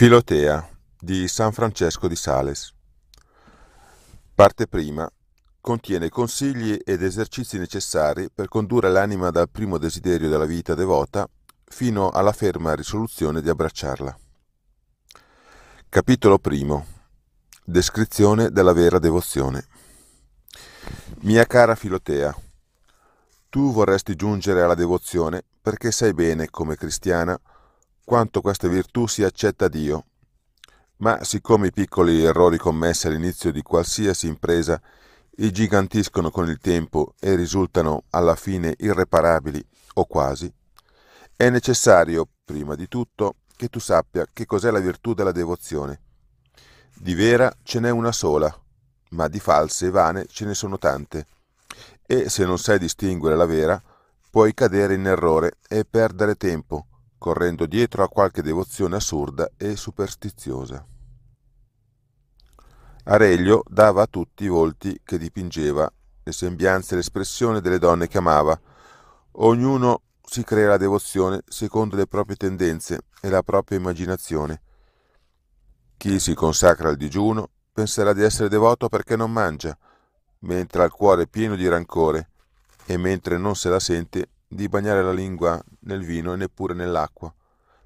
Filotea di San Francesco di Sales. Parte prima. Contiene consigli ed esercizi necessari per condurre l'anima dal primo desiderio della vita devota fino alla ferma risoluzione di abbracciarla. Capitolo primo. Descrizione della vera devozione. Mia cara Filotea, tu vorresti giungere alla devozione perché sai bene, come cristiana, quanto queste virtù si accetta Dio. Ma siccome i piccoli errori commessi all'inizio di qualsiasi impresa gigantiscono con il tempo e risultano alla fine irreparabili o quasi, è necessario, prima di tutto, che tu sappia che cos'è la virtù della devozione. Di vera ce n'è una sola, ma di false e vane ce ne sono tante. E se non sai distinguere la vera, puoi cadere in errore e perdere tempo, correndo dietro a qualche devozione assurda e superstiziosa. Areglio dava a tutti i volti che dipingeva, le sembianze e l'espressione delle donne che amava. Ognuno si crea la devozione secondo le proprie tendenze e la propria immaginazione. Chi si consacra al digiuno penserà di essere devoto perché non mangia, mentre ha il cuore pieno di rancore e mentre non se la sente di bagnare la lingua nel vino e neppure nell'acqua.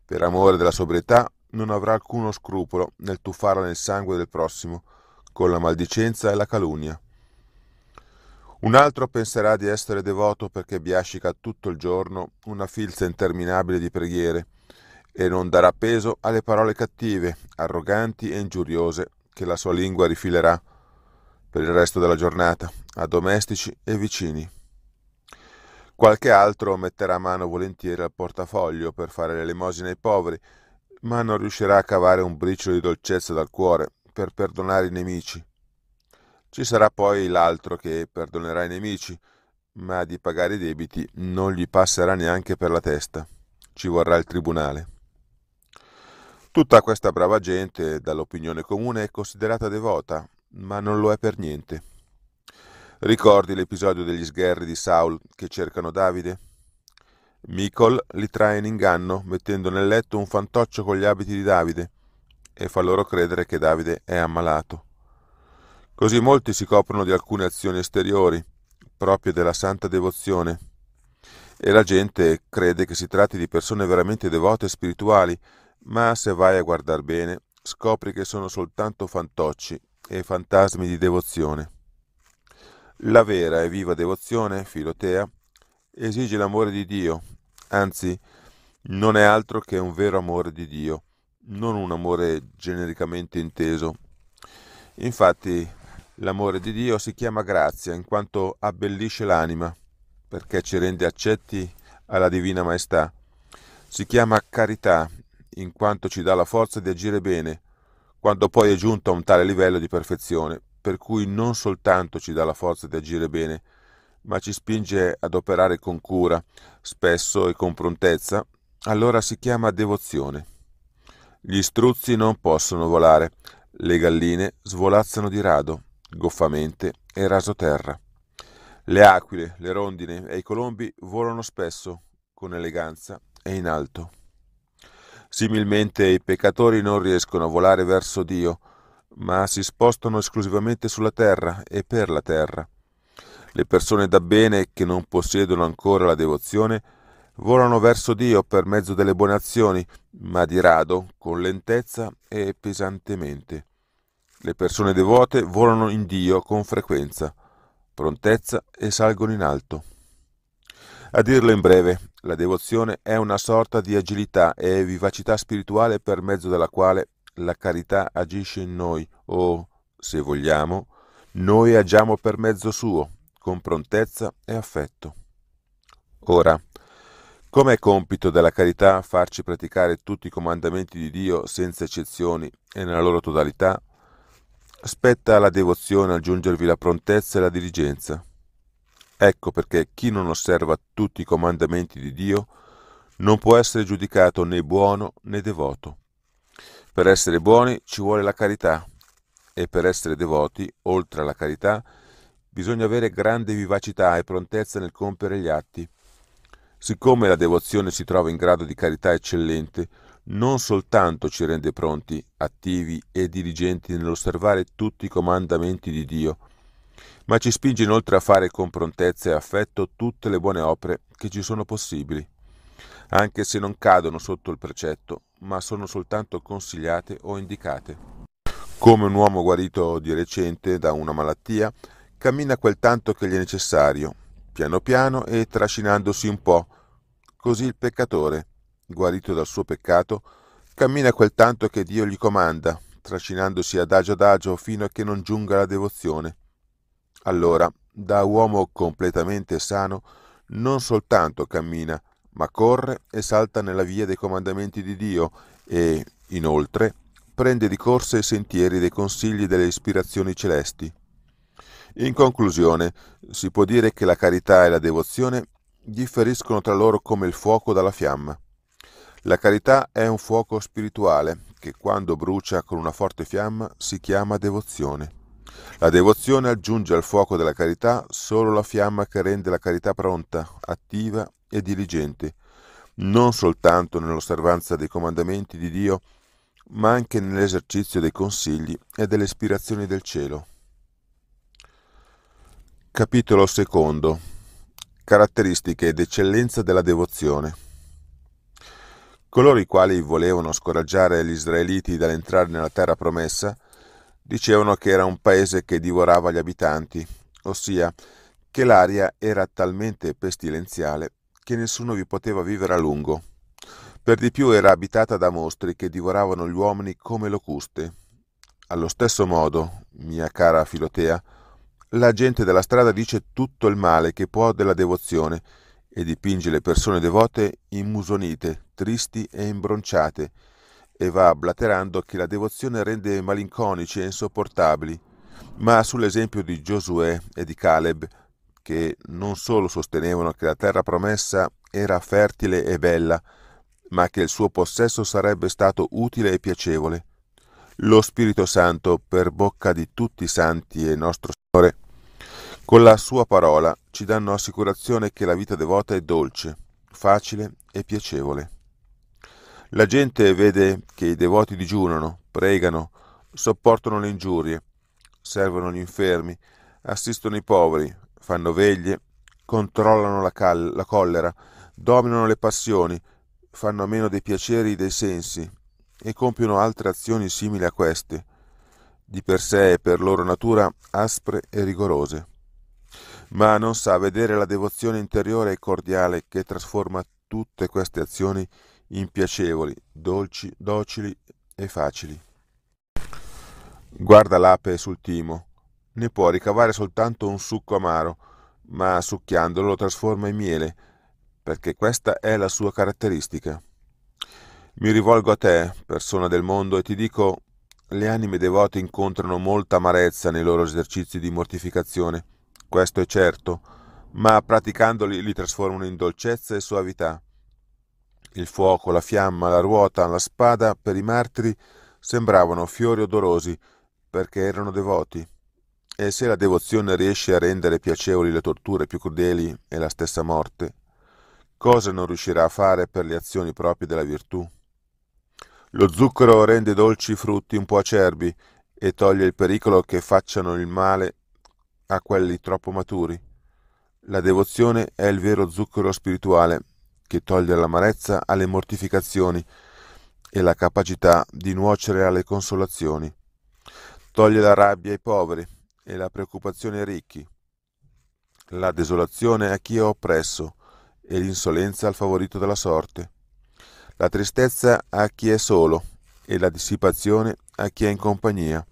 Per amore della sobrietà non avrà alcuno scrupolo nel tuffarla nel sangue del prossimo, con la maldicenza e la calunnia. Un altro penserà di essere devoto perché biascica tutto il giorno una filza interminabile di preghiere e non darà peso alle parole cattive, arroganti e ingiuriose che la sua lingua rifilerà per il resto della giornata a domestici e vicini. Qualche altro metterà mano volentieri al portafoglio per fare l'elemosina ai poveri, ma non riuscirà a cavare un briciolo di dolcezza dal cuore per perdonare i nemici. Ci sarà poi l'altro che perdonerà i nemici, ma di pagare i debiti non gli passerà neanche per la testa. Ci vorrà il tribunale. Tutta questa brava gente, dall'opinione comune, è considerata devota, ma non lo è per niente. Ricordi l'episodio degli sgherri di Saul che cercano Davide? Micol li trae in inganno mettendo nel letto un fantoccio con gli abiti di Davide e fa loro credere che Davide è ammalato. Così molti si coprono di alcune azioni esteriori, proprie della santa devozione, e la gente crede che si tratti di persone veramente devote e spirituali, ma se vai a guardar bene scopri che sono soltanto fantocci e fantasmi di devozione. La vera e viva devozione, Filotea, esige l'amore di Dio, anzi non è altro che un vero amore di Dio, non un amore genericamente inteso. Infatti l'amore di Dio si chiama grazia in quanto abbellisce l'anima, perché ci rende accetti alla Divina Maestà. Si chiama carità in quanto ci dà la forza di agire bene, quando poi è giunto a un tale livello di perfezione, per cui non soltanto ci dà la forza di agire bene, ma ci spinge ad operare con cura, spesso e con prontezza, allora si chiama devozione. Gli struzzi non possono volare, le galline svolazzano di rado, goffamente e raso terra. Le aquile, le rondine e i colombi volano spesso, con eleganza e in alto. Similmente i peccatori non riescono a volare verso Dio, ma si spostano esclusivamente sulla terra e per la terra. Le persone dabbene che non possiedono ancora la devozione volano verso Dio per mezzo delle buone azioni, ma di rado, con lentezza e pesantemente. Le persone devote volano in Dio con frequenza, prontezza e salgono in alto. A dirlo in breve, la devozione è una sorta di agilità e vivacità spirituale per mezzo della quale la carità agisce in noi o, se vogliamo, noi agiamo per mezzo suo, con prontezza e affetto. Ora, com'è compito della carità farci praticare tutti i comandamenti di Dio senza eccezioni e nella loro totalità? Spetta alla devozione aggiungervi la prontezza e la diligenza. Ecco perché chi non osserva tutti i comandamenti di Dio non può essere giudicato né buono né devoto. Per essere buoni ci vuole la carità e per essere devoti, oltre alla carità, bisogna avere grande vivacità e prontezza nel compiere gli atti. Siccome la devozione si trova in grado di carità eccellente, non soltanto ci rende pronti, attivi e diligenti nell'osservare tutti i comandamenti di Dio, ma ci spinge inoltre a fare con prontezza e affetto tutte le buone opere che ci sono possibili, anche se non cadono sotto il precetto, ma sono soltanto consigliate o indicate. Come un uomo guarito di recente da una malattia, cammina quel tanto che gli è necessario, piano piano e trascinandosi un po'. Così il peccatore, guarito dal suo peccato, cammina quel tanto che Dio gli comanda, trascinandosi adagio adagio fino a che non giunga la devozione. Allora, da uomo completamente sano, non soltanto cammina, ma corre e salta nella via dei comandamenti di Dio e, inoltre, prende di corsa i sentieri dei consigli delle ispirazioni celesti. In conclusione, si può dire che la carità e la devozione differiscono tra loro come il fuoco dalla fiamma. La carità è un fuoco spirituale che quando brucia con una forte fiamma si chiama devozione. La devozione aggiunge al fuoco della carità solo la fiamma che rende la carità pronta, attiva e diligente, non soltanto nell'osservanza dei comandamenti di Dio, ma anche nell'esercizio dei consigli e delle ispirazioni del cielo. Capitolo secondo Caratteristiche ed eccellenza della devozione. Coloro i quali volevano scoraggiare gli israeliti dall'entrare nella terra promessa dicevano che era un paese che divorava gli abitanti, ossia che l'aria era talmente pestilenziale che nessuno vi poteva vivere a lungo. Per di più era abitata da mostri che divoravano gli uomini come locuste. Allo stesso modo, mia cara Filotea, la gente della strada dice tutto il male che può della devozione e dipinge le persone devote immusonite, tristi e imbronciate, e va blaterando che la devozione rende malinconici e insopportabili. Ma sull'esempio di Giosuè e di Caleb, che non solo sostenevano che la terra promessa era fertile e bella, ma che il suo possesso sarebbe stato utile e piacevole. Lo Spirito Santo, per bocca di tutti i santi e nostro Signore, con la sua parola ci danno assicurazione che la vita devota è dolce, facile e piacevole. La gente vede che i devoti digiunano, pregano, sopportano le ingiurie, servono gli infermi, assistono i poveri, fanno veglie, controllano la, cal- la collera, dominano le passioni, fanno a meno dei piaceri dei sensi e compiono altre azioni simili a queste, di per sé e per loro natura aspre e rigorose. Ma non sa vedere la devozione interiore e cordiale che trasforma tutte queste azioni in piacevoli, dolci, docili e facili. Guarda l'ape sul timo, ne può ricavare soltanto un succo amaro, ma succhiandolo lo trasforma in miele, perché questa è la sua caratteristica. Mi rivolgo a te, persona del mondo, e ti dico, le anime devote incontrano molta amarezza nei loro esercizi di mortificazione, questo è certo, ma praticandoli li trasformano in dolcezza e soavità. Il fuoco, la fiamma, la ruota, la spada, per i martiri, sembravano fiori odorosi, perché erano devoti. E se la devozione riesce a rendere piacevoli le torture più crudeli e la stessa morte, cosa non riuscirà a fare per le azioni proprie della virtù? Lo zucchero rende dolci i frutti un po' acerbi e toglie il pericolo che facciano il male a quelli troppo maturi. La devozione è il vero zucchero spirituale che toglie l'amarezza alle mortificazioni e la capacità di nuocere alle consolazioni. Toglie la rabbia ai poveri e la preoccupazione ai ricchi, la desolazione a chi è oppresso e l'insolenza al favorito della sorte, la tristezza a chi è solo e la dissipazione a chi è in compagnia.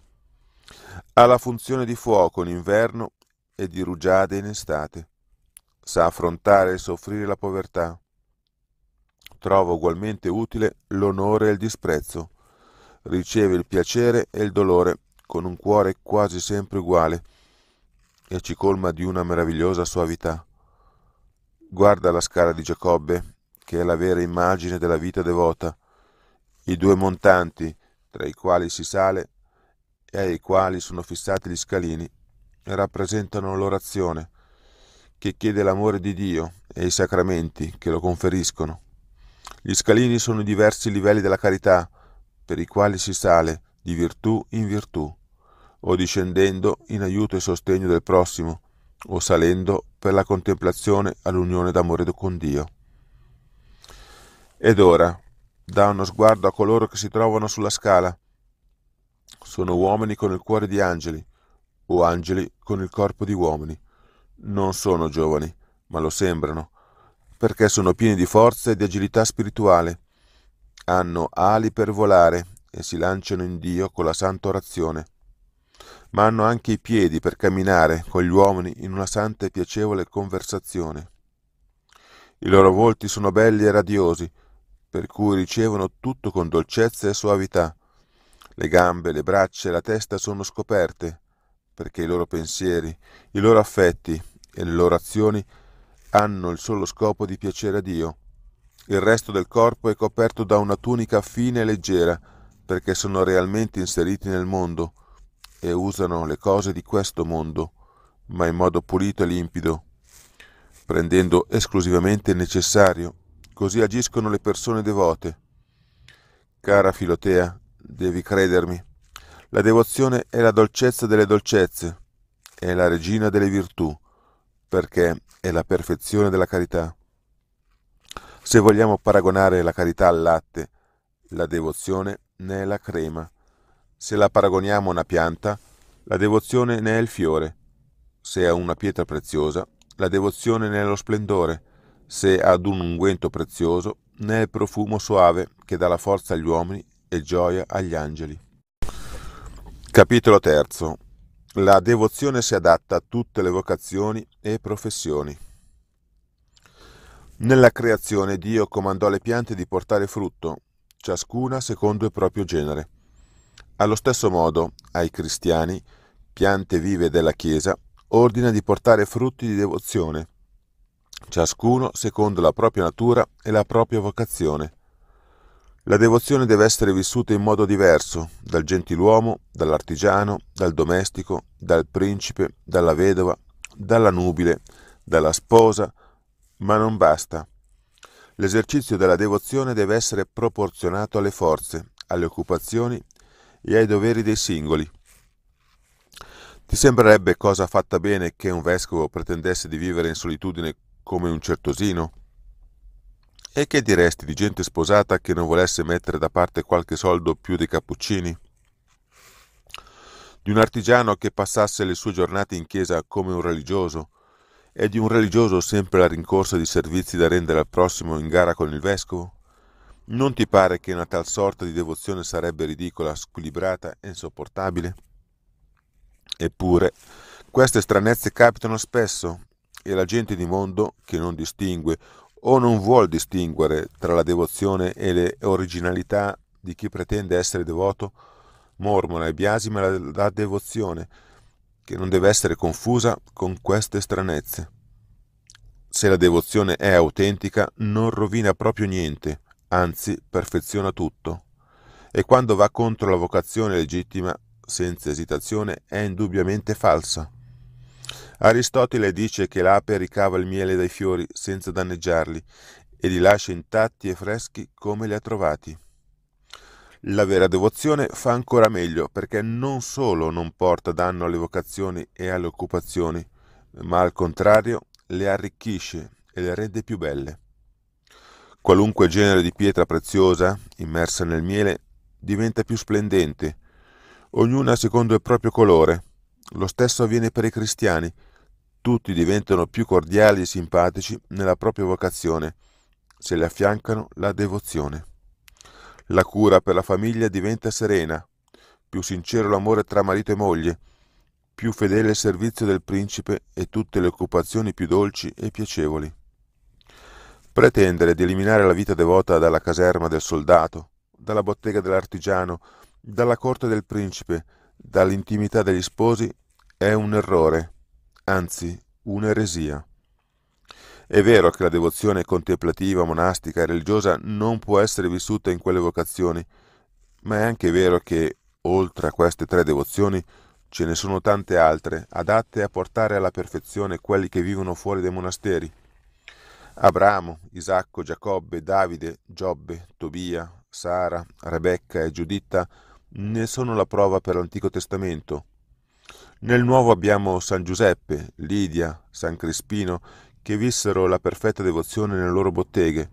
Ha la funzione di fuoco in inverno e di rugiade in estate. Sa affrontare e soffrire la povertà. Trova ugualmente utile l'onore e il disprezzo. Riceve il piacere e il dolore con un cuore quasi sempre uguale e ci colma di una meravigliosa suavità. Guarda la scala di Giacobbe, che è la vera immagine della vita devota, i due montanti tra i quali si sale e ai quali sono fissati gli scalini rappresentano l'orazione che chiede l'amore di Dio e i sacramenti che lo conferiscono. Gli scalini sono i diversi livelli della carità per i quali si sale di virtù in virtù o discendendo in aiuto e sostegno del prossimo, o salendo per la contemplazione all'unione d'amore con Dio. Ed ora, dà uno sguardo a coloro che si trovano sulla scala. Sono uomini con il cuore di angeli, o angeli con il corpo di uomini. Non sono giovani, ma lo sembrano, perché sono pieni di forza e di agilità spirituale. Hanno ali per volare e si lanciano in Dio con la santa orazione ma hanno anche i piedi per camminare con gli uomini in una santa e piacevole conversazione. I loro volti sono belli e radiosi, per cui ricevono tutto con dolcezza e suavità. Le gambe, le braccia e la testa sono scoperte, perché i loro pensieri, i loro affetti e le loro azioni hanno il solo scopo di piacere a Dio. Il resto del corpo è coperto da una tunica fine e leggera, perché sono realmente inseriti nel mondo e usano le cose di questo mondo, ma in modo pulito e limpido, prendendo esclusivamente il necessario. Così agiscono le persone devote. Cara Filotea, devi credermi. La devozione è la dolcezza delle dolcezze, è la regina delle virtù, perché è la perfezione della carità. Se vogliamo paragonare la carità al latte, la devozione ne è la crema se la paragoniamo a una pianta, la devozione ne è il fiore. Se a una pietra preziosa, la devozione ne è lo splendore. Se ad un unguento prezioso, ne è il profumo soave che dà la forza agli uomini e gioia agli angeli. Capitolo 3. La devozione si adatta a tutte le vocazioni e professioni. Nella creazione Dio comandò alle piante di portare frutto, ciascuna secondo il proprio genere. Allo stesso modo, ai cristiani, piante vive della Chiesa, ordina di portare frutti di devozione, ciascuno secondo la propria natura e la propria vocazione. La devozione deve essere vissuta in modo diverso dal gentiluomo, dall'artigiano, dal domestico, dal principe, dalla vedova, dalla nubile, dalla sposa, ma non basta. L'esercizio della devozione deve essere proporzionato alle forze, alle occupazioni e ai doveri dei singoli. Ti sembrerebbe cosa fatta bene che un vescovo pretendesse di vivere in solitudine come un certosino? E che diresti di gente sposata che non volesse mettere da parte qualche soldo più dei cappuccini? Di un artigiano che passasse le sue giornate in chiesa come un religioso? E di un religioso sempre alla rincorsa di servizi da rendere al prossimo in gara con il vescovo? Non ti pare che una tal sorta di devozione sarebbe ridicola, squilibrata e insopportabile? Eppure, queste stranezze capitano spesso e la gente di mondo che non distingue o non vuol distinguere tra la devozione e le originalità di chi pretende essere devoto, mormora e biasima la, la devozione, che non deve essere confusa con queste stranezze. Se la devozione è autentica, non rovina proprio niente anzi perfeziona tutto e quando va contro la vocazione legittima, senza esitazione, è indubbiamente falsa. Aristotele dice che l'ape ricava il miele dai fiori senza danneggiarli e li lascia intatti e freschi come li ha trovati. La vera devozione fa ancora meglio perché non solo non porta danno alle vocazioni e alle occupazioni, ma al contrario le arricchisce e le rende più belle. Qualunque genere di pietra preziosa, immersa nel miele, diventa più splendente, ognuna secondo il proprio colore. Lo stesso avviene per i cristiani. Tutti diventano più cordiali e simpatici nella propria vocazione, se le affiancano la devozione. La cura per la famiglia diventa serena, più sincero l'amore tra marito e moglie, più fedele il servizio del principe e tutte le occupazioni più dolci e piacevoli. Pretendere di eliminare la vita devota dalla caserma del soldato, dalla bottega dell'artigiano, dalla corte del principe, dall'intimità degli sposi, è un errore, anzi un'eresia. È vero che la devozione contemplativa, monastica e religiosa non può essere vissuta in quelle vocazioni, ma è anche vero che, oltre a queste tre devozioni, ce ne sono tante altre, adatte a portare alla perfezione quelli che vivono fuori dai monasteri, Abramo, Isacco, Giacobbe, Davide, Giobbe, Tobia, Sara, Rebecca e Giuditta ne sono la prova per l'Antico Testamento. Nel Nuovo abbiamo San Giuseppe, Lidia, San Crispino, che vissero la perfetta devozione nelle loro botteghe,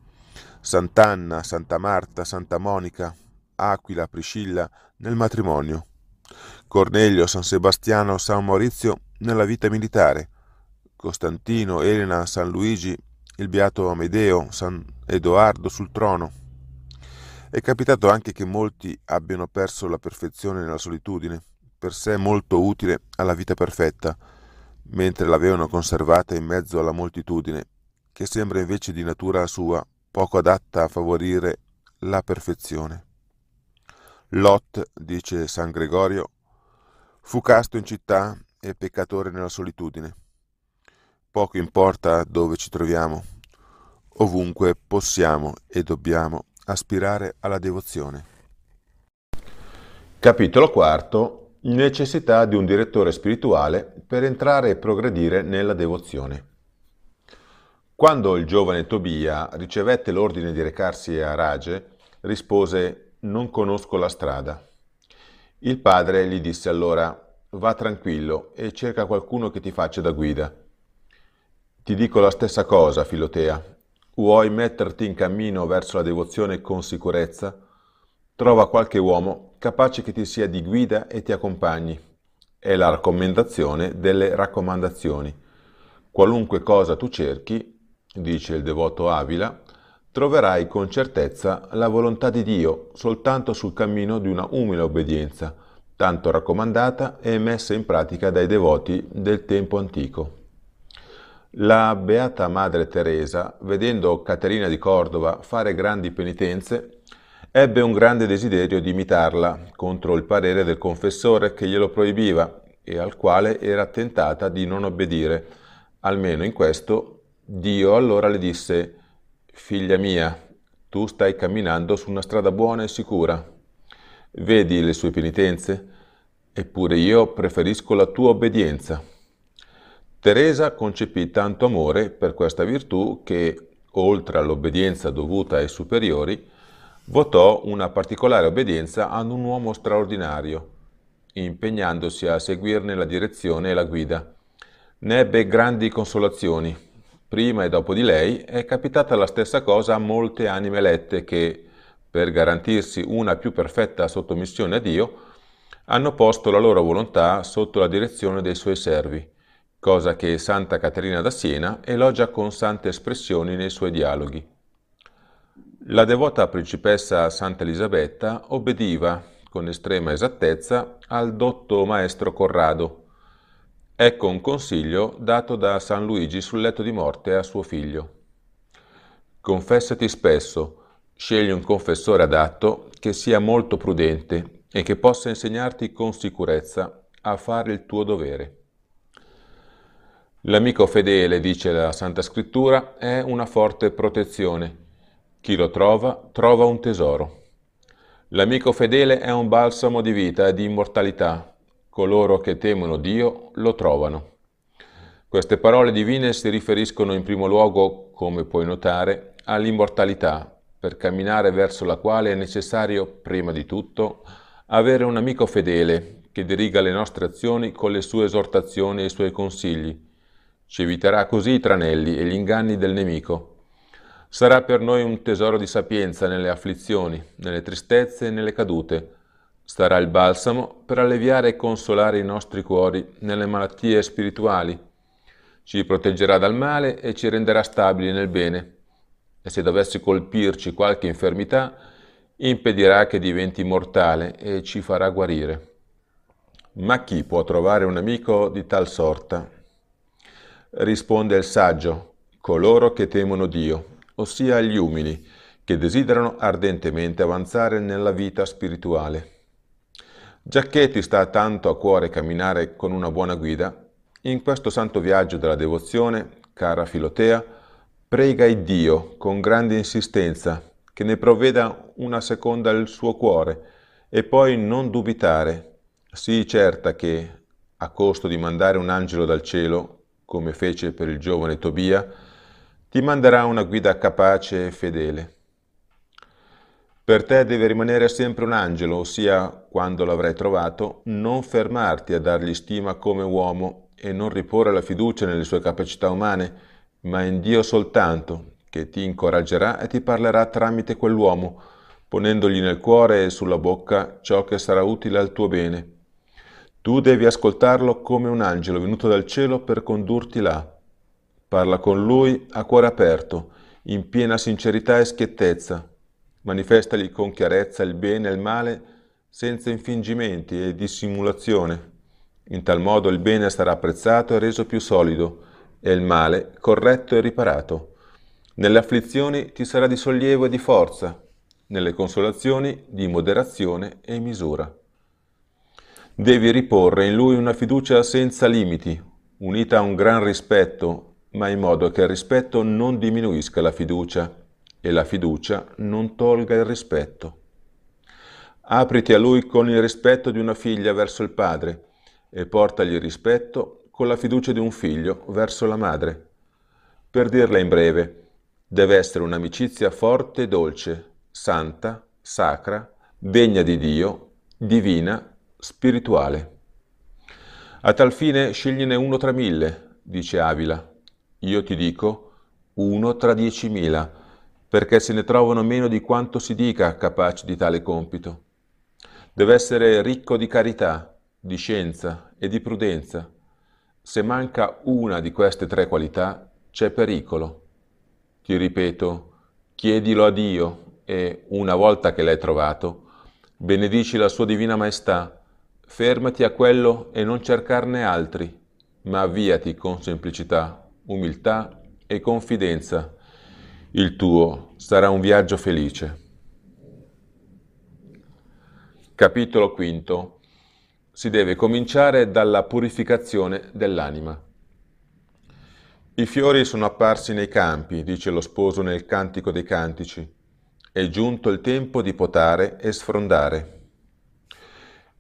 Sant'Anna, Santa Marta, Santa Monica, Aquila, Priscilla nel matrimonio, Cornelio, San Sebastiano, San Maurizio nella vita militare, Costantino, Elena, San Luigi il beato Amedeo, San Edoardo sul trono. È capitato anche che molti abbiano perso la perfezione nella solitudine, per sé molto utile alla vita perfetta, mentre l'avevano conservata in mezzo alla moltitudine, che sembra invece di natura sua poco adatta a favorire la perfezione. Lot, dice San Gregorio, fu casto in città e peccatore nella solitudine. Poco importa dove ci troviamo, ovunque possiamo e dobbiamo aspirare alla devozione. Capitolo IV. Necessità di un direttore spirituale per entrare e progredire nella devozione. Quando il giovane Tobia ricevette l'ordine di recarsi a Rage, rispose Non conosco la strada. Il padre gli disse allora Va tranquillo e cerca qualcuno che ti faccia da guida. Ti dico la stessa cosa, Filotea. Vuoi metterti in cammino verso la devozione con sicurezza? Trova qualche uomo capace che ti sia di guida e ti accompagni. È la raccomandazione delle raccomandazioni. Qualunque cosa tu cerchi, dice il devoto Avila, troverai con certezza la volontà di Dio soltanto sul cammino di una umile obbedienza, tanto raccomandata e messa in pratica dai devoti del tempo antico. La beata madre Teresa, vedendo Caterina di Cordova fare grandi penitenze, ebbe un grande desiderio di imitarla, contro il parere del confessore che glielo proibiva e al quale era tentata di non obbedire. Almeno in questo, Dio allora le disse, Figlia mia, tu stai camminando su una strada buona e sicura. Vedi le sue penitenze? Eppure io preferisco la tua obbedienza. Teresa concepì tanto amore per questa virtù che, oltre all'obbedienza dovuta ai superiori, votò una particolare obbedienza ad un uomo straordinario, impegnandosi a seguirne la direzione e la guida. Ne ebbe grandi consolazioni. Prima e dopo di lei è capitata la stessa cosa a molte anime elette che, per garantirsi una più perfetta sottomissione a Dio, hanno posto la loro volontà sotto la direzione dei suoi servi cosa che Santa Caterina da Siena elogia con sante espressioni nei suoi dialoghi. La devota principessa Santa Elisabetta obbediva con estrema esattezza al dotto maestro Corrado. Ecco un consiglio dato da San Luigi sul letto di morte a suo figlio. Confessati spesso, scegli un confessore adatto che sia molto prudente e che possa insegnarti con sicurezza a fare il tuo dovere. L'amico fedele, dice la Santa Scrittura, è una forte protezione. Chi lo trova, trova un tesoro. L'amico fedele è un balsamo di vita e di immortalità. Coloro che temono Dio lo trovano. Queste parole divine si riferiscono in primo luogo, come puoi notare, all'immortalità, per camminare verso la quale è necessario, prima di tutto, avere un amico fedele che diriga le nostre azioni con le sue esortazioni e i suoi consigli, ci eviterà così i tranelli e gli inganni del nemico. Sarà per noi un tesoro di sapienza nelle afflizioni, nelle tristezze e nelle cadute. Sarà il balsamo per alleviare e consolare i nostri cuori nelle malattie spirituali. Ci proteggerà dal male e ci renderà stabili nel bene. E se dovesse colpirci qualche infermità, impedirà che diventi mortale e ci farà guarire. Ma chi può trovare un amico di tal sorta? risponde il saggio, coloro che temono Dio, ossia gli umili, che desiderano ardentemente avanzare nella vita spirituale. Giacché ti sta tanto a cuore camminare con una buona guida, in questo santo viaggio della devozione, cara Filotea, prega il Dio con grande insistenza che ne provveda una seconda al suo cuore e poi non dubitare, sii certa che, a costo di mandare un angelo dal cielo, come fece per il giovane Tobia, ti manderà una guida capace e fedele. Per te deve rimanere sempre un angelo, ossia, quando l'avrai trovato, non fermarti a dargli stima come uomo e non riporre la fiducia nelle sue capacità umane, ma in Dio soltanto, che ti incoraggerà e ti parlerà tramite quell'uomo, ponendogli nel cuore e sulla bocca ciò che sarà utile al tuo bene tu devi ascoltarlo come un angelo venuto dal cielo per condurti là. Parla con lui a cuore aperto, in piena sincerità e schiettezza. Manifestali con chiarezza il bene e il male senza infingimenti e dissimulazione. In tal modo il bene sarà apprezzato e reso più solido e il male corretto e riparato. Nelle afflizioni ti sarà di sollievo e di forza, nelle consolazioni di moderazione e misura. Devi riporre in lui una fiducia senza limiti, unita a un gran rispetto, ma in modo che il rispetto non diminuisca la fiducia e la fiducia non tolga il rispetto. Apriti a lui con il rispetto di una figlia verso il padre e portagli rispetto con la fiducia di un figlio verso la madre. Per dirla in breve, deve essere un'amicizia forte e dolce, santa, sacra, degna di Dio, divina spirituale. A tal fine scegliene uno tra mille, dice Avila. Io ti dico uno tra diecimila, perché se ne trovano meno di quanto si dica capaci di tale compito. Deve essere ricco di carità, di scienza e di prudenza. Se manca una di queste tre qualità, c'è pericolo. Ti ripeto, chiedilo a Dio e, una volta che l'hai trovato, benedici la sua divina maestà Fermati a quello e non cercarne altri, ma avviati con semplicità, umiltà e confidenza. Il tuo sarà un viaggio felice. Capitolo V. Si deve cominciare dalla purificazione dell'anima. I fiori sono apparsi nei campi, dice lo sposo nel Cantico dei Cantici. È giunto il tempo di potare e sfrondare.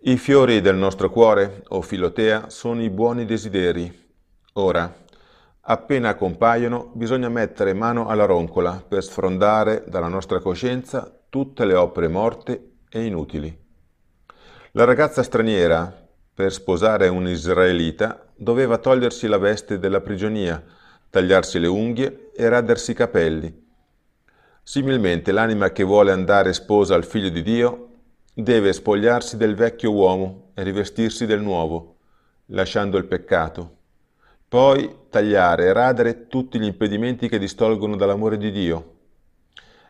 I fiori del nostro cuore, o filotea, sono i buoni desideri. Ora, appena compaiono, bisogna mettere mano alla roncola per sfrondare dalla nostra coscienza tutte le opere morte e inutili. La ragazza straniera, per sposare un israelita, doveva togliersi la veste della prigionia, tagliarsi le unghie e radersi i capelli. Similmente l'anima che vuole andare sposa al figlio di Dio deve spogliarsi del vecchio uomo e rivestirsi del nuovo, lasciando il peccato. Poi tagliare e radere tutti gli impedimenti che distolgono dall'amore di Dio.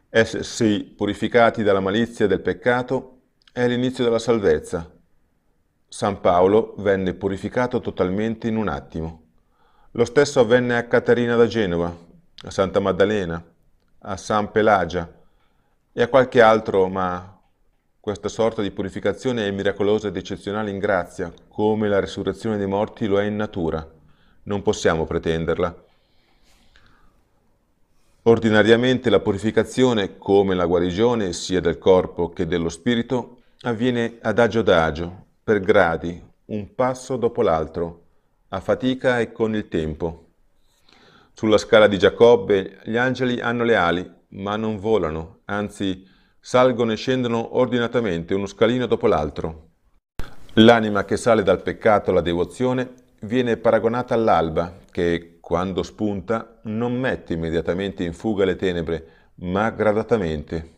Essersi purificati dalla malizia del peccato è l'inizio della salvezza. San Paolo venne purificato totalmente in un attimo. Lo stesso avvenne a Caterina da Genova, a Santa Maddalena, a San Pelagia e a qualche altro, ma questa sorta di purificazione è miracolosa ed eccezionale in grazia, come la resurrezione dei morti lo è in natura. Non possiamo pretenderla. Ordinariamente la purificazione, come la guarigione sia del corpo che dello spirito, avviene adagio adagio, per gradi, un passo dopo l'altro, a fatica e con il tempo. Sulla scala di Giacobbe gli angeli hanno le ali, ma non volano, anzi salgono e scendono ordinatamente uno scalino dopo l'altro. L'anima che sale dal peccato alla devozione viene paragonata all'alba che, quando spunta, non mette immediatamente in fuga le tenebre, ma gradatamente.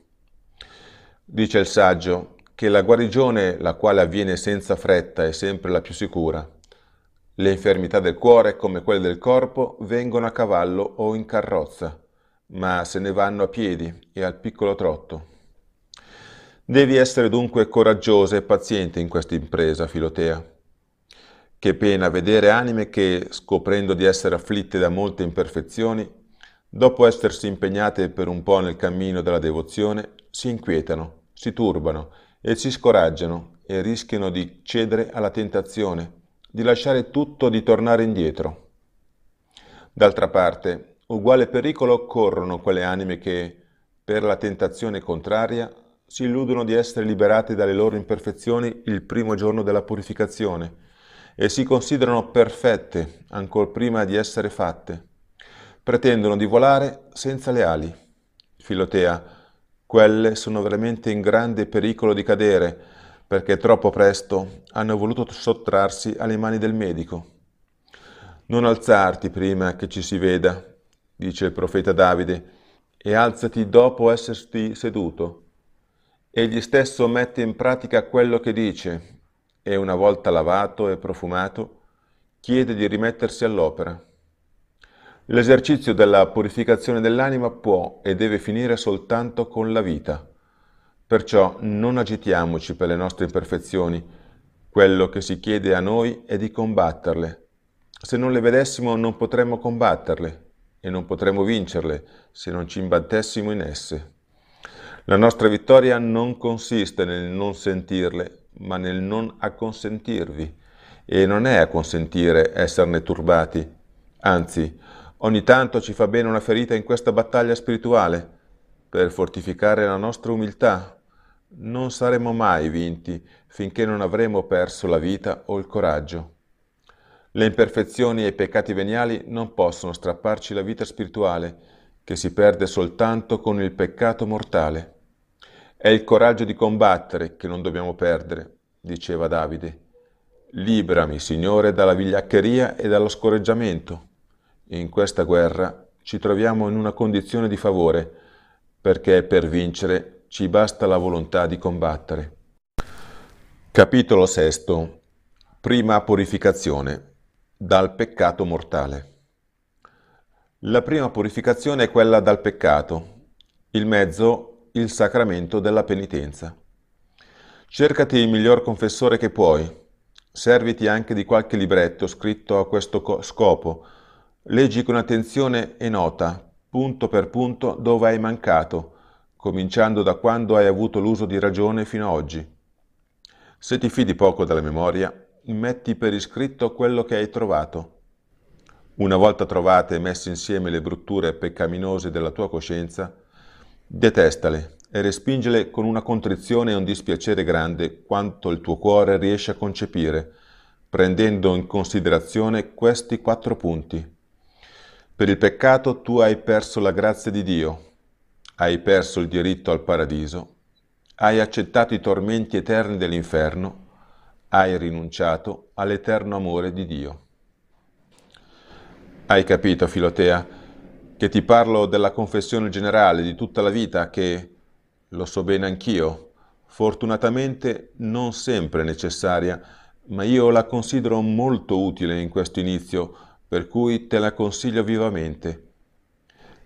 Dice il saggio che la guarigione, la quale avviene senza fretta, è sempre la più sicura. Le infermità del cuore, come quelle del corpo, vengono a cavallo o in carrozza, ma se ne vanno a piedi e al piccolo trotto. Devi essere dunque coraggiosa e paziente in questa impresa, Filotea. Che pena vedere anime che, scoprendo di essere afflitte da molte imperfezioni, dopo essersi impegnate per un po' nel cammino della devozione, si inquietano, si turbano e si scoraggiano e rischiano di cedere alla tentazione, di lasciare tutto di tornare indietro. D'altra parte, uguale pericolo corrono quelle anime che, per la tentazione contraria, si illudono di essere liberati dalle loro imperfezioni il primo giorno della purificazione e si considerano perfette ancor prima di essere fatte. Pretendono di volare senza le ali. Filotea, quelle sono veramente in grande pericolo di cadere perché troppo presto hanno voluto sottrarsi alle mani del medico. Non alzarti prima che ci si veda, dice il profeta Davide, e alzati dopo esserti seduto Egli stesso mette in pratica quello che dice e una volta lavato e profumato chiede di rimettersi all'opera. L'esercizio della purificazione dell'anima può e deve finire soltanto con la vita. Perciò non agitiamoci per le nostre imperfezioni. Quello che si chiede a noi è di combatterle. Se non le vedessimo non potremmo combatterle e non potremmo vincerle se non ci imbattessimo in esse. La nostra vittoria non consiste nel non sentirle, ma nel non acconsentirvi. E non è acconsentire esserne turbati. Anzi, ogni tanto ci fa bene una ferita in questa battaglia spirituale, per fortificare la nostra umiltà. Non saremo mai vinti finché non avremo perso la vita o il coraggio. Le imperfezioni e i peccati veniali non possono strapparci la vita spirituale, che si perde soltanto con il peccato mortale. È il coraggio di combattere che non dobbiamo perdere, diceva Davide. Liberami, Signore, dalla vigliaccheria e dallo scorreggiamento. In questa guerra ci troviamo in una condizione di favore, perché per vincere ci basta la volontà di combattere. Capitolo VI. Prima purificazione dal peccato mortale. La prima purificazione è quella dal peccato. Il mezzo il sacramento della penitenza. Cercati il miglior confessore che puoi, serviti anche di qualche libretto scritto a questo scopo, leggi con attenzione e nota, punto per punto, dove hai mancato, cominciando da quando hai avuto l'uso di ragione fino ad oggi. Se ti fidi poco della memoria, metti per iscritto quello che hai trovato. Una volta trovate e messe insieme le brutture peccaminose della tua coscienza, Detestale e respingile con una contrizione e un dispiacere grande quanto il tuo cuore riesce a concepire, prendendo in considerazione questi quattro punti. Per il peccato tu hai perso la grazia di Dio, hai perso il diritto al paradiso, hai accettato i tormenti eterni dell'inferno, hai rinunciato all'eterno amore di Dio. Hai capito, Filotea? che ti parlo della confessione generale di tutta la vita che, lo so bene anch'io, fortunatamente non sempre necessaria, ma io la considero molto utile in questo inizio, per cui te la consiglio vivamente.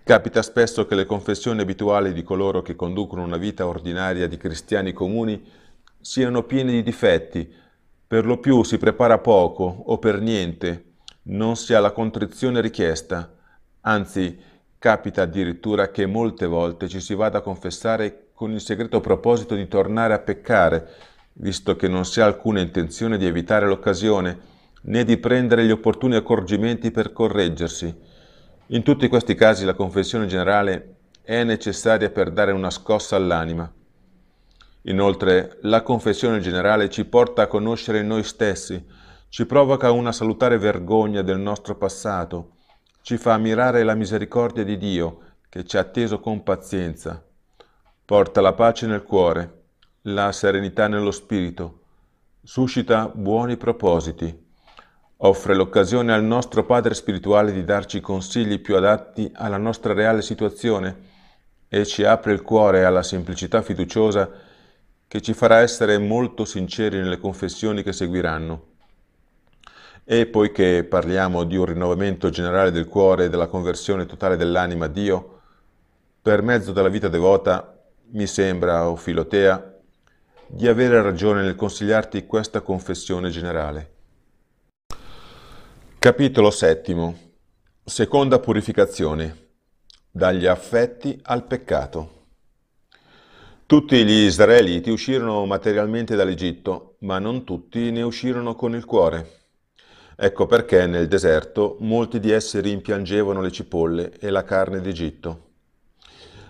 Capita spesso che le confessioni abituali di coloro che conducono una vita ordinaria di cristiani comuni siano piene di difetti, per lo più si prepara poco o per niente, non si ha la contrizione richiesta, Anzi, capita addirittura che molte volte ci si vada a confessare con il segreto proposito di tornare a peccare, visto che non si ha alcuna intenzione di evitare l'occasione, né di prendere gli opportuni accorgimenti per correggersi. In tutti questi casi la confessione generale è necessaria per dare una scossa all'anima. Inoltre, la confessione generale ci porta a conoscere noi stessi, ci provoca una salutare vergogna del nostro passato, ci fa ammirare la misericordia di Dio che ci ha atteso con pazienza. Porta la pace nel cuore, la serenità nello spirito, suscita buoni propositi, offre l'occasione al nostro Padre spirituale di darci consigli più adatti alla nostra reale situazione e ci apre il cuore alla semplicità fiduciosa che ci farà essere molto sinceri nelle confessioni che seguiranno. E poiché parliamo di un rinnovamento generale del cuore e della conversione totale dell'anima a Dio, per mezzo della vita devota, mi sembra, o Filotea, di avere ragione nel consigliarti questa confessione generale. Capitolo VII. Seconda purificazione. Dagli affetti al peccato. Tutti gli israeliti uscirono materialmente dall'Egitto, ma non tutti ne uscirono con il cuore. Ecco perché nel deserto molti di essi rimpiangevano le cipolle e la carne d'Egitto.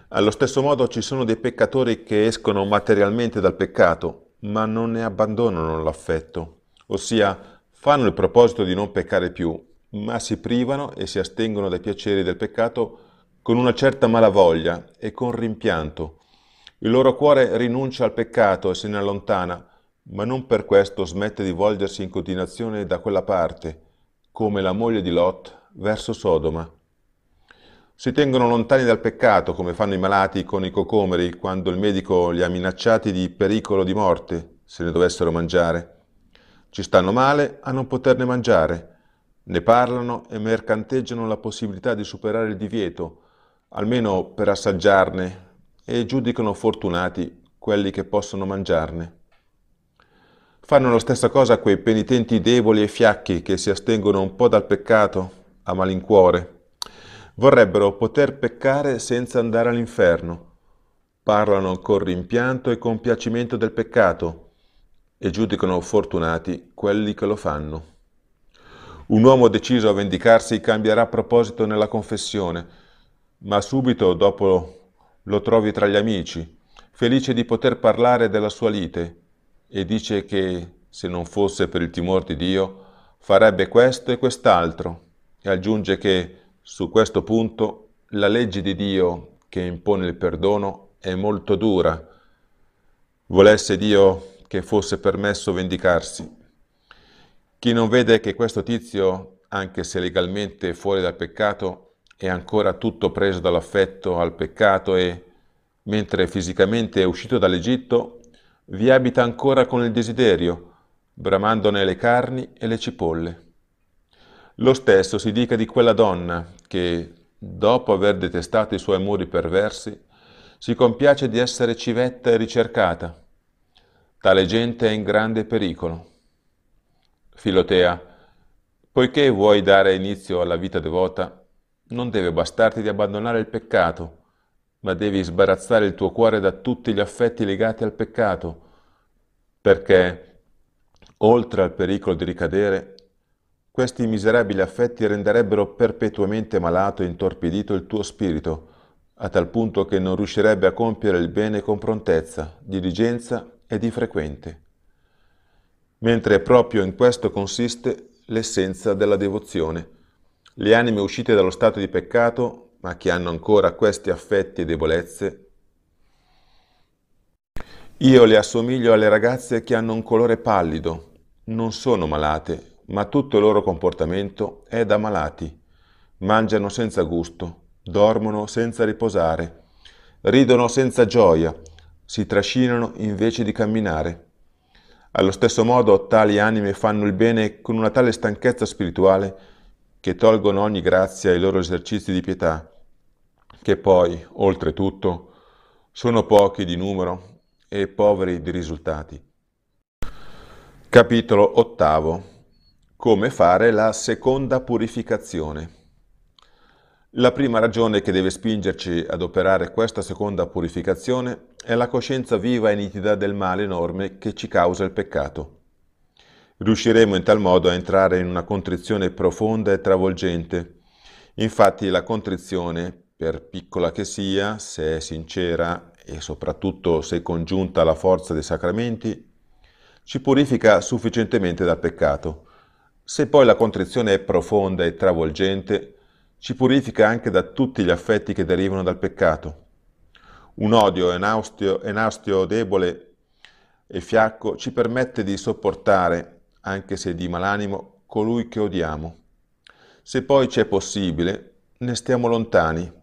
Allo stesso modo ci sono dei peccatori che escono materialmente dal peccato, ma non ne abbandonano l'affetto, ossia fanno il proposito di non peccare più, ma si privano e si astengono dai piaceri del peccato con una certa malavoglia e con rimpianto. Il loro cuore rinuncia al peccato e se ne allontana, ma non per questo smette di volgersi in continuazione da quella parte, come la moglie di Lot verso Sodoma. Si tengono lontani dal peccato, come fanno i malati con i cocomeri quando il medico li ha minacciati di pericolo di morte, se ne dovessero mangiare. Ci stanno male a non poterne mangiare. Ne parlano e mercanteggiano la possibilità di superare il divieto, almeno per assaggiarne, e giudicano fortunati quelli che possono mangiarne. Fanno la stessa cosa quei penitenti deboli e fiacchi che si astengono un po' dal peccato a malincuore. Vorrebbero poter peccare senza andare all'inferno. Parlano con rimpianto e compiacimento del peccato e giudicano fortunati quelli che lo fanno. Un uomo deciso a vendicarsi cambierà proposito nella confessione, ma subito dopo lo trovi tra gli amici, felice di poter parlare della sua lite e dice che se non fosse per il timore di Dio farebbe questo e quest'altro e aggiunge che su questo punto la legge di Dio che impone il perdono è molto dura. Volesse Dio che fosse permesso vendicarsi. Chi non vede che questo tizio, anche se legalmente fuori dal peccato, è ancora tutto preso dall'affetto al peccato e, mentre fisicamente è uscito dall'Egitto, vi abita ancora con il desiderio, bramandone le carni e le cipolle. Lo stesso si dica di quella donna che, dopo aver detestato i suoi amori perversi, si compiace di essere civetta e ricercata. Tale gente è in grande pericolo. Filotea, poiché vuoi dare inizio alla vita devota, non deve bastarti di abbandonare il peccato, ma devi sbarazzare il tuo cuore da tutti gli affetti legati al peccato, perché, oltre al pericolo di ricadere, questi miserabili affetti renderebbero perpetuamente malato e intorpidito il tuo spirito, a tal punto che non riuscirebbe a compiere il bene con prontezza, diligenza e di frequente. Mentre proprio in questo consiste l'essenza della devozione. Le anime uscite dallo stato di peccato ma che hanno ancora questi affetti e debolezze? Io le assomiglio alle ragazze che hanno un colore pallido, non sono malate, ma tutto il loro comportamento è da malati. Mangiano senza gusto, dormono senza riposare, ridono senza gioia, si trascinano invece di camminare. Allo stesso modo tali anime fanno il bene con una tale stanchezza spirituale che tolgono ogni grazia ai loro esercizi di pietà che poi, oltretutto, sono pochi di numero e poveri di risultati. Capitolo ottavo. Come fare la seconda purificazione. La prima ragione che deve spingerci ad operare questa seconda purificazione è la coscienza viva e nitida del male enorme che ci causa il peccato. Riusciremo in tal modo a entrare in una contrizione profonda e travolgente. Infatti la contrizione per piccola che sia, se è sincera e soprattutto se congiunta alla forza dei sacramenti, ci purifica sufficientemente dal peccato. Se poi la contrizione è profonda e travolgente, ci purifica anche da tutti gli affetti che derivano dal peccato. Un odio e un astio debole e fiacco ci permette di sopportare, anche se di malanimo, colui che odiamo. Se poi c'è possibile, ne stiamo lontani,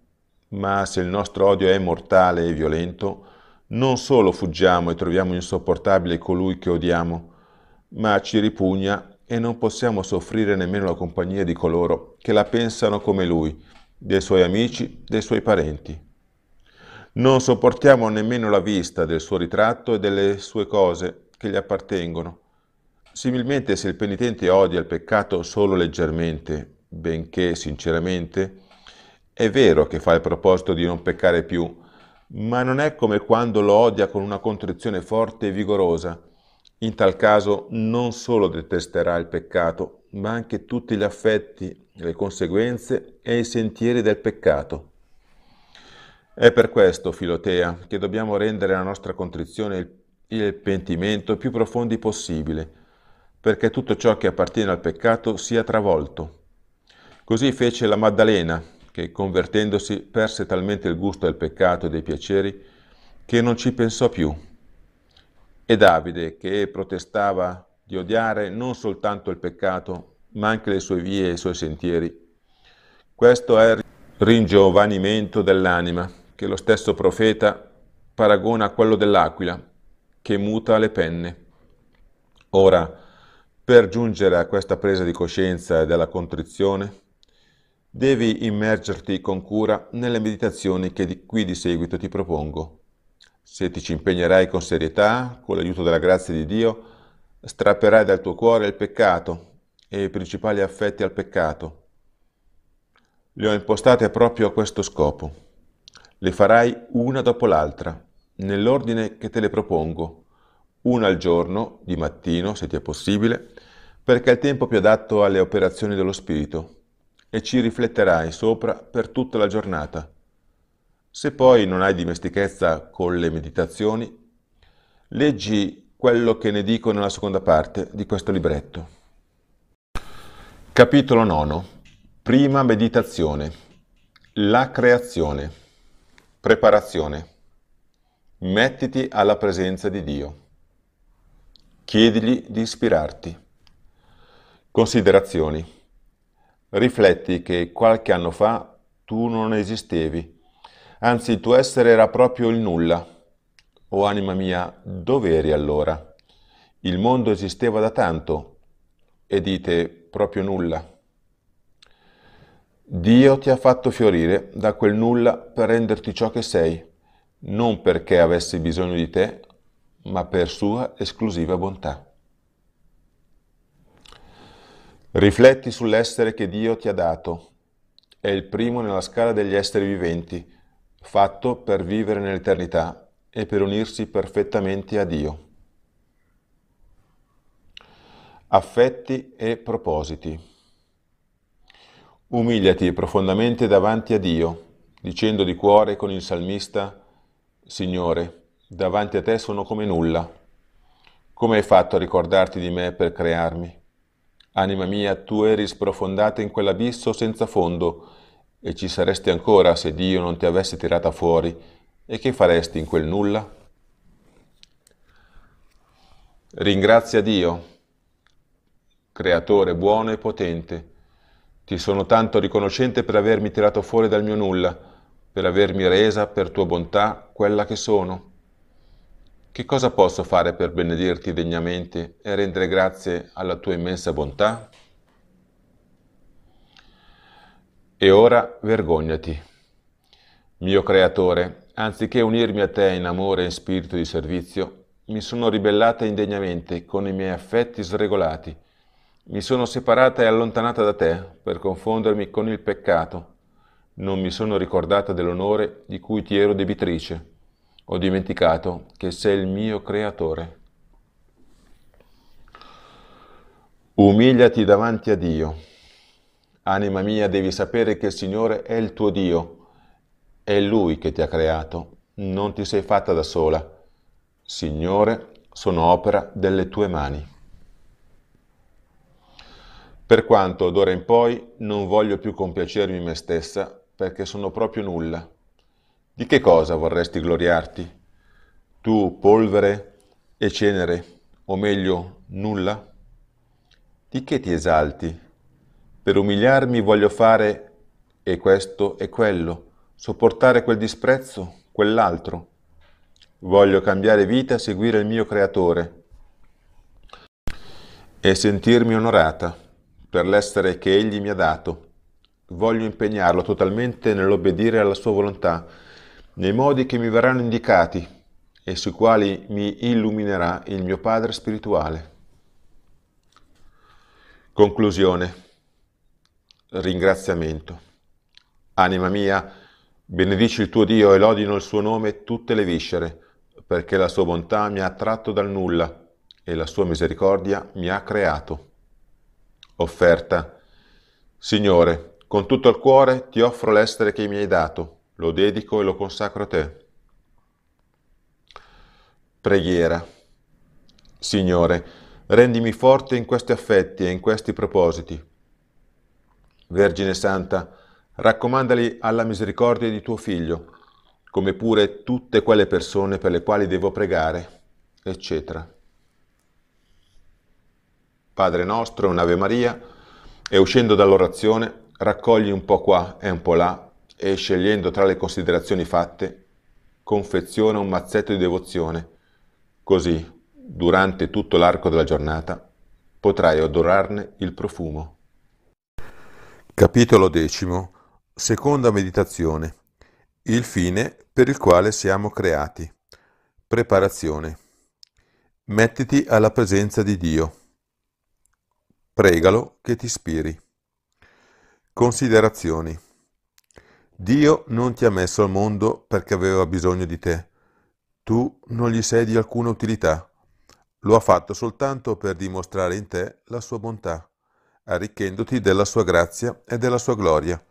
ma se il nostro odio è mortale e violento, non solo fuggiamo e troviamo insopportabile colui che odiamo, ma ci ripugna e non possiamo soffrire nemmeno la compagnia di coloro che la pensano come lui, dei suoi amici, dei suoi parenti. Non sopportiamo nemmeno la vista del suo ritratto e delle sue cose che gli appartengono. Similmente se il penitente odia il peccato solo leggermente, benché sinceramente, è vero che fa il proposito di non peccare più, ma non è come quando lo odia con una contrizione forte e vigorosa. In tal caso non solo detesterà il peccato, ma anche tutti gli affetti, le conseguenze e i sentieri del peccato. È per questo, Filotea, che dobbiamo rendere la nostra contrizione e il pentimento più profondi possibile, perché tutto ciò che appartiene al peccato sia travolto. Così fece la Maddalena, che convertendosi perse talmente il gusto del peccato e dei piaceri che non ci pensò più. E Davide, che protestava di odiare non soltanto il peccato, ma anche le sue vie e i suoi sentieri. Questo è il ringiovanimento dell'anima, che lo stesso profeta paragona a quello dell'aquila, che muta le penne. Ora, per giungere a questa presa di coscienza e della contrizione, Devi immergerti con cura nelle meditazioni che di qui di seguito ti propongo. Se ti ci impegnerai con serietà, con l'aiuto della grazia di Dio, strapperai dal tuo cuore il peccato e i principali affetti al peccato. Le ho impostate proprio a questo scopo. Le farai una dopo l'altra, nell'ordine che te le propongo, una al giorno, di mattino, se ti è possibile, perché è il tempo più adatto alle operazioni dello Spirito e ci rifletterai sopra per tutta la giornata. Se poi non hai dimestichezza con le meditazioni, leggi quello che ne dico nella seconda parte di questo libretto. Capitolo 9. Prima meditazione. La creazione. Preparazione. Mettiti alla presenza di Dio. Chiedigli di ispirarti. Considerazioni. Rifletti che qualche anno fa tu non esistevi, anzi il tuo essere era proprio il nulla. O oh, anima mia, dove eri allora? Il mondo esisteva da tanto e dite proprio nulla. Dio ti ha fatto fiorire da quel nulla per renderti ciò che sei, non perché avessi bisogno di te, ma per sua esclusiva bontà. Rifletti sull'essere che Dio ti ha dato. È il primo nella scala degli esseri viventi, fatto per vivere nell'eternità e per unirsi perfettamente a Dio. Affetti e propositi. Umiliati profondamente davanti a Dio, dicendo di cuore con il salmista, Signore, davanti a te sono come nulla. Come hai fatto a ricordarti di me per crearmi? Anima mia, tu eri sprofondata in quell'abisso senza fondo, e ci saresti ancora se Dio non ti avesse tirata fuori, e che faresti in quel nulla? Ringrazia Dio, creatore buono e potente. Ti sono tanto riconoscente per avermi tirato fuori dal mio nulla, per avermi resa per tua bontà quella che sono. Che cosa posso fare per benedirti degnamente e rendere grazie alla tua immensa bontà? E ora vergognati. Mio Creatore, anziché unirmi a te in amore e in spirito di servizio, mi sono ribellata indegnamente con i miei affetti sregolati. Mi sono separata e allontanata da te per confondermi con il peccato. Non mi sono ricordata dell'onore di cui ti ero debitrice ho dimenticato che sei il mio creatore. Umiliati davanti a Dio. Anima mia, devi sapere che il Signore è il tuo Dio, è Lui che ti ha creato, non ti sei fatta da sola. Signore, sono opera delle tue mani. Per quanto d'ora in poi non voglio più compiacermi me stessa, perché sono proprio nulla di che cosa vorresti gloriarti? Tu polvere e cenere, o meglio nulla? Di che ti esalti? Per umiliarmi voglio fare e questo e quello, sopportare quel disprezzo, quell'altro. Voglio cambiare vita e seguire il mio creatore e sentirmi onorata per l'essere che egli mi ha dato. Voglio impegnarlo totalmente nell'obbedire alla sua volontà nei modi che mi verranno indicati e sui quali mi illuminerà il mio Padre spirituale. Conclusione. Ringraziamento. Anima mia, benedici il tuo Dio e lodino il suo nome tutte le viscere, perché la sua bontà mi ha attratto dal nulla e la sua misericordia mi ha creato. Offerta. Signore, con tutto il cuore ti offro l'essere che mi hai dato lo dedico e lo consacro a te. Preghiera. Signore, rendimi forte in questi affetti e in questi propositi. Vergine Santa, raccomandali alla misericordia di tuo Figlio, come pure tutte quelle persone per le quali devo pregare, eccetera. Padre nostro, un'Ave Maria, e uscendo dall'orazione, raccogli un po' qua e un po' là e, scegliendo tra le considerazioni fatte, confeziona un mazzetto di devozione. Così, durante tutto l'arco della giornata, potrai odorarne il profumo. Capitolo decimo. Seconda meditazione. Il fine per il quale siamo creati. Preparazione. Mettiti alla presenza di Dio. Pregalo che ti ispiri. Considerazioni. Dio non ti ha messo al mondo perché aveva bisogno di te. Tu non gli sei di alcuna utilità. Lo ha fatto soltanto per dimostrare in te la sua bontà, arricchendoti della sua grazia e della sua gloria.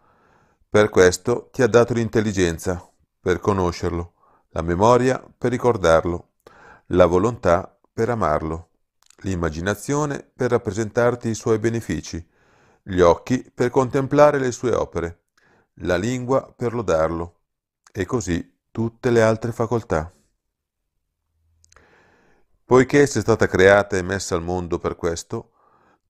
Per questo ti ha dato l'intelligenza, per conoscerlo, la memoria per ricordarlo, la volontà per amarlo, l'immaginazione per rappresentarti i suoi benefici, gli occhi per contemplare le sue opere la lingua per lodarlo, e così tutte le altre facoltà. Poiché essa è stata creata e messa al mondo per questo,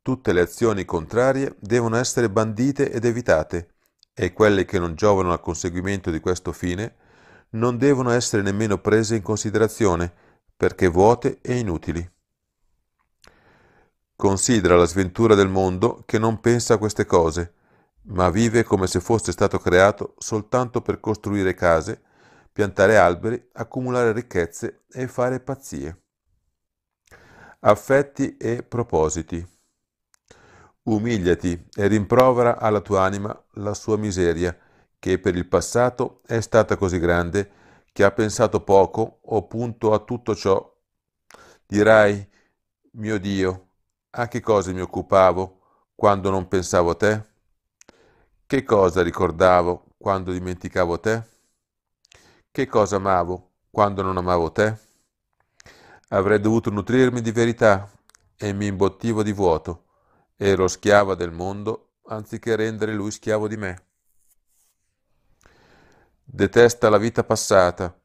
tutte le azioni contrarie devono essere bandite ed evitate, e quelle che non giovano al conseguimento di questo fine non devono essere nemmeno prese in considerazione, perché vuote e inutili. Considera la sventura del mondo che non pensa a queste cose, ma vive come se fosse stato creato soltanto per costruire case, piantare alberi, accumulare ricchezze e fare pazzie. Affetti e propositi. Umiliati e rimprovera alla tua anima la sua miseria, che per il passato è stata così grande che ha pensato poco o punto a tutto ciò. Dirai, mio Dio, a che cosa mi occupavo quando non pensavo a te? Che cosa ricordavo quando dimenticavo te? Che cosa amavo quando non amavo te? Avrei dovuto nutrirmi di verità e mi imbottivo di vuoto. Ero schiava del mondo anziché rendere lui schiavo di me. Detesta la vita passata,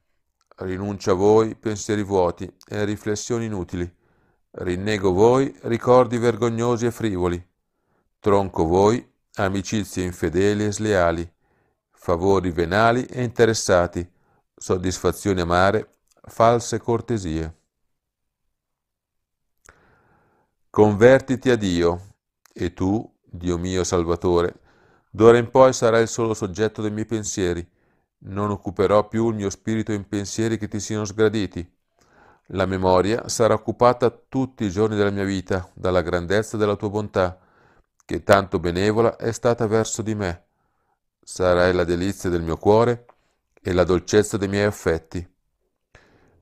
Rinuncio a voi pensieri vuoti e riflessioni inutili, rinnego voi ricordi vergognosi e frivoli, tronco voi amicizie infedeli e sleali, favori venali e interessati, soddisfazioni amare, false cortesie. Convertiti a Dio e tu, Dio mio Salvatore, d'ora in poi sarai il solo soggetto dei miei pensieri. Non occuperò più il mio spirito in pensieri che ti siano sgraditi. La memoria sarà occupata tutti i giorni della mia vita dalla grandezza della tua bontà, che tanto benevola è stata verso di me. Sarai la delizia del mio cuore e la dolcezza dei miei affetti.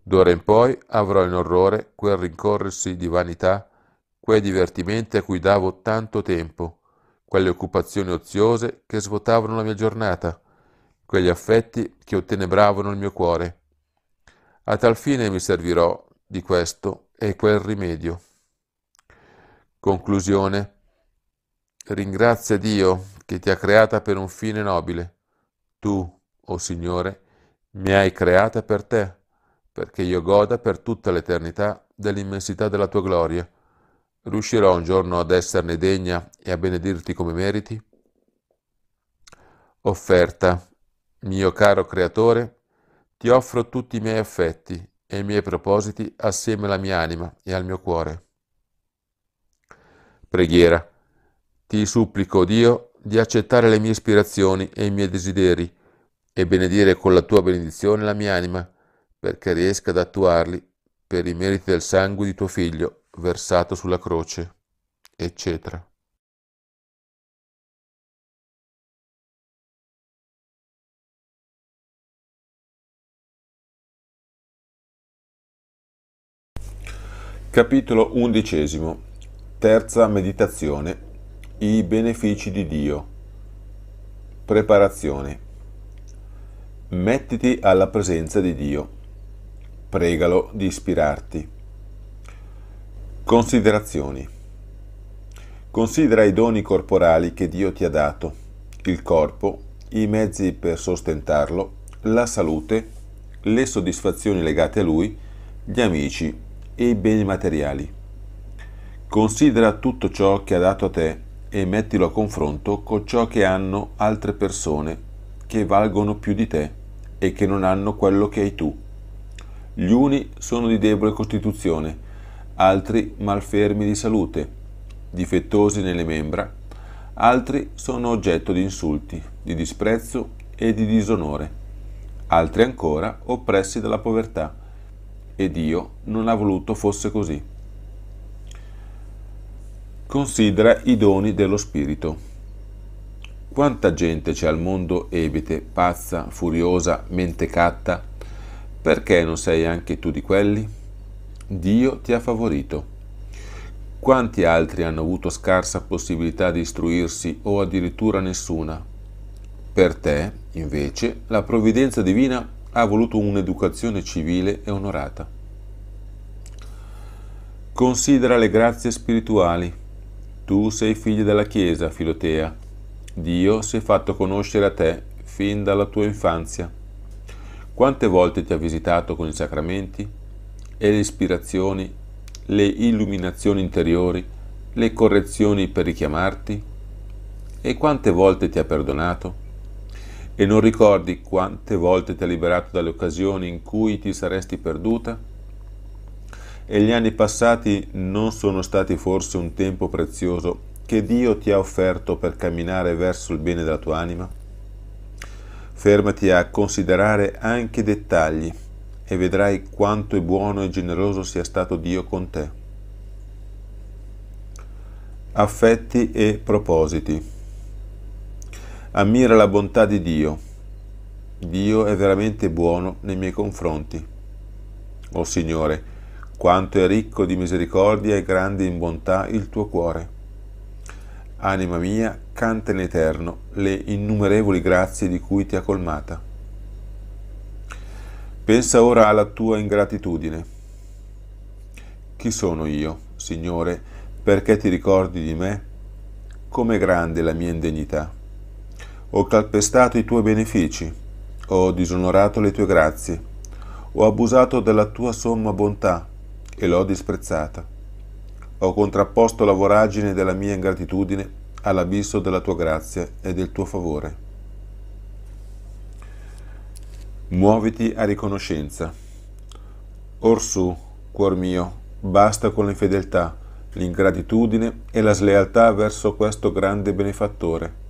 D'ora in poi avrò in orrore quel rincorrersi di vanità, quei divertimenti a cui davo tanto tempo, quelle occupazioni oziose che svuotavano la mia giornata, quegli affetti che ottenebravano il mio cuore. A tal fine mi servirò di questo e quel rimedio. Conclusione. Ringrazia Dio che ti ha creata per un fine nobile. Tu, o oh Signore, mi hai creata per te, perché io goda per tutta l'eternità dell'immensità della tua gloria. Riuscirò un giorno ad esserne degna e a benedirti come meriti? Offerta, mio caro Creatore, ti offro tutti i miei affetti e i miei propositi assieme alla mia anima e al mio cuore. Preghiera. Ti supplico, Dio, di accettare le mie ispirazioni e i miei desideri e benedire con la tua benedizione la mia anima, perché riesca ad attuarli per i meriti del sangue di tuo figlio versato sulla croce, eccetera. Capitolo undicesimo. Terza meditazione i benefici di Dio. Preparazione. Mettiti alla presenza di Dio. Pregalo di ispirarti. Considerazioni. Considera i doni corporali che Dio ti ha dato, il corpo, i mezzi per sostentarlo, la salute, le soddisfazioni legate a lui, gli amici e i beni materiali. Considera tutto ciò che ha dato a te e mettilo a confronto con ciò che hanno altre persone che valgono più di te e che non hanno quello che hai tu. Gli uni sono di debole costituzione, altri malfermi di salute, difettosi nelle membra, altri sono oggetto di insulti, di disprezzo e di disonore, altri ancora oppressi dalla povertà. E Dio non ha voluto fosse così considera i doni dello Spirito. Quanta gente c'è al mondo ebete, pazza, furiosa, mentecatta? Perché non sei anche tu di quelli? Dio ti ha favorito. Quanti altri hanno avuto scarsa possibilità di istruirsi o addirittura nessuna? Per te, invece, la provvidenza divina ha voluto un'educazione civile e onorata. Considera le grazie spirituali tu sei figlio della Chiesa, Filotea. Dio si è fatto conoscere a te fin dalla tua infanzia. Quante volte ti ha visitato con i sacramenti e le ispirazioni, le illuminazioni interiori, le correzioni per richiamarti? E quante volte ti ha perdonato? E non ricordi quante volte ti ha liberato dalle occasioni in cui ti saresti perduta? e gli anni passati non sono stati forse un tempo prezioso che Dio ti ha offerto per camminare verso il bene della tua anima? Fermati a considerare anche i dettagli e vedrai quanto è buono e generoso sia stato Dio con te. Affetti e propositi. Ammira la bontà di Dio. Dio è veramente buono nei miei confronti. O oh Signore, quanto è ricco di misericordia e grande in bontà il tuo cuore. Anima mia, canta in eterno le innumerevoli grazie di cui ti ha colmata. Pensa ora alla tua ingratitudine. Chi sono io, Signore, perché ti ricordi di me? Com'è grande la mia indegnità. Ho calpestato i tuoi benefici, ho disonorato le tue grazie, ho abusato della tua somma bontà e l'ho disprezzata. Ho contrapposto la voragine della mia ingratitudine all'abisso della tua grazia e del tuo favore. Muoviti a riconoscenza. Orsù, cuor mio, basta con l'infedeltà, l'ingratitudine e la slealtà verso questo grande benefattore.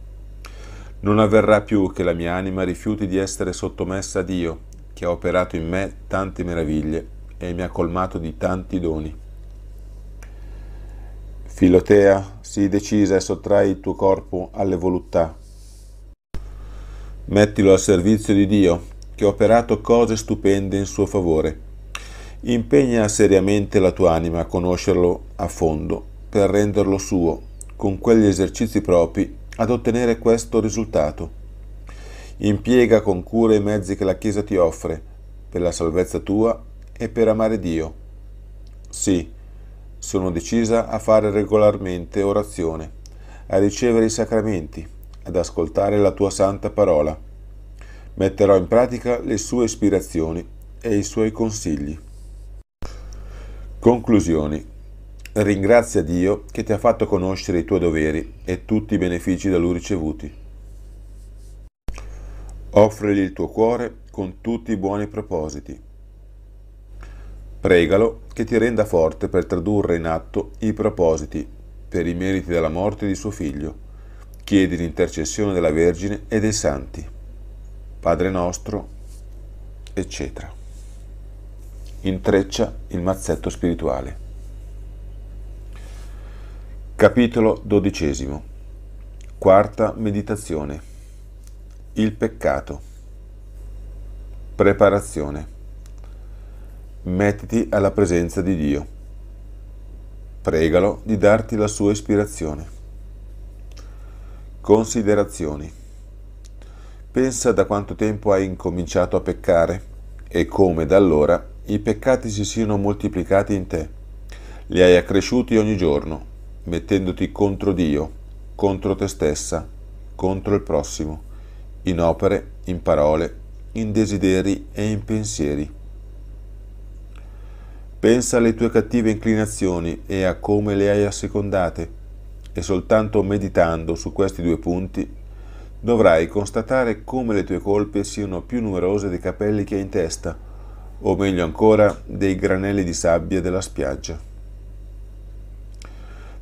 Non avverrà più che la mia anima rifiuti di essere sottomessa a Dio, che ha operato in me tante meraviglie e mi ha colmato di tanti doni. Filotea, sii decisa e sottrai il tuo corpo alle voluttà. Mettilo al servizio di Dio, che ha operato cose stupende in suo favore. Impegna seriamente la tua anima a conoscerlo a fondo, per renderlo suo, con quegli esercizi propri, ad ottenere questo risultato. Impiega con cura i mezzi che la Chiesa ti offre, per la salvezza tua e per amare Dio. Sì, sono decisa a fare regolarmente orazione, a ricevere i sacramenti, ad ascoltare la tua santa parola. Metterò in pratica le sue ispirazioni e i suoi consigli. Conclusioni. Ringrazia Dio che ti ha fatto conoscere i tuoi doveri e tutti i benefici da Lui ricevuti. Offrigli il tuo cuore con tutti i buoni propositi Pregalo che ti renda forte per tradurre in atto i propositi per i meriti della morte di suo figlio. Chiedi l'intercessione della Vergine e dei santi. Padre nostro, eccetera. Intreccia il mazzetto spirituale. Capitolo dodicesimo. Quarta meditazione. Il peccato. Preparazione mettiti alla presenza di Dio. Pregalo di darti la sua ispirazione. Considerazioni. Pensa da quanto tempo hai incominciato a peccare e come da allora i peccati si siano moltiplicati in te. Li hai accresciuti ogni giorno, mettendoti contro Dio, contro te stessa, contro il prossimo, in opere, in parole, in desideri e in pensieri Pensa alle tue cattive inclinazioni e a come le hai assecondate e soltanto meditando su questi due punti dovrai constatare come le tue colpe siano più numerose dei capelli che hai in testa, o meglio ancora dei granelli di sabbia della spiaggia.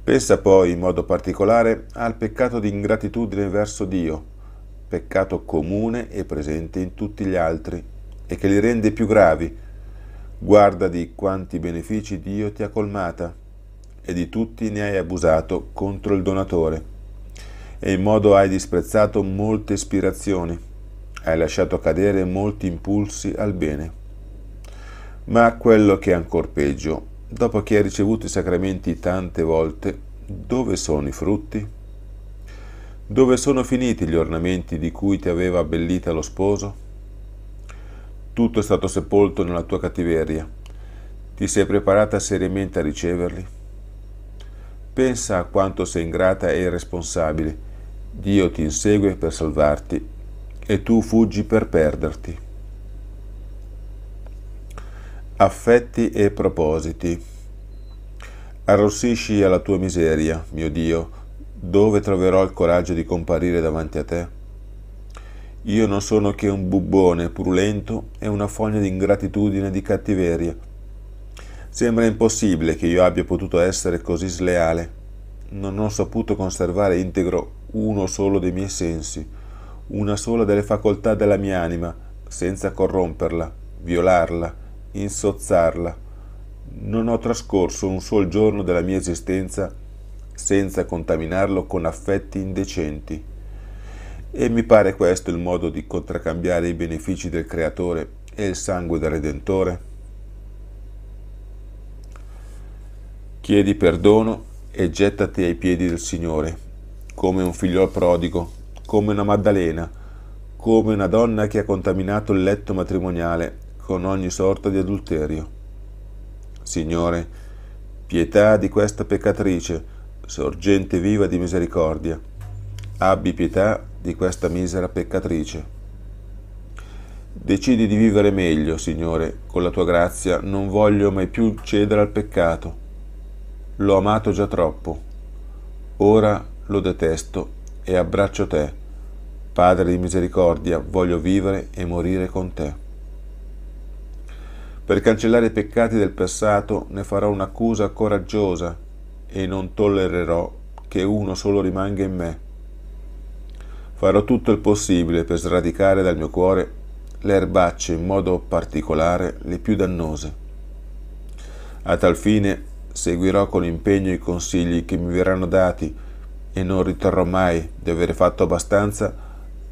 Pensa poi in modo particolare al peccato di ingratitudine verso Dio, peccato comune e presente in tutti gli altri, e che li rende più gravi, Guarda di quanti benefici Dio ti ha colmata e di tutti ne hai abusato contro il donatore e in modo hai disprezzato molte ispirazioni, hai lasciato cadere molti impulsi al bene. Ma quello che è ancor peggio, dopo che hai ricevuto i sacramenti tante volte, dove sono i frutti? Dove sono finiti gli ornamenti di cui ti aveva abbellita lo sposo? tutto è stato sepolto nella tua cattiveria. Ti sei preparata seriamente a riceverli? Pensa a quanto sei ingrata e irresponsabile. Dio ti insegue per salvarti e tu fuggi per perderti. Affetti e propositi. Arrossisci alla tua miseria, mio Dio, dove troverò il coraggio di comparire davanti a te? Io non sono che un bubbone purulento e una fogna di ingratitudine e di cattiveria. Sembra impossibile che io abbia potuto essere così sleale. Non ho saputo conservare integro uno solo dei miei sensi, una sola delle facoltà della mia anima, senza corromperla, violarla, insozzarla. Non ho trascorso un sol giorno della mia esistenza senza contaminarlo con affetti indecenti. E mi pare questo il modo di contraccambiare i benefici del Creatore e il sangue del Redentore? Chiedi perdono e gettati ai piedi del Signore, come un figliol prodigo, come una Maddalena, come una donna che ha contaminato il letto matrimoniale con ogni sorta di adulterio. Signore, pietà di questa peccatrice, sorgente viva di misericordia. Abbi pietà di questa misera peccatrice. Decidi di vivere meglio, Signore, con la tua grazia non voglio mai più cedere al peccato. L'ho amato già troppo. Ora lo detesto e abbraccio te. Padre di misericordia, voglio vivere e morire con te. Per cancellare i peccati del passato ne farò un'accusa coraggiosa e non tollererò che uno solo rimanga in me Farò tutto il possibile per sradicare dal mio cuore le erbacce, in modo particolare le più dannose. A tal fine seguirò con impegno i consigli che mi verranno dati e non riterrò mai di aver fatto abbastanza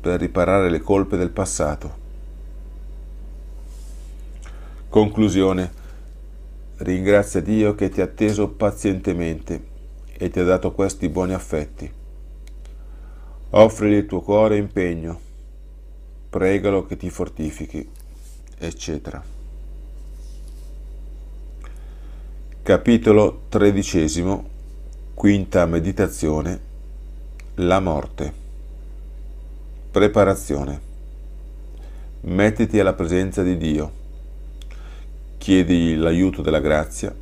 per riparare le colpe del passato. Conclusione. Ringrazia Dio che ti ha atteso pazientemente e ti ha dato questi buoni affetti. Offrili il tuo cuore impegno, pregalo che ti fortifichi, eccetera. Capitolo tredicesimo, quinta meditazione, la morte. Preparazione. Mettiti alla presenza di Dio, chiedi l'aiuto della grazia,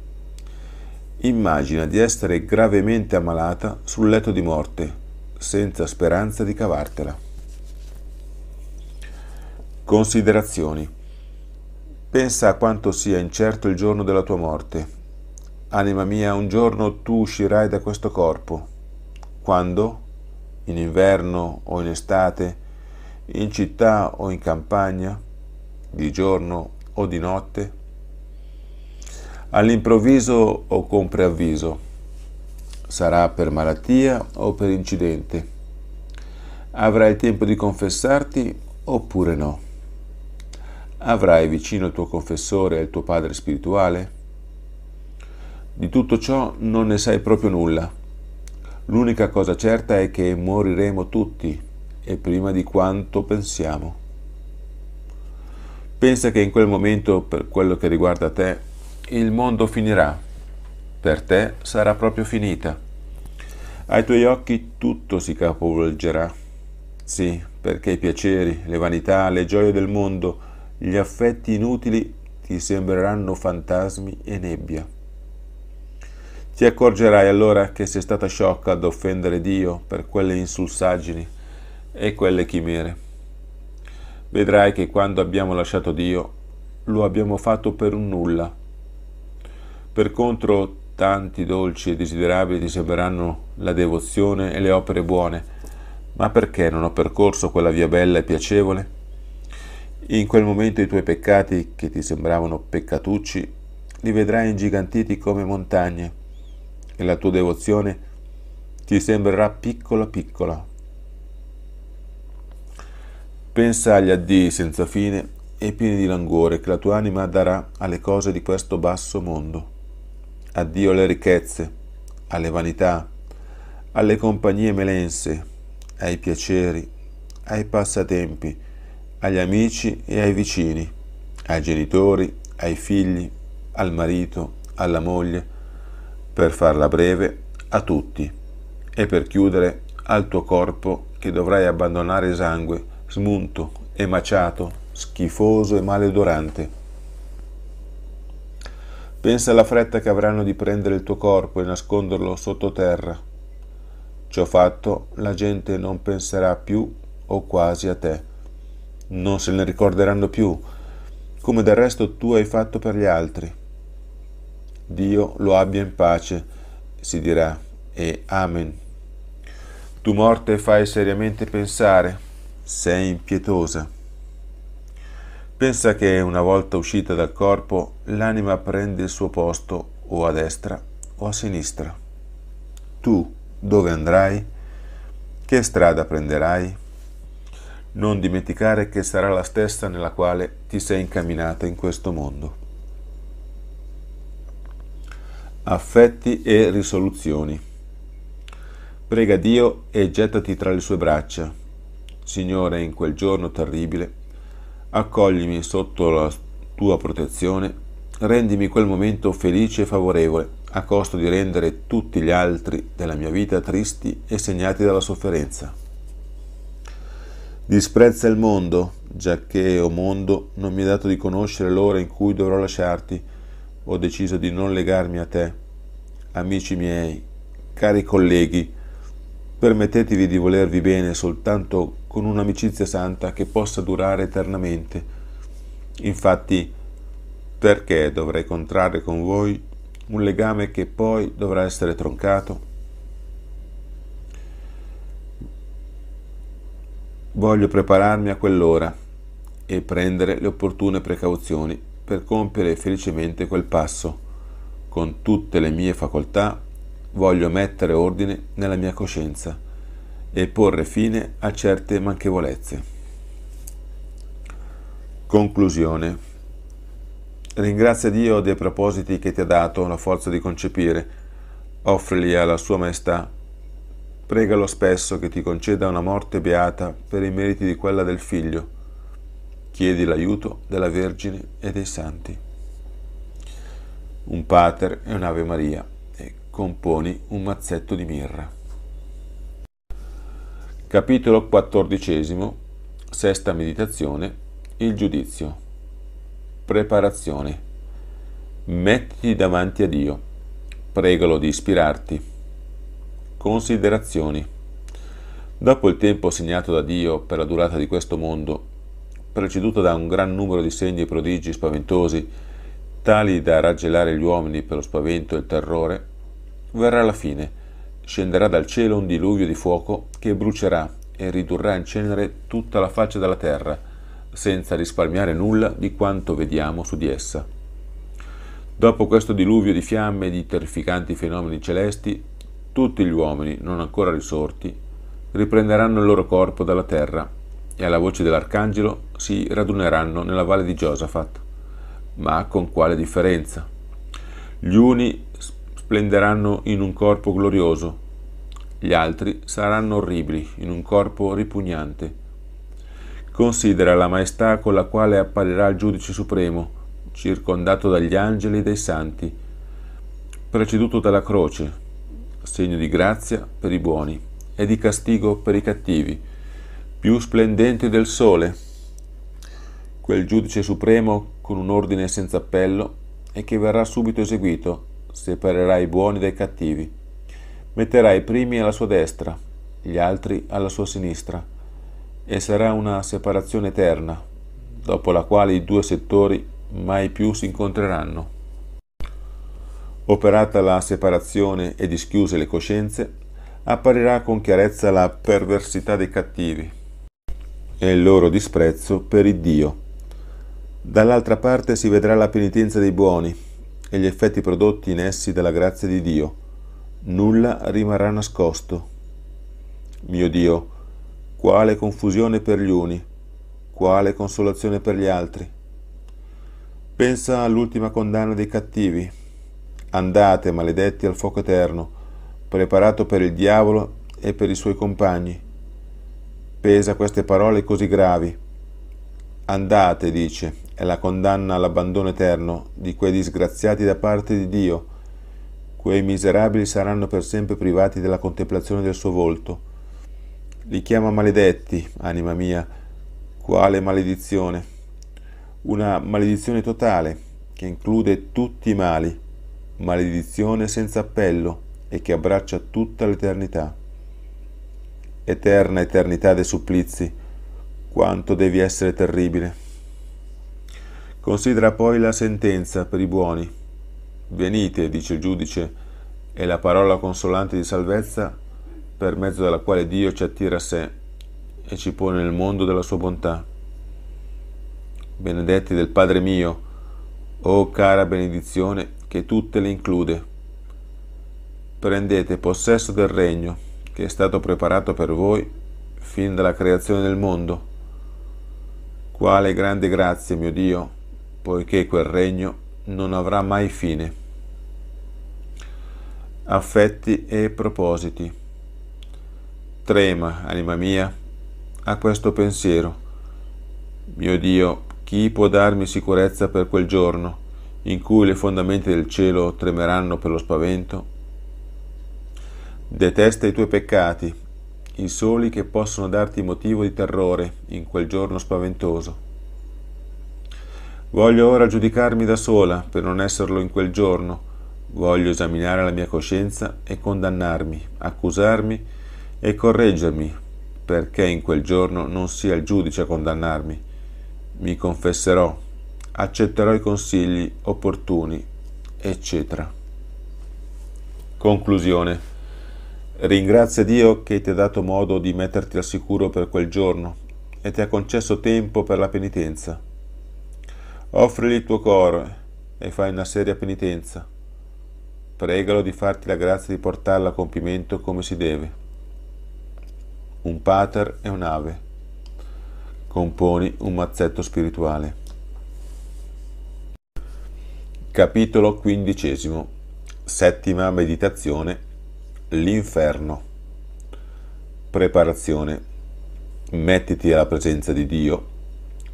immagina di essere gravemente ammalata sul letto di morte senza speranza di cavartela. Considerazioni. Pensa a quanto sia incerto il giorno della tua morte. Anima mia, un giorno tu uscirai da questo corpo. Quando? In inverno o in estate? In città o in campagna? Di giorno o di notte? All'improvviso o con preavviso? sarà per malattia o per incidente. Avrai il tempo di confessarti oppure no. Avrai vicino il tuo confessore e il tuo padre spirituale? Di tutto ciò non ne sai proprio nulla. L'unica cosa certa è che moriremo tutti e prima di quanto pensiamo. Pensa che in quel momento, per quello che riguarda te, il mondo finirà per te sarà proprio finita. Ai tuoi occhi tutto si capovolgerà. Sì, perché i piaceri, le vanità, le gioie del mondo, gli affetti inutili ti sembreranno fantasmi e nebbia. Ti accorgerai allora che sei stata sciocca ad offendere Dio per quelle insulsaggini e quelle chimere. Vedrai che quando abbiamo lasciato Dio lo abbiamo fatto per un nulla. Per contro tanti dolci e desiderabili ti sembreranno la devozione e le opere buone, ma perché non ho percorso quella via bella e piacevole? In quel momento i tuoi peccati, che ti sembravano peccatucci, li vedrai ingigantiti come montagne e la tua devozione ti sembrerà piccola piccola. Pensa agli addii senza fine e pieni di languore che la tua anima darà alle cose di questo basso mondo addio alle ricchezze, alle vanità, alle compagnie melense, ai piaceri, ai passatempi, agli amici e ai vicini, ai genitori, ai figli, al marito, alla moglie, per farla breve, a tutti, e per chiudere al tuo corpo che dovrai abbandonare sangue, smunto emaciato, schifoso e maleodorante. Pensa alla fretta che avranno di prendere il tuo corpo e nasconderlo sottoterra. Ciò fatto, la gente non penserà più o quasi a te. Non se ne ricorderanno più, come del resto tu hai fatto per gli altri. Dio lo abbia in pace, si dirà, e Amen. Tu morte fai seriamente pensare, sei impietosa. Pensa che una volta uscita dal corpo, l'anima prende il suo posto o a destra o a sinistra. Tu dove andrai? Che strada prenderai? Non dimenticare che sarà la stessa nella quale ti sei incamminata in questo mondo. Affetti e risoluzioni. Prega Dio e gettati tra le sue braccia. Signore, in quel giorno terribile, accoglimi sotto la tua protezione, rendimi quel momento felice e favorevole, a costo di rendere tutti gli altri della mia vita tristi e segnati dalla sofferenza. Disprezza il mondo, giacché, o oh mondo, non mi è dato di conoscere l'ora in cui dovrò lasciarti, ho deciso di non legarmi a te. Amici miei, cari colleghi, permettetevi di volervi bene soltanto con un'amicizia santa che possa durare eternamente. Infatti, perché dovrei contrarre con voi un legame che poi dovrà essere troncato? Voglio prepararmi a quell'ora e prendere le opportune precauzioni per compiere felicemente quel passo. Con tutte le mie facoltà voglio mettere ordine nella mia coscienza e porre fine a certe manchevolezze. Conclusione. Ringrazia Dio dei propositi che ti ha dato la forza di concepire. Offrili alla Sua Maestà. Pregalo spesso che ti conceda una morte beata per i meriti di quella del figlio. Chiedi l'aiuto della Vergine e dei Santi. Un Pater e un'Ave Maria e componi un mazzetto di mirra. Capitolo XIV, sesta meditazione, il giudizio. Preparazione. Mettiti davanti a Dio, pregalo di ispirarti. Considerazioni. Dopo il tempo segnato da Dio per la durata di questo mondo, preceduto da un gran numero di segni e prodigi spaventosi, tali da raggelare gli uomini per lo spavento e il terrore, verrà la fine scenderà dal cielo un diluvio di fuoco che brucerà e ridurrà in cenere tutta la faccia della terra, senza risparmiare nulla di quanto vediamo su di essa. Dopo questo diluvio di fiamme e di terrificanti fenomeni celesti, tutti gli uomini non ancora risorti riprenderanno il loro corpo dalla terra e alla voce dell'arcangelo si raduneranno nella valle di Giosafat. Ma con quale differenza? Gli uni splenderanno in un corpo glorioso, gli altri saranno orribili in un corpo ripugnante. Considera la maestà con la quale apparirà il giudice supremo, circondato dagli angeli e dai santi, preceduto dalla croce, segno di grazia per i buoni e di castigo per i cattivi, più splendente del sole. Quel giudice supremo con un ordine senza appello e che verrà subito eseguito separerà i buoni dai cattivi, metterà i primi alla sua destra, gli altri alla sua sinistra, e sarà una separazione eterna, dopo la quale i due settori mai più si incontreranno. Operata la separazione e dischiuse le coscienze, apparirà con chiarezza la perversità dei cattivi e il loro disprezzo per il Dio. Dall'altra parte si vedrà la penitenza dei buoni, e gli effetti prodotti in essi dalla grazia di Dio. Nulla rimarrà nascosto. Mio Dio, quale confusione per gli uni, quale consolazione per gli altri. Pensa all'ultima condanna dei cattivi. Andate, maledetti, al fuoco eterno, preparato per il diavolo e per i suoi compagni. Pesa queste parole così gravi. Andate, dice, è la condanna all'abbandono eterno di quei disgraziati da parte di Dio. Quei miserabili saranno per sempre privati della contemplazione del suo volto. Li chiama maledetti, anima mia, quale maledizione. Una maledizione totale che include tutti i mali, maledizione senza appello e che abbraccia tutta l'eternità. Eterna eternità dei supplizi, quanto devi essere terribile. Considera poi la sentenza per i buoni. Venite, dice il giudice, è la parola consolante di salvezza per mezzo della quale Dio ci attira a sé e ci pone nel mondo della sua bontà. Benedetti del Padre mio, o oh cara benedizione che tutte le include. Prendete possesso del regno che è stato preparato per voi fin dalla creazione del mondo. Quale grande grazia, mio Dio, poiché quel regno non avrà mai fine. Affetti e propositi. Trema, anima mia, a questo pensiero. Mio Dio, chi può darmi sicurezza per quel giorno in cui le fondamenta del cielo tremeranno per lo spavento? Detesta i tuoi peccati, i soli che possono darti motivo di terrore in quel giorno spaventoso Voglio ora giudicarmi da sola per non esserlo in quel giorno. Voglio esaminare la mia coscienza e condannarmi, accusarmi e correggermi, perché in quel giorno non sia il giudice a condannarmi. Mi confesserò, accetterò i consigli opportuni, eccetera. Conclusione. Ringrazia Dio che ti ha dato modo di metterti al sicuro per quel giorno e ti ha concesso tempo per la penitenza offri il tuo coro e fai una seria penitenza. Pregalo di farti la grazia di portarla a compimento come si deve. Un pater e un'ave. Componi un mazzetto spirituale. Capitolo quindicesimo. Settima meditazione. L'inferno. Preparazione. Mettiti alla presenza di Dio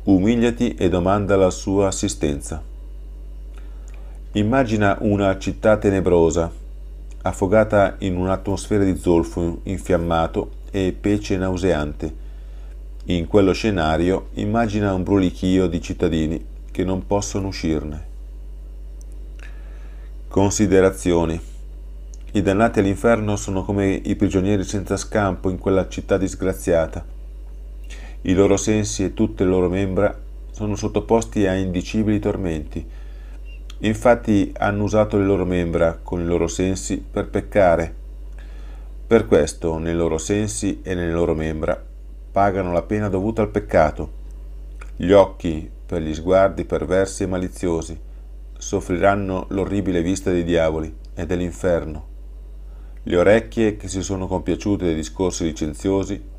Umiliati e domanda la sua assistenza. Immagina una città tenebrosa, affogata in un'atmosfera di zolfo infiammato e pece nauseante. In quello scenario immagina un brulichio di cittadini che non possono uscirne. Considerazioni. I dannati all'inferno sono come i prigionieri senza scampo in quella città disgraziata i loro sensi e tutte le loro membra sono sottoposti a indicibili tormenti. Infatti hanno usato le loro membra con i loro sensi per peccare. Per questo nei loro sensi e nelle loro membra pagano la pena dovuta al peccato. Gli occhi, per gli sguardi perversi e maliziosi, soffriranno l'orribile vista dei diavoli e dell'inferno. Le orecchie che si sono compiaciute dei discorsi licenziosi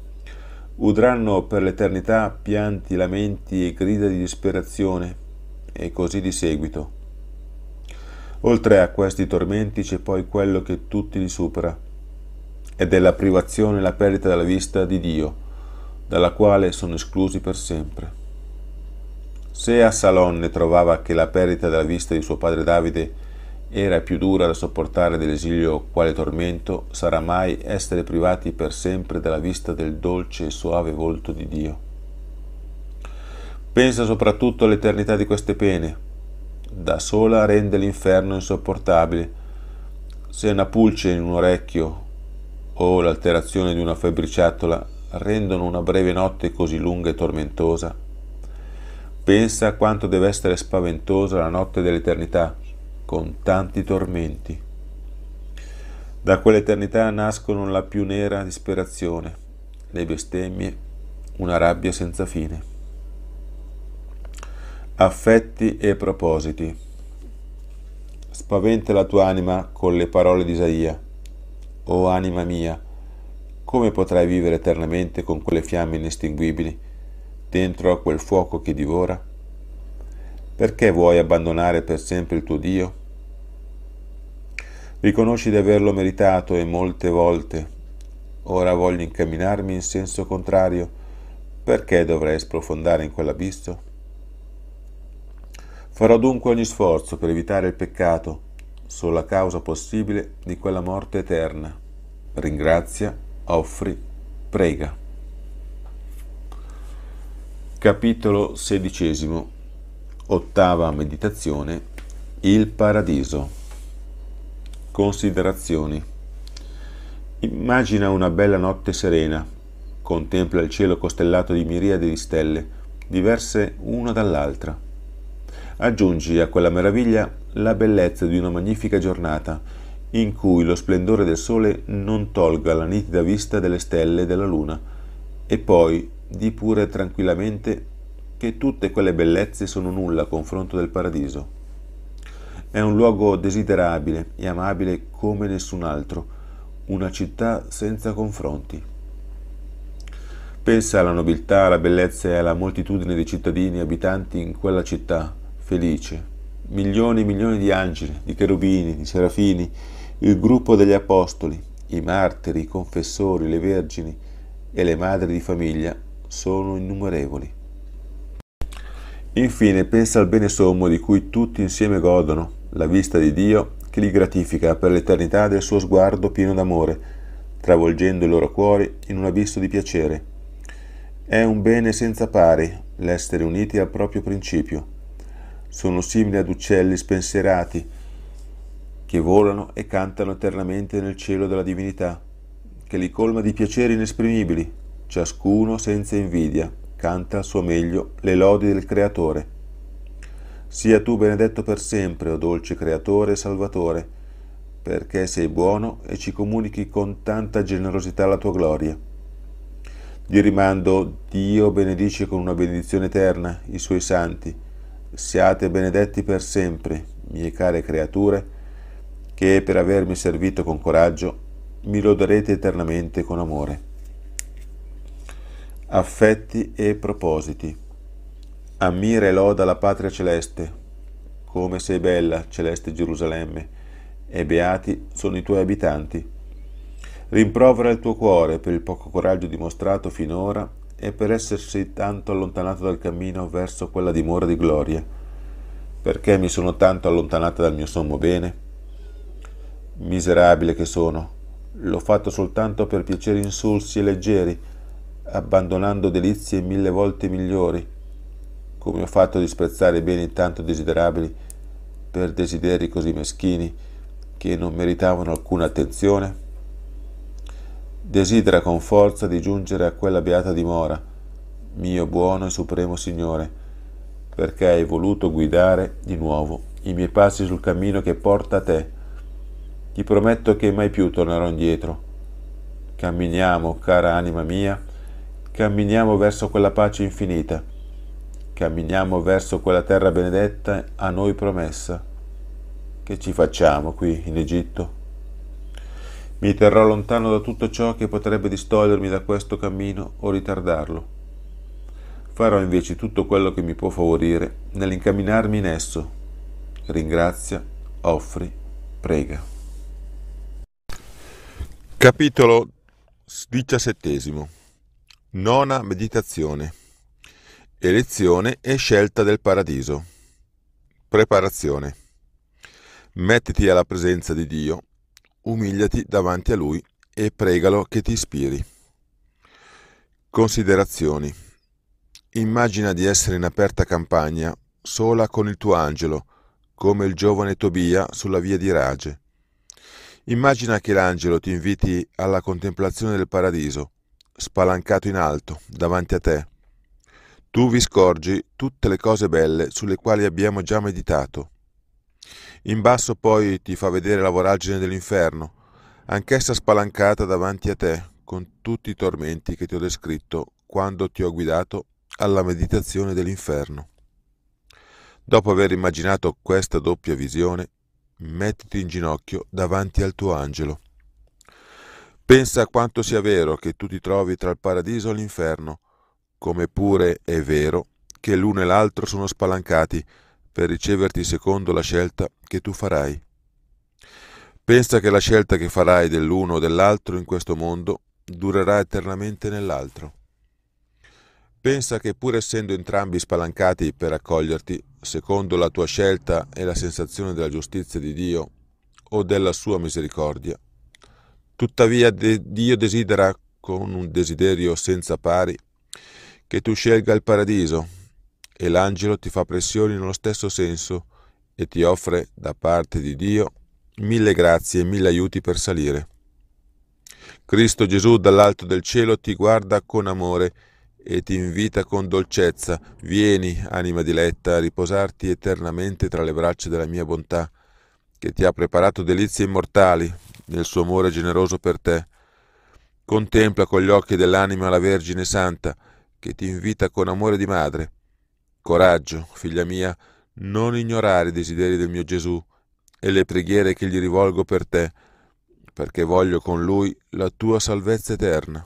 udranno per l'eternità pianti, lamenti e grida di disperazione, e così di seguito. Oltre a questi tormenti c'è poi quello che tutti li supera, ed è la privazione e la perdita della vista di Dio, dalla quale sono esclusi per sempre. Se a Salonne trovava che la perdita della vista di suo padre Davide era più dura da sopportare dell'esilio quale tormento sarà mai essere privati per sempre della vista del dolce e soave volto di Dio. Pensa soprattutto all'eternità di queste pene. Da sola rende l'inferno insopportabile. Se una pulce in un orecchio o l'alterazione di una febbriciatola rendono una breve notte così lunga e tormentosa, pensa a quanto deve essere spaventosa la notte dell'eternità con tanti tormenti. Da quell'eternità nascono la più nera disperazione, le bestemmie, una rabbia senza fine. Affetti e propositi. Spaventa la tua anima con le parole di Isaia. O oh, anima mia, come potrai vivere eternamente con quelle fiamme inestinguibili, dentro a quel fuoco che divora? Perché vuoi abbandonare per sempre il tuo Dio? Riconosci di averlo meritato e molte volte. Ora voglio incamminarmi in senso contrario. Perché dovrei sprofondare in quell'abisso? Farò dunque ogni sforzo per evitare il peccato, sola causa possibile di quella morte eterna. Ringrazia, offri, prega. Capitolo XVI. Ottava meditazione. Il paradiso. Considerazioni. Immagina una bella notte serena, contempla il cielo costellato di miriadi di stelle, diverse una dall'altra. Aggiungi a quella meraviglia la bellezza di una magnifica giornata, in cui lo splendore del sole non tolga la nitida vista delle stelle e della luna, e poi di pure tranquillamente che tutte quelle bellezze sono nulla a confronto del paradiso. È un luogo desiderabile e amabile come nessun altro, una città senza confronti. Pensa alla nobiltà, alla bellezza e alla moltitudine di cittadini abitanti in quella città, felice. Milioni e milioni di angeli, di cherubini, di serafini, il gruppo degli apostoli, i martiri, i confessori, le vergini e le madri di famiglia sono innumerevoli. Infine pensa al bene sommo di cui tutti insieme godono, la vista di Dio che li gratifica per l'eternità del suo sguardo pieno d'amore, travolgendo i loro cuori in un abisso di piacere. È un bene senza pari l'essere uniti al proprio principio. Sono simili ad uccelli spensierati che volano e cantano eternamente nel cielo della divinità, che li colma di piaceri inesprimibili, ciascuno senza invidia, canta al suo meglio le lodi del Creatore. Sia tu benedetto per sempre, o dolce Creatore e Salvatore, perché sei buono e ci comunichi con tanta generosità la tua gloria. Gli rimando, Dio benedice con una benedizione eterna i suoi santi. Siate benedetti per sempre, mie care creature, che per avermi servito con coraggio mi loderete eternamente con amore. Affetti e propositi. Ammira e loda la patria celeste, come sei bella, celeste Gerusalemme, e beati sono i tuoi abitanti. Rimprovera il tuo cuore per il poco coraggio dimostrato finora e per essersi tanto allontanato dal cammino verso quella dimora di gloria. Perché mi sono tanto allontanata dal mio sommo bene? Miserabile che sono, l'ho fatto soltanto per piaceri insulsi e leggeri, abbandonando delizie mille volte migliori come ho fatto disprezzare i beni tanto desiderabili per desideri così meschini che non meritavano alcuna attenzione? Desidera con forza di giungere a quella beata dimora, mio buono e supremo Signore, perché hai voluto guidare di nuovo i miei passi sul cammino che porta a te. Ti prometto che mai più tornerò indietro. Camminiamo, cara anima mia, camminiamo verso quella pace infinita Camminiamo verso quella terra benedetta a noi promessa. Che ci facciamo qui in Egitto? Mi terrò lontano da tutto ciò che potrebbe distogliermi da questo cammino o ritardarlo. Farò invece tutto quello che mi può favorire nell'incamminarmi in esso. Ringrazia, offri, prega. Capitolo 17. Nona meditazione Elezione e scelta del paradiso. Preparazione. Mettiti alla presenza di Dio, umiliati davanti a Lui e pregalo che ti ispiri. Considerazioni. Immagina di essere in aperta campagna, sola con il tuo angelo, come il giovane Tobia sulla via di Rage. Immagina che l'angelo ti inviti alla contemplazione del paradiso, spalancato in alto, davanti a te tu vi scorgi tutte le cose belle sulle quali abbiamo già meditato. In basso poi ti fa vedere la voragine dell'inferno, anch'essa spalancata davanti a te, con tutti i tormenti che ti ho descritto quando ti ho guidato alla meditazione dell'inferno. Dopo aver immaginato questa doppia visione, mettiti in ginocchio davanti al tuo angelo. Pensa a quanto sia vero che tu ti trovi tra il paradiso e l'inferno come pure è vero che l'uno e l'altro sono spalancati per riceverti secondo la scelta che tu farai. Pensa che la scelta che farai dell'uno o dell'altro in questo mondo durerà eternamente nell'altro. Pensa che pur essendo entrambi spalancati per accoglierti, secondo la tua scelta e la sensazione della giustizia di Dio o della sua misericordia, tuttavia Dio desidera con un desiderio senza pari che tu scelga il paradiso e l'angelo ti fa pressioni nello stesso senso e ti offre da parte di Dio mille grazie e mille aiuti per salire. Cristo Gesù dall'alto del cielo ti guarda con amore e ti invita con dolcezza, vieni, anima diletta, a riposarti eternamente tra le braccia della mia bontà, che ti ha preparato delizie immortali nel suo amore generoso per te. Contempla con gli occhi dell'anima la Vergine Santa, che ti invita con amore di madre. Coraggio, figlia mia, non ignorare i desideri del mio Gesù e le preghiere che gli rivolgo per te, perché voglio con lui la tua salvezza eterna.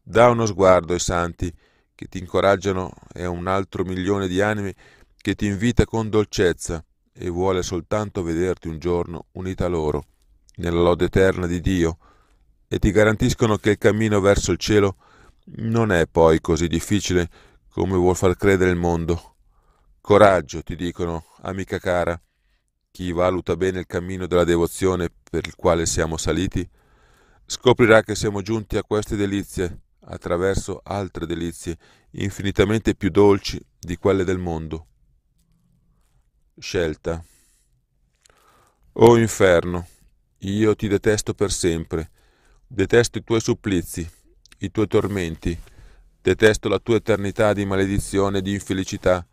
Da uno sguardo ai santi che ti incoraggiano e a un altro milione di anime che ti invita con dolcezza e vuole soltanto vederti un giorno unita a loro, nella lode eterna di Dio, e ti garantiscono che il cammino verso il cielo è non è poi così difficile come vuol far credere il mondo. Coraggio, ti dicono, amica cara. Chi valuta bene il cammino della devozione per il quale siamo saliti, scoprirà che siamo giunti a queste delizie attraverso altre delizie infinitamente più dolci di quelle del mondo. Scelta. O oh inferno, io ti detesto per sempre, detesto i tuoi supplizi, i tuoi tormenti, detesto la tua eternità di maledizione e di infelicità,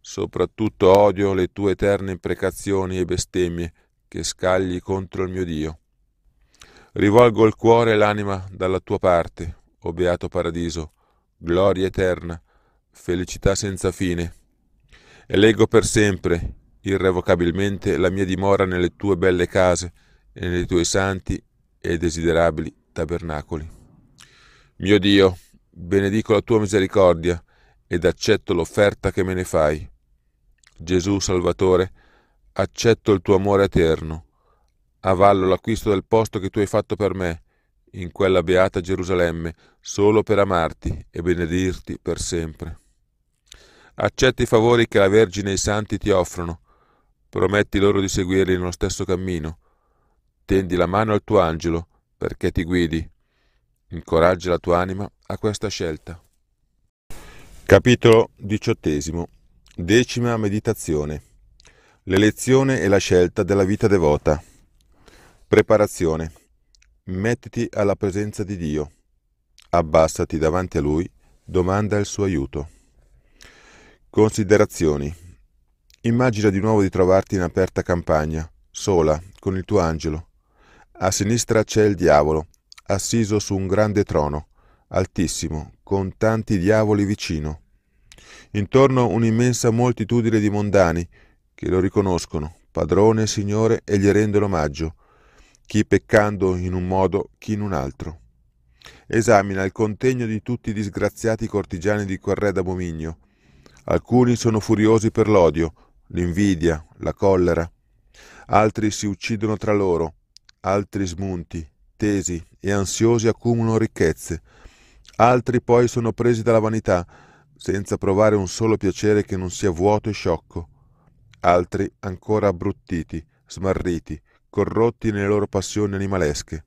soprattutto odio le tue eterne imprecazioni e bestemmie che scagli contro il mio Dio. Rivolgo il cuore e l'anima dalla tua parte, o beato paradiso, gloria eterna, felicità senza fine. E leggo per sempre, irrevocabilmente, la mia dimora nelle tue belle case e nei tuoi santi e desiderabili tabernacoli. Mio Dio, benedico la tua misericordia ed accetto l'offerta che me ne fai. Gesù Salvatore, accetto il tuo amore eterno. Avallo l'acquisto del posto che tu hai fatto per me in quella beata Gerusalemme, solo per amarti e benedirti per sempre. Accetta i favori che la Vergine e i Santi ti offrono. Prometti loro di seguirli nello stesso cammino. Tendi la mano al tuo angelo perché ti guidi Incoraggia la tua anima a questa scelta. Capitolo XVIII. Decima meditazione. L'elezione e la scelta della vita devota. Preparazione. Mettiti alla presenza di Dio. Abbassati davanti a Lui, domanda il suo aiuto. Considerazioni. Immagina di nuovo di trovarti in aperta campagna, sola, con il tuo angelo. A sinistra c'è il diavolo, assiso su un grande trono, altissimo, con tanti diavoli vicino. Intorno un'immensa moltitudine di mondani che lo riconoscono, padrone e signore, e gli rendono omaggio, chi peccando in un modo, chi in un altro. Esamina il contegno di tutti i disgraziati cortigiani di quel re d'abominio. Alcuni sono furiosi per l'odio, l'invidia, la collera. Altri si uccidono tra loro, altri smunti, attesi e ansiosi accumulano ricchezze, altri poi sono presi dalla vanità, senza provare un solo piacere che non sia vuoto e sciocco, altri ancora abbruttiti, smarriti, corrotti nelle loro passioni animalesche.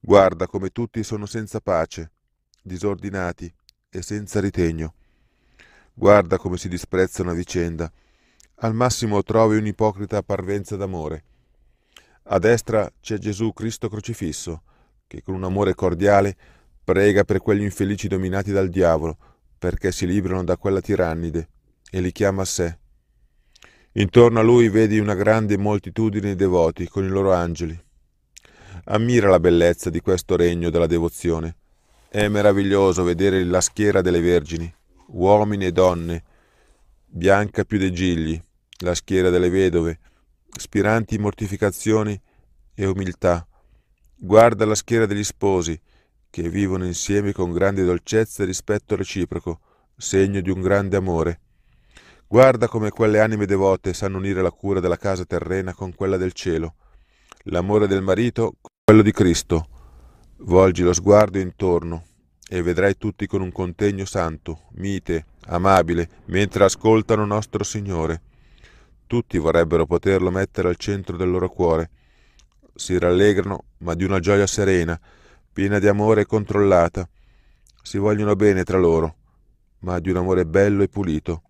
Guarda come tutti sono senza pace, disordinati e senza ritegno. Guarda come si disprezzano a vicenda. Al massimo trovi un'ipocrita parvenza d'amore. A destra c'è Gesù Cristo crocifisso, che con un amore cordiale prega per quegli infelici dominati dal diavolo, perché si liberano da quella tirannide, e li chiama a sé. Intorno a lui vedi una grande moltitudine di devoti con i loro angeli. Ammira la bellezza di questo regno della devozione. È meraviglioso vedere la schiera delle vergini, uomini e donne, bianca più dei gigli, la schiera delle vedove, spiranti mortificazioni e umiltà. Guarda la schiera degli sposi, che vivono insieme con grande dolcezza e rispetto reciproco, segno di un grande amore. Guarda come quelle anime devote sanno unire la cura della casa terrena con quella del cielo, l'amore del marito con quello di Cristo. Volgi lo sguardo intorno e vedrai tutti con un contegno santo, mite, amabile, mentre ascoltano nostro Signore. Tutti vorrebbero poterlo mettere al centro del loro cuore. Si rallegrano, ma di una gioia serena, piena di amore e controllata. Si vogliono bene tra loro, ma di un amore bello e pulito.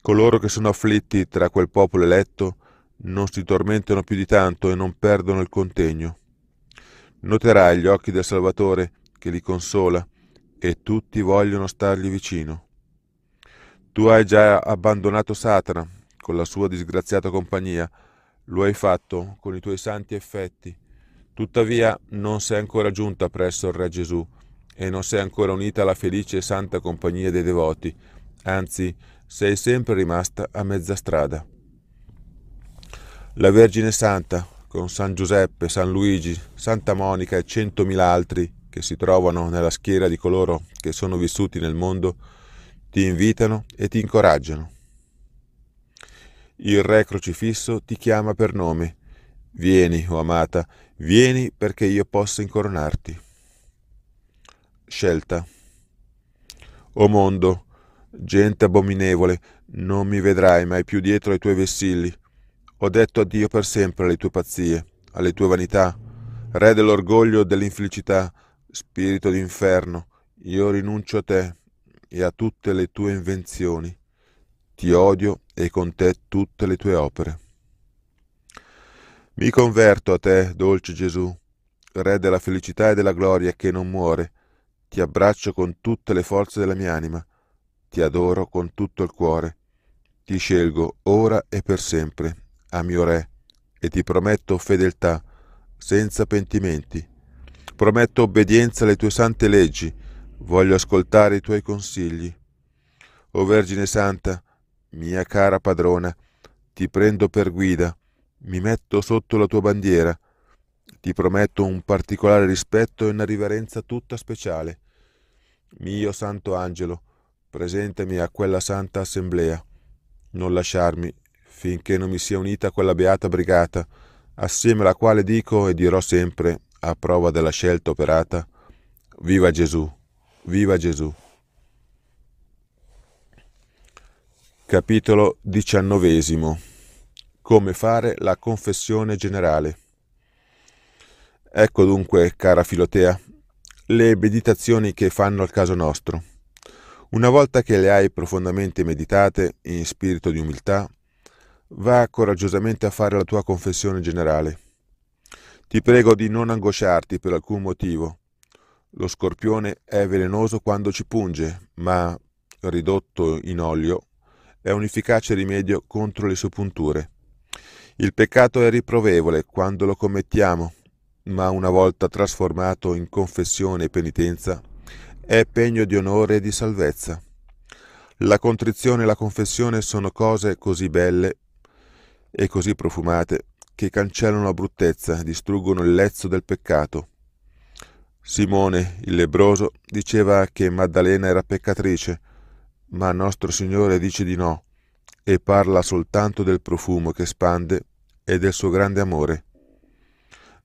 Coloro che sono afflitti tra quel popolo eletto non si tormentano più di tanto e non perdono il contegno. Noterai gli occhi del Salvatore che li consola e tutti vogliono stargli vicino. Tu hai già abbandonato Satana con la sua disgraziata compagnia, lo hai fatto con i tuoi santi effetti. Tuttavia non sei ancora giunta presso il Re Gesù e non sei ancora unita alla felice e santa compagnia dei devoti, anzi sei sempre rimasta a mezza strada. La Vergine Santa, con San Giuseppe, San Luigi, Santa Monica e centomila altri che si trovano nella schiera di coloro che sono vissuti nel mondo, ti invitano e ti incoraggiano. Il Re crocifisso ti chiama per nome. Vieni, o oh amata, vieni perché io possa incoronarti. Scelta. O mondo, gente abominevole, non mi vedrai mai più dietro ai tuoi vessilli. Ho detto addio per sempre alle tue pazzie, alle tue vanità. Re dell'orgoglio e dell'infelicità, spirito d'inferno, io rinuncio a te e a tutte le tue invenzioni ti odio e con te tutte le tue opere. Mi converto a te, dolce Gesù, Re della felicità e della gloria che non muore, ti abbraccio con tutte le forze della mia anima, ti adoro con tutto il cuore, ti scelgo ora e per sempre, a mio Re, e ti prometto fedeltà, senza pentimenti. Prometto obbedienza alle tue sante leggi, voglio ascoltare i tuoi consigli. O Vergine Santa, mia cara padrona, ti prendo per guida, mi metto sotto la tua bandiera, ti prometto un particolare rispetto e una riverenza tutta speciale. Mio santo angelo, presentami a quella santa assemblea. Non lasciarmi finché non mi sia unita quella beata brigata, assieme alla quale dico e dirò sempre, a prova della scelta operata, viva Gesù, viva Gesù. Capitolo XIX. Come fare la confessione generale. Ecco dunque, cara Filotea, le meditazioni che fanno al caso nostro. Una volta che le hai profondamente meditate, in spirito di umiltà, va coraggiosamente a fare la tua confessione generale. Ti prego di non angosciarti per alcun motivo. Lo scorpione è velenoso quando ci punge, ma ridotto in olio è un efficace rimedio contro le suppunture. Il peccato è riprovevole quando lo commettiamo, ma una volta trasformato in confessione e penitenza, è pegno di onore e di salvezza. La contrizione e la confessione sono cose così belle e così profumate che cancellano la bruttezza, distruggono il lezzo del peccato. Simone, il lebroso, diceva che Maddalena era peccatrice, ma nostro Signore dice di no e parla soltanto del profumo che spande e del suo grande amore.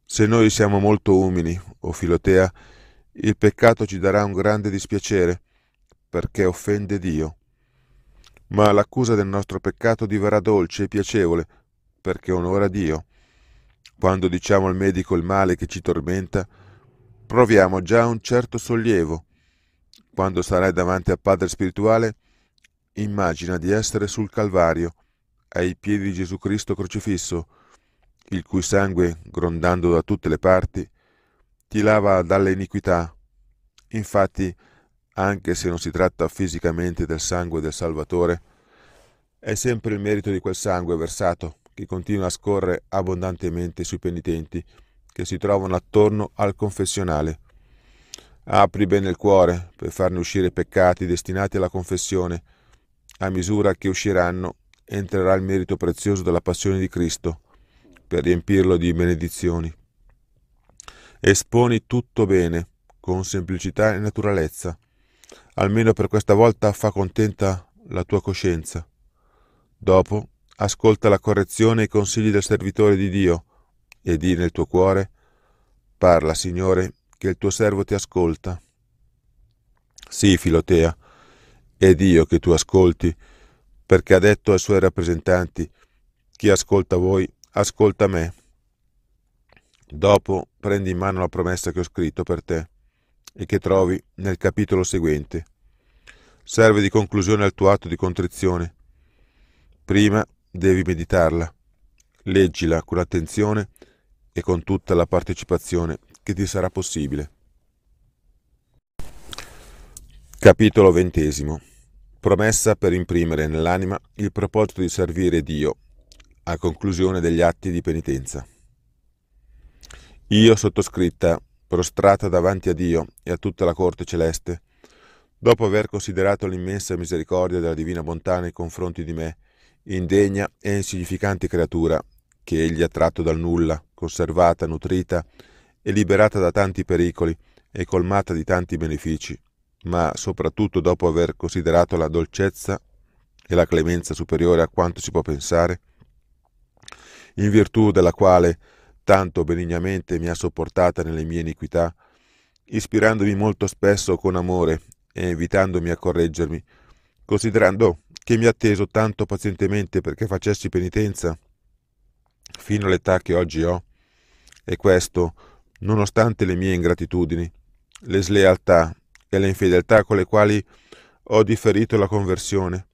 Se noi siamo molto umili, o Filotea, il peccato ci darà un grande dispiacere, perché offende Dio. Ma l'accusa del nostro peccato diverrà dolce e piacevole, perché onora Dio. Quando diciamo al medico il male che ci tormenta, proviamo già un certo sollievo, quando sarai davanti al Padre spirituale, immagina di essere sul Calvario, ai piedi di Gesù Cristo crocifisso, il cui sangue, grondando da tutte le parti, ti lava dalle iniquità. Infatti, anche se non si tratta fisicamente del sangue del Salvatore, è sempre il merito di quel sangue versato che continua a scorrere abbondantemente sui penitenti che si trovano attorno al confessionale. Apri bene il cuore per farne uscire peccati destinati alla confessione. A misura che usciranno, entrerà il merito prezioso della passione di Cristo, per riempirlo di benedizioni. Esponi tutto bene, con semplicità e naturalezza. Almeno per questa volta fa contenta la tua coscienza. Dopo, ascolta la correzione e i consigli del servitore di Dio e di nel tuo cuore, parla, Signore, che il tuo servo ti ascolta. Sì, Filotea, è Dio che tu ascolti, perché ha detto ai suoi rappresentanti, chi ascolta voi, ascolta me. Dopo prendi in mano la promessa che ho scritto per te e che trovi nel capitolo seguente. Serve di conclusione al tuo atto di contrizione. Prima devi meditarla, leggila con attenzione e con tutta la partecipazione che ti sarà possibile. Capitolo XX Promessa per imprimere nell'anima il proposito di servire Dio a conclusione degli atti di penitenza. Io sottoscritta, prostrata davanti a Dio e a tutta la corte celeste, dopo aver considerato l'immensa misericordia della divina bontà nei confronti di me, indegna e insignificante creatura, che egli ha tratto dal nulla, conservata, nutrita è liberata da tanti pericoli e colmata di tanti benefici, ma soprattutto dopo aver considerato la dolcezza e la clemenza superiore a quanto si può pensare, in virtù della quale tanto benignamente mi ha sopportata nelle mie iniquità, ispirandomi molto spesso con amore e invitandomi a correggermi, considerando che mi ha atteso tanto pazientemente perché facessi penitenza fino all'età che oggi ho, e questo nonostante le mie ingratitudini, le slealtà e le infedeltà con le quali ho differito la conversione,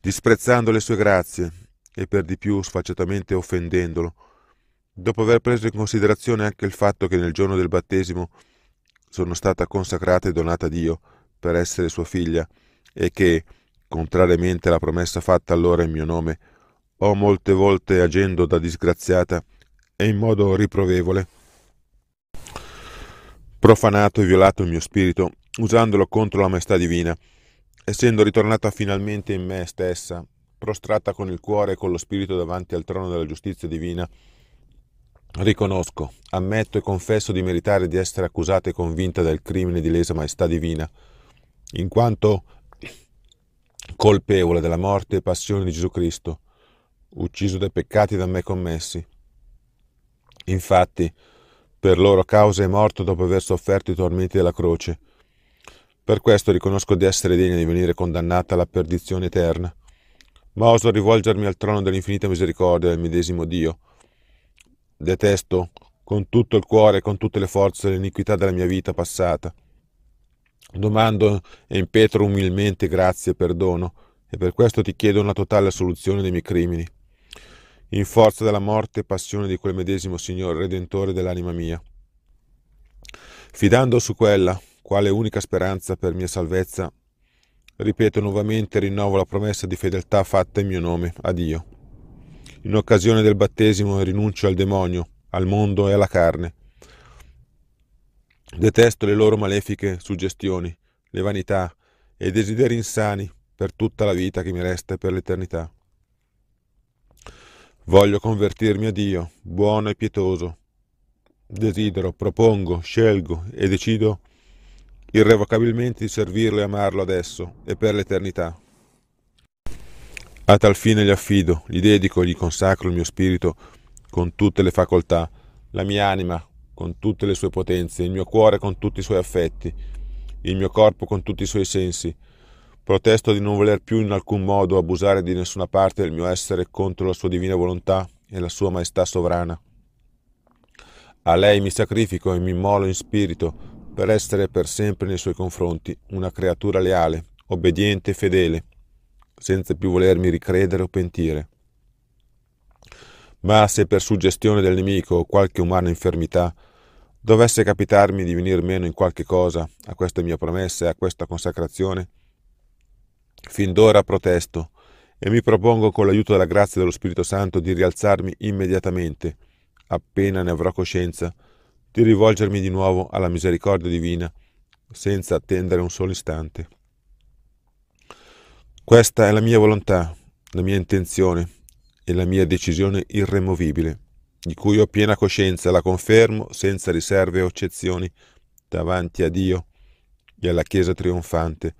disprezzando le sue grazie e per di più sfacciatamente offendendolo, dopo aver preso in considerazione anche il fatto che nel giorno del battesimo sono stata consacrata e donata a Dio per essere sua figlia e che, contrariamente alla promessa fatta allora in mio nome, ho molte volte agendo da disgraziata e in modo riprovevole. Profanato e violato il mio spirito, usandolo contro la maestà divina, essendo ritornata finalmente in me stessa, prostrata con il cuore e con lo spirito davanti al trono della giustizia divina, riconosco, ammetto e confesso di meritare di essere accusata e convinta del crimine di lesa maestà divina, in quanto colpevole della morte e passione di Gesù Cristo, ucciso dai peccati da me commessi. Infatti, per loro causa è morto dopo aver sofferto i tormenti della croce. Per questo riconosco di essere degna di venire condannata alla perdizione eterna, ma oso rivolgermi al trono dell'infinita misericordia del medesimo Dio. Detesto con tutto il cuore e con tutte le forze l'iniquità della mia vita passata. Domando e impetro umilmente grazie e perdono, e per questo ti chiedo una totale assoluzione dei miei crimini in forza della morte e passione di quel medesimo Signore Redentore dell'anima mia. Fidando su quella, quale unica speranza per mia salvezza, ripeto nuovamente e rinnovo la promessa di fedeltà fatta in mio nome a Dio. In occasione del battesimo rinuncio al demonio, al mondo e alla carne. Detesto le loro malefiche suggestioni, le vanità e i desideri insani per tutta la vita che mi resta e per l'eternità. Voglio convertirmi a Dio, buono e pietoso. Desidero, propongo, scelgo e decido irrevocabilmente di servirlo e amarlo adesso e per l'eternità. A tal fine gli affido, gli dedico, gli consacro il mio spirito con tutte le facoltà, la mia anima con tutte le sue potenze, il mio cuore con tutti i suoi affetti, il mio corpo con tutti i suoi sensi, Protesto di non voler più in alcun modo abusare di nessuna parte del mio essere contro la sua divina volontà e la sua maestà sovrana. A lei mi sacrifico e mi immolo in spirito per essere per sempre nei suoi confronti una creatura leale, obbediente e fedele, senza più volermi ricredere o pentire. Ma se per suggestione del nemico o qualche umana infermità dovesse capitarmi di venir meno in qualche cosa a questa mia promessa e a questa consacrazione, Fin d'ora protesto e mi propongo con l'aiuto della grazia dello Spirito Santo di rialzarmi immediatamente, appena ne avrò coscienza, di rivolgermi di nuovo alla misericordia divina, senza attendere un solo istante. Questa è la mia volontà, la mia intenzione e la mia decisione irremovibile, di cui ho piena coscienza, la confermo senza riserve o eccezioni davanti a Dio e alla Chiesa trionfante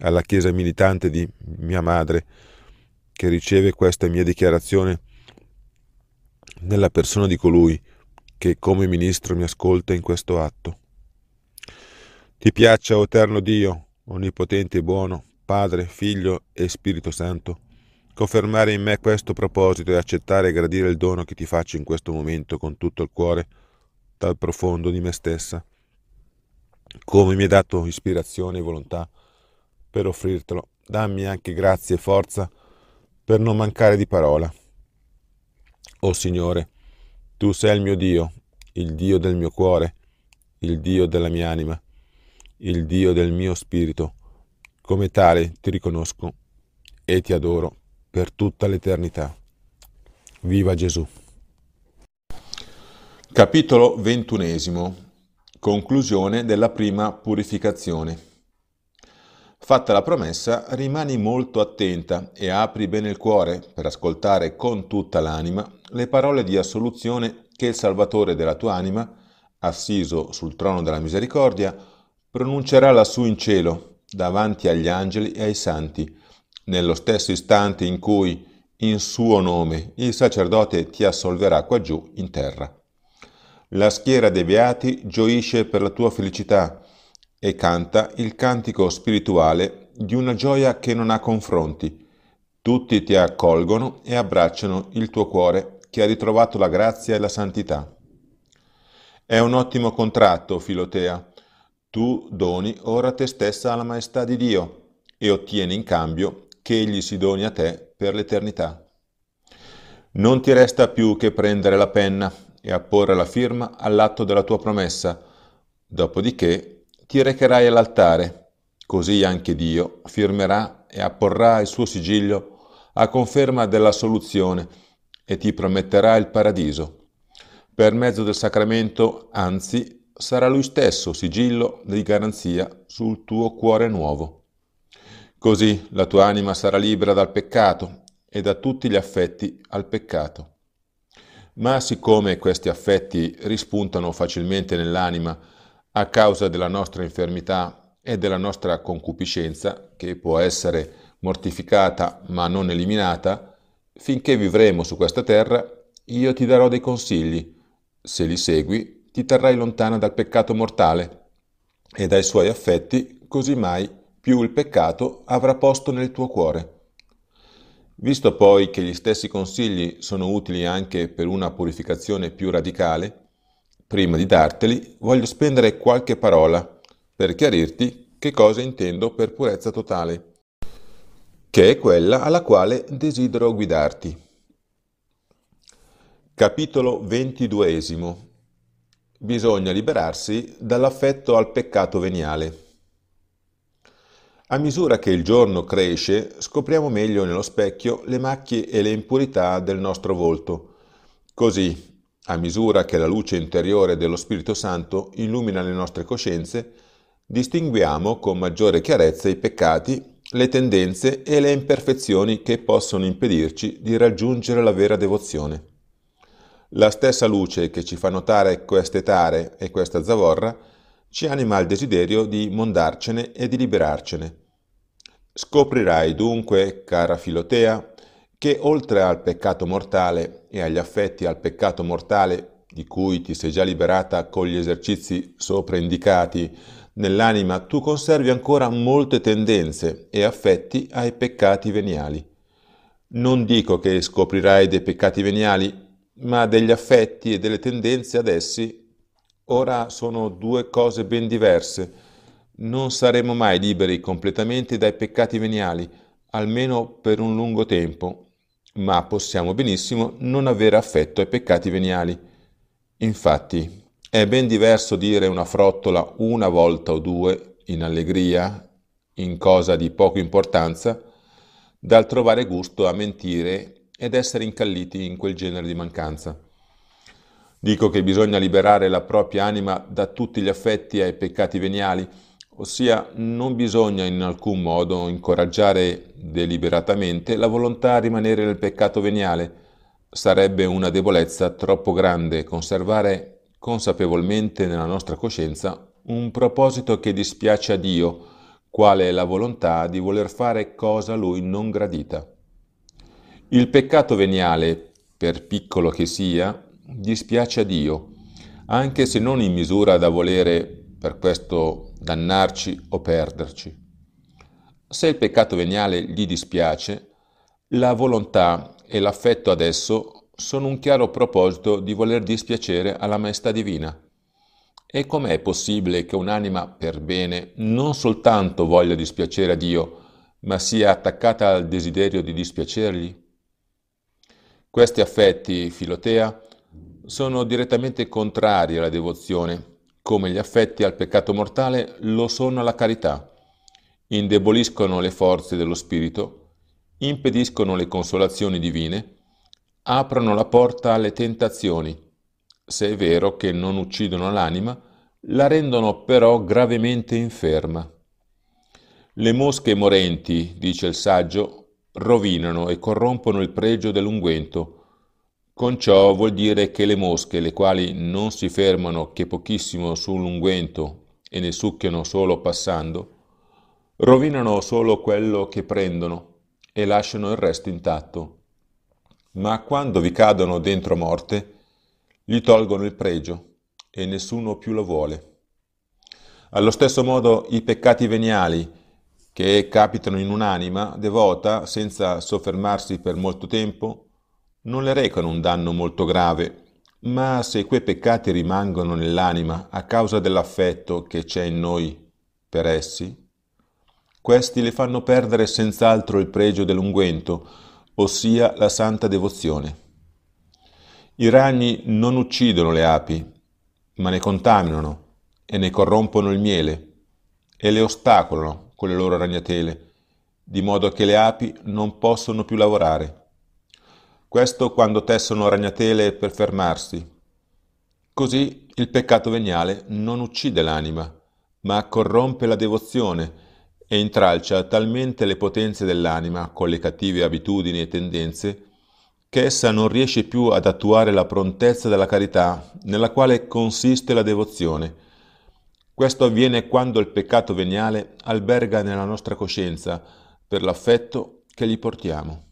alla chiesa militante di mia madre, che riceve questa mia dichiarazione nella persona di colui che come ministro mi ascolta in questo atto. Ti piaccia, o eterno Dio, onnipotente e buono, Padre, Figlio e Spirito Santo, confermare in me questo proposito e accettare e gradire il dono che ti faccio in questo momento con tutto il cuore, dal profondo di me stessa, come mi hai dato ispirazione e volontà per offrirtelo. Dammi anche grazia e forza per non mancare di parola. O oh Signore, tu sei il mio Dio, il Dio del mio cuore, il Dio della mia anima, il Dio del mio spirito. Come tale ti riconosco e ti adoro per tutta l'eternità. Viva Gesù. Capitolo ventunesimo. Conclusione della prima purificazione. Fatta la promessa, rimani molto attenta e apri bene il cuore per ascoltare con tutta l'anima le parole di assoluzione che il Salvatore della tua anima, assiso sul trono della misericordia, pronuncerà lassù in cielo, davanti agli angeli e ai santi, nello stesso istante in cui, in suo nome, il sacerdote ti assolverà quaggiù in terra. La schiera dei beati gioisce per la tua felicità, e canta il cantico spirituale di una gioia che non ha confronti. Tutti ti accolgono e abbracciano il tuo cuore che ha ritrovato la grazia e la santità. È un ottimo contratto, Filotea. Tu doni ora te stessa alla maestà di Dio e ottieni in cambio che egli si doni a te per l'eternità. Non ti resta più che prendere la penna e apporre la firma all'atto della tua promessa, dopodiché ti recherai all'altare, così anche Dio firmerà e apporrà il suo sigillo a conferma della soluzione e ti prometterà il paradiso. Per mezzo del sacramento, anzi, sarà lui stesso sigillo di garanzia sul tuo cuore nuovo. Così la tua anima sarà libera dal peccato e da tutti gli affetti al peccato. Ma siccome questi affetti rispuntano facilmente nell'anima a causa della nostra infermità e della nostra concupiscenza, che può essere mortificata ma non eliminata, finché vivremo su questa terra, io ti darò dei consigli. Se li segui, ti terrai lontana dal peccato mortale e dai suoi affetti, così mai più il peccato avrà posto nel tuo cuore. Visto poi che gli stessi consigli sono utili anche per una purificazione più radicale, prima di darteli, voglio spendere qualche parola per chiarirti che cosa intendo per purezza totale, che è quella alla quale desidero guidarti. Capitolo 22. Bisogna liberarsi dall'affetto al peccato veniale. A misura che il giorno cresce, scopriamo meglio nello specchio le macchie e le impurità del nostro volto. Così, a misura che la luce interiore dello Spirito Santo illumina le nostre coscienze, distinguiamo con maggiore chiarezza i peccati, le tendenze e le imperfezioni che possono impedirci di raggiungere la vera devozione. La stessa luce che ci fa notare queste tare e questa zavorra ci anima al desiderio di mondarcene e di liberarcene. Scoprirai dunque, cara Filotea, che oltre al peccato mortale e agli affetti al peccato mortale di cui ti sei già liberata con gli esercizi sopra indicati, nell'anima tu conservi ancora molte tendenze e affetti ai peccati veniali. Non dico che scoprirai dei peccati veniali, ma degli affetti e delle tendenze ad essi ora sono due cose ben diverse. Non saremo mai liberi completamente dai peccati veniali, almeno per un lungo tempo, ma possiamo benissimo non avere affetto ai peccati veniali. Infatti, è ben diverso dire una frottola una volta o due in allegria, in cosa di poca importanza, dal trovare gusto a mentire ed essere incalliti in quel genere di mancanza. Dico che bisogna liberare la propria anima da tutti gli affetti ai peccati veniali, ossia non bisogna in alcun modo incoraggiare deliberatamente la volontà a rimanere nel peccato veniale. Sarebbe una debolezza troppo grande conservare consapevolmente nella nostra coscienza un proposito che dispiace a Dio, quale è la volontà di voler fare cosa a Lui non gradita. Il peccato veniale, per piccolo che sia, dispiace a Dio, anche se non in misura da volere, per questo dannarci o perderci. Se il peccato veniale gli dispiace, la volontà e l'affetto ad esso sono un chiaro proposito di voler dispiacere alla maestà divina. E com'è possibile che un'anima per bene non soltanto voglia dispiacere a Dio, ma sia attaccata al desiderio di dispiacergli? Questi affetti, Filotea, sono direttamente contrari alla devozione come gli affetti al peccato mortale lo sono alla carità, indeboliscono le forze dello spirito, impediscono le consolazioni divine, aprono la porta alle tentazioni, se è vero che non uccidono l'anima, la rendono però gravemente inferma. Le mosche morenti, dice il saggio, rovinano e corrompono il pregio dell'unguento, con ciò vuol dire che le mosche, le quali non si fermano che pochissimo sull'unguento e ne succhiano solo passando, rovinano solo quello che prendono e lasciano il resto intatto. Ma quando vi cadono dentro morte, gli tolgono il pregio e nessuno più lo vuole. Allo stesso modo i peccati veniali, che capitano in un'anima devota senza soffermarsi per molto tempo, non le recano un danno molto grave, ma se quei peccati rimangono nell'anima a causa dell'affetto che c'è in noi per essi, questi le fanno perdere senz'altro il pregio dell'unguento, ossia la santa devozione. I ragni non uccidono le api, ma ne contaminano e ne corrompono il miele e le ostacolano con le loro ragnatele, di modo che le api non possono più lavorare questo quando tessono ragnatele per fermarsi. Così il peccato veniale non uccide l'anima, ma corrompe la devozione e intralcia talmente le potenze dell'anima con le cattive abitudini e tendenze che essa non riesce più ad attuare la prontezza della carità nella quale consiste la devozione. Questo avviene quando il peccato veniale alberga nella nostra coscienza per l'affetto che gli portiamo.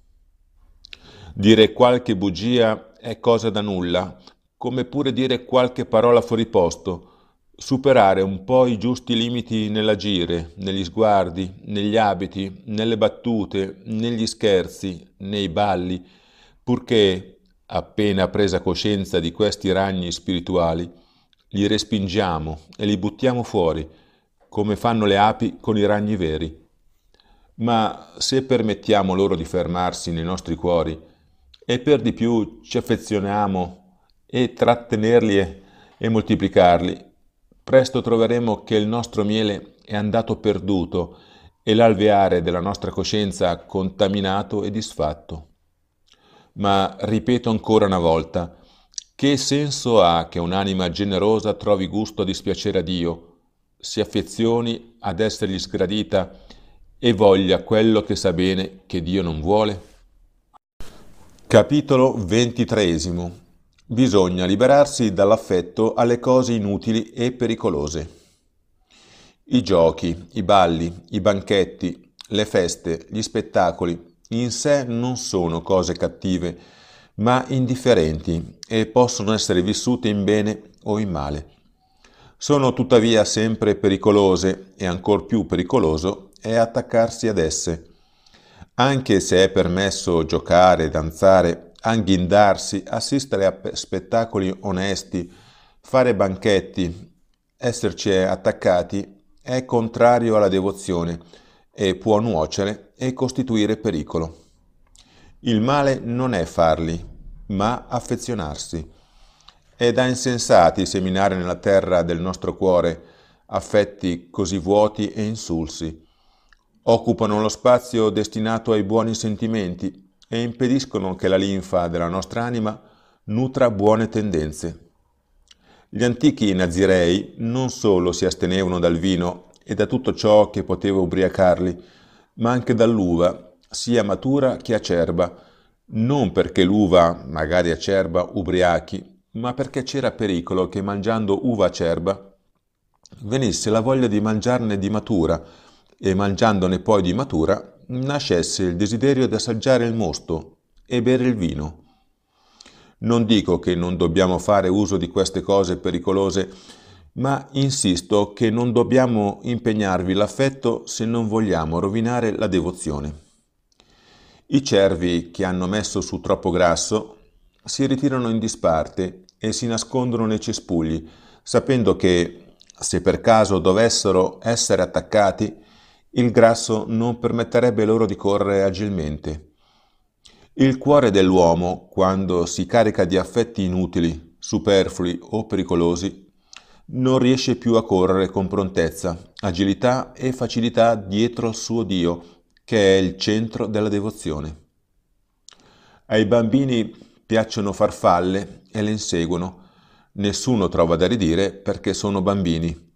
Dire qualche bugia è cosa da nulla, come pure dire qualche parola fuori posto, superare un po' i giusti limiti nell'agire, negli sguardi, negli abiti, nelle battute, negli scherzi, nei balli, purché, appena presa coscienza di questi ragni spirituali, li respingiamo e li buttiamo fuori, come fanno le api con i ragni veri. Ma se permettiamo loro di fermarsi nei nostri cuori, e per di più ci affezioniamo e trattenerli e moltiplicarli. Presto troveremo che il nostro miele è andato perduto e l'alveare della nostra coscienza contaminato e disfatto. Ma ripeto ancora una volta, che senso ha che un'anima generosa trovi gusto a dispiacere a Dio, si affezioni ad essergli sgradita e voglia quello che sa bene che Dio non vuole? Capitolo XXIII. Bisogna liberarsi dall'affetto alle cose inutili e pericolose. I giochi, i balli, i banchetti, le feste, gli spettacoli in sé non sono cose cattive, ma indifferenti e possono essere vissute in bene o in male. Sono tuttavia sempre pericolose e ancor più pericoloso è attaccarsi ad esse anche se è permesso giocare, danzare, anghindarsi, assistere a spettacoli onesti, fare banchetti, esserci attaccati, è contrario alla devozione e può nuocere e costituire pericolo. Il male non è farli, ma affezionarsi. È da insensati seminare nella terra del nostro cuore affetti così vuoti e insulsi, occupano lo spazio destinato ai buoni sentimenti e impediscono che la linfa della nostra anima nutra buone tendenze. Gli antichi nazirei non solo si astenevano dal vino e da tutto ciò che poteva ubriacarli, ma anche dall'uva, sia matura che acerba, non perché l'uva, magari acerba, ubriachi, ma perché c'era pericolo che mangiando uva acerba venisse la voglia di mangiarne di matura, e mangiandone poi di matura, nascesse il desiderio di assaggiare il mosto e bere il vino. Non dico che non dobbiamo fare uso di queste cose pericolose, ma insisto che non dobbiamo impegnarvi l'affetto se non vogliamo rovinare la devozione. I cervi che hanno messo su troppo grasso si ritirano in disparte e si nascondono nei cespugli, sapendo che se per caso dovessero essere attaccati, il grasso non permetterebbe loro di correre agilmente. Il cuore dell'uomo, quando si carica di affetti inutili, superflui o pericolosi, non riesce più a correre con prontezza, agilità e facilità dietro al suo Dio, che è il centro della devozione. Ai bambini piacciono farfalle e le inseguono. Nessuno trova da ridire perché sono bambini.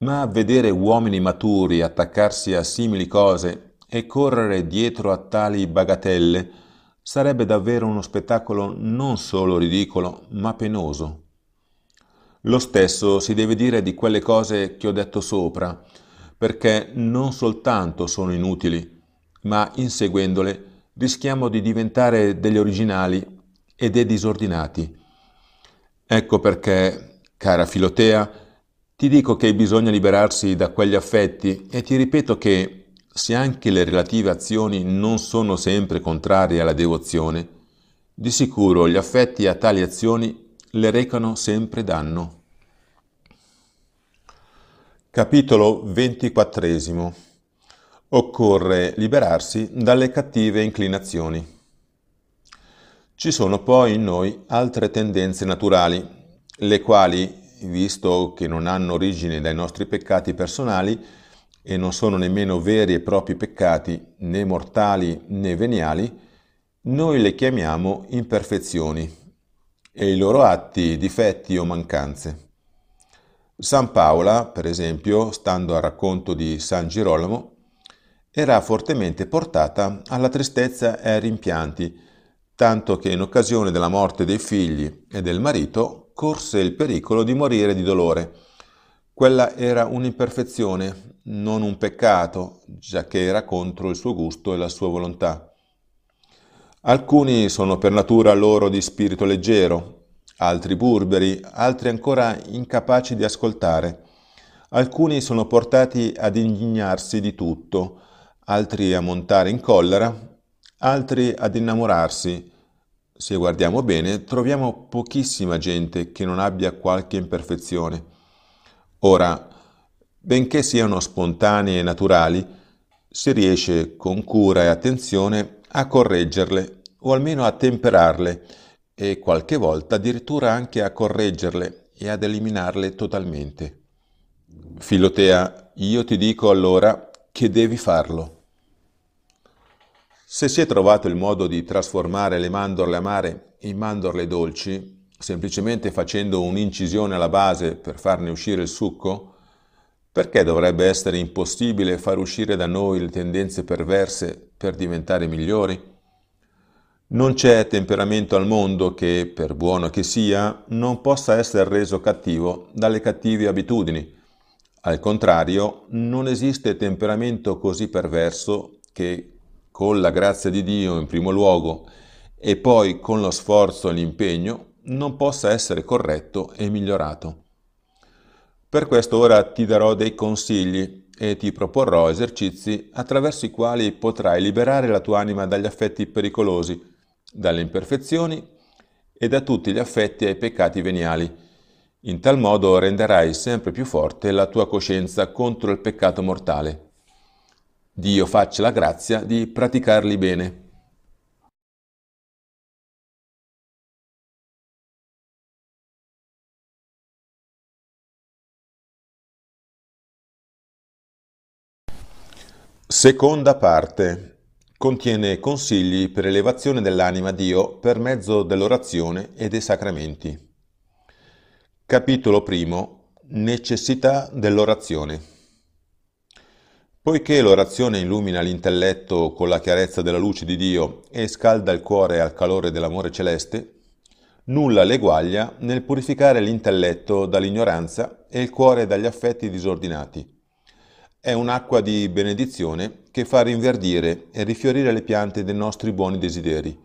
Ma vedere uomini maturi attaccarsi a simili cose e correre dietro a tali bagatelle sarebbe davvero uno spettacolo non solo ridicolo, ma penoso. Lo stesso si deve dire di quelle cose che ho detto sopra, perché non soltanto sono inutili, ma inseguendole rischiamo di diventare degli originali e dei disordinati. Ecco perché, cara Filotea, ti dico che bisogna liberarsi da quegli affetti e ti ripeto che se anche le relative azioni non sono sempre contrarie alla devozione, di sicuro gli affetti a tali azioni le recano sempre danno. Capitolo 24 Occorre liberarsi dalle cattive inclinazioni. Ci sono poi in noi altre tendenze naturali, le quali visto che non hanno origine dai nostri peccati personali e non sono nemmeno veri e propri peccati, né mortali né veniali, noi le chiamiamo imperfezioni e i loro atti difetti o mancanze. San Paola, per esempio, stando al racconto di San Girolamo, era fortemente portata alla tristezza e ai rimpianti, tanto che in occasione della morte dei figli e del marito corse il pericolo di morire di dolore. Quella era un'imperfezione, non un peccato, già che era contro il suo gusto e la sua volontà. Alcuni sono per natura loro di spirito leggero, altri burberi, altri ancora incapaci di ascoltare. Alcuni sono portati ad indignarsi di tutto, altri a montare in collera, altri ad innamorarsi, se guardiamo bene, troviamo pochissima gente che non abbia qualche imperfezione. Ora, benché siano spontanee e naturali, si riesce con cura e attenzione a correggerle o almeno a temperarle e qualche volta addirittura anche a correggerle e ad eliminarle totalmente. Filotea, io ti dico allora che devi farlo. Se si è trovato il modo di trasformare le mandorle amare in mandorle dolci, semplicemente facendo un'incisione alla base per farne uscire il succo, perché dovrebbe essere impossibile far uscire da noi le tendenze perverse per diventare migliori? Non c'è temperamento al mondo che, per buono che sia, non possa essere reso cattivo dalle cattive abitudini. Al contrario, non esiste temperamento così perverso che con la grazia di Dio in primo luogo e poi con lo sforzo e l'impegno, non possa essere corretto e migliorato. Per questo ora ti darò dei consigli e ti proporrò esercizi attraverso i quali potrai liberare la tua anima dagli affetti pericolosi, dalle imperfezioni e da tutti gli affetti ai peccati veniali. In tal modo renderai sempre più forte la tua coscienza contro il peccato mortale. Dio faccia la grazia di praticarli bene. Seconda parte. Contiene consigli per elevazione dell'anima a Dio per mezzo dell'orazione e dei sacramenti. Capitolo primo. Necessità dell'orazione. Poiché l'orazione illumina l'intelletto con la chiarezza della luce di Dio e scalda il cuore al calore dell'amore celeste, nulla l'eguaglia nel purificare l'intelletto dall'ignoranza e il cuore dagli affetti disordinati. È un'acqua di benedizione che fa rinverdire e rifiorire le piante dei nostri buoni desideri,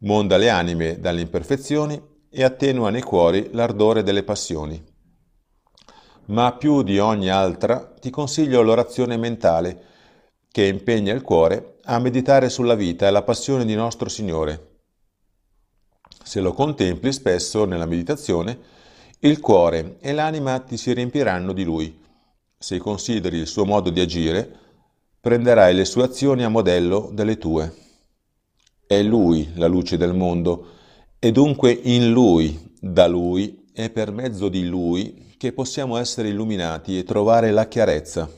monda le anime dalle imperfezioni e attenua nei cuori l'ardore delle passioni ma più di ogni altra ti consiglio l'orazione mentale che impegna il cuore a meditare sulla vita e la passione di nostro Signore. Se lo contempli spesso nella meditazione, il cuore e l'anima ti si riempiranno di Lui. Se consideri il suo modo di agire, prenderai le sue azioni a modello delle tue. È Lui la luce del mondo, e dunque in Lui, da Lui e per mezzo di Lui che possiamo essere illuminati e trovare la chiarezza.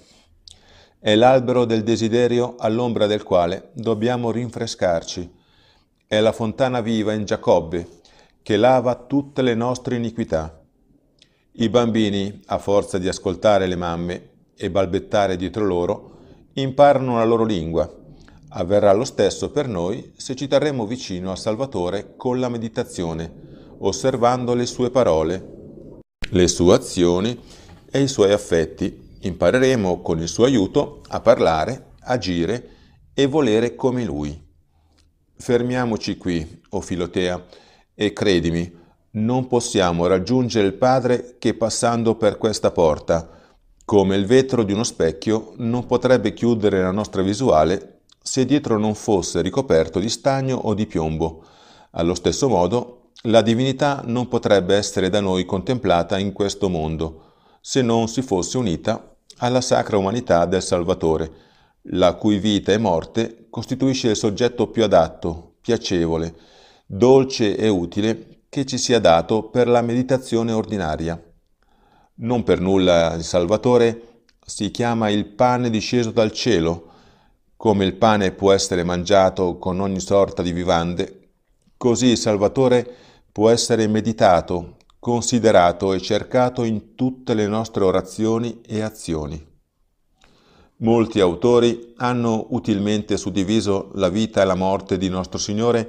È l'albero del desiderio all'ombra del quale dobbiamo rinfrescarci. È la fontana viva in Giacobbe che lava tutte le nostre iniquità. I bambini, a forza di ascoltare le mamme e balbettare dietro loro, imparano la loro lingua. Avverrà lo stesso per noi se ci terremo vicino al Salvatore con la meditazione, osservando le sue parole le sue azioni e i suoi affetti. Impareremo con il suo aiuto a parlare, agire e volere come lui. Fermiamoci qui, o oh Filotea, e credimi, non possiamo raggiungere il Padre che passando per questa porta. Come il vetro di uno specchio non potrebbe chiudere la nostra visuale se dietro non fosse ricoperto di stagno o di piombo. Allo stesso modo, la divinità non potrebbe essere da noi contemplata in questo mondo se non si fosse unita alla sacra umanità del Salvatore, la cui vita e morte costituisce il soggetto più adatto, piacevole, dolce e utile che ci sia dato per la meditazione ordinaria. Non per nulla il Salvatore si chiama il pane disceso dal cielo, come il pane può essere mangiato con ogni sorta di vivande, così il Salvatore può essere meditato, considerato e cercato in tutte le nostre orazioni e azioni. Molti autori hanno utilmente suddiviso la vita e la morte di nostro Signore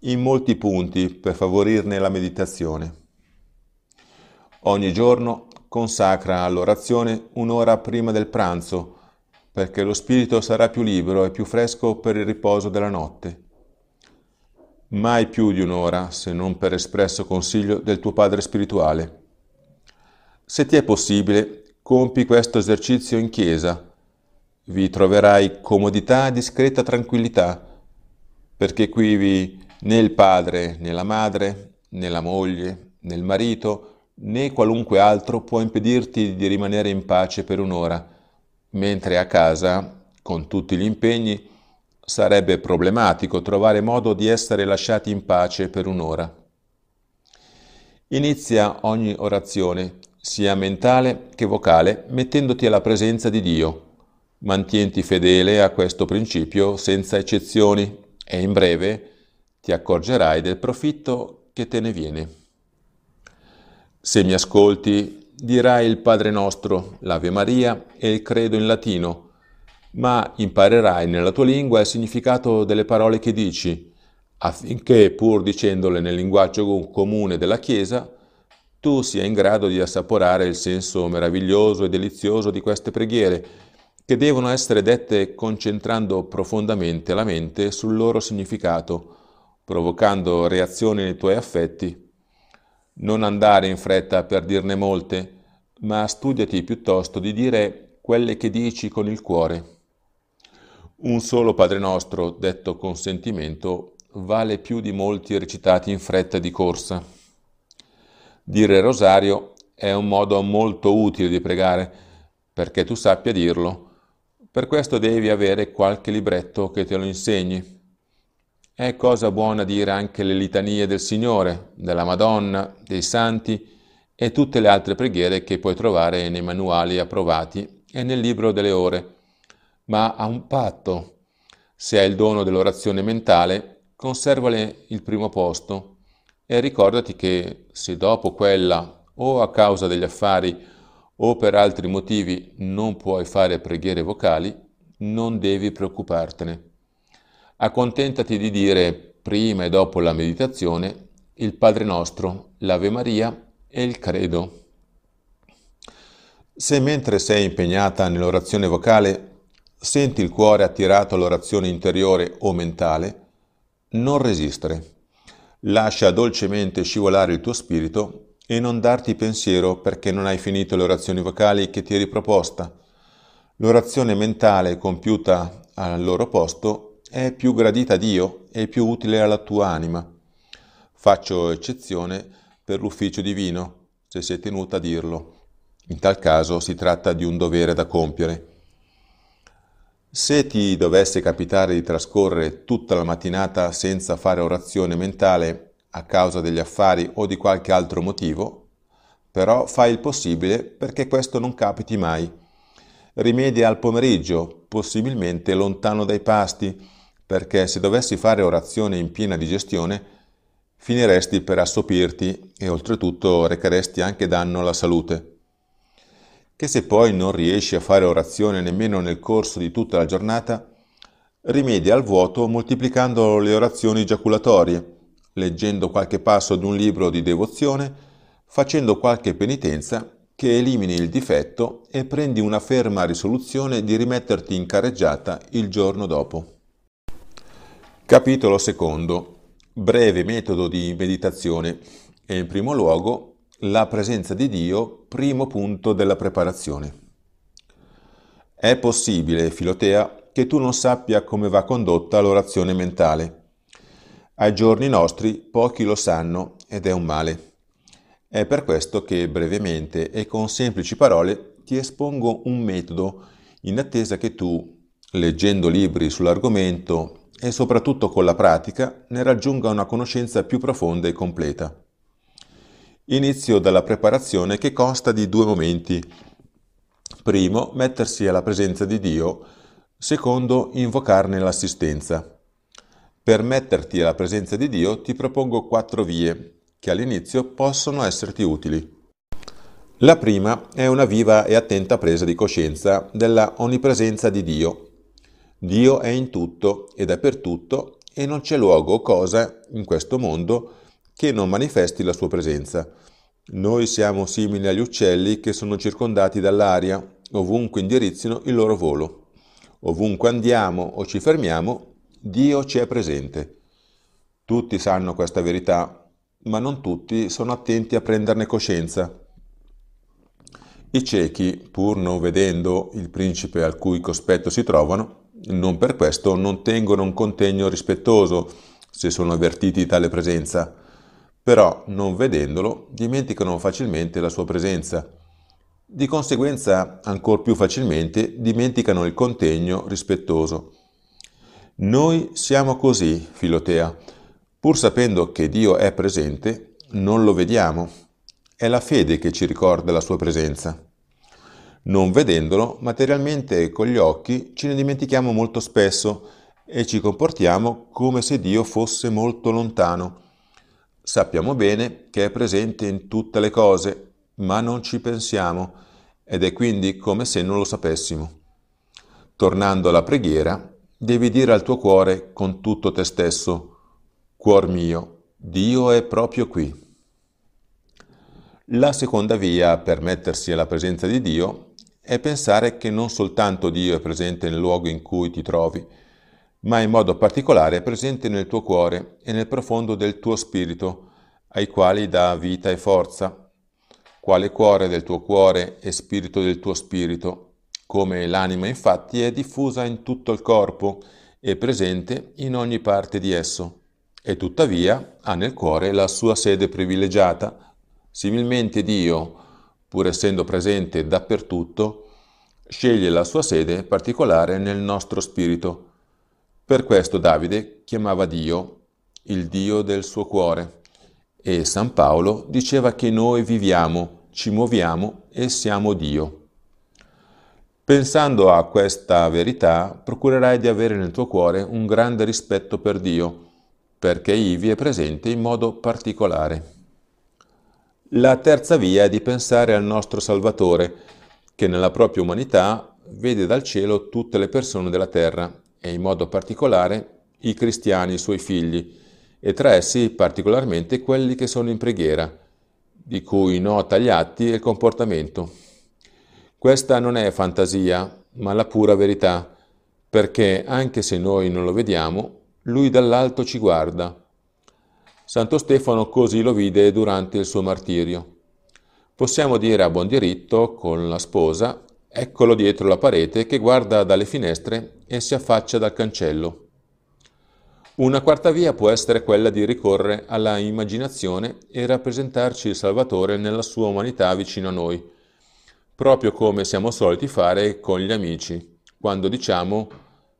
in molti punti per favorirne la meditazione. Ogni giorno consacra all'orazione un'ora prima del pranzo, perché lo spirito sarà più libero e più fresco per il riposo della notte mai più di un'ora se non per espresso consiglio del tuo padre spirituale. Se ti è possibile, compi questo esercizio in chiesa. Vi troverai comodità e discreta tranquillità, perché qui vi né il padre, né la madre, né la moglie, né il marito, né qualunque altro può impedirti di rimanere in pace per un'ora, mentre a casa, con tutti gli impegni, sarebbe problematico trovare modo di essere lasciati in pace per un'ora. Inizia ogni orazione, sia mentale che vocale, mettendoti alla presenza di Dio. Mantienti fedele a questo principio senza eccezioni e in breve ti accorgerai del profitto che te ne viene. Se mi ascolti, dirai il Padre nostro, l'Ave Maria e il Credo in latino ma imparerai nella tua lingua il significato delle parole che dici, affinché, pur dicendole nel linguaggio comune della Chiesa, tu sia in grado di assaporare il senso meraviglioso e delizioso di queste preghiere, che devono essere dette concentrando profondamente la mente sul loro significato, provocando reazioni nei tuoi affetti. Non andare in fretta per dirne molte, ma studiati piuttosto di dire quelle che dici con il cuore. Un solo Padre nostro, detto con sentimento, vale più di molti recitati in fretta di corsa. Dire rosario è un modo molto utile di pregare, perché tu sappia dirlo. Per questo devi avere qualche libretto che te lo insegni. È cosa buona dire anche le litanie del Signore, della Madonna, dei Santi e tutte le altre preghiere che puoi trovare nei manuali approvati e nel libro delle ore, ma a un patto. Se hai il dono dell'orazione mentale, conservale il primo posto e ricordati che se dopo quella o a causa degli affari o per altri motivi non puoi fare preghiere vocali, non devi preoccupartene. Accontentati di dire prima e dopo la meditazione il Padre nostro, l'Ave Maria e il Credo. Se mentre sei impegnata nell'orazione vocale senti il cuore attirato all'orazione interiore o mentale, non resistere. Lascia dolcemente scivolare il tuo spirito e non darti pensiero perché non hai finito le orazioni vocali che ti eri proposta. L'orazione mentale compiuta al loro posto è più gradita a Dio e più utile alla tua anima. Faccio eccezione per l'ufficio divino, se sei tenuta a dirlo. In tal caso si tratta di un dovere da compiere. Se ti dovesse capitare di trascorrere tutta la mattinata senza fare orazione mentale a causa degli affari o di qualche altro motivo, però fai il possibile perché questo non capiti mai. Rimedia al pomeriggio, possibilmente lontano dai pasti, perché se dovessi fare orazione in piena digestione, finiresti per assopirti e oltretutto recheresti anche danno alla salute che se poi non riesci a fare orazione nemmeno nel corso di tutta la giornata, rimedia al vuoto moltiplicando le orazioni giaculatorie, leggendo qualche passo di un libro di devozione, facendo qualche penitenza che elimini il difetto e prendi una ferma risoluzione di rimetterti in carreggiata il giorno dopo. Capitolo secondo. Breve metodo di meditazione e in primo luogo la presenza di Dio primo punto della preparazione. È possibile, Filotea, che tu non sappia come va condotta l'orazione mentale. Ai giorni nostri pochi lo sanno ed è un male. È per questo che brevemente e con semplici parole ti espongo un metodo in attesa che tu, leggendo libri sull'argomento e soprattutto con la pratica, ne raggiunga una conoscenza più profonda e completa. Inizio dalla preparazione che consta di due momenti. Primo, mettersi alla presenza di Dio. Secondo, invocarne l'assistenza. Per metterti alla presenza di Dio ti propongo quattro vie che all'inizio possono esserti utili. La prima è una viva e attenta presa di coscienza della onnipresenza di Dio. Dio è in tutto e dappertutto e non c'è luogo o cosa in questo mondo che non manifesti la sua presenza. Noi siamo simili agli uccelli che sono circondati dall'aria, ovunque indirizzino il loro volo. Ovunque andiamo o ci fermiamo, Dio ci è presente. Tutti sanno questa verità, ma non tutti sono attenti a prenderne coscienza. I ciechi, pur non vedendo il principe al cui cospetto si trovano, non per questo non tengono un contegno rispettoso se sono avvertiti di tale presenza però non vedendolo dimenticano facilmente la sua presenza. Di conseguenza, ancor più facilmente, dimenticano il contegno rispettoso. Noi siamo così, Filotea, pur sapendo che Dio è presente, non lo vediamo. È la fede che ci ricorda la sua presenza. Non vedendolo materialmente con gli occhi, ce ne dimentichiamo molto spesso e ci comportiamo come se Dio fosse molto lontano sappiamo bene che è presente in tutte le cose, ma non ci pensiamo ed è quindi come se non lo sapessimo. Tornando alla preghiera, devi dire al tuo cuore con tutto te stesso, Cuor mio, Dio è proprio qui. La seconda via per mettersi alla presenza di Dio è pensare che non soltanto Dio è presente nel luogo in cui ti trovi, ma in modo particolare presente nel tuo cuore e nel profondo del tuo spirito, ai quali dà vita e forza, quale cuore del tuo cuore e spirito del tuo spirito, come l'anima infatti è diffusa in tutto il corpo e presente in ogni parte di esso, e tuttavia ha nel cuore la sua sede privilegiata, similmente Dio, pur essendo presente dappertutto, sceglie la sua sede particolare nel nostro spirito, per questo Davide chiamava Dio il Dio del suo cuore e San Paolo diceva che noi viviamo, ci muoviamo e siamo Dio. Pensando a questa verità, procurerai di avere nel tuo cuore un grande rispetto per Dio, perché Ivi è presente in modo particolare. La terza via è di pensare al nostro Salvatore, che nella propria umanità vede dal cielo tutte le persone della terra e in modo particolare i cristiani, i suoi figli, e tra essi particolarmente quelli che sono in preghiera, di cui nota gli atti e il comportamento. Questa non è fantasia, ma la pura verità, perché anche se noi non lo vediamo, lui dall'alto ci guarda. Santo Stefano così lo vide durante il suo martirio. Possiamo dire a buon diritto con la sposa Eccolo dietro la parete che guarda dalle finestre e si affaccia dal cancello. Una quarta via può essere quella di ricorrere alla immaginazione e rappresentarci il Salvatore nella sua umanità vicino a noi, proprio come siamo soliti fare con gli amici, quando diciamo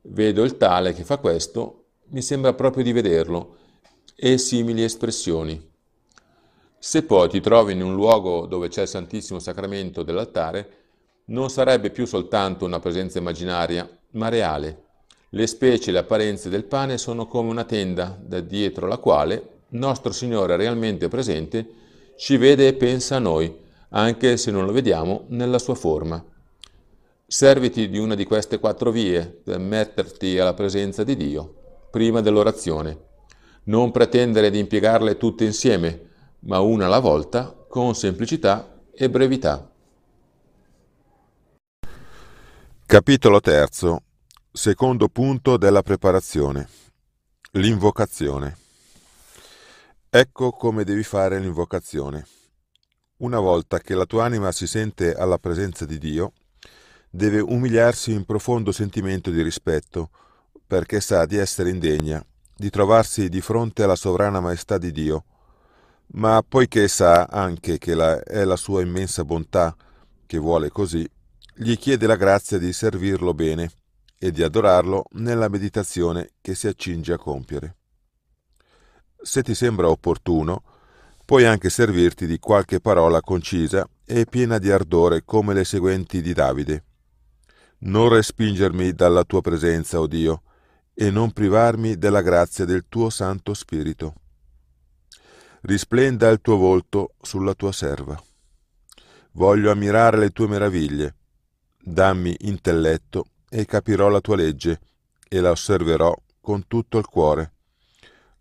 vedo il tale che fa questo, mi sembra proprio di vederlo, e simili espressioni. Se poi ti trovi in un luogo dove c'è il Santissimo Sacramento dell'altare, non sarebbe più soltanto una presenza immaginaria, ma reale. Le specie e le apparenze del pane sono come una tenda da dietro la quale nostro Signore realmente presente ci vede e pensa a noi, anche se non lo vediamo nella sua forma. Serviti di una di queste quattro vie per metterti alla presenza di Dio prima dell'orazione. Non pretendere di impiegarle tutte insieme, ma una alla volta, con semplicità e brevità. Capitolo terzo. Secondo punto della preparazione. L'invocazione. Ecco come devi fare l'invocazione. Una volta che la tua anima si sente alla presenza di Dio, deve umiliarsi in profondo sentimento di rispetto, perché sa di essere indegna, di trovarsi di fronte alla sovrana maestà di Dio, ma poiché sa anche che la, è la sua immensa bontà che vuole così, gli chiede la grazia di servirlo bene e di adorarlo nella meditazione che si accinge a compiere. Se ti sembra opportuno, puoi anche servirti di qualche parola concisa e piena di ardore come le seguenti di Davide. Non respingermi dalla tua presenza, o oh Dio, e non privarmi della grazia del tuo Santo Spirito. Risplenda il tuo volto sulla tua serva. Voglio ammirare le tue meraviglie, Dammi intelletto e capirò la tua legge e la osserverò con tutto il cuore.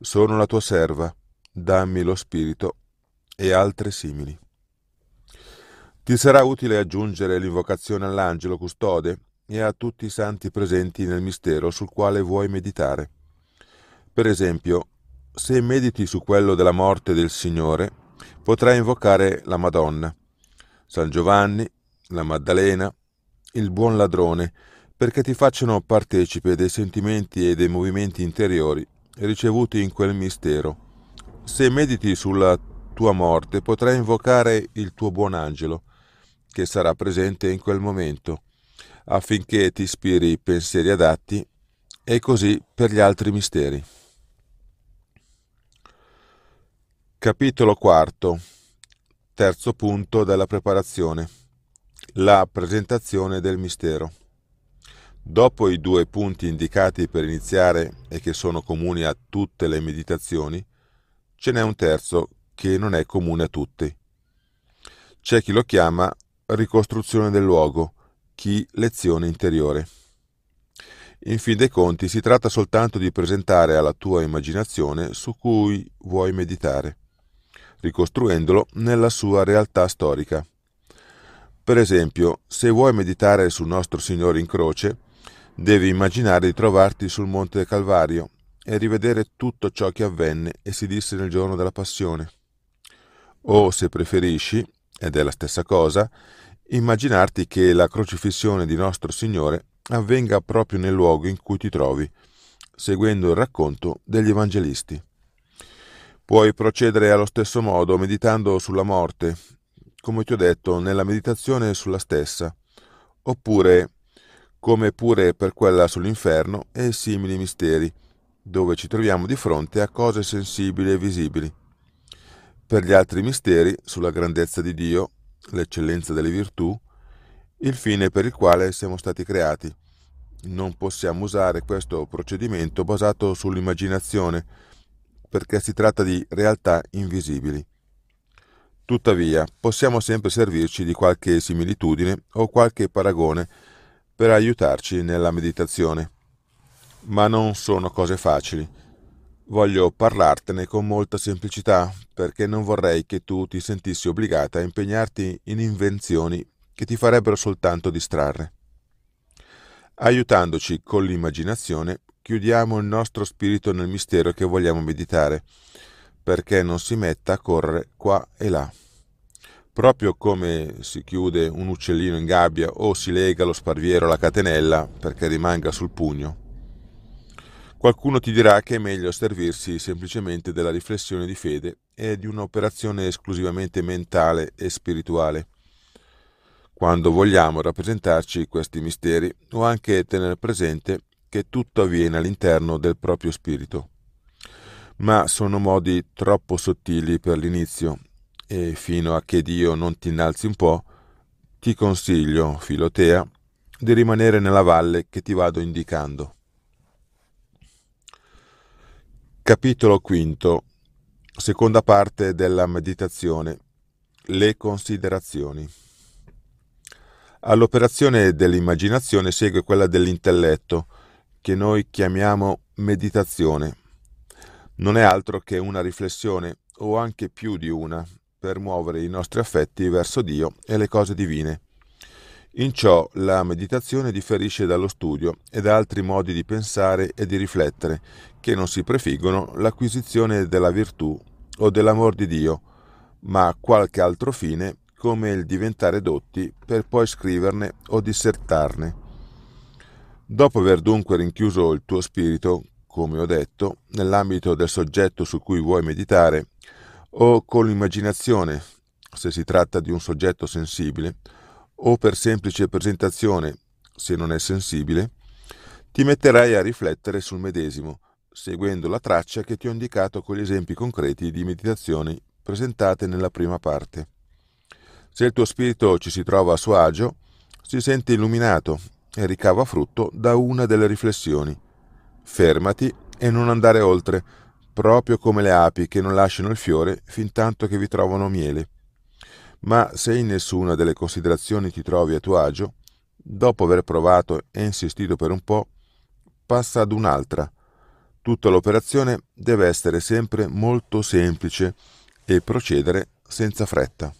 Sono la tua serva, dammi lo spirito e altre simili. Ti sarà utile aggiungere l'invocazione all'angelo custode e a tutti i santi presenti nel mistero sul quale vuoi meditare. Per esempio, se mediti su quello della morte del Signore, potrai invocare la Madonna, San Giovanni, la Maddalena, il buon ladrone, perché ti facciano partecipe dei sentimenti e dei movimenti interiori ricevuti in quel mistero. Se mediti sulla tua morte potrai invocare il tuo buon angelo, che sarà presente in quel momento, affinché ti ispiri i pensieri adatti e così per gli altri misteri. Capitolo quarto. Terzo punto della preparazione la presentazione del mistero. Dopo i due punti indicati per iniziare e che sono comuni a tutte le meditazioni, ce n'è un terzo che non è comune a tutti. C'è chi lo chiama ricostruzione del luogo, chi lezione interiore. In fin dei conti si tratta soltanto di presentare alla tua immaginazione su cui vuoi meditare, ricostruendolo nella sua realtà storica. Per esempio, se vuoi meditare sul nostro Signore in croce, devi immaginare di trovarti sul Monte del Calvario e rivedere tutto ciò che avvenne e si disse nel giorno della passione. O, se preferisci, ed è la stessa cosa, immaginarti che la crocifissione di nostro Signore avvenga proprio nel luogo in cui ti trovi, seguendo il racconto degli evangelisti. Puoi procedere allo stesso modo meditando sulla morte come ti ho detto nella meditazione sulla stessa, oppure come pure per quella sull'inferno e simili misteri, dove ci troviamo di fronte a cose sensibili e visibili. Per gli altri misteri, sulla grandezza di Dio, l'eccellenza delle virtù, il fine per il quale siamo stati creati. Non possiamo usare questo procedimento basato sull'immaginazione, perché si tratta di realtà invisibili. Tuttavia, possiamo sempre servirci di qualche similitudine o qualche paragone per aiutarci nella meditazione. Ma non sono cose facili. Voglio parlartene con molta semplicità perché non vorrei che tu ti sentissi obbligata a impegnarti in invenzioni che ti farebbero soltanto distrarre. Aiutandoci con l'immaginazione, chiudiamo il nostro spirito nel mistero che vogliamo meditare perché non si metta a correre qua e là. Proprio come si chiude un uccellino in gabbia o si lega lo sparviero alla catenella perché rimanga sul pugno. Qualcuno ti dirà che è meglio servirsi semplicemente della riflessione di fede e di un'operazione esclusivamente mentale e spirituale quando vogliamo rappresentarci questi misteri o anche tenere presente che tutto avviene all'interno del proprio spirito ma sono modi troppo sottili per l'inizio e fino a che Dio non ti innalzi un po', ti consiglio, Filotea, di rimanere nella valle che ti vado indicando. Capitolo V Seconda parte della meditazione Le considerazioni All'operazione dell'immaginazione segue quella dell'intelletto, che noi chiamiamo meditazione non è altro che una riflessione, o anche più di una, per muovere i nostri affetti verso Dio e le cose divine. In ciò la meditazione differisce dallo studio e da altri modi di pensare e di riflettere, che non si prefiggono l'acquisizione della virtù o dell'amor di Dio, ma qualche altro fine come il diventare dotti per poi scriverne o dissertarne. Dopo aver dunque rinchiuso il tuo spirito come ho detto, nell'ambito del soggetto su cui vuoi meditare o con l'immaginazione, se si tratta di un soggetto sensibile, o per semplice presentazione, se non è sensibile, ti metterai a riflettere sul medesimo, seguendo la traccia che ti ho indicato con gli esempi concreti di meditazioni presentate nella prima parte. Se il tuo spirito ci si trova a suo agio, si sente illuminato e ricava frutto da una delle riflessioni fermati e non andare oltre, proprio come le api che non lasciano il fiore fin tanto che vi trovano miele. Ma se in nessuna delle considerazioni ti trovi a tuo agio, dopo aver provato e insistito per un po', passa ad un'altra. Tutta l'operazione deve essere sempre molto semplice e procedere senza fretta.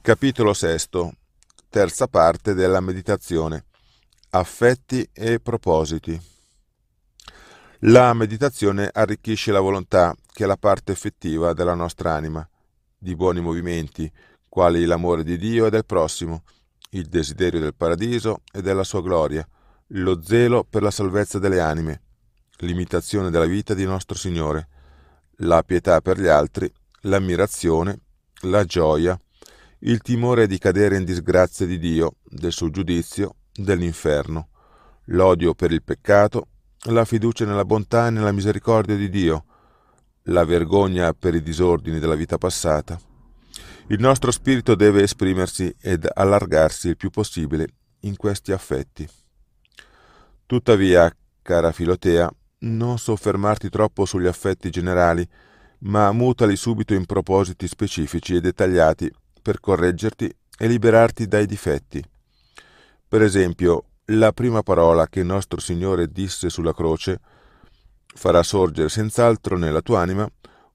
Capitolo VI. Terza parte della meditazione affetti e propositi. La meditazione arricchisce la volontà, che è la parte effettiva della nostra anima, di buoni movimenti, quali l'amore di Dio e del prossimo, il desiderio del paradiso e della sua gloria, lo zelo per la salvezza delle anime, l'imitazione della vita di nostro Signore, la pietà per gli altri, l'ammirazione, la gioia, il timore di cadere in disgrazia di Dio, del suo giudizio dell'inferno, l'odio per il peccato, la fiducia nella bontà e nella misericordia di Dio, la vergogna per i disordini della vita passata. Il nostro spirito deve esprimersi ed allargarsi il più possibile in questi affetti. Tuttavia, cara Filotea, non soffermarti troppo sugli affetti generali, ma mutali subito in propositi specifici e dettagliati per correggerti e liberarti dai difetti. Per esempio, la prima parola che nostro Signore disse sulla croce farà sorgere senz'altro nella tua anima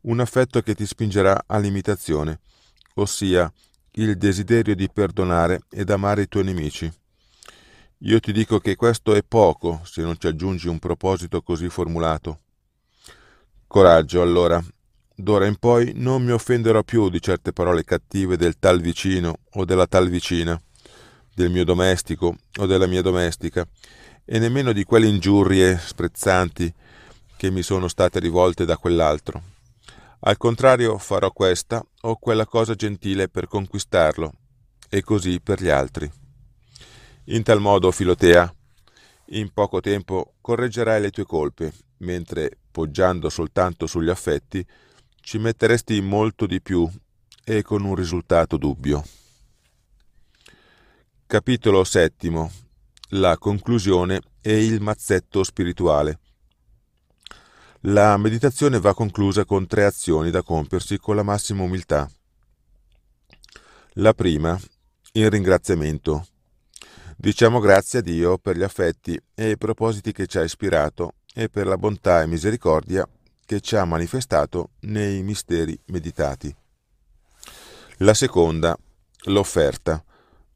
un affetto che ti spingerà all'imitazione, ossia il desiderio di perdonare ed amare i tuoi nemici. Io ti dico che questo è poco se non ci aggiungi un proposito così formulato. Coraggio, allora. D'ora in poi non mi offenderò più di certe parole cattive del tal vicino o della tal vicina del mio domestico o della mia domestica, e nemmeno di quelle ingiurie sprezzanti che mi sono state rivolte da quell'altro. Al contrario farò questa o quella cosa gentile per conquistarlo, e così per gli altri. In tal modo, Filotea, in poco tempo correggerai le tue colpe, mentre, poggiando soltanto sugli affetti, ci metteresti molto di più e con un risultato dubbio. Capitolo VII. La conclusione e il mazzetto spirituale. La meditazione va conclusa con tre azioni da compiersi con la massima umiltà. La prima, il ringraziamento. Diciamo grazie a Dio per gli affetti e i propositi che ci ha ispirato e per la bontà e misericordia che ci ha manifestato nei misteri meditati. La seconda, l'offerta.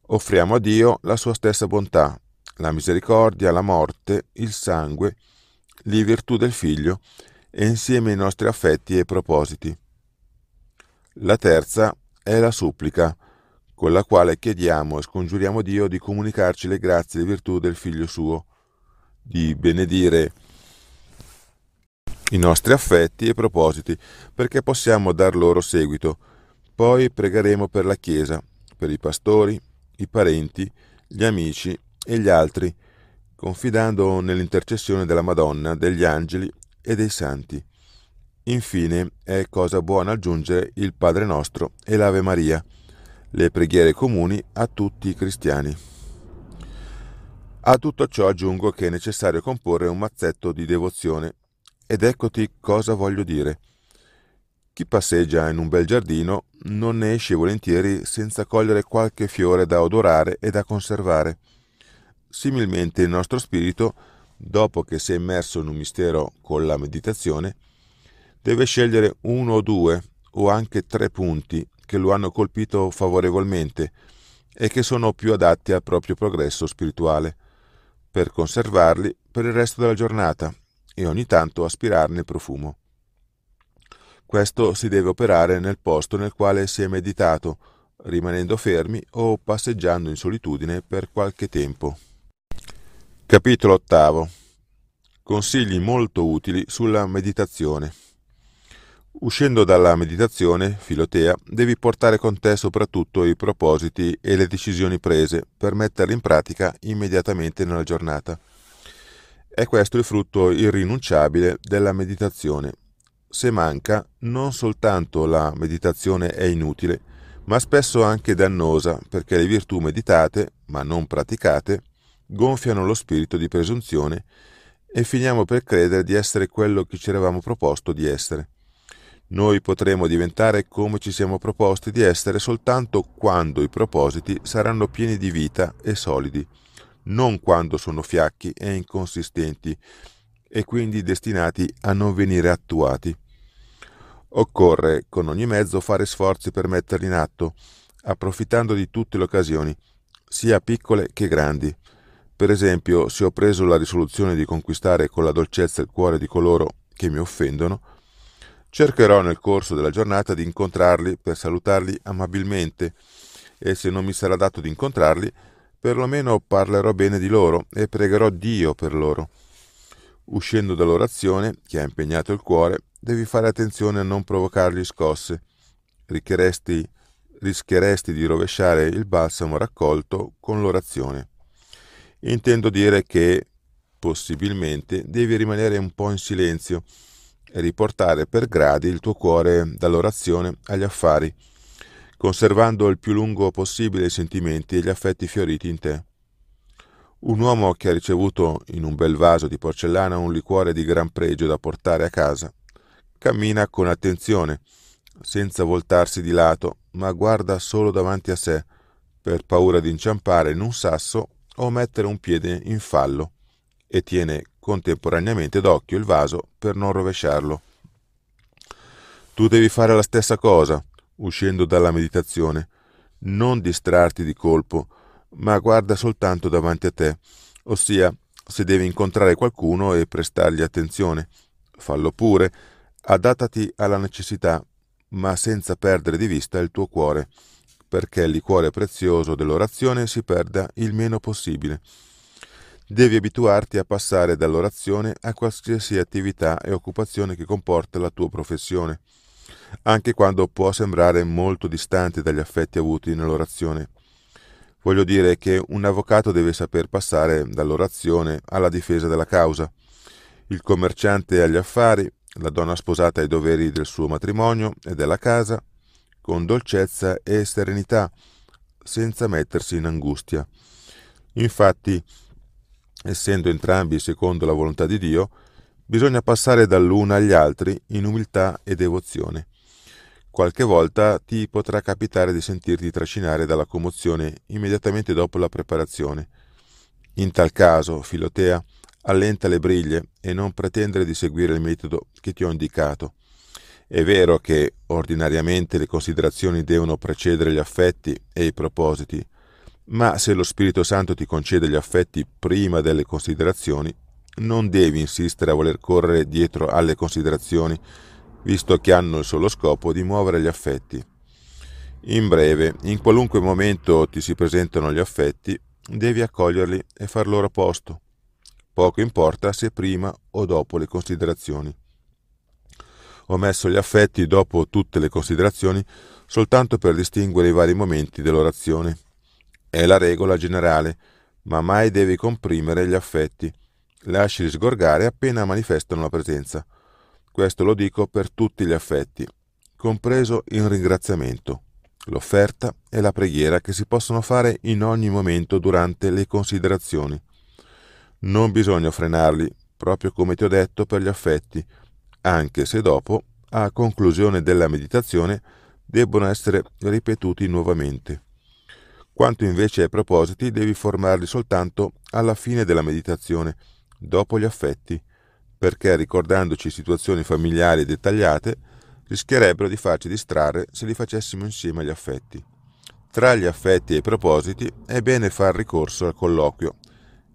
Offriamo a Dio la sua stessa bontà, la misericordia, la morte, il sangue, le virtù del Figlio e insieme i nostri affetti e propositi. La terza è la supplica, con la quale chiediamo e scongiuriamo Dio di comunicarci le grazie e le virtù del Figlio suo, di benedire i nostri affetti e propositi perché possiamo dar loro seguito. Poi pregheremo per la Chiesa, per i pastori, i parenti, gli amici e gli altri, confidando nell'intercessione della Madonna, degli angeli e dei santi. Infine è cosa buona aggiungere il Padre nostro e l'Ave Maria, le preghiere comuni a tutti i cristiani. A tutto ciò aggiungo che è necessario comporre un mazzetto di devozione ed eccoti cosa voglio dire. Chi passeggia in un bel giardino non ne esce volentieri senza cogliere qualche fiore da odorare e da conservare. Similmente il nostro spirito, dopo che si è immerso in un mistero con la meditazione, deve scegliere uno o due o anche tre punti che lo hanno colpito favorevolmente e che sono più adatti al proprio progresso spirituale, per conservarli per il resto della giornata e ogni tanto aspirarne il profumo. Questo si deve operare nel posto nel quale si è meditato, rimanendo fermi o passeggiando in solitudine per qualche tempo. Capitolo 8. Consigli molto utili sulla meditazione. Uscendo dalla meditazione, Filotea, devi portare con te soprattutto i propositi e le decisioni prese per metterli in pratica immediatamente nella giornata. È questo il frutto irrinunciabile della meditazione, se manca, non soltanto la meditazione è inutile, ma spesso anche dannosa perché le virtù meditate, ma non praticate, gonfiano lo spirito di presunzione e finiamo per credere di essere quello che ci eravamo proposto di essere. Noi potremo diventare come ci siamo proposti di essere soltanto quando i propositi saranno pieni di vita e solidi, non quando sono fiacchi e inconsistenti e quindi destinati a non venire attuati. Occorre con ogni mezzo fare sforzi per metterli in atto, approfittando di tutte le occasioni, sia piccole che grandi. Per esempio, se ho preso la risoluzione di conquistare con la dolcezza il cuore di coloro che mi offendono, cercherò nel corso della giornata di incontrarli per salutarli amabilmente e se non mi sarà dato di incontrarli, perlomeno parlerò bene di loro e pregherò Dio per loro. Uscendo dall'orazione, che ha impegnato il cuore, devi fare attenzione a non provocargli scosse. Rischieresti, rischieresti di rovesciare il balsamo raccolto con l'orazione. Intendo dire che, possibilmente, devi rimanere un po' in silenzio e riportare per gradi il tuo cuore dall'orazione agli affari, conservando il più lungo possibile i sentimenti e gli affetti fioriti in te. Un uomo che ha ricevuto in un bel vaso di porcellana un liquore di gran pregio da portare a casa Cammina con attenzione, senza voltarsi di lato, ma guarda solo davanti a sé, per paura di inciampare in un sasso o mettere un piede in fallo, e tiene contemporaneamente d'occhio il vaso per non rovesciarlo. Tu devi fare la stessa cosa, uscendo dalla meditazione. Non distrarti di colpo, ma guarda soltanto davanti a te, ossia se devi incontrare qualcuno e prestargli attenzione. Fallo pure, Adattati alla necessità, ma senza perdere di vista il tuo cuore, perché il liquore prezioso dell'orazione si perda il meno possibile. Devi abituarti a passare dall'orazione a qualsiasi attività e occupazione che comporta la tua professione, anche quando può sembrare molto distante dagli affetti avuti nell'orazione. Voglio dire che un avvocato deve saper passare dall'orazione alla difesa della causa, il commerciante agli affari, la donna sposata ai doveri del suo matrimonio e della casa, con dolcezza e serenità, senza mettersi in angustia. Infatti, essendo entrambi secondo la volontà di Dio, bisogna passare dall'una agli altri in umiltà e devozione. Qualche volta ti potrà capitare di sentirti trascinare dalla commozione immediatamente dopo la preparazione. In tal caso, Filotea, allenta le briglie e non pretendere di seguire il metodo che ti ho indicato. È vero che ordinariamente le considerazioni devono precedere gli affetti e i propositi, ma se lo Spirito Santo ti concede gli affetti prima delle considerazioni, non devi insistere a voler correre dietro alle considerazioni, visto che hanno il solo scopo di muovere gli affetti. In breve, in qualunque momento ti si presentano gli affetti, devi accoglierli e far loro posto. Poco importa se prima o dopo le considerazioni. Ho messo gli affetti dopo tutte le considerazioni soltanto per distinguere i vari momenti dell'orazione. È la regola generale, ma mai devi comprimere gli affetti. Lascili sgorgare appena manifestano la presenza. Questo lo dico per tutti gli affetti, compreso il ringraziamento, l'offerta e la preghiera che si possono fare in ogni momento durante le considerazioni. Non bisogna frenarli, proprio come ti ho detto per gli affetti, anche se dopo, a conclusione della meditazione, debbono essere ripetuti nuovamente. Quanto invece ai propositi, devi formarli soltanto alla fine della meditazione, dopo gli affetti, perché ricordandoci situazioni familiari dettagliate, rischierebbero di farci distrarre se li facessimo insieme agli affetti. Tra gli affetti e i propositi è bene far ricorso al colloquio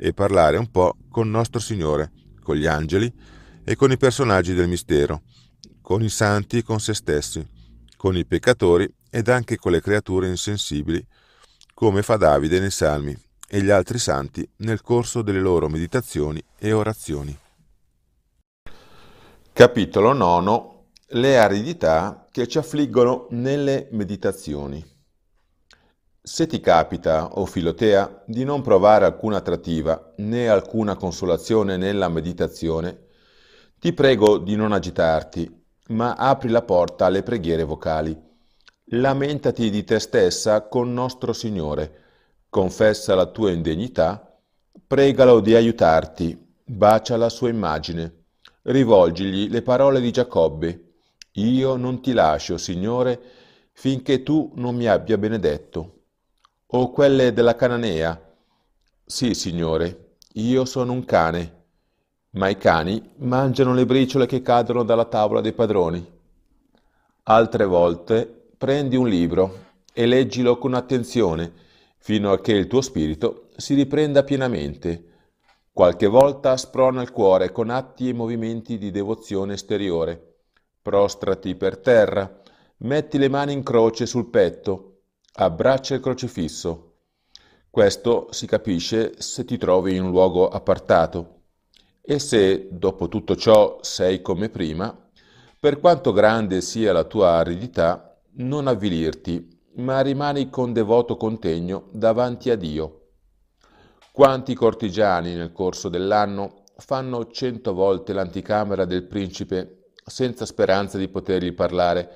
e parlare un po' con Nostro Signore, con gli angeli e con i personaggi del mistero, con i santi e con se stessi, con i peccatori ed anche con le creature insensibili, come fa Davide nei Salmi e gli altri santi nel corso delle loro meditazioni e orazioni. Capitolo 9. Le aridità che ci affliggono nelle meditazioni. Se ti capita, o Filotea, di non provare alcuna attrattiva né alcuna consolazione nella meditazione, ti prego di non agitarti, ma apri la porta alle preghiere vocali. Lamentati di te stessa con nostro Signore, confessa la tua indegnità, pregalo di aiutarti, bacia la sua immagine, rivolgigli le parole di Giacobbe. Io non ti lascio, Signore, finché tu non mi abbia benedetto o quelle della Cananea? Sì, signore, io sono un cane, ma i cani mangiano le briciole che cadono dalla tavola dei padroni. Altre volte prendi un libro e leggilo con attenzione fino a che il tuo spirito si riprenda pienamente. Qualche volta sprona il cuore con atti e movimenti di devozione esteriore. Prostrati per terra, metti le mani in croce sul petto Abbraccia il crocifisso. Questo si capisce se ti trovi in un luogo appartato. E se, dopo tutto ciò, sei come prima, per quanto grande sia la tua aridità, non avvilirti, ma rimani con devoto contegno davanti a Dio. Quanti cortigiani nel corso dell'anno fanno cento volte l'anticamera del principe senza speranza di potergli parlare,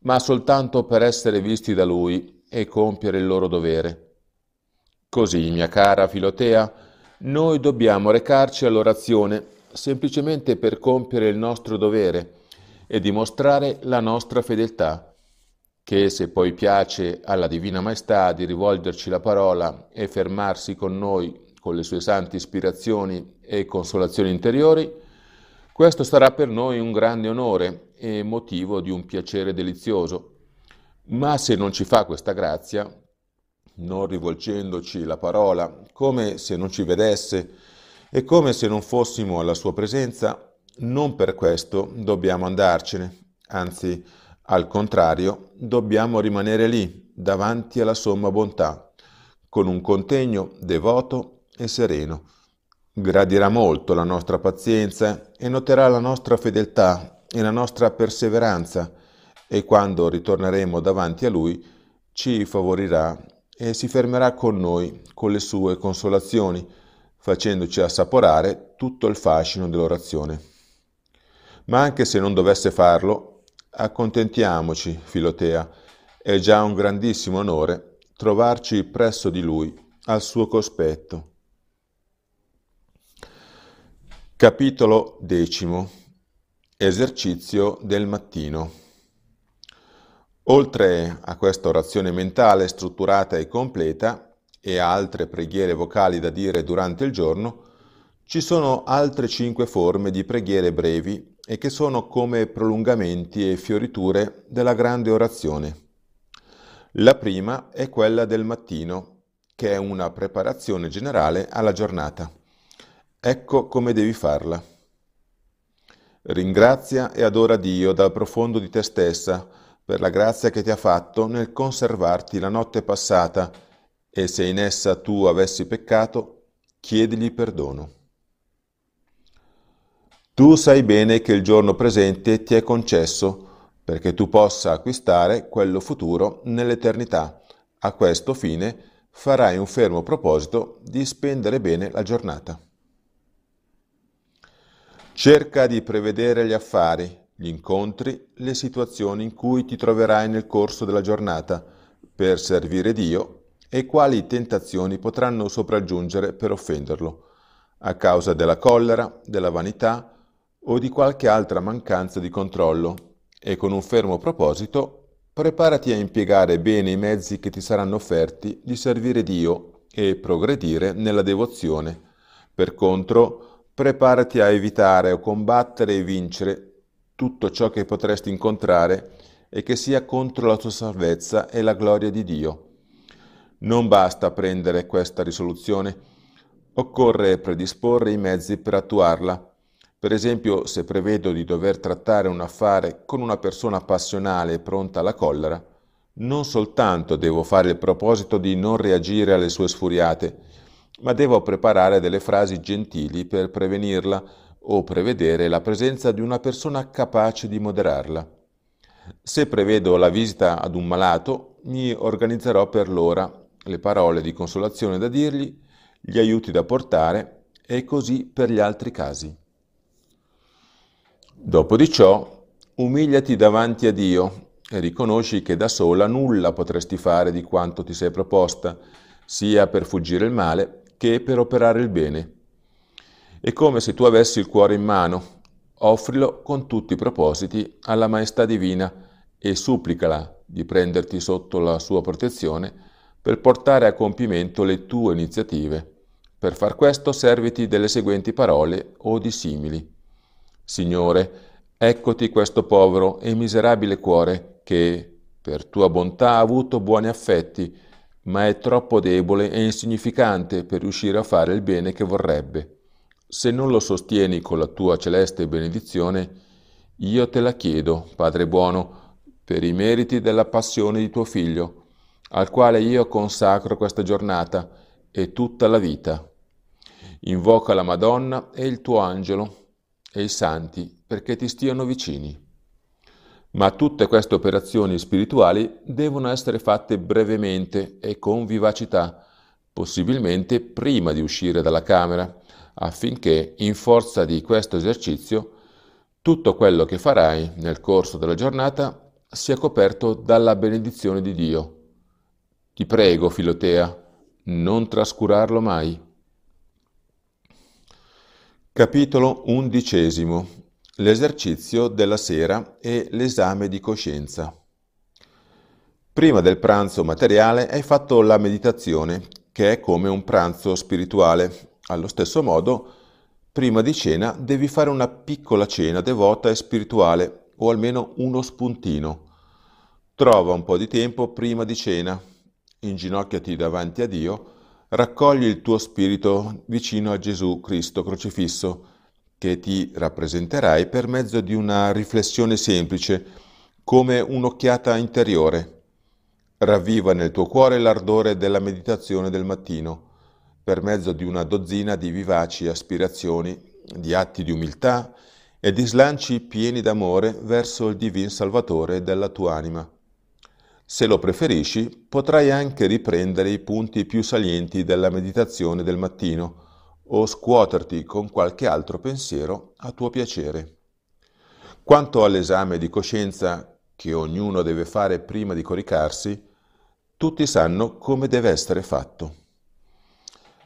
ma soltanto per essere visti da lui e compiere il loro dovere. Così, mia cara Filotea, noi dobbiamo recarci all'orazione semplicemente per compiere il nostro dovere e dimostrare la nostra fedeltà, che se poi piace alla Divina Maestà di rivolgerci la parola e fermarsi con noi, con le sue sante ispirazioni e consolazioni interiori, questo sarà per noi un grande onore e motivo di un piacere delizioso ma se non ci fa questa grazia, non rivolgendoci la parola, come se non ci vedesse e come se non fossimo alla sua presenza, non per questo dobbiamo andarcene, anzi, al contrario, dobbiamo rimanere lì, davanti alla somma bontà, con un contegno devoto e sereno. Gradirà molto la nostra pazienza e noterà la nostra fedeltà e la nostra perseveranza e quando ritorneremo davanti a Lui ci favorirà e si fermerà con noi, con le sue consolazioni, facendoci assaporare tutto il fascino dell'orazione. Ma anche se non dovesse farlo, accontentiamoci, Filotea, è già un grandissimo onore trovarci presso di Lui, al suo cospetto. Capitolo decimo Esercizio del mattino. Oltre a questa orazione mentale strutturata e completa e a altre preghiere vocali da dire durante il giorno, ci sono altre cinque forme di preghiere brevi e che sono come prolungamenti e fioriture della grande orazione. La prima è quella del mattino, che è una preparazione generale alla giornata. Ecco come devi farla. Ringrazia e adora Dio dal profondo di te stessa, per la grazia che ti ha fatto nel conservarti la notte passata, e se in essa tu avessi peccato, chiedigli perdono. Tu sai bene che il giorno presente ti è concesso perché tu possa acquistare quello futuro nell'eternità. A questo fine farai un fermo proposito di spendere bene la giornata. Cerca di prevedere gli affari, gli incontri, le situazioni in cui ti troverai nel corso della giornata per servire Dio e quali tentazioni potranno sopraggiungere per offenderlo, a causa della collera, della vanità o di qualche altra mancanza di controllo. E con un fermo proposito, preparati a impiegare bene i mezzi che ti saranno offerti di servire Dio e progredire nella devozione. Per contro, preparati a evitare o combattere e vincere tutto ciò che potresti incontrare e che sia contro la tua salvezza e la gloria di Dio. Non basta prendere questa risoluzione, occorre predisporre i mezzi per attuarla. Per esempio, se prevedo di dover trattare un affare con una persona passionale e pronta alla collera, non soltanto devo fare il proposito di non reagire alle sue sfuriate, ma devo preparare delle frasi gentili per prevenirla o prevedere la presenza di una persona capace di moderarla. Se prevedo la visita ad un malato, mi organizzerò per l'ora, le parole di consolazione da dirgli, gli aiuti da portare e così per gli altri casi. Dopo di ciò, umiliati davanti a Dio e riconosci che da sola nulla potresti fare di quanto ti sei proposta, sia per fuggire il male che per operare il bene. È come se tu avessi il cuore in mano, offrilo con tutti i propositi alla Maestà Divina e supplicala di prenderti sotto la sua protezione per portare a compimento le tue iniziative. Per far questo serviti delle seguenti parole o di simili. Signore, eccoti questo povero e miserabile cuore che, per tua bontà, ha avuto buoni affetti, ma è troppo debole e insignificante per riuscire a fare il bene che vorrebbe. Se non lo sostieni con la tua celeste benedizione, io te la chiedo, Padre buono, per i meriti della passione di tuo Figlio, al quale io consacro questa giornata e tutta la vita. Invoca la Madonna e il tuo angelo e i santi perché ti stiano vicini. Ma tutte queste operazioni spirituali devono essere fatte brevemente e con vivacità, possibilmente prima di uscire dalla camera, affinché in forza di questo esercizio tutto quello che farai nel corso della giornata sia coperto dalla benedizione di Dio. Ti prego, Filotea, non trascurarlo mai. Capitolo undicesimo. L'esercizio della sera e l'esame di coscienza. Prima del pranzo materiale hai fatto la meditazione, che è come un pranzo spirituale allo stesso modo, prima di cena devi fare una piccola cena devota e spirituale, o almeno uno spuntino. Trova un po' di tempo prima di cena, inginocchiati davanti a Dio, raccogli il tuo spirito vicino a Gesù Cristo crocifisso, che ti rappresenterai per mezzo di una riflessione semplice, come un'occhiata interiore. Ravviva nel tuo cuore l'ardore della meditazione del mattino per mezzo di una dozzina di vivaci aspirazioni, di atti di umiltà e di slanci pieni d'amore verso il divin Salvatore della tua anima. Se lo preferisci, potrai anche riprendere i punti più salienti della meditazione del mattino o scuoterti con qualche altro pensiero a tuo piacere. Quanto all'esame di coscienza che ognuno deve fare prima di coricarsi, tutti sanno come deve essere fatto.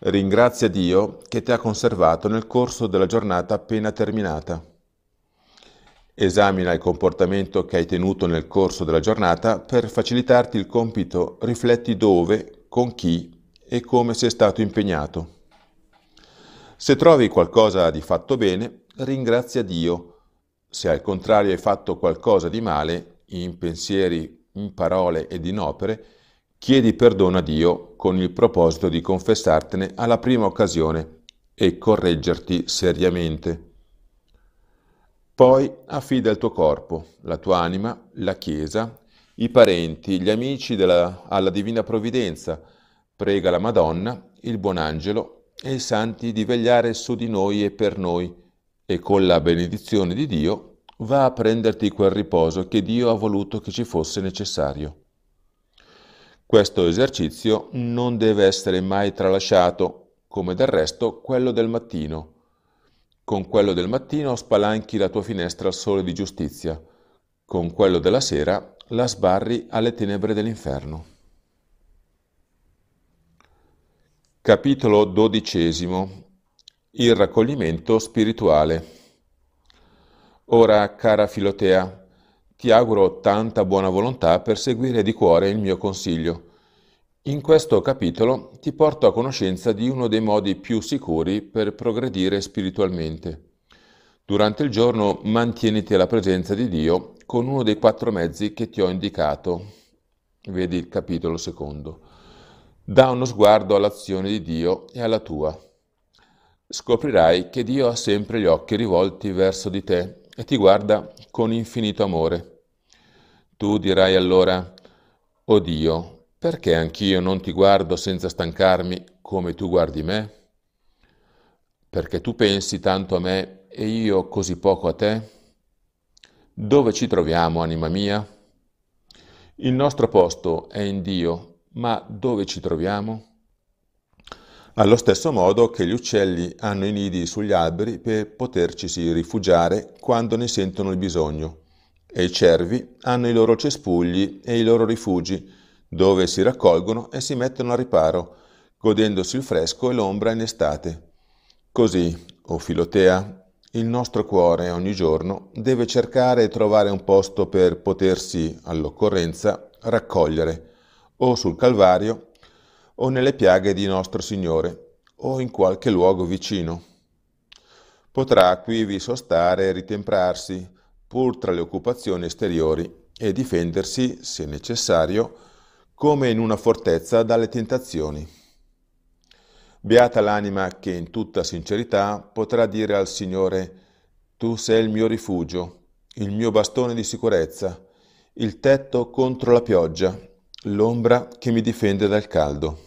Ringrazia Dio che ti ha conservato nel corso della giornata appena terminata. Esamina il comportamento che hai tenuto nel corso della giornata per facilitarti il compito, rifletti dove, con chi e come sei stato impegnato. Se trovi qualcosa di fatto bene, ringrazia Dio. Se al contrario hai fatto qualcosa di male, in pensieri, in parole ed in opere, Chiedi perdono a Dio con il proposito di confessartene alla prima occasione e correggerti seriamente. Poi affida il tuo corpo, la tua anima, la Chiesa, i parenti, gli amici della, alla Divina Provvidenza. Prega la Madonna, il Buon Angelo e i Santi di vegliare su di noi e per noi e con la benedizione di Dio va a prenderti quel riposo che Dio ha voluto che ci fosse necessario. Questo esercizio non deve essere mai tralasciato, come del resto quello del mattino. Con quello del mattino spalanchi la tua finestra al sole di giustizia, con quello della sera la sbarri alle tenebre dell'inferno. Capitolo XII Il raccoglimento spirituale Ora, cara Filotea, ti auguro tanta buona volontà per seguire di cuore il mio consiglio. In questo capitolo ti porto a conoscenza di uno dei modi più sicuri per progredire spiritualmente. Durante il giorno mantieniti alla presenza di Dio con uno dei quattro mezzi che ti ho indicato. Vedi il capitolo secondo. Da uno sguardo all'azione di Dio e alla tua. Scoprirai che Dio ha sempre gli occhi rivolti verso di te e ti guarda con infinito amore. Tu dirai allora, O oh Dio, perché anch'io non ti guardo senza stancarmi come tu guardi me? Perché tu pensi tanto a me e io così poco a te? Dove ci troviamo, anima mia? Il nostro posto è in Dio, ma dove ci troviamo? Allo stesso modo che gli uccelli hanno i nidi sugli alberi per potercisi rifugiare quando ne sentono il bisogno e i cervi hanno i loro cespugli e i loro rifugi, dove si raccolgono e si mettono a riparo, godendosi il fresco e l'ombra in estate. Così, o Filotea, il nostro cuore ogni giorno deve cercare e trovare un posto per potersi, all'occorrenza, raccogliere, o sul Calvario, o nelle piaghe di nostro Signore, o in qualche luogo vicino. Potrà qui vi sostare e ritemprarsi, pur tra le occupazioni esteriori, e difendersi, se necessario, come in una fortezza dalle tentazioni. Beata l'anima che in tutta sincerità potrà dire al Signore, Tu sei il mio rifugio, il mio bastone di sicurezza, il tetto contro la pioggia, l'ombra che mi difende dal caldo.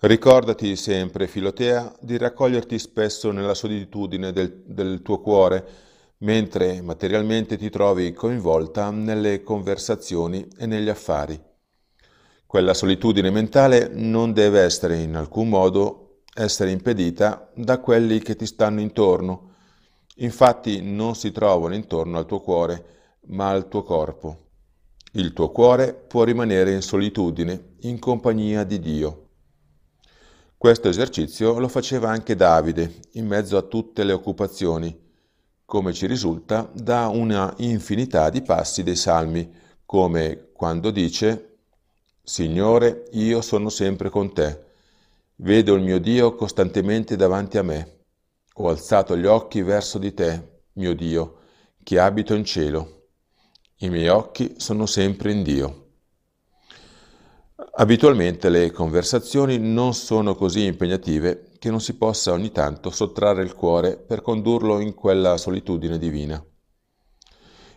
Ricordati sempre, Filotea, di raccoglierti spesso nella solitudine del, del tuo cuore, mentre materialmente ti trovi coinvolta nelle conversazioni e negli affari. Quella solitudine mentale non deve essere in alcun modo essere impedita da quelli che ti stanno intorno. Infatti non si trovano intorno al tuo cuore, ma al tuo corpo. Il tuo cuore può rimanere in solitudine, in compagnia di Dio. Questo esercizio lo faceva anche Davide, in mezzo a tutte le occupazioni come ci risulta da una infinità di passi dei salmi, come quando dice Signore, io sono sempre con te, vedo il mio Dio costantemente davanti a me, ho alzato gli occhi verso di te, mio Dio, che abito in cielo, i miei occhi sono sempre in Dio. Abitualmente le conversazioni non sono così impegnative che non si possa ogni tanto sottrarre il cuore per condurlo in quella solitudine divina.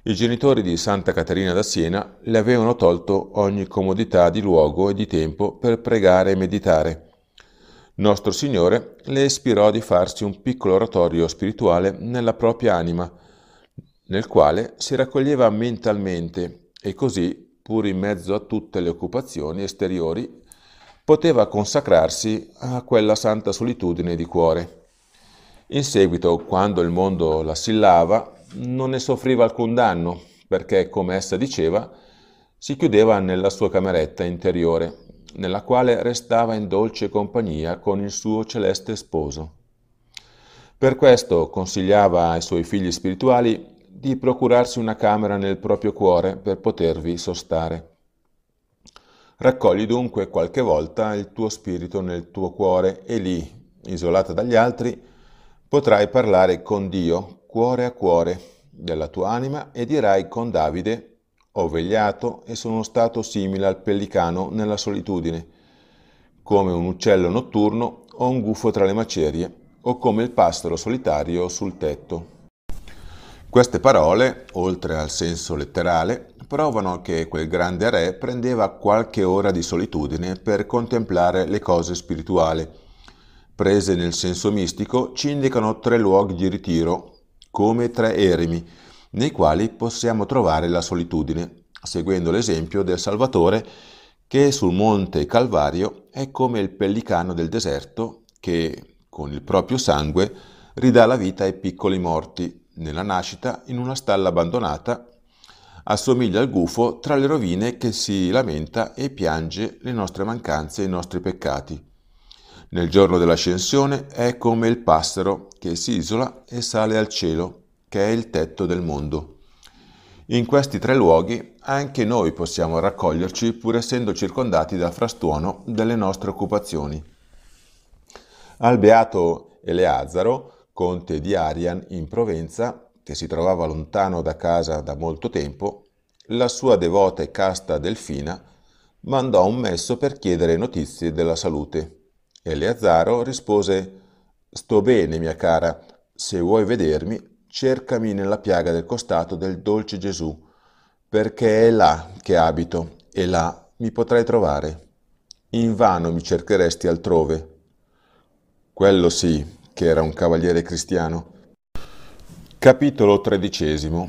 I genitori di Santa Caterina da Siena le avevano tolto ogni comodità di luogo e di tempo per pregare e meditare. Nostro Signore le ispirò di farsi un piccolo oratorio spirituale nella propria anima, nel quale si raccoglieva mentalmente e così pur in mezzo a tutte le occupazioni esteriori, poteva consacrarsi a quella santa solitudine di cuore. In seguito, quando il mondo la sillava, non ne soffriva alcun danno, perché, come essa diceva, si chiudeva nella sua cameretta interiore, nella quale restava in dolce compagnia con il suo celeste sposo. Per questo consigliava ai suoi figli spirituali di procurarsi una camera nel proprio cuore per potervi sostare. Raccogli dunque qualche volta il tuo spirito nel tuo cuore e lì, isolata dagli altri, potrai parlare con Dio cuore a cuore della tua anima e dirai con Davide ho vegliato e sono stato simile al pellicano nella solitudine, come un uccello notturno o un gufo tra le macerie, o come il passero solitario sul tetto. Queste parole, oltre al senso letterale, provano che quel grande re prendeva qualche ora di solitudine per contemplare le cose spirituali. Prese nel senso mistico, ci indicano tre luoghi di ritiro, come tre eremi, nei quali possiamo trovare la solitudine, seguendo l'esempio del Salvatore che sul monte Calvario è come il pellicano del deserto che, con il proprio sangue, ridà la vita ai piccoli morti nella nascita in una stalla abbandonata, assomiglia al gufo tra le rovine che si lamenta e piange le nostre mancanze e i nostri peccati. Nel giorno dell'ascensione è come il passero che si isola e sale al cielo, che è il tetto del mondo. In questi tre luoghi anche noi possiamo raccoglierci pur essendo circondati dal frastuono delle nostre occupazioni. Al beato Eleazaro conte di Arian in Provenza, che si trovava lontano da casa da molto tempo, la sua devota e casta Delfina mandò un messo per chiedere notizie della salute. Eleazzaro rispose Sto bene, mia cara, se vuoi vedermi, cercami nella piaga del costato del dolce Gesù, perché è là che abito e là mi potrai trovare. In vano mi cercheresti altrove. Quello sì, che era un cavaliere cristiano. Capitolo XIII.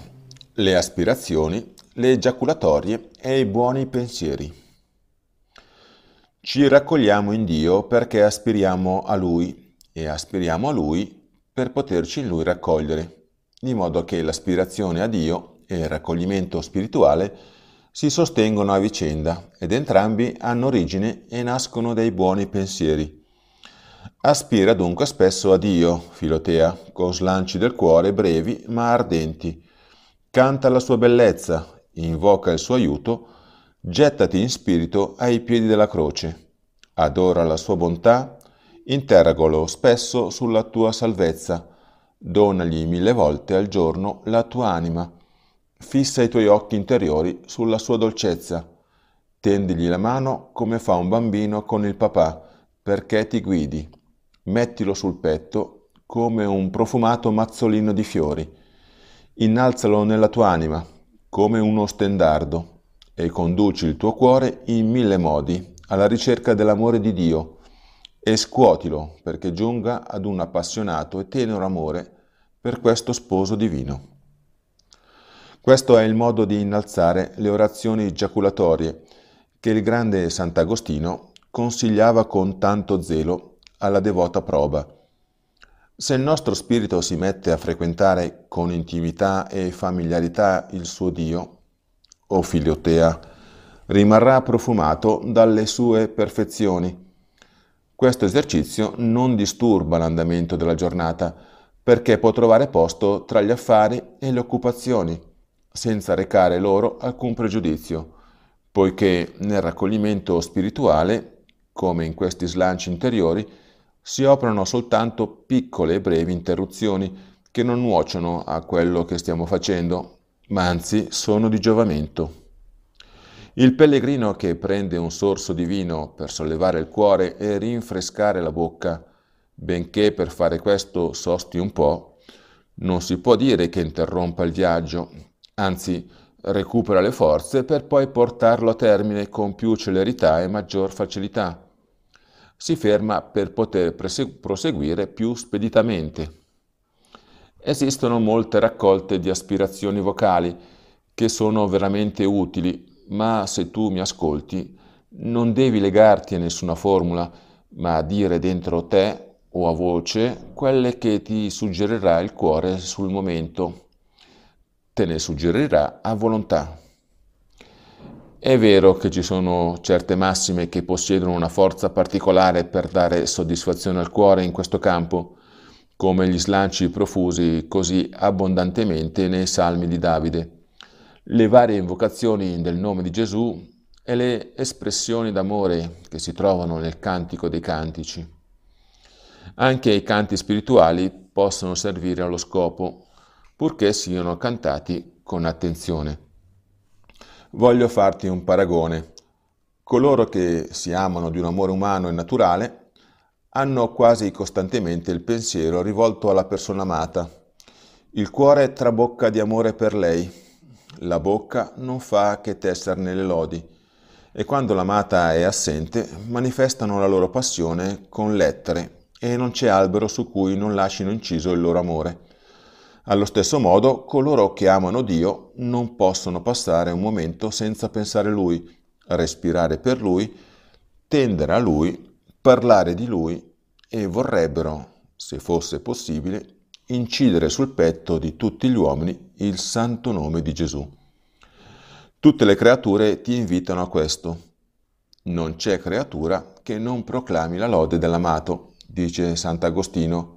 Le aspirazioni, le giaculatorie e i buoni pensieri. Ci raccogliamo in Dio perché aspiriamo a Lui e aspiriamo a Lui per poterci in Lui raccogliere, di modo che l'aspirazione a Dio e il raccoglimento spirituale si sostengono a vicenda ed entrambi hanno origine e nascono dei buoni pensieri Aspira dunque spesso a Dio, Filotea, con slanci del cuore brevi ma ardenti. Canta la sua bellezza, invoca il suo aiuto, gettati in spirito ai piedi della croce. Adora la sua bontà, interrogalo spesso sulla tua salvezza. Donagli mille volte al giorno la tua anima. Fissa i tuoi occhi interiori sulla sua dolcezza. Tendigli la mano come fa un bambino con il papà perché ti guidi. Mettilo sul petto come un profumato mazzolino di fiori. Innalzalo nella tua anima come uno stendardo e conduci il tuo cuore in mille modi alla ricerca dell'amore di Dio e scuotilo perché giunga ad un appassionato e tenero amore per questo sposo divino. Questo è il modo di innalzare le orazioni giaculatorie che il grande Sant'Agostino consigliava con tanto zelo alla devota proba. Se il nostro spirito si mette a frequentare con intimità e familiarità il suo Dio, o filiotea, rimarrà profumato dalle sue perfezioni. Questo esercizio non disturba l'andamento della giornata, perché può trovare posto tra gli affari e le occupazioni, senza recare loro alcun pregiudizio, poiché nel raccoglimento spirituale come in questi slanci interiori, si operano soltanto piccole e brevi interruzioni che non nuociono a quello che stiamo facendo, ma anzi sono di giovamento. Il pellegrino che prende un sorso di vino per sollevare il cuore e rinfrescare la bocca, benché per fare questo sosti un po', non si può dire che interrompa il viaggio, anzi recupera le forze per poi portarlo a termine con più celerità e maggior facilità si ferma per poter proseguire più speditamente. Esistono molte raccolte di aspirazioni vocali che sono veramente utili, ma se tu mi ascolti non devi legarti a nessuna formula, ma dire dentro te o a voce quelle che ti suggerirà il cuore sul momento. Te ne suggerirà a volontà. È vero che ci sono certe massime che possiedono una forza particolare per dare soddisfazione al cuore in questo campo, come gli slanci profusi così abbondantemente nei salmi di Davide, le varie invocazioni del nome di Gesù e le espressioni d'amore che si trovano nel Cantico dei Cantici. Anche i canti spirituali possono servire allo scopo, purché siano cantati con attenzione voglio farti un paragone. Coloro che si amano di un amore umano e naturale hanno quasi costantemente il pensiero rivolto alla persona amata. Il cuore trabocca di amore per lei, la bocca non fa che tesserne le lodi e quando l'amata è assente manifestano la loro passione con lettere e non c'è albero su cui non lasciano inciso il loro amore. Allo stesso modo, coloro che amano Dio non possono passare un momento senza pensare a Lui, respirare per Lui, tendere a Lui, parlare di Lui e vorrebbero, se fosse possibile, incidere sul petto di tutti gli uomini il santo nome di Gesù. Tutte le creature ti invitano a questo. Non c'è creatura che non proclami la lode dell'amato, dice Sant'Agostino,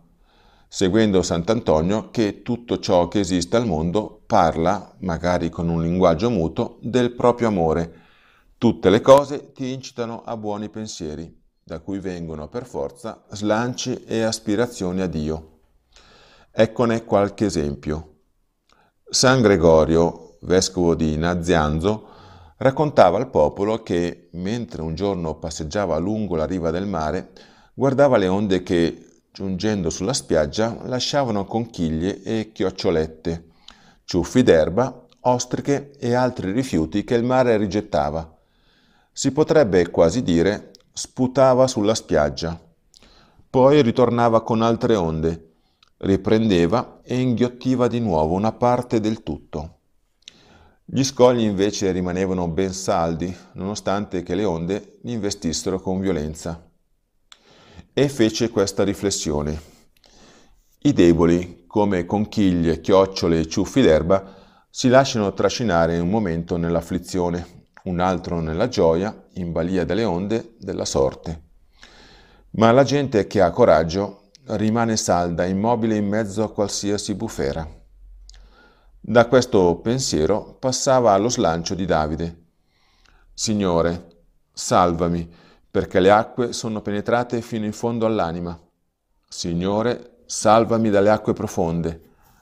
seguendo Sant'Antonio che tutto ciò che esiste al mondo parla, magari con un linguaggio muto, del proprio amore. Tutte le cose ti incitano a buoni pensieri, da cui vengono per forza slanci e aspirazioni a Dio. Eccone qualche esempio. San Gregorio, vescovo di Nazianzo, raccontava al popolo che, mentre un giorno passeggiava lungo la riva del mare, guardava le onde che giungendo sulla spiaggia, lasciavano conchiglie e chiocciolette, ciuffi d'erba, ostriche e altri rifiuti che il mare rigettava. Si potrebbe quasi dire sputava sulla spiaggia. Poi ritornava con altre onde, riprendeva e inghiottiva di nuovo una parte del tutto. Gli scogli invece rimanevano ben saldi, nonostante che le onde li investissero con violenza e fece questa riflessione. I deboli, come conchiglie, chiocciole e ciuffi d'erba, si lasciano trascinare un momento nell'afflizione, un altro nella gioia, in balia delle onde della sorte. Ma la gente che ha coraggio rimane salda, immobile in mezzo a qualsiasi bufera. Da questo pensiero passava allo slancio di Davide. Signore, salvami, perché le acque sono penetrate fino in fondo all'anima. Signore, salvami dalle acque profonde.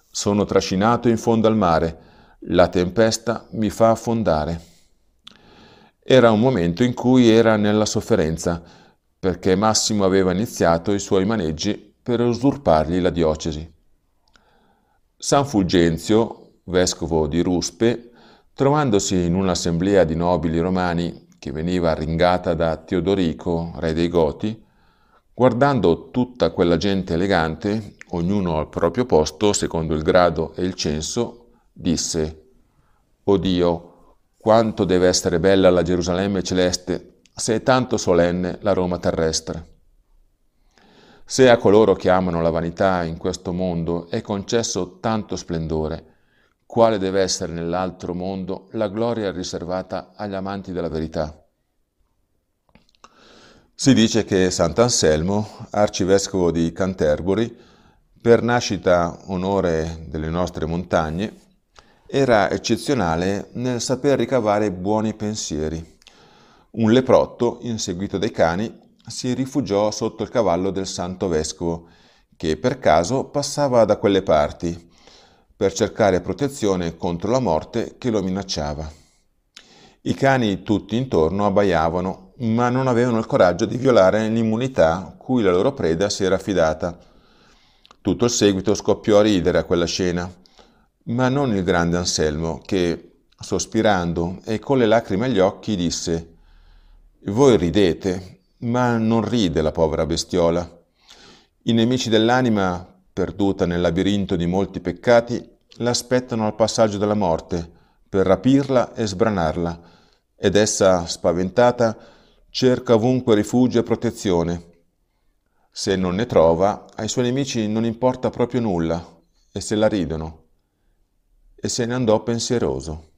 Sono trascinato in fondo al mare. La tempesta mi fa affondare. Era un momento in cui era nella sofferenza, perché Massimo aveva iniziato i suoi maneggi per usurpargli la diocesi. San Fulgenzio, vescovo di Ruspe, trovandosi in un'assemblea di nobili romani che veniva ringata da Teodorico, re dei Goti, guardando tutta quella gente elegante, ognuno al proprio posto, secondo il grado e il censo, disse, «O Dio, quanto deve essere bella la Gerusalemme celeste, se è tanto solenne la Roma terrestre!» Se a coloro che amano la vanità in questo mondo è concesso tanto splendore, quale deve essere nell'altro mondo la gloria riservata agli amanti della verità. Si dice che Sant'Anselmo, arcivescovo di Canterbury, per nascita onore delle nostre montagne, era eccezionale nel saper ricavare buoni pensieri. Un leprotto, inseguito dai cani, si rifugiò sotto il cavallo del santo vescovo, che per caso passava da quelle parti, per cercare protezione contro la morte che lo minacciava. I cani tutti intorno abbaiavano, ma non avevano il coraggio di violare l'immunità cui la loro preda si era affidata. Tutto il seguito scoppiò a ridere a quella scena, ma non il grande Anselmo, che, sospirando e con le lacrime agli occhi, disse Voi ridete, ma non ride la povera bestiola. I nemici dell'anima perduta nel labirinto di molti peccati, l'aspettano al passaggio della morte per rapirla e sbranarla, ed essa, spaventata, cerca ovunque rifugio e protezione. Se non ne trova, ai suoi nemici non importa proprio nulla, e se la ridono. E se ne andò pensieroso.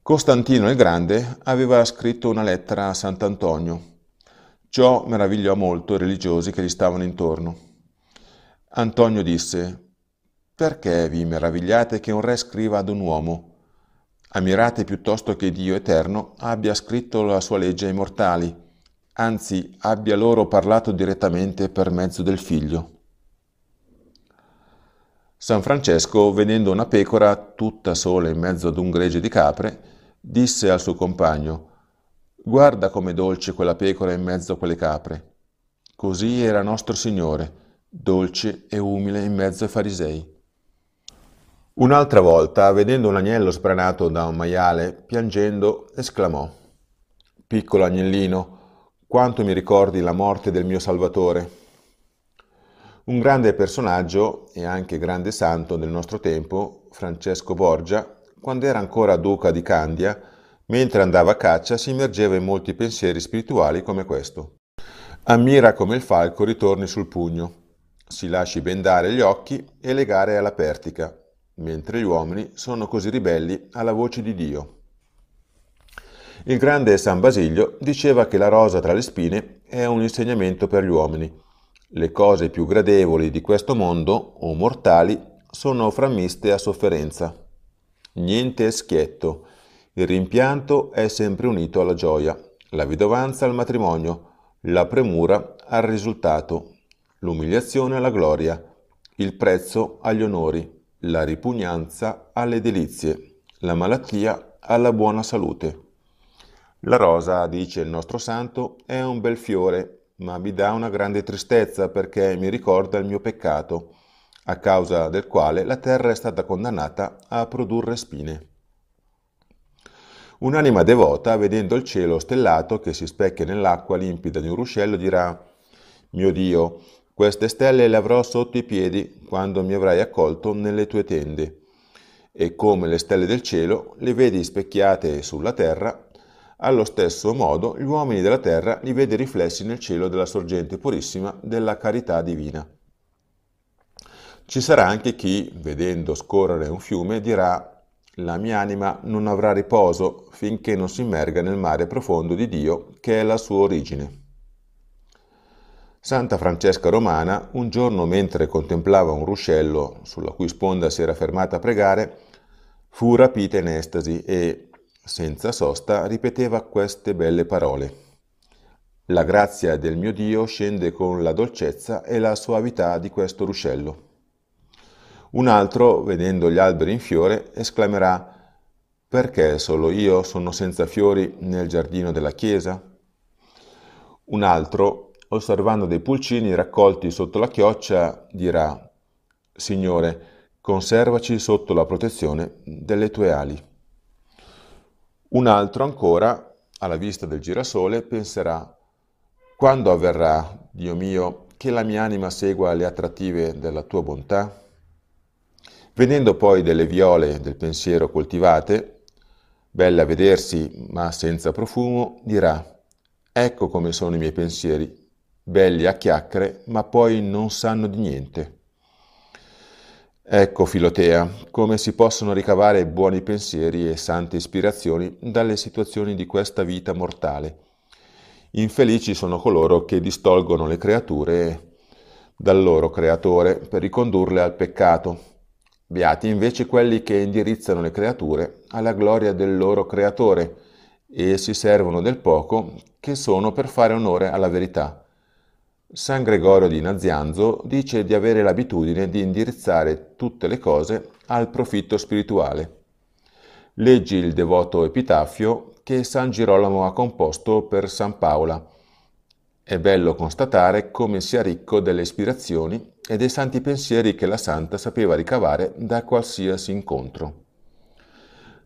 Costantino il Grande aveva scritto una lettera a Sant'Antonio. Ciò meravigliò molto i religiosi che gli stavano intorno. Antonio disse, Perché vi meravigliate che un re scriva ad un uomo? Ammirate piuttosto che Dio eterno abbia scritto la sua legge ai mortali, anzi abbia loro parlato direttamente per mezzo del figlio. San Francesco, vedendo una pecora tutta sola in mezzo ad un gregge di capre, disse al suo compagno, Guarda com'è dolce quella pecora in mezzo a quelle capre. Così era nostro Signore dolce e umile in mezzo ai farisei. Un'altra volta, vedendo un agnello sbranato da un maiale, piangendo, esclamò, Piccolo agnellino, quanto mi ricordi la morte del mio Salvatore. Un grande personaggio e anche grande santo del nostro tempo, Francesco Borgia, quando era ancora duca di Candia, mentre andava a caccia si immergeva in molti pensieri spirituali come questo. Ammira come il falco ritorni sul pugno, si lasci bendare gli occhi e legare alla pertica, mentre gli uomini sono così ribelli alla voce di Dio. Il grande San Basilio diceva che la rosa tra le spine è un insegnamento per gli uomini. Le cose più gradevoli di questo mondo, o mortali, sono frammiste a sofferenza. Niente è schietto. Il rimpianto è sempre unito alla gioia, la vedovanza al matrimonio, la premura al risultato, l'umiliazione alla gloria, il prezzo agli onori, la ripugnanza alle delizie, la malattia alla buona salute. La rosa, dice il nostro santo, è un bel fiore, ma mi dà una grande tristezza perché mi ricorda il mio peccato, a causa del quale la terra è stata condannata a produrre spine. Un'anima devota, vedendo il cielo stellato che si specchia nell'acqua limpida di un ruscello, dirà Mio Dio, queste stelle le avrò sotto i piedi quando mi avrai accolto nelle tue tende. E come le stelle del cielo le vedi specchiate sulla terra, allo stesso modo gli uomini della terra li vedi riflessi nel cielo della sorgente purissima della carità divina. Ci sarà anche chi, vedendo scorrere un fiume, dirà la mia anima non avrà riposo finché non si immerga nel mare profondo di Dio che è la sua origine. Santa Francesca Romana, un giorno mentre contemplava un ruscello sulla cui sponda si era fermata a pregare, fu rapita in estasi e, senza sosta, ripeteva queste belle parole. La grazia del mio Dio scende con la dolcezza e la suavità di questo ruscello. Un altro, vedendo gli alberi in fiore, esclamerà perché solo io sono senza fiori nel giardino della chiesa? Un altro, osservando dei pulcini raccolti sotto la chioccia, dirà, Signore, conservaci sotto la protezione delle tue ali. Un altro ancora, alla vista del girasole, penserà, quando avverrà, Dio mio, che la mia anima segua le attrattive della tua bontà? Vedendo poi delle viole del pensiero coltivate, belle a vedersi ma senza profumo, dirà, ecco come sono i miei pensieri, belli a chiacchiere, ma poi non sanno di niente. Ecco, Filotea, come si possono ricavare buoni pensieri e sante ispirazioni dalle situazioni di questa vita mortale. Infelici sono coloro che distolgono le creature dal loro creatore per ricondurle al peccato. Beati invece quelli che indirizzano le creature alla gloria del loro creatore e si servono del poco che sono per fare onore alla verità. San Gregorio di Nazianzo dice di avere l'abitudine di indirizzare tutte le cose al profitto spirituale. Leggi il devoto epitafio che San Girolamo ha composto per San Paola. È bello constatare come sia ricco delle ispirazioni e dei santi pensieri che la santa sapeva ricavare da qualsiasi incontro.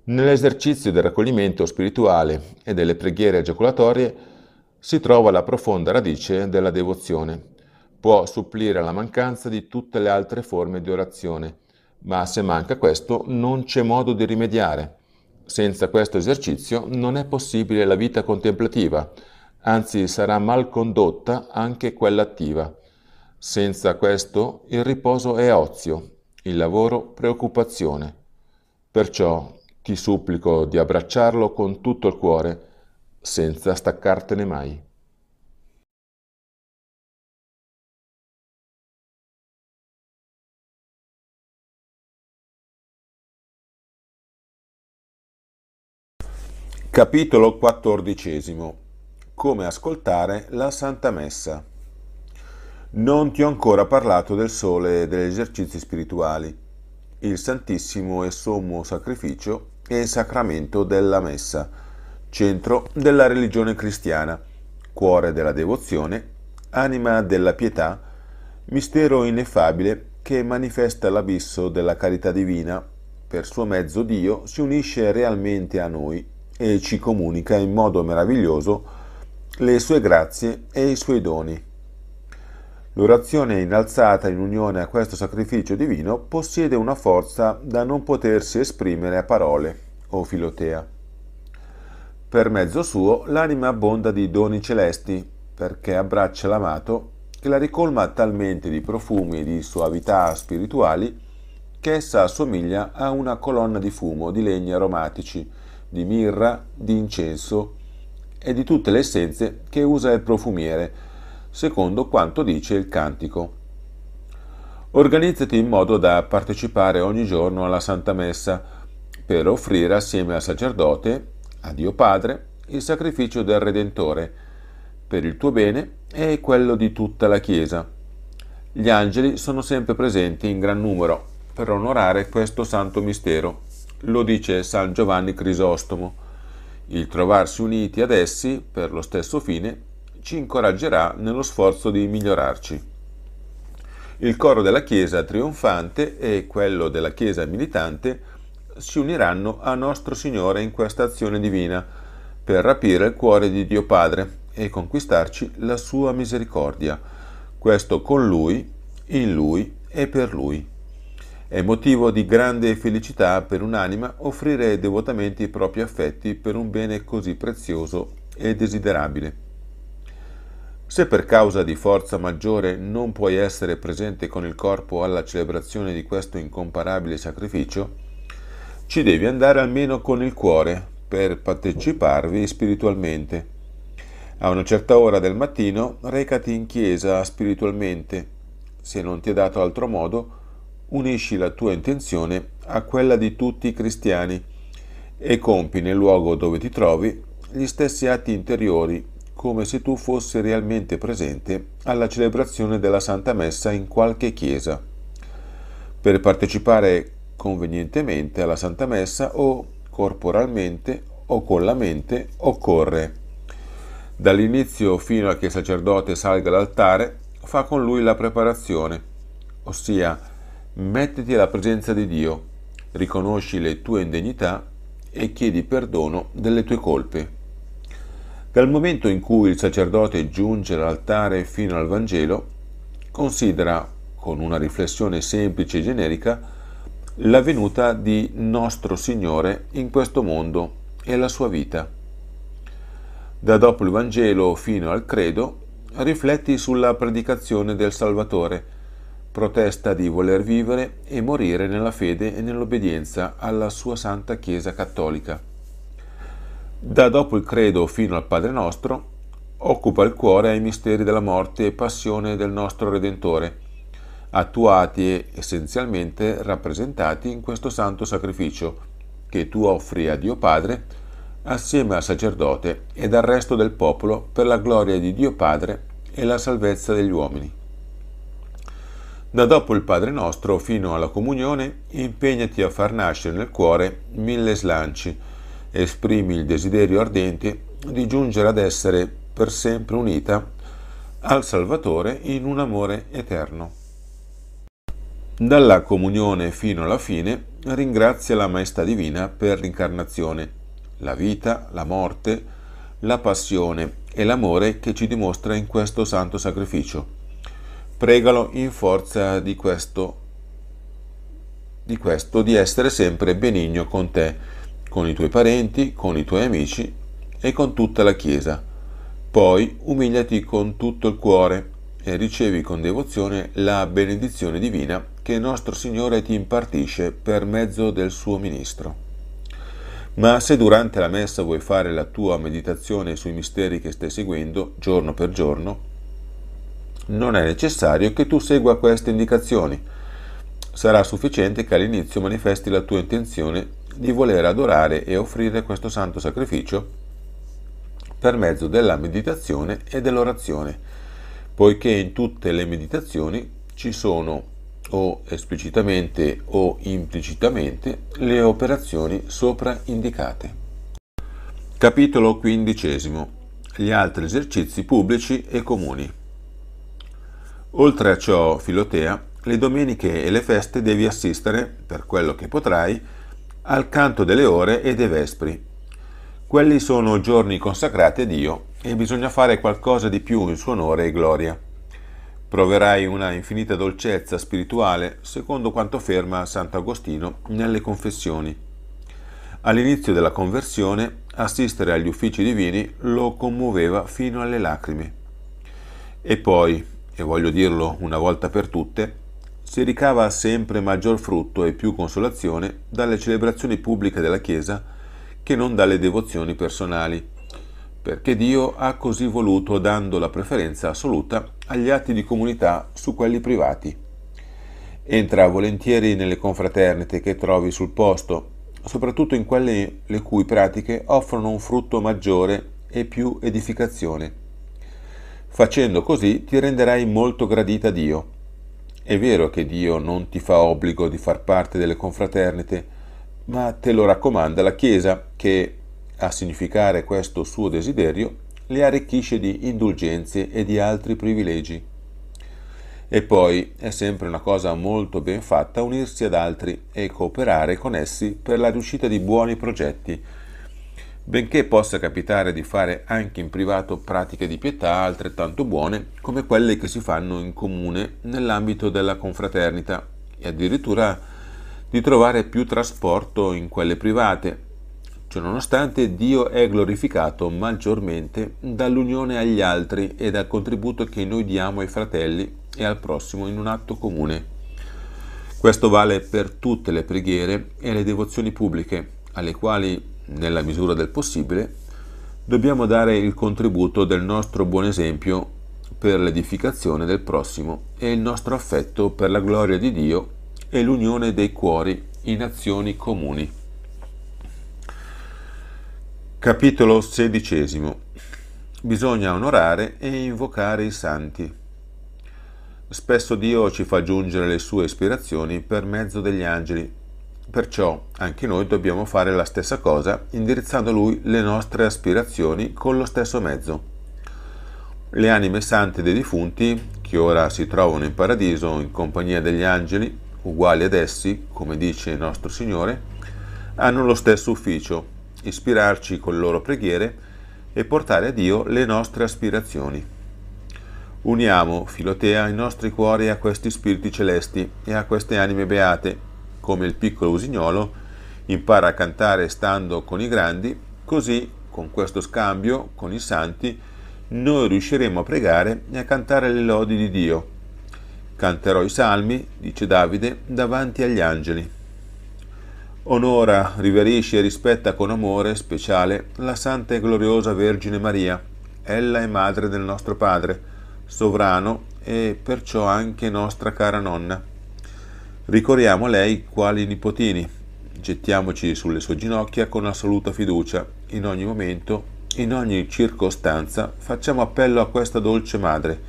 Nell'esercizio del raccoglimento spirituale e delle preghiere ejaculatorie, si trova la profonda radice della devozione. Può supplire alla mancanza di tutte le altre forme di orazione, ma se manca questo non c'è modo di rimediare. Senza questo esercizio non è possibile la vita contemplativa, anzi sarà mal condotta anche quella attiva. Senza questo il riposo è ozio, il lavoro preoccupazione. Perciò ti supplico di abbracciarlo con tutto il cuore, senza staccartene mai. Capitolo XIV Come ascoltare la Santa Messa Non ti ho ancora parlato del sole e degli esercizi spirituali, il Santissimo e Sommo Sacrificio e il Sacramento della Messa centro della religione cristiana, cuore della devozione, anima della pietà, mistero ineffabile che manifesta l'abisso della carità divina. Per suo mezzo Dio si unisce realmente a noi e ci comunica in modo meraviglioso le sue grazie e i suoi doni. L'orazione innalzata in unione a questo sacrificio divino possiede una forza da non potersi esprimere a parole, o filotea. Per mezzo suo l'anima abbonda di doni celesti, perché abbraccia l'amato, che la ricolma talmente di profumi e di suavità spirituali, che essa assomiglia a una colonna di fumo di legni aromatici, di mirra, di incenso e di tutte le essenze che usa il profumiere, secondo quanto dice il cantico. Organizzati in modo da partecipare ogni giorno alla Santa Messa, per offrire assieme al sacerdote a Dio Padre il sacrificio del Redentore per il tuo bene e quello di tutta la Chiesa. Gli angeli sono sempre presenti in gran numero per onorare questo santo mistero, lo dice San Giovanni Crisostomo. Il trovarsi uniti ad essi per lo stesso fine ci incoraggerà nello sforzo di migliorarci. Il coro della Chiesa trionfante e quello della Chiesa militante si uniranno a nostro Signore in questa azione divina per rapire il cuore di Dio Padre e conquistarci la sua misericordia. Questo con Lui, in Lui e per Lui. È motivo di grande felicità per un'anima offrire devotamente i propri affetti per un bene così prezioso e desiderabile. Se per causa di forza maggiore non puoi essere presente con il corpo alla celebrazione di questo incomparabile sacrificio, ci devi andare almeno con il cuore per parteciparvi spiritualmente. A una certa ora del mattino recati in chiesa spiritualmente. Se non ti è dato altro modo, unisci la tua intenzione a quella di tutti i cristiani e compi nel luogo dove ti trovi gli stessi atti interiori come se tu fossi realmente presente alla celebrazione della Santa Messa in qualche chiesa. Per partecipare convenientemente alla Santa Messa o corporalmente o con la mente occorre. Dall'inizio fino a che il sacerdote salga all'altare, fa con lui la preparazione, ossia mettiti alla presenza di Dio, riconosci le tue indegnità e chiedi perdono delle tue colpe. Dal momento in cui il sacerdote giunge all'altare fino al Vangelo, considera, con una riflessione semplice e generica, la venuta di nostro Signore in questo mondo e la sua vita. Da dopo il Vangelo fino al Credo, rifletti sulla predicazione del Salvatore, protesta di voler vivere e morire nella fede e nell'obbedienza alla sua Santa Chiesa Cattolica. Da dopo il Credo fino al Padre nostro, occupa il cuore ai misteri della morte e passione del nostro Redentore – attuati e essenzialmente rappresentati in questo santo sacrificio che tu offri a Dio Padre assieme al sacerdote ed al resto del popolo per la gloria di Dio Padre e la salvezza degli uomini. Da dopo il Padre nostro fino alla comunione, impegnati a far nascere nel cuore mille slanci, esprimi il desiderio ardente di giungere ad essere per sempre unita al Salvatore in un amore eterno. Dalla comunione fino alla fine ringrazia la Maestà Divina per l'incarnazione, la vita, la morte, la passione e l'amore che ci dimostra in questo santo sacrificio. Pregalo in forza di questo, di questo, di essere sempre benigno con te, con i tuoi parenti, con i tuoi amici e con tutta la Chiesa. Poi umiliati con tutto il cuore e ricevi con devozione la benedizione divina che nostro Signore ti impartisce per mezzo del suo ministro. Ma se durante la messa vuoi fare la tua meditazione sui misteri che stai seguendo giorno per giorno, non è necessario che tu segua queste indicazioni. Sarà sufficiente che all'inizio manifesti la tua intenzione di voler adorare e offrire questo santo sacrificio per mezzo della meditazione e dell'orazione, poiché in tutte le meditazioni ci sono o esplicitamente o implicitamente le operazioni sopra indicate. Capitolo XV. Gli altri esercizi pubblici e comuni. Oltre a ciò, Filotea, le domeniche e le feste devi assistere, per quello che potrai, al canto delle ore e dei vespri. Quelli sono giorni consacrati a Dio e bisogna fare qualcosa di più in suo onore e gloria. Proverai una infinita dolcezza spirituale, secondo quanto afferma Sant'Agostino nelle Confessioni. All'inizio della conversione, assistere agli uffici divini lo commuoveva fino alle lacrime. E poi, e voglio dirlo una volta per tutte, si ricava sempre maggior frutto e più consolazione dalle celebrazioni pubbliche della Chiesa che non dalle devozioni personali perché Dio ha così voluto dando la preferenza assoluta agli atti di comunità su quelli privati. Entra volentieri nelle confraternite che trovi sul posto, soprattutto in quelle le cui pratiche offrono un frutto maggiore e più edificazione. Facendo così ti renderai molto gradita a Dio. È vero che Dio non ti fa obbligo di far parte delle confraternite, ma te lo raccomanda la Chiesa che a significare questo suo desiderio, le arricchisce di indulgenze e di altri privilegi. E poi è sempre una cosa molto ben fatta unirsi ad altri e cooperare con essi per la riuscita di buoni progetti. Benché possa capitare di fare anche in privato pratiche di pietà altrettanto buone come quelle che si fanno in comune nell'ambito della confraternita e addirittura di trovare più trasporto in quelle private Ciononostante Dio è glorificato maggiormente dall'unione agli altri e dal contributo che noi diamo ai fratelli e al prossimo in un atto comune. Questo vale per tutte le preghiere e le devozioni pubbliche, alle quali, nella misura del possibile, dobbiamo dare il contributo del nostro buon esempio per l'edificazione del prossimo e il nostro affetto per la gloria di Dio e l'unione dei cuori in azioni comuni. Capitolo XVI Bisogna onorare e invocare i santi. Spesso Dio ci fa giungere le sue ispirazioni per mezzo degli angeli, perciò anche noi dobbiamo fare la stessa cosa indirizzando a Lui le nostre aspirazioni con lo stesso mezzo. Le anime sante dei defunti, che ora si trovano in paradiso in compagnia degli angeli, uguali ad essi, come dice il nostro Signore, hanno lo stesso ufficio, ispirarci con le loro preghiere e portare a Dio le nostre aspirazioni. Uniamo, Filotea, i nostri cuori a questi spiriti celesti e a queste anime beate, come il piccolo usignolo impara a cantare stando con i grandi, così con questo scambio con i santi noi riusciremo a pregare e a cantare le lodi di Dio. Canterò i salmi, dice Davide, davanti agli angeli onora, riverisce e rispetta con amore speciale la Santa e Gloriosa Vergine Maria. Ella è madre del nostro Padre, sovrano e perciò anche nostra cara nonna. Ricorriamo a lei quali nipotini, gettiamoci sulle sue ginocchia con assoluta fiducia, in ogni momento, in ogni circostanza, facciamo appello a questa dolce madre,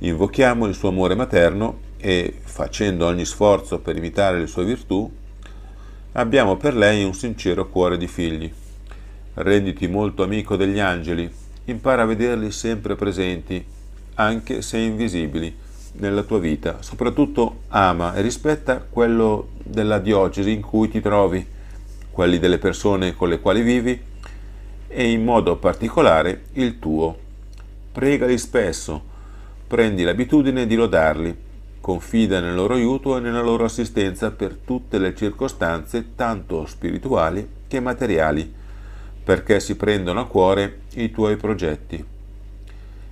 invochiamo il suo amore materno e, facendo ogni sforzo per imitare le sue virtù, abbiamo per lei un sincero cuore di figli. Renditi molto amico degli angeli, impara a vederli sempre presenti, anche se invisibili, nella tua vita. Soprattutto ama e rispetta quello della diocesi in cui ti trovi, quelli delle persone con le quali vivi e in modo particolare il tuo. Pregali spesso, prendi l'abitudine di lodarli confida nel loro aiuto e nella loro assistenza per tutte le circostanze, tanto spirituali che materiali, perché si prendono a cuore i tuoi progetti.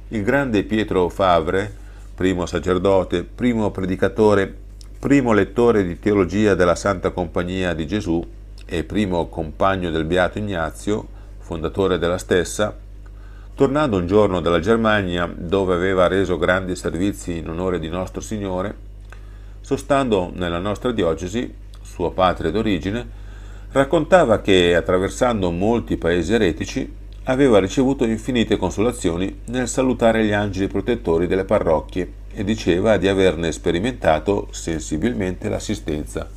Il grande Pietro Favre, primo sacerdote, primo predicatore, primo lettore di teologia della Santa Compagnia di Gesù e primo compagno del Beato Ignazio, fondatore della stessa, Tornando un giorno dalla Germania, dove aveva reso grandi servizi in onore di Nostro Signore, sostando nella nostra diocesi, sua patria d'origine, raccontava che, attraversando molti paesi eretici, aveva ricevuto infinite consolazioni nel salutare gli angeli protettori delle parrocchie e diceva di averne sperimentato sensibilmente l'assistenza.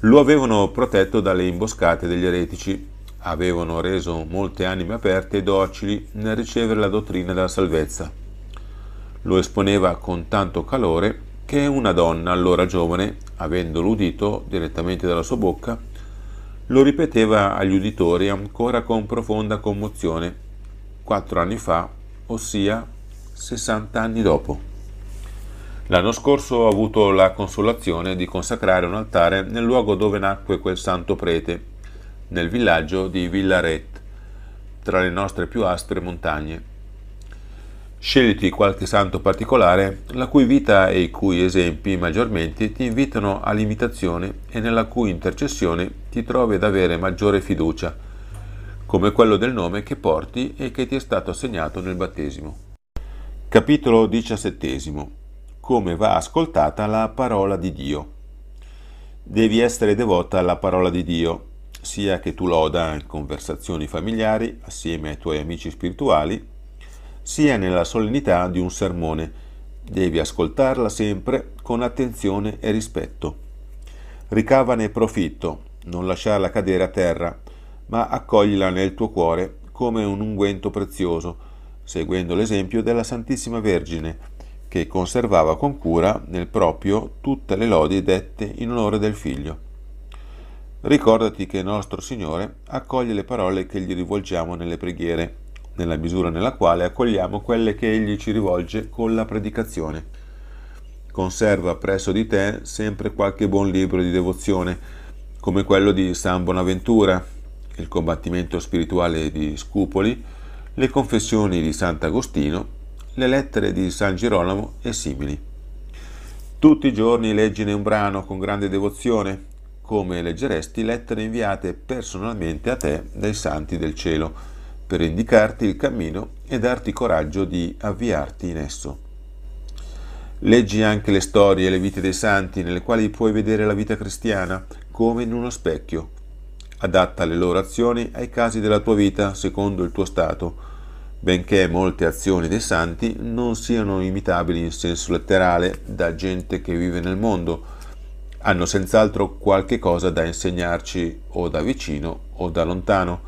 Lo avevano protetto dalle imboscate degli eretici avevano reso molte anime aperte e docili nel ricevere la dottrina della salvezza. Lo esponeva con tanto calore che una donna, allora giovane, avendolo udito direttamente dalla sua bocca, lo ripeteva agli uditori ancora con profonda commozione, quattro anni fa, ossia 60 anni dopo. L'anno scorso ho avuto la consolazione di consacrare un altare nel luogo dove nacque quel santo prete nel villaggio di Villaret, tra le nostre più aspre montagne. Scegliti qualche santo particolare, la cui vita e i cui esempi maggiormente ti invitano all'imitazione e nella cui intercessione ti trovi ad avere maggiore fiducia, come quello del nome che porti e che ti è stato assegnato nel battesimo. Capitolo 17 Come va ascoltata la parola di Dio. Devi essere devota alla parola di Dio, sia che tu loda in conversazioni familiari assieme ai tuoi amici spirituali, sia nella solennità di un sermone. Devi ascoltarla sempre con attenzione e rispetto. Ricavane profitto, non lasciarla cadere a terra, ma accoglila nel tuo cuore come un unguento prezioso, seguendo l'esempio della Santissima Vergine, che conservava con cura nel proprio tutte le lodi dette in onore del figlio. Ricordati che nostro Signore accoglie le parole che gli rivolgiamo nelle preghiere, nella misura nella quale accogliamo quelle che Egli ci rivolge con la predicazione. Conserva presso di te sempre qualche buon libro di devozione, come quello di San Bonaventura, il combattimento spirituale di Scupoli, le confessioni di Sant'Agostino, le lettere di San Girolamo e simili. Tutti i giorni leggine un brano con grande devozione, come leggeresti lettere inviate personalmente a te dai santi del cielo, per indicarti il cammino e darti coraggio di avviarti in esso. Leggi anche le storie e le vite dei santi nelle quali puoi vedere la vita cristiana come in uno specchio. Adatta le loro azioni ai casi della tua vita secondo il tuo stato, benché molte azioni dei santi non siano imitabili in senso letterale da gente che vive nel mondo, hanno senz'altro qualche cosa da insegnarci o da vicino o da lontano.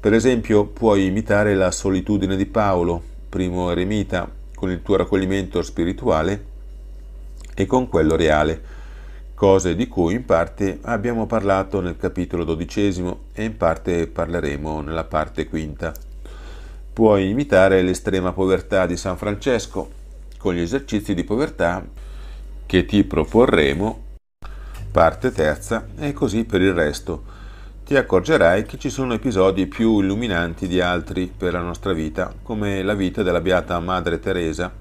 Per esempio puoi imitare la solitudine di Paolo, primo eremita, con il tuo raccoglimento spirituale e con quello reale, cose di cui in parte abbiamo parlato nel capitolo dodicesimo e in parte parleremo nella parte quinta. Puoi imitare l'estrema povertà di San Francesco con gli esercizi di povertà che ti proporremo parte terza e così per il resto. Ti accorgerai che ci sono episodi più illuminanti di altri per la nostra vita, come la vita della beata Madre Teresa,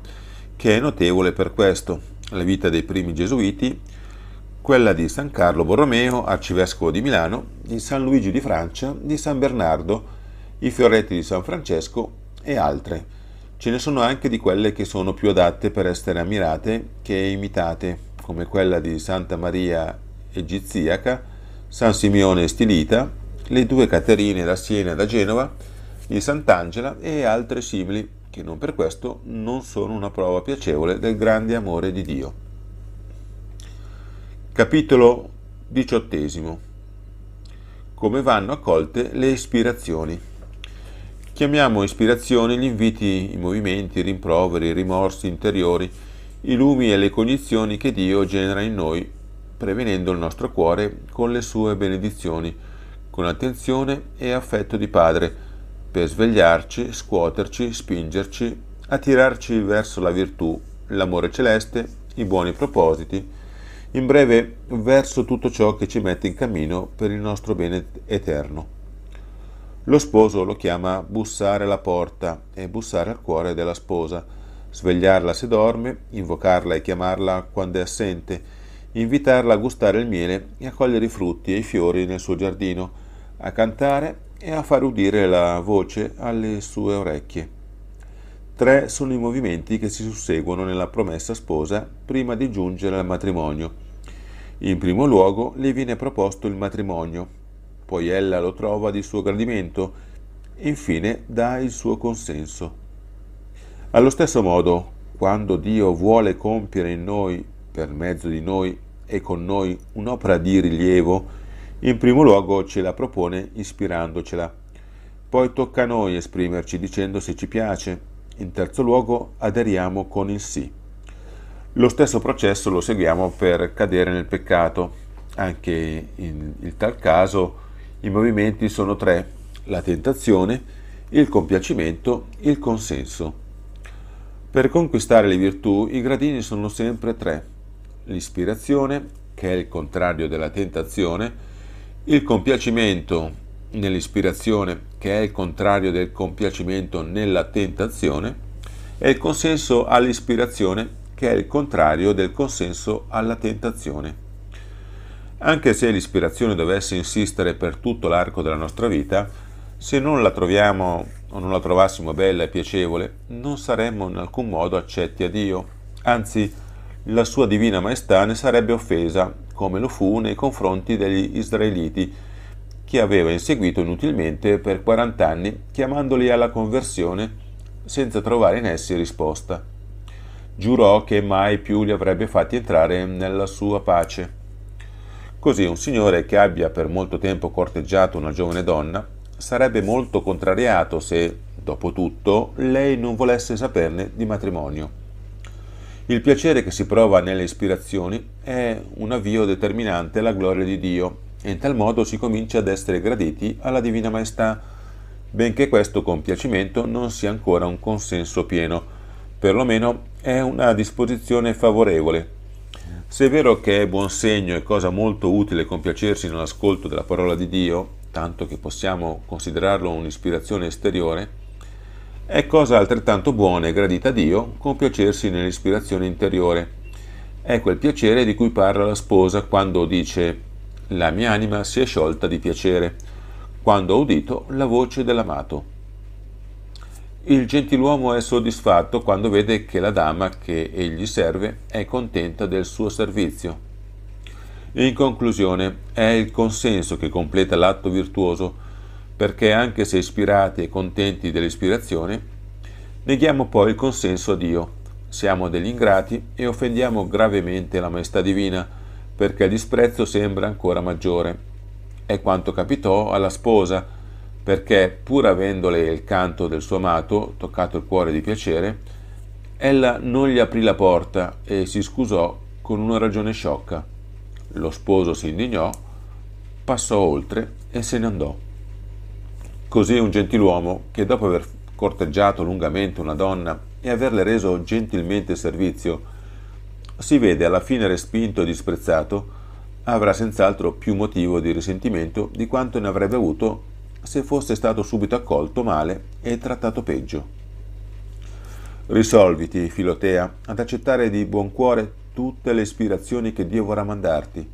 che è notevole per questo, la vita dei primi gesuiti, quella di San Carlo Borromeo, arcivescovo di Milano, di San Luigi di Francia, di San Bernardo, i fioretti di San Francesco e altre. Ce ne sono anche di quelle che sono più adatte per essere ammirate che imitate, come quella di Santa Maria Egiziaca, San Simeone Stilita, le due Caterine da Siena e da Genova, di Sant'Angela e altre simili, che non per questo non sono una prova piacevole del grande amore di Dio. Capitolo XVIII. Come vanno accolte le ispirazioni? Chiamiamo ispirazioni gli inviti, i movimenti, i rimproveri, i rimorsi interiori, i lumi e le cognizioni che Dio genera in noi, prevenendo il nostro cuore con le sue benedizioni, con attenzione e affetto di Padre, per svegliarci, scuoterci, spingerci, attirarci verso la virtù, l'amore celeste, i buoni propositi, in breve verso tutto ciò che ci mette in cammino per il nostro bene eterno. Lo sposo lo chiama bussare alla porta e bussare al cuore della sposa, svegliarla se dorme, invocarla e chiamarla quando è assente, invitarla a gustare il miele e a cogliere i frutti e i fiori nel suo giardino, a cantare e a far udire la voce alle sue orecchie. Tre sono i movimenti che si susseguono nella promessa sposa prima di giungere al matrimonio. In primo luogo le viene proposto il matrimonio, poi ella lo trova di suo gradimento, infine dà il suo consenso. Allo stesso modo, quando Dio vuole compiere in noi, per mezzo di noi e con noi, un'opera di rilievo, in primo luogo ce la propone ispirandocela. Poi tocca a noi esprimerci dicendo se ci piace. In terzo luogo aderiamo con il sì. Lo stesso processo lo seguiamo per cadere nel peccato. Anche in, in tal caso i movimenti sono tre, la tentazione, il compiacimento, il consenso. Per conquistare le virtù i gradini sono sempre tre. L'ispirazione, che è il contrario della tentazione, il compiacimento nell'ispirazione, che è il contrario del compiacimento nella tentazione, e il consenso all'ispirazione, che è il contrario del consenso alla tentazione. Anche se l'ispirazione dovesse insistere per tutto l'arco della nostra vita, se non la troviamo o non la trovassimo bella e piacevole, non saremmo in alcun modo accetti a Dio, anzi la sua divina maestà ne sarebbe offesa, come lo fu nei confronti degli israeliti, che aveva inseguito inutilmente per 40 anni, chiamandoli alla conversione senza trovare in essi risposta. Giurò che mai più li avrebbe fatti entrare nella sua pace. Così un signore che abbia per molto tempo corteggiato una giovane donna sarebbe molto contrariato se, dopo tutto, lei non volesse saperne di matrimonio. Il piacere che si prova nelle ispirazioni è un avvio determinante alla gloria di Dio e in tal modo si comincia ad essere graditi alla Divina Maestà, benché questo compiacimento non sia ancora un consenso pieno, perlomeno è una disposizione favorevole se è vero che è buon segno e cosa molto utile compiacersi nell'ascolto della parola di Dio, tanto che possiamo considerarlo un'ispirazione esteriore, è cosa altrettanto buona e gradita a Dio compiacersi nell'ispirazione interiore. È quel piacere di cui parla la sposa quando dice la mia anima si è sciolta di piacere, quando ho udito la voce dell'amato. Il gentiluomo è soddisfatto quando vede che la dama che egli serve è contenta del suo servizio. In conclusione, è il consenso che completa l'atto virtuoso, perché anche se ispirati e contenti dell'ispirazione, neghiamo poi il consenso a Dio, siamo degli ingrati e offendiamo gravemente la maestà divina, perché il disprezzo sembra ancora maggiore. È quanto capitò alla sposa, perché pur avendole il canto del suo amato toccato il cuore di piacere, ella non gli aprì la porta e si scusò con una ragione sciocca. Lo sposo si indignò, passò oltre e se ne andò. Così un gentiluomo, che dopo aver corteggiato lungamente una donna e averle reso gentilmente servizio, si vede alla fine respinto e disprezzato, avrà senz'altro più motivo di risentimento di quanto ne avrebbe avuto se fosse stato subito accolto male e trattato peggio. Risolviti, Filotea, ad accettare di buon cuore tutte le ispirazioni che Dio vorrà mandarti.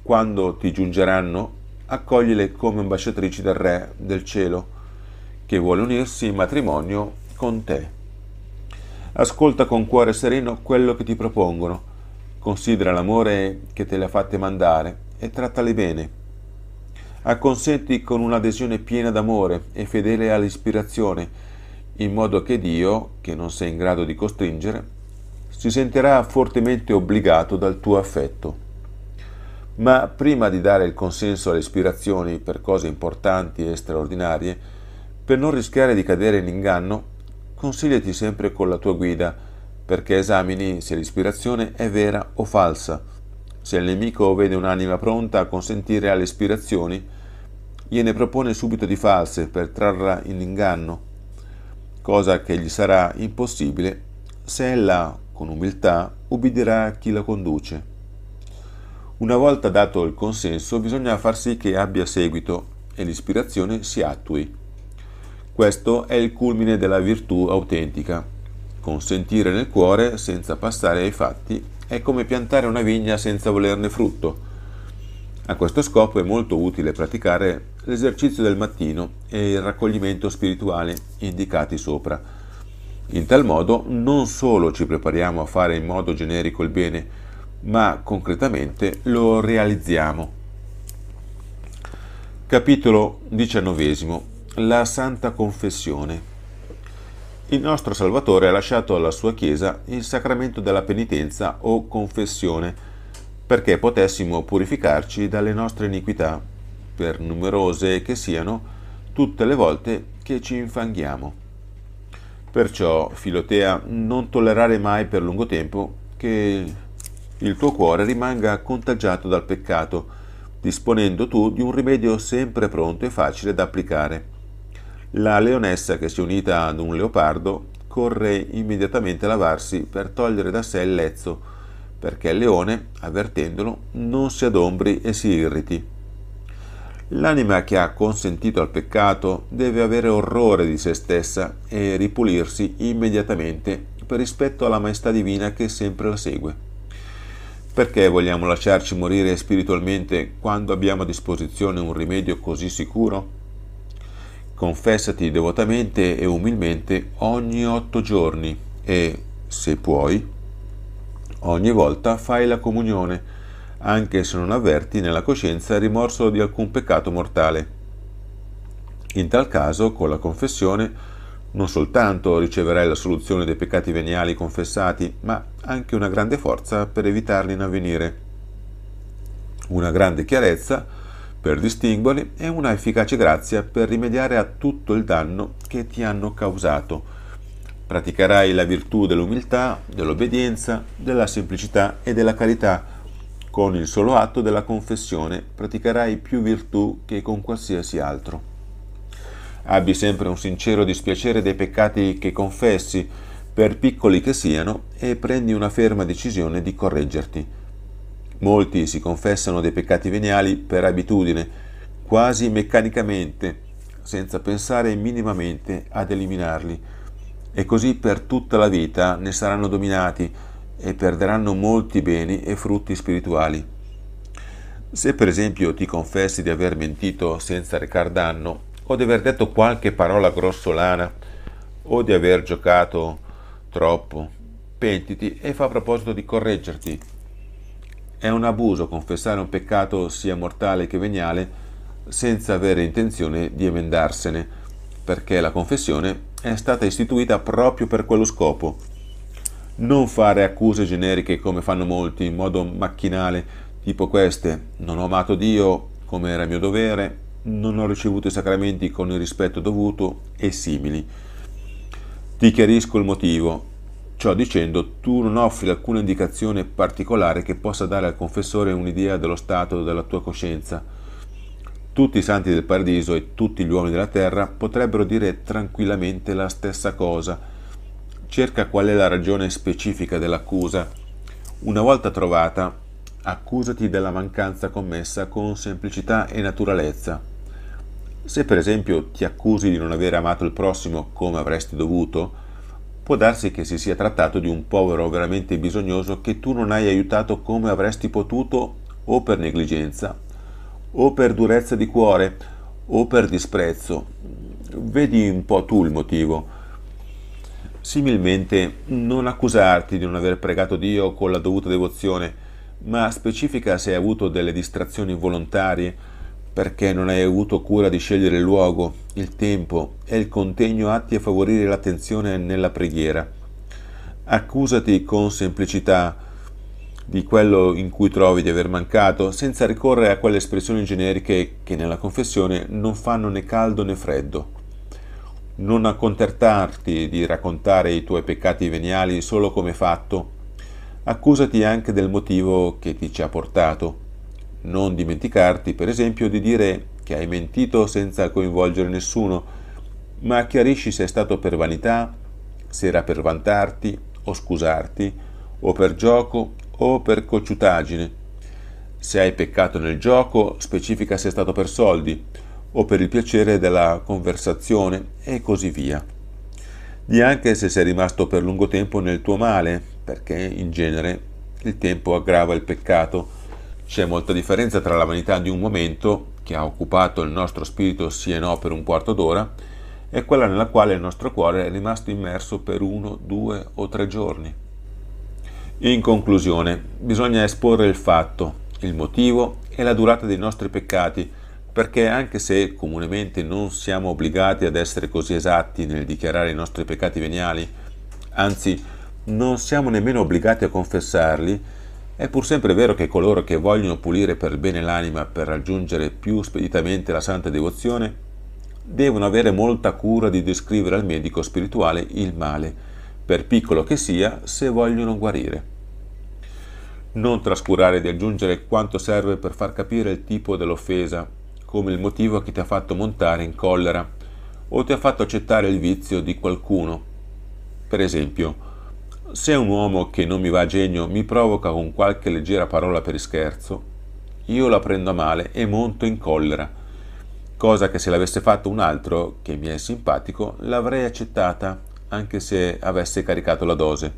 Quando ti giungeranno, accoglile come ambasciatrici del Re del cielo, che vuole unirsi in matrimonio con te. Ascolta con cuore sereno quello che ti propongono, considera l'amore che te le ha fatte mandare e trattale bene. Acconsenti con un'adesione piena d'amore e fedele all'ispirazione, in modo che Dio, che non sei in grado di costringere, si sentirà fortemente obbligato dal tuo affetto. Ma prima di dare il consenso alle ispirazioni per cose importanti e straordinarie, per non rischiare di cadere in inganno, consigliati sempre con la tua guida, perché esamini se l'ispirazione è vera o falsa. Se il nemico vede un'anima pronta a consentire alle ispirazioni, gliene propone subito di false per trarla in inganno, cosa che gli sarà impossibile se ella con umiltà ubbidirà a chi la conduce. Una volta dato il consenso bisogna far sì che abbia seguito e l'ispirazione si attui. Questo è il culmine della virtù autentica. Consentire nel cuore senza passare ai fatti è come piantare una vigna senza volerne frutto. A questo scopo è molto utile praticare l'esercizio del mattino e il raccoglimento spirituale indicati sopra in tal modo non solo ci prepariamo a fare in modo generico il bene, ma concretamente lo realizziamo. Capitolo XIX. La Santa Confessione. Il nostro Salvatore ha lasciato alla sua Chiesa il sacramento della penitenza o confessione, perché potessimo purificarci dalle nostre iniquità, per numerose che siano, tutte le volte che ci infanghiamo. Perciò, Filotea, non tollerare mai per lungo tempo che il tuo cuore rimanga contagiato dal peccato, disponendo tu di un rimedio sempre pronto e facile da applicare. La leonessa che si è unita ad un leopardo corre immediatamente a lavarsi per togliere da sé il lezzo, perché il leone, avvertendolo, non si adombri e si irriti. L'anima che ha consentito al peccato deve avere orrore di se stessa e ripulirsi immediatamente per rispetto alla maestà divina che sempre la segue. Perché vogliamo lasciarci morire spiritualmente quando abbiamo a disposizione un rimedio così sicuro? Confessati devotamente e umilmente ogni otto giorni e, se puoi, ogni volta fai la comunione anche se non avverti nella coscienza il rimorso di alcun peccato mortale. In tal caso, con la confessione, non soltanto riceverai la soluzione dei peccati veniali confessati, ma anche una grande forza per evitarli in avvenire, una grande chiarezza per distinguerli e una efficace grazia per rimediare a tutto il danno che ti hanno causato. Praticherai la virtù dell'umiltà, dell'obbedienza, della semplicità e della carità, con il solo atto della confessione praticherai più virtù che con qualsiasi altro. Abbi sempre un sincero dispiacere dei peccati che confessi, per piccoli che siano, e prendi una ferma decisione di correggerti. Molti si confessano dei peccati veniali per abitudine, quasi meccanicamente, senza pensare minimamente ad eliminarli. E così per tutta la vita ne saranno dominati, e perderanno molti beni e frutti spirituali. Se per esempio ti confessi di aver mentito senza recar danno, o di aver detto qualche parola grossolana, o di aver giocato troppo, pentiti e fa proposito di correggerti. È un abuso confessare un peccato sia mortale che veniale senza avere intenzione di emendarsene, perché la confessione è stata istituita proprio per quello scopo non fare accuse generiche come fanno molti in modo macchinale, tipo queste, non ho amato Dio come era mio dovere, non ho ricevuto i sacramenti con il rispetto dovuto e simili. Ti chiarisco il motivo, ciò dicendo tu non offri alcuna indicazione particolare che possa dare al confessore un'idea dello stato della tua coscienza. Tutti i santi del paradiso e tutti gli uomini della terra potrebbero dire tranquillamente la stessa cosa, cerca qual è la ragione specifica dell'accusa. Una volta trovata, accusati della mancanza commessa con semplicità e naturalezza. Se per esempio ti accusi di non aver amato il prossimo come avresti dovuto, può darsi che si sia trattato di un povero veramente bisognoso che tu non hai aiutato come avresti potuto o per negligenza, o per durezza di cuore, o per disprezzo. Vedi un po' tu il motivo. Similmente, non accusarti di non aver pregato Dio con la dovuta devozione, ma specifica se hai avuto delle distrazioni volontarie perché non hai avuto cura di scegliere il luogo, il tempo e il contegno atti a favorire l'attenzione nella preghiera. Accusati con semplicità di quello in cui trovi di aver mancato, senza ricorrere a quelle espressioni generiche che nella confessione non fanno né caldo né freddo non accontentarti di raccontare i tuoi peccati veniali solo come fatto, accusati anche del motivo che ti ci ha portato. Non dimenticarti, per esempio, di dire che hai mentito senza coinvolgere nessuno, ma chiarisci se è stato per vanità, se era per vantarti o scusarti, o per gioco o per cocciutaggine. Se hai peccato nel gioco, specifica se è stato per soldi, o per il piacere della conversazione e così via. Di anche se sei rimasto per lungo tempo nel tuo male, perché in genere il tempo aggrava il peccato. C'è molta differenza tra la vanità di un momento, che ha occupato il nostro spirito sì e no per un quarto d'ora, e quella nella quale il nostro cuore è rimasto immerso per uno, due o tre giorni. In conclusione, bisogna esporre il fatto, il motivo e la durata dei nostri peccati, perché anche se comunemente non siamo obbligati ad essere così esatti nel dichiarare i nostri peccati veniali, anzi non siamo nemmeno obbligati a confessarli, è pur sempre vero che coloro che vogliono pulire per bene l'anima per raggiungere più speditamente la santa devozione devono avere molta cura di descrivere al medico spirituale il male, per piccolo che sia, se vogliono guarire. Non trascurare di aggiungere quanto serve per far capire il tipo dell'offesa come il motivo che ti ha fatto montare in collera o ti ha fatto accettare il vizio di qualcuno. Per esempio, se un uomo che non mi va a genio mi provoca con qualche leggera parola per scherzo, io la prendo a male e monto in collera, cosa che se l'avesse fatto un altro che mi è simpatico l'avrei accettata anche se avesse caricato la dose.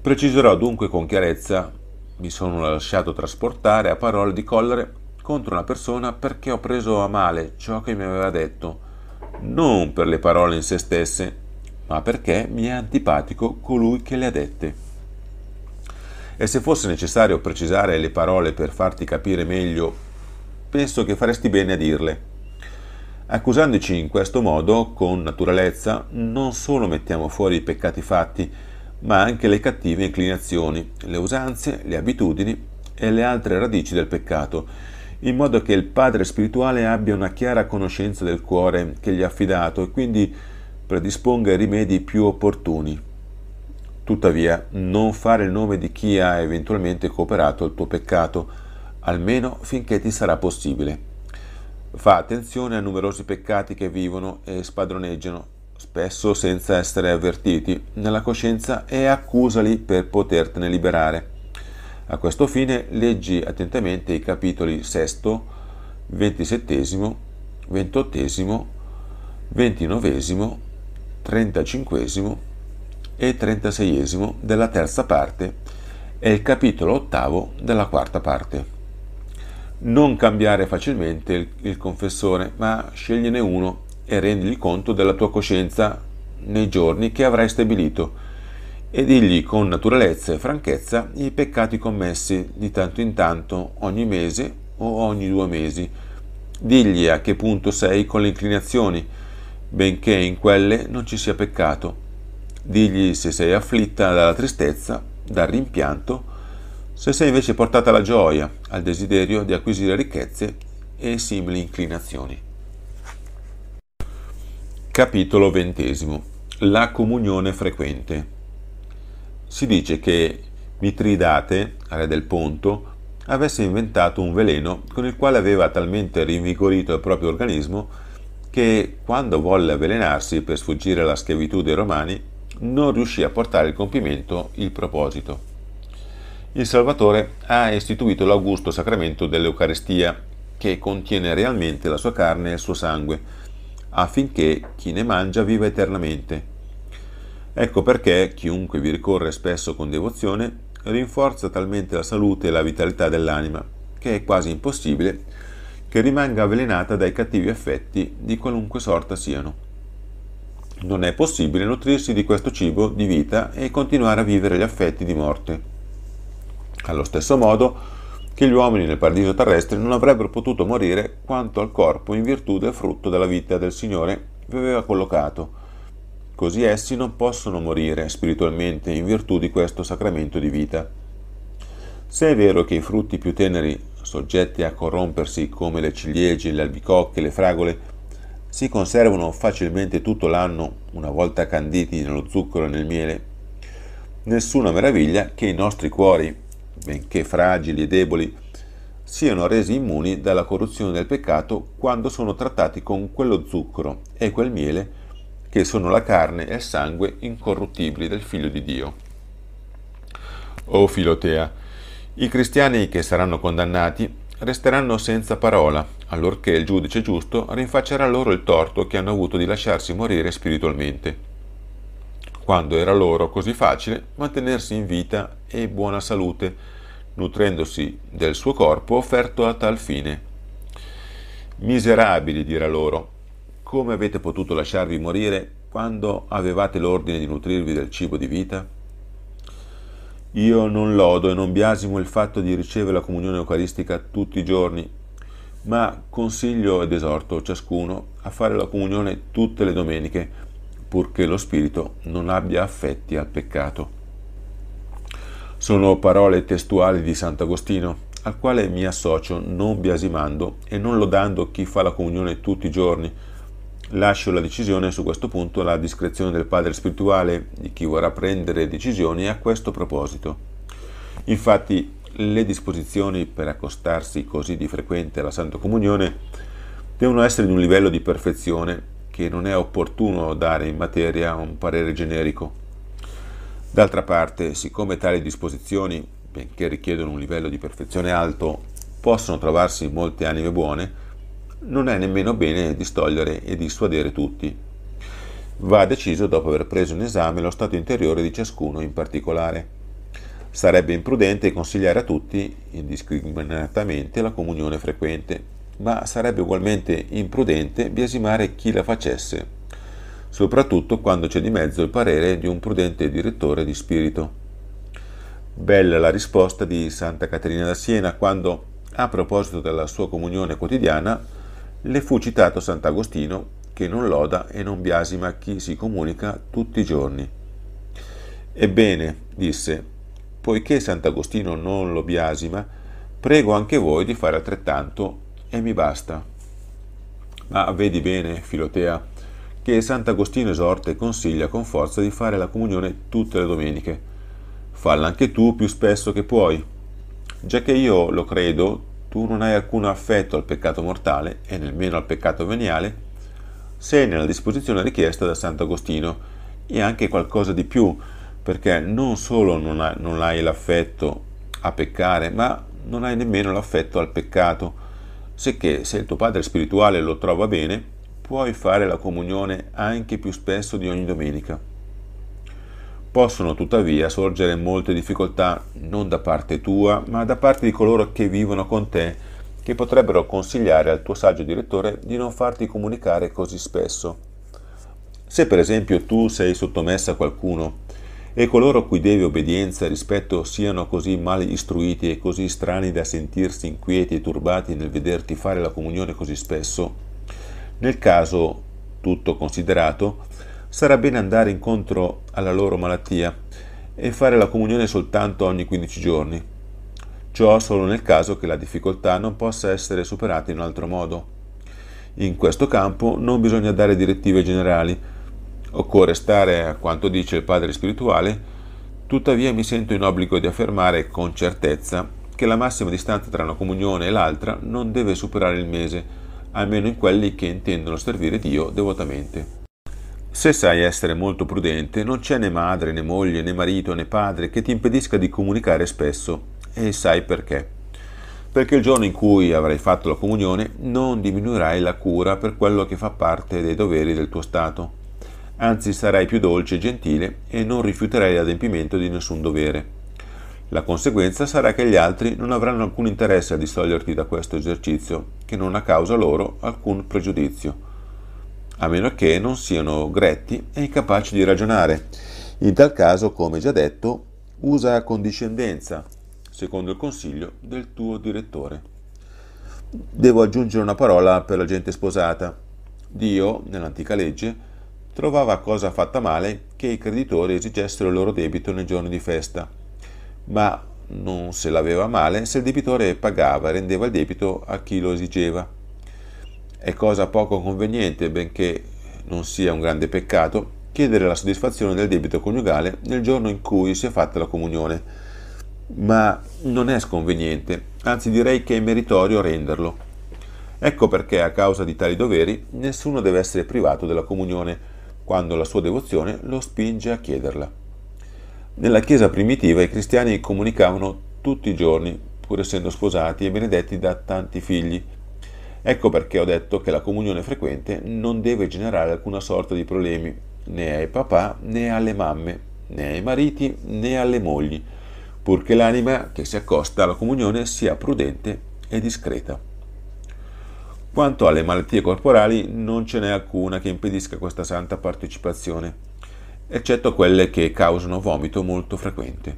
Preciserò dunque con chiarezza, mi sono lasciato trasportare a parole di collere contro una persona perché ho preso a male ciò che mi aveva detto, non per le parole in sé stesse, ma perché mi è antipatico colui che le ha dette. E se fosse necessario precisare le parole per farti capire meglio, penso che faresti bene a dirle. Accusandoci in questo modo, con naturalezza, non solo mettiamo fuori i peccati fatti, ma anche le cattive inclinazioni, le usanze, le abitudini e le altre radici del peccato, in modo che il padre spirituale abbia una chiara conoscenza del cuore che gli ha affidato e quindi predisponga i rimedi più opportuni. Tuttavia, non fare il nome di chi ha eventualmente cooperato al tuo peccato, almeno finché ti sarà possibile. Fa attenzione a numerosi peccati che vivono e spadroneggiano, spesso senza essere avvertiti, nella coscienza e accusali per potertene liberare. A questo fine leggi attentamente i capitoli sesto, ventisettesimo, ventottesimo, ventinovesimo, trentacinquesimo e trentaseiesimo della terza parte e il capitolo ottavo della quarta parte. Non cambiare facilmente il, il confessore, ma scegliene uno e rendili conto della tua coscienza nei giorni che avrai stabilito e digli con naturalezza e franchezza i peccati commessi di tanto in tanto, ogni mese o ogni due mesi. Digli a che punto sei con le inclinazioni, benché in quelle non ci sia peccato. Digli se sei afflitta dalla tristezza, dal rimpianto, se sei invece portata alla gioia, al desiderio di acquisire ricchezze e simili inclinazioni. Capitolo XX La comunione frequente si dice che Mitridate, re del Ponto, avesse inventato un veleno con il quale aveva talmente rinvigorito il proprio organismo che quando volle avvelenarsi per sfuggire alla schiavitù dei romani non riuscì a portare il compimento il proposito. Il Salvatore ha istituito l'augusto sacramento dell'Eucarestia, che contiene realmente la sua carne e il suo sangue, affinché chi ne mangia viva eternamente Ecco perché chiunque vi ricorre spesso con devozione rinforza talmente la salute e la vitalità dell'anima che è quasi impossibile che rimanga avvelenata dai cattivi effetti di qualunque sorta siano. Non è possibile nutrirsi di questo cibo di vita e continuare a vivere gli affetti di morte. Allo stesso modo che gli uomini nel paradiso terrestre non avrebbero potuto morire quanto al corpo in virtù del frutto della vita del Signore vi aveva collocato così essi non possono morire spiritualmente in virtù di questo sacramento di vita. Se è vero che i frutti più teneri, soggetti a corrompersi come le ciliegie, le albicocche, le fragole, si conservano facilmente tutto l'anno una volta canditi nello zucchero e nel miele, nessuna meraviglia che i nostri cuori, benché fragili e deboli, siano resi immuni dalla corruzione del peccato quando sono trattati con quello zucchero e quel miele che sono la carne e il sangue incorruttibili del Figlio di Dio. O Filotea, i cristiani che saranno condannati resteranno senza parola, allorché il giudice giusto rinfaccerà loro il torto che hanno avuto di lasciarsi morire spiritualmente quando era loro così facile mantenersi in vita e buona salute, nutrendosi del suo corpo offerto a tal fine. Miserabili, dirà loro, come avete potuto lasciarvi morire quando avevate l'ordine di nutrirvi del cibo di vita? Io non lodo e non biasimo il fatto di ricevere la comunione eucaristica tutti i giorni, ma consiglio ed esorto ciascuno a fare la comunione tutte le domeniche, purché lo spirito non abbia affetti al peccato. Sono parole testuali di Sant'Agostino, al quale mi associo non biasimando e non lodando chi fa la comunione tutti i giorni, Lascio la decisione su questo punto alla discrezione del padre spirituale di chi vorrà prendere decisioni a questo proposito. Infatti le disposizioni per accostarsi così di frequente alla Santa Comunione devono essere di un livello di perfezione che non è opportuno dare in materia un parere generico. D'altra parte, siccome tali disposizioni, benché richiedono un livello di perfezione alto, possono trovarsi in molte anime buone, non è nemmeno bene distogliere e dissuadere tutti. Va deciso dopo aver preso in esame lo stato interiore di ciascuno in particolare. Sarebbe imprudente consigliare a tutti indiscriminatamente la comunione frequente, ma sarebbe ugualmente imprudente biasimare chi la facesse, soprattutto quando c'è di mezzo il parere di un prudente direttore di spirito. Bella la risposta di Santa Caterina da Siena quando, a proposito della sua comunione quotidiana, le fu citato Sant'Agostino che non loda e non biasima chi si comunica tutti i giorni. Ebbene, disse, poiché Sant'Agostino non lo biasima, prego anche voi di fare altrettanto e mi basta. Ma vedi bene, Filotea, che Sant'Agostino esorta e consiglia con forza di fare la comunione tutte le domeniche. Falla anche tu più spesso che puoi. Già che io lo credo, tu non hai alcun affetto al peccato mortale e nemmeno al peccato veniale, sei nella disposizione richiesta da Sant'Agostino e anche qualcosa di più, perché non solo non hai, non hai l'affetto a peccare, ma non hai nemmeno l'affetto al peccato, sicché se il tuo padre spirituale lo trova bene, puoi fare la comunione anche più spesso di ogni domenica. Possono tuttavia sorgere molte difficoltà non da parte tua, ma da parte di coloro che vivono con te, che potrebbero consigliare al tuo saggio direttore di non farti comunicare così spesso. Se per esempio tu sei sottomessa a qualcuno e coloro cui devi obbedienza e rispetto siano così mal istruiti e così strani da sentirsi inquieti e turbati nel vederti fare la comunione così spesso, nel caso tutto considerato, sarà bene andare incontro alla loro malattia e fare la comunione soltanto ogni 15 giorni. Ciò solo nel caso che la difficoltà non possa essere superata in un altro modo. In questo campo non bisogna dare direttive generali, occorre stare a quanto dice il padre spirituale, tuttavia mi sento in obbligo di affermare con certezza che la massima distanza tra una comunione e l'altra non deve superare il mese, almeno in quelli che intendono servire Dio devotamente. Se sai essere molto prudente, non c'è né madre, né moglie, né marito, né padre che ti impedisca di comunicare spesso. E sai perché. Perché il giorno in cui avrai fatto la comunione non diminuirai la cura per quello che fa parte dei doveri del tuo Stato. Anzi sarai più dolce e gentile e non rifiuterai l'adempimento di nessun dovere. La conseguenza sarà che gli altri non avranno alcun interesse a distoglierti da questo esercizio, che non ha causa loro alcun pregiudizio a meno che non siano gretti e incapaci di ragionare. In tal caso, come già detto, usa condiscendenza, secondo il consiglio del tuo direttore. Devo aggiungere una parola per la gente sposata. Dio, nell'antica legge, trovava cosa fatta male che i creditori esigessero il loro debito nei giorni di festa, ma non se l'aveva male se il debitore pagava e rendeva il debito a chi lo esigeva. È cosa poco conveniente, benché non sia un grande peccato, chiedere la soddisfazione del debito coniugale nel giorno in cui si è fatta la comunione, ma non è sconveniente, anzi direi che è meritorio renderlo. Ecco perché a causa di tali doveri nessuno deve essere privato della comunione, quando la sua devozione lo spinge a chiederla. Nella Chiesa primitiva i cristiani comunicavano tutti i giorni, pur essendo sposati e benedetti da tanti figli, Ecco perché ho detto che la comunione frequente non deve generare alcuna sorta di problemi né ai papà né alle mamme, né ai mariti né alle mogli, purché l'anima che si accosta alla comunione sia prudente e discreta. Quanto alle malattie corporali, non ce n'è alcuna che impedisca questa santa partecipazione, eccetto quelle che causano vomito molto frequente.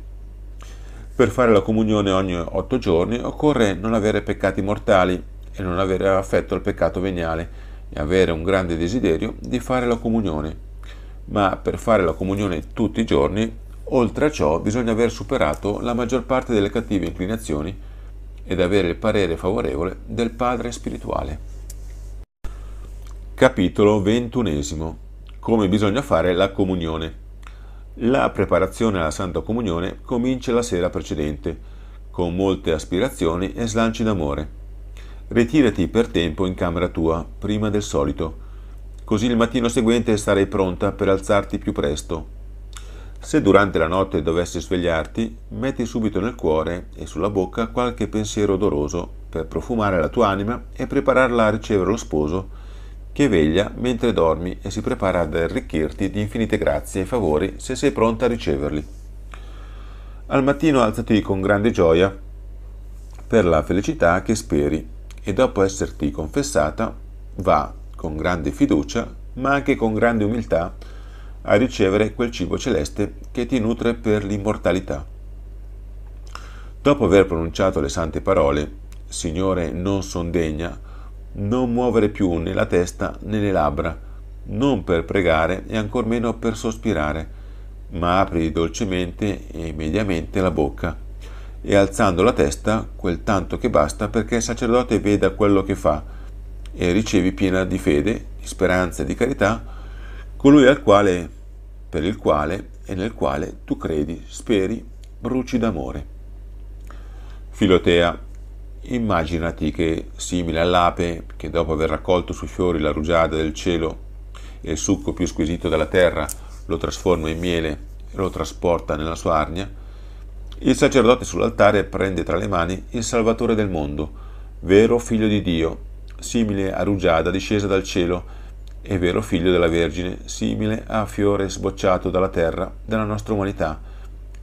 Per fare la comunione ogni otto giorni occorre non avere peccati mortali e non avere affetto al peccato veniale e avere un grande desiderio di fare la comunione. Ma per fare la comunione tutti i giorni, oltre a ciò, bisogna aver superato la maggior parte delle cattive inclinazioni ed avere il parere favorevole del Padre spirituale. Capitolo ventunesimo Come bisogna fare la comunione. La preparazione alla Santa Comunione comincia la sera precedente, con molte aspirazioni e slanci d'amore. Ritirati per tempo in camera tua, prima del solito, così il mattino seguente sarai pronta per alzarti più presto. Se durante la notte dovessi svegliarti, metti subito nel cuore e sulla bocca qualche pensiero odoroso per profumare la tua anima e prepararla a ricevere lo sposo che veglia mentre dormi e si prepara ad arricchirti di infinite grazie e favori se sei pronta a riceverli. Al mattino alzati con grande gioia per la felicità che speri e dopo esserti confessata va con grande fiducia, ma anche con grande umiltà, a ricevere quel cibo celeste che ti nutre per l'immortalità. Dopo aver pronunciato le sante parole, Signore non son degna, non muovere più né la testa né le labbra, non per pregare e ancor meno per sospirare, ma apri dolcemente e mediamente la bocca e alzando la testa quel tanto che basta perché il sacerdote veda quello che fa e ricevi piena di fede, di speranza e di carità colui al quale, per il quale e nel quale tu credi, speri, bruci d'amore. Filotea, immaginati che, simile all'ape, che dopo aver raccolto sui fiori la rugiada del cielo e il succo più squisito della terra, lo trasforma in miele e lo trasporta nella sua arnia, il sacerdote sull'altare prende tra le mani il Salvatore del mondo, vero figlio di Dio, simile a rugiada discesa dal cielo, e vero figlio della Vergine, simile a fiore sbocciato dalla terra, della nostra umanità,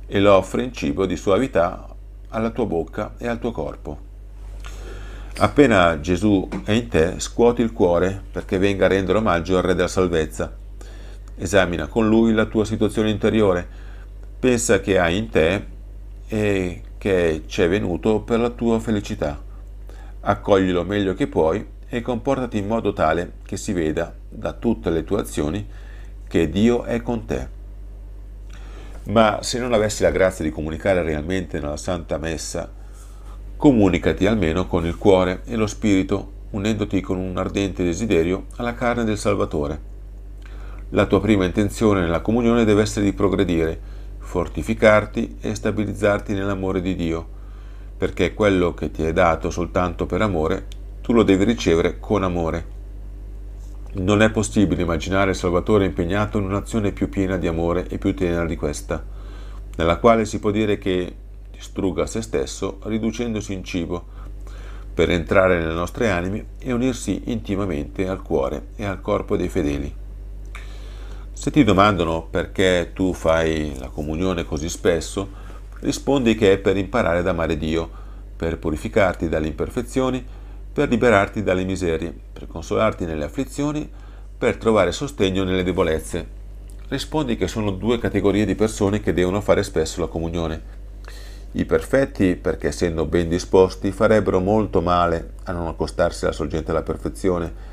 e lo offre in cibo di suavità alla tua bocca e al tuo corpo. Appena Gesù è in te, scuoti il cuore perché venga a rendere omaggio al Re della salvezza. Esamina con lui la tua situazione interiore. Pensa che hai in te e che ci è venuto per la tua felicità. Accoglilo meglio che puoi e comportati in modo tale che si veda da tutte le tue azioni che Dio è con te. Ma se non avessi la grazia di comunicare realmente nella Santa Messa, comunicati almeno con il cuore e lo spirito, unendoti con un ardente desiderio alla carne del Salvatore. La tua prima intenzione nella comunione deve essere di progredire, fortificarti e stabilizzarti nell'amore di Dio, perché quello che ti è dato soltanto per amore, tu lo devi ricevere con amore. Non è possibile immaginare il Salvatore impegnato in un'azione più piena di amore e più tenera di questa, nella quale si può dire che distrugga se stesso riducendosi in cibo, per entrare nelle nostre anime e unirsi intimamente al cuore e al corpo dei fedeli. Se ti domandano perché tu fai la comunione così spesso, rispondi che è per imparare ad amare Dio, per purificarti dalle imperfezioni, per liberarti dalle miserie, per consolarti nelle afflizioni, per trovare sostegno nelle debolezze. Rispondi che sono due categorie di persone che devono fare spesso la comunione. I perfetti, perché essendo ben disposti, farebbero molto male a non accostarsi alla sorgente della perfezione,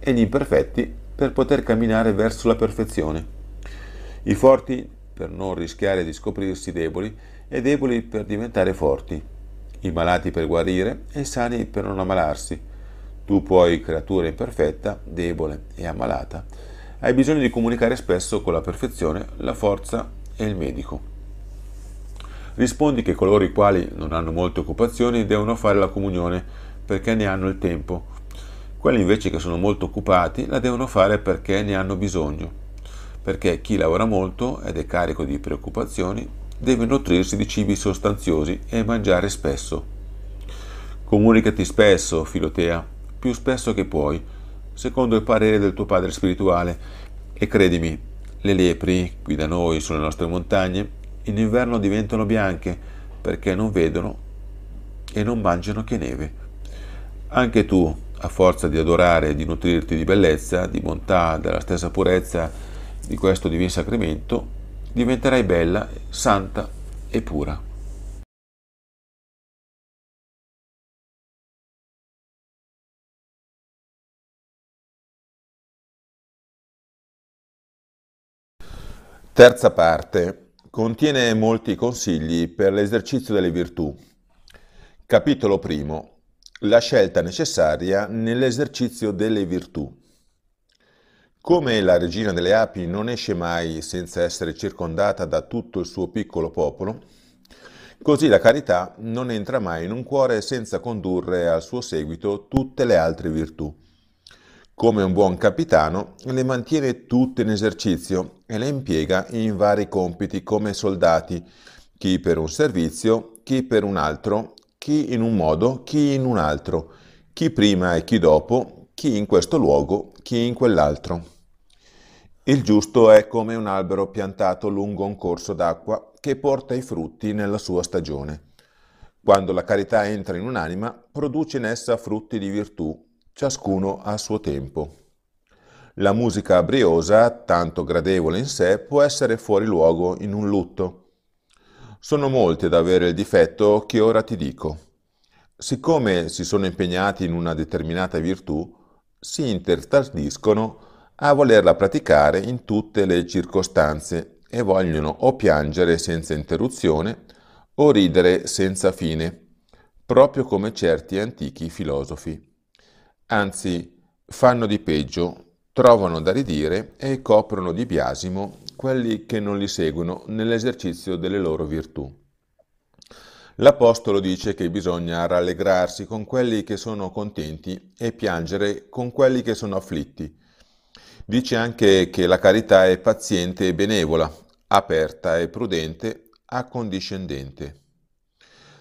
e gli imperfetti per poter camminare verso la perfezione. I forti per non rischiare di scoprirsi deboli e deboli per diventare forti, i malati per guarire e i sani per non ammalarsi. Tu puoi, creatura imperfetta, debole e ammalata, hai bisogno di comunicare spesso con la perfezione, la forza e il medico. Rispondi che coloro i quali non hanno molte occupazioni devono fare la comunione perché ne hanno il tempo quelli invece che sono molto occupati la devono fare perché ne hanno bisogno, perché chi lavora molto ed è carico di preoccupazioni deve nutrirsi di cibi sostanziosi e mangiare spesso. Comunicati spesso, Filotea, più spesso che puoi, secondo il parere del tuo padre spirituale, e credimi, le lepri, qui da noi sulle nostre montagne, in inverno diventano bianche perché non vedono e non mangiano che neve. Anche tu, a forza di adorare e di nutrirti di bellezza, di bontà, della stessa purezza di questo divin sacramento, diventerai bella, santa e pura. Terza parte. Contiene molti consigli per l'esercizio delle virtù. Capitolo primo la scelta necessaria nell'esercizio delle virtù. Come la regina delle api non esce mai senza essere circondata da tutto il suo piccolo popolo, così la carità non entra mai in un cuore senza condurre al suo seguito tutte le altre virtù. Come un buon capitano, le mantiene tutte in esercizio e le impiega in vari compiti come soldati, chi per un servizio, chi per un altro chi in un modo, chi in un altro, chi prima e chi dopo, chi in questo luogo, chi in quell'altro. Il giusto è come un albero piantato lungo un corso d'acqua che porta i frutti nella sua stagione. Quando la carità entra in un'anima, produce in essa frutti di virtù, ciascuno a suo tempo. La musica briosa, tanto gradevole in sé, può essere fuori luogo in un lutto. Sono molti ad avere il difetto che ora ti dico. Siccome si sono impegnati in una determinata virtù, si intertardiscono a volerla praticare in tutte le circostanze e vogliono o piangere senza interruzione o ridere senza fine, proprio come certi antichi filosofi. Anzi, fanno di peggio, trovano da ridire e coprono di biasimo quelli che non li seguono nell'esercizio delle loro virtù. L'Apostolo dice che bisogna rallegrarsi con quelli che sono contenti e piangere con quelli che sono afflitti. Dice anche che la carità è paziente e benevola, aperta e prudente, accondiscendente.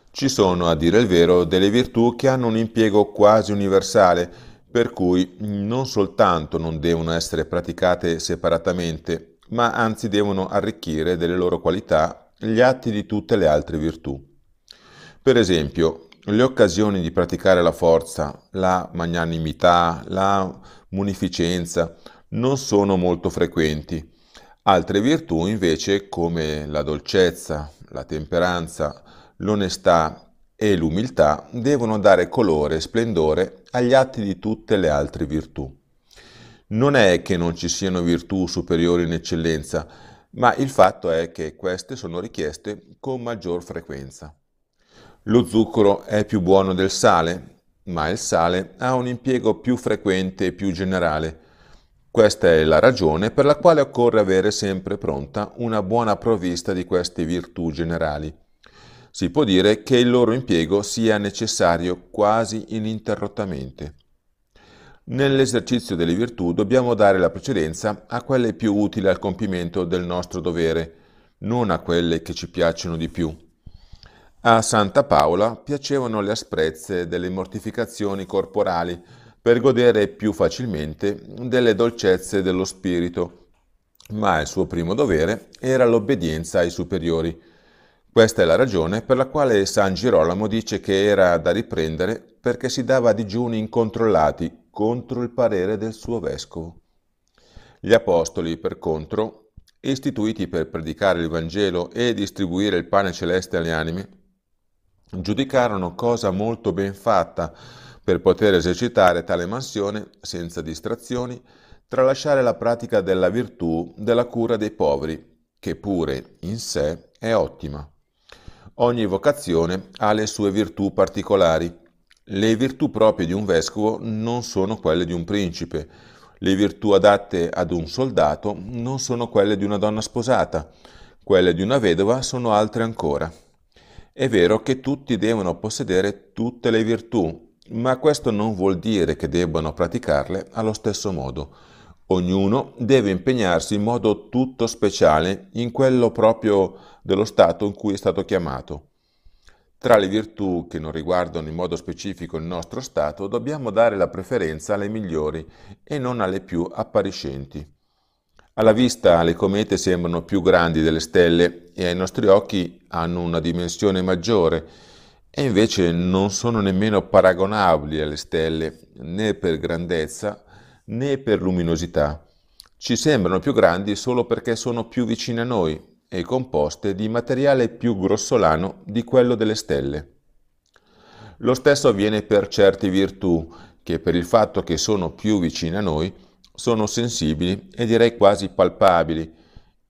Ci sono, a dire il vero, delle virtù che hanno un impiego quasi universale, per cui non soltanto non devono essere praticate separatamente, ma anzi devono arricchire delle loro qualità gli atti di tutte le altre virtù. Per esempio, le occasioni di praticare la forza, la magnanimità, la munificenza non sono molto frequenti. Altre virtù invece come la dolcezza, la temperanza, l'onestà e l'umiltà devono dare colore e splendore agli atti di tutte le altre virtù non è che non ci siano virtù superiori in eccellenza, ma il fatto è che queste sono richieste con maggior frequenza. Lo zucchero è più buono del sale, ma il sale ha un impiego più frequente e più generale. Questa è la ragione per la quale occorre avere sempre pronta una buona provvista di queste virtù generali. Si può dire che il loro impiego sia necessario quasi ininterrottamente. Nell'esercizio delle virtù dobbiamo dare la precedenza a quelle più utili al compimento del nostro dovere, non a quelle che ci piacciono di più. A Santa Paola piacevano le asprezze delle mortificazioni corporali per godere più facilmente delle dolcezze dello spirito, ma il suo primo dovere era l'obbedienza ai superiori. Questa è la ragione per la quale San Girolamo dice che era da riprendere perché si dava digiuni incontrollati contro il parere del suo vescovo. Gli apostoli, per contro, istituiti per predicare il Vangelo e distribuire il pane celeste alle anime, giudicarono cosa molto ben fatta per poter esercitare tale mansione senza distrazioni, tralasciare la pratica della virtù della cura dei poveri, che pure in sé è ottima. Ogni vocazione ha le sue virtù particolari le virtù proprie di un vescovo non sono quelle di un principe, le virtù adatte ad un soldato non sono quelle di una donna sposata, quelle di una vedova sono altre ancora. È vero che tutti devono possedere tutte le virtù, ma questo non vuol dire che debbano praticarle allo stesso modo. Ognuno deve impegnarsi in modo tutto speciale in quello proprio dello stato in cui è stato chiamato. Tra le virtù che non riguardano in modo specifico il nostro stato, dobbiamo dare la preferenza alle migliori e non alle più appariscenti. Alla vista le comete sembrano più grandi delle stelle e ai nostri occhi hanno una dimensione maggiore e invece non sono nemmeno paragonabili alle stelle né per grandezza né per luminosità. Ci sembrano più grandi solo perché sono più vicine a noi e composte di materiale più grossolano di quello delle stelle. Lo stesso avviene per certe virtù che per il fatto che sono più vicine a noi sono sensibili e direi quasi palpabili.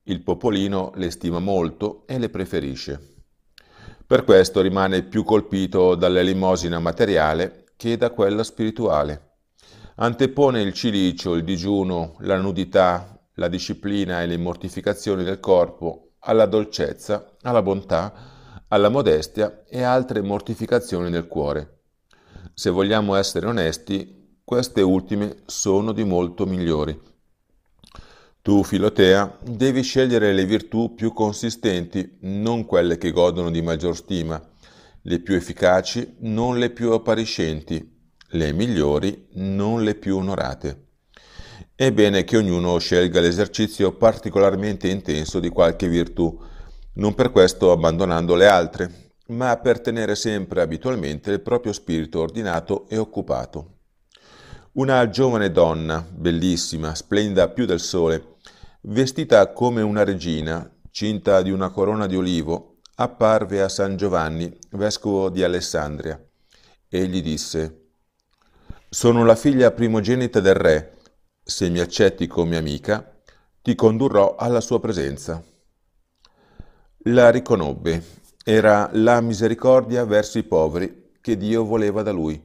Il popolino le stima molto e le preferisce. Per questo rimane più colpito dall'elemosina materiale che da quella spirituale. Antepone il cilicio, il digiuno, la nudità, la disciplina e le mortificazioni del corpo alla dolcezza, alla bontà, alla modestia e altre mortificazioni del cuore. Se vogliamo essere onesti, queste ultime sono di molto migliori. Tu, Filotea, devi scegliere le virtù più consistenti, non quelle che godono di maggior stima, le più efficaci, non le più appariscenti, le migliori, non le più onorate è bene che ognuno scelga l'esercizio particolarmente intenso di qualche virtù, non per questo abbandonando le altre, ma per tenere sempre abitualmente il proprio spirito ordinato e occupato. Una giovane donna, bellissima, splenda più del sole, vestita come una regina, cinta di una corona di olivo, apparve a San Giovanni, vescovo di Alessandria, e gli disse Sono la figlia primogenita del re, se mi accetti come amica, ti condurrò alla sua presenza. La riconobbe, era la misericordia verso i poveri che Dio voleva da lui.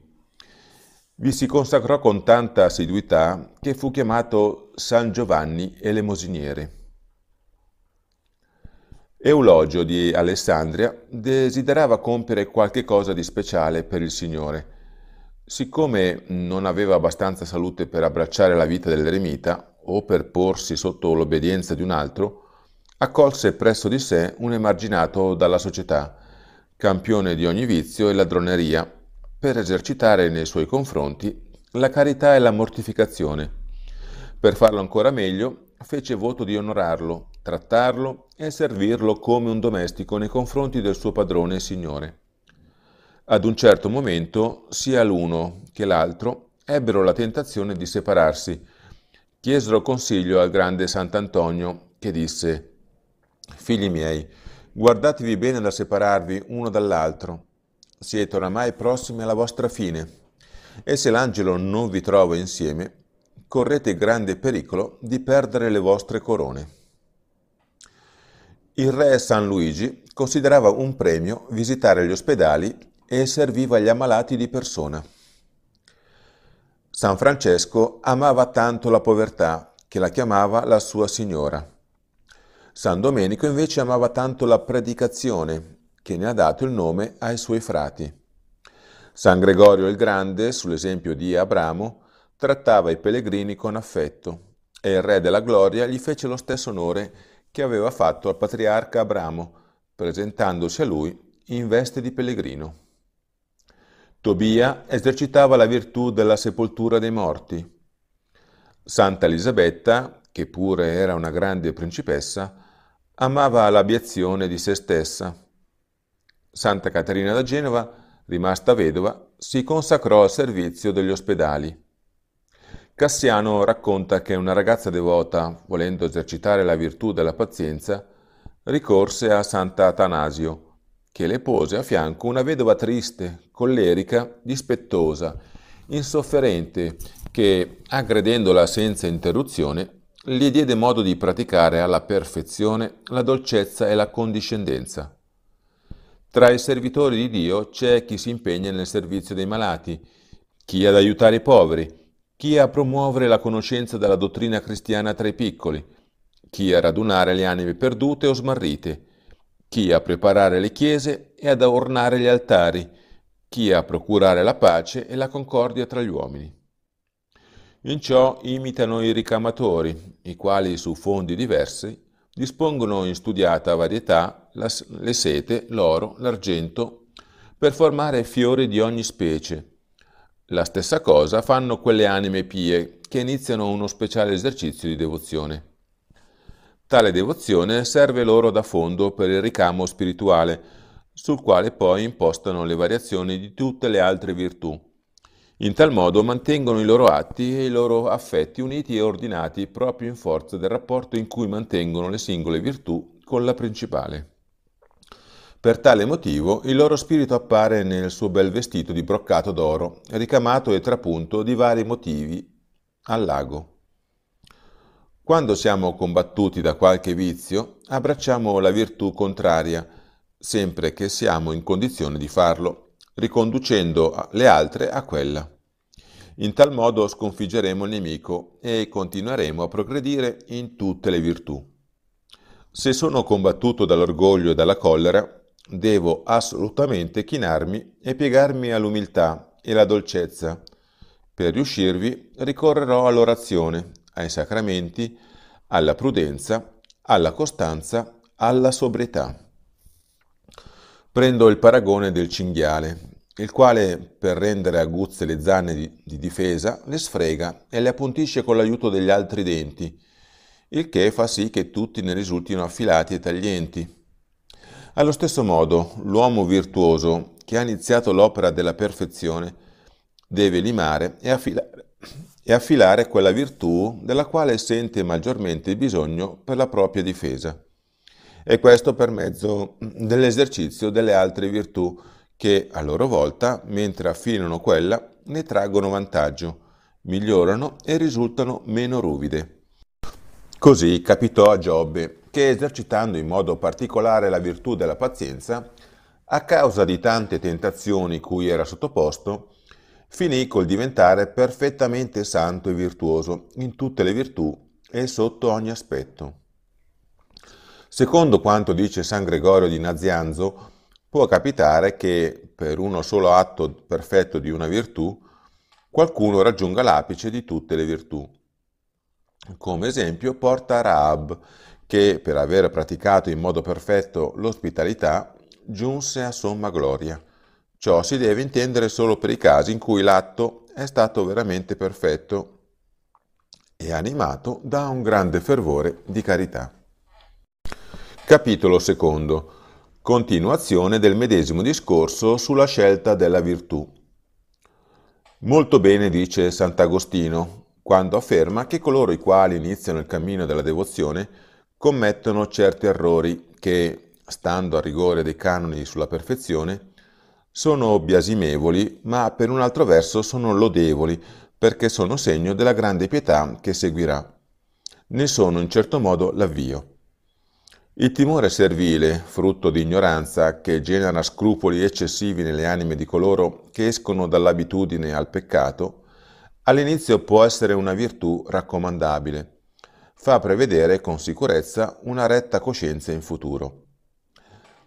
Vi si consacrò con tanta assiduità che fu chiamato San Giovanni Elemosiniere. Eulogio di Alessandria desiderava compiere qualche cosa di speciale per il Signore Siccome non aveva abbastanza salute per abbracciare la vita dell'eremita o per porsi sotto l'obbedienza di un altro, accolse presso di sé un emarginato dalla società, campione di ogni vizio e ladroneria, per esercitare nei suoi confronti la carità e la mortificazione. Per farlo ancora meglio, fece voto di onorarlo, trattarlo e servirlo come un domestico nei confronti del suo padrone e signore. Ad un certo momento sia l'uno che l'altro ebbero la tentazione di separarsi. Chiesero consiglio al grande Sant'Antonio che disse, Figli miei, guardatevi bene da separarvi uno dall'altro, siete oramai prossimi alla vostra fine. E se l'angelo non vi trova insieme, correte grande pericolo di perdere le vostre corone. Il re San Luigi considerava un premio visitare gli ospedali e serviva gli ammalati di persona. San Francesco amava tanto la povertà che la chiamava la sua signora. San Domenico invece amava tanto la predicazione che ne ha dato il nome ai suoi frati. San Gregorio il Grande, sull'esempio di Abramo, trattava i pellegrini con affetto e il Re della Gloria gli fece lo stesso onore che aveva fatto al patriarca Abramo, presentandosi a lui in veste di pellegrino. Tobia esercitava la virtù della sepoltura dei morti. Santa Elisabetta, che pure era una grande principessa, amava l'abiezione di se stessa. Santa Caterina da Genova, rimasta vedova, si consacrò al servizio degli ospedali. Cassiano racconta che una ragazza devota, volendo esercitare la virtù della pazienza, ricorse a Sant'Atanasio, che le pose a fianco una vedova triste, collerica, dispettosa, insofferente, che, aggredendola senza interruzione, gli diede modo di praticare alla perfezione la dolcezza e la condiscendenza. Tra i servitori di Dio c'è chi si impegna nel servizio dei malati, chi ad aiutare i poveri, chi a promuovere la conoscenza della dottrina cristiana tra i piccoli, chi a radunare le anime perdute o smarrite, chi a preparare le chiese e ad ornare gli altari, chi a procurare la pace e la concordia tra gli uomini. In ciò imitano i ricamatori, i quali su fondi diversi dispongono in studiata varietà la, le sete, l'oro, l'argento, per formare fiori di ogni specie. La stessa cosa fanno quelle anime pie che iniziano uno speciale esercizio di devozione. Tale devozione serve loro da fondo per il ricamo spirituale, sul quale poi impostano le variazioni di tutte le altre virtù. In tal modo mantengono i loro atti e i loro affetti uniti e ordinati proprio in forza del rapporto in cui mantengono le singole virtù con la principale. Per tale motivo il loro spirito appare nel suo bel vestito di broccato d'oro, ricamato e trapunto di vari motivi al lago. Quando siamo combattuti da qualche vizio, abbracciamo la virtù contraria, sempre che siamo in condizione di farlo, riconducendo le altre a quella. In tal modo sconfiggeremo il nemico e continueremo a progredire in tutte le virtù. Se sono combattuto dall'orgoglio e dalla collera, devo assolutamente chinarmi e piegarmi all'umiltà e alla dolcezza. Per riuscirvi ricorrerò all'orazione ai sacramenti, alla prudenza, alla costanza, alla sobrietà. Prendo il paragone del cinghiale, il quale, per rendere aguzze le zanne di, di, difesa, le sfrega e le appuntisce con l'aiuto degli altri denti, il che fa sì che tutti ne risultino affilati e taglienti. Allo stesso modo, l'uomo virtuoso, che ha iniziato l'opera della perfezione, deve limare e affilare e affilare quella virtù della quale sente maggiormente bisogno per la propria difesa. E questo per mezzo dell'esercizio delle altre virtù che a loro volta, mentre affinano quella, ne traggono vantaggio, migliorano e risultano meno ruvide. Così capitò a Giobbe che esercitando in modo particolare la virtù della pazienza, a causa di tante tentazioni cui era sottoposto, finì col diventare perfettamente santo e virtuoso in tutte le virtù e sotto ogni aspetto. Secondo quanto dice San Gregorio di Nazianzo, può capitare che per uno solo atto perfetto di una virtù qualcuno raggiunga l'apice di tutte le virtù. Come esempio porta Raab, che per aver praticato in modo perfetto l'ospitalità giunse a somma gloria. Ciò si deve intendere solo per i casi in cui l'atto è stato veramente perfetto e animato da un grande fervore di carità. Capitolo secondo. Continuazione del medesimo discorso sulla scelta della virtù. Molto bene dice Sant'Agostino quando afferma che coloro i quali iniziano il cammino della devozione commettono certi errori che, stando a rigore dei canoni sulla perfezione, sono biasimevoli, ma per un altro verso sono lodevoli, perché sono segno della grande pietà che seguirà. Ne sono in certo modo l'avvio. Il timore servile, frutto di ignoranza, che genera scrupoli eccessivi nelle anime di coloro che escono dall'abitudine al peccato, all'inizio può essere una virtù raccomandabile. Fa prevedere con sicurezza una retta coscienza in futuro.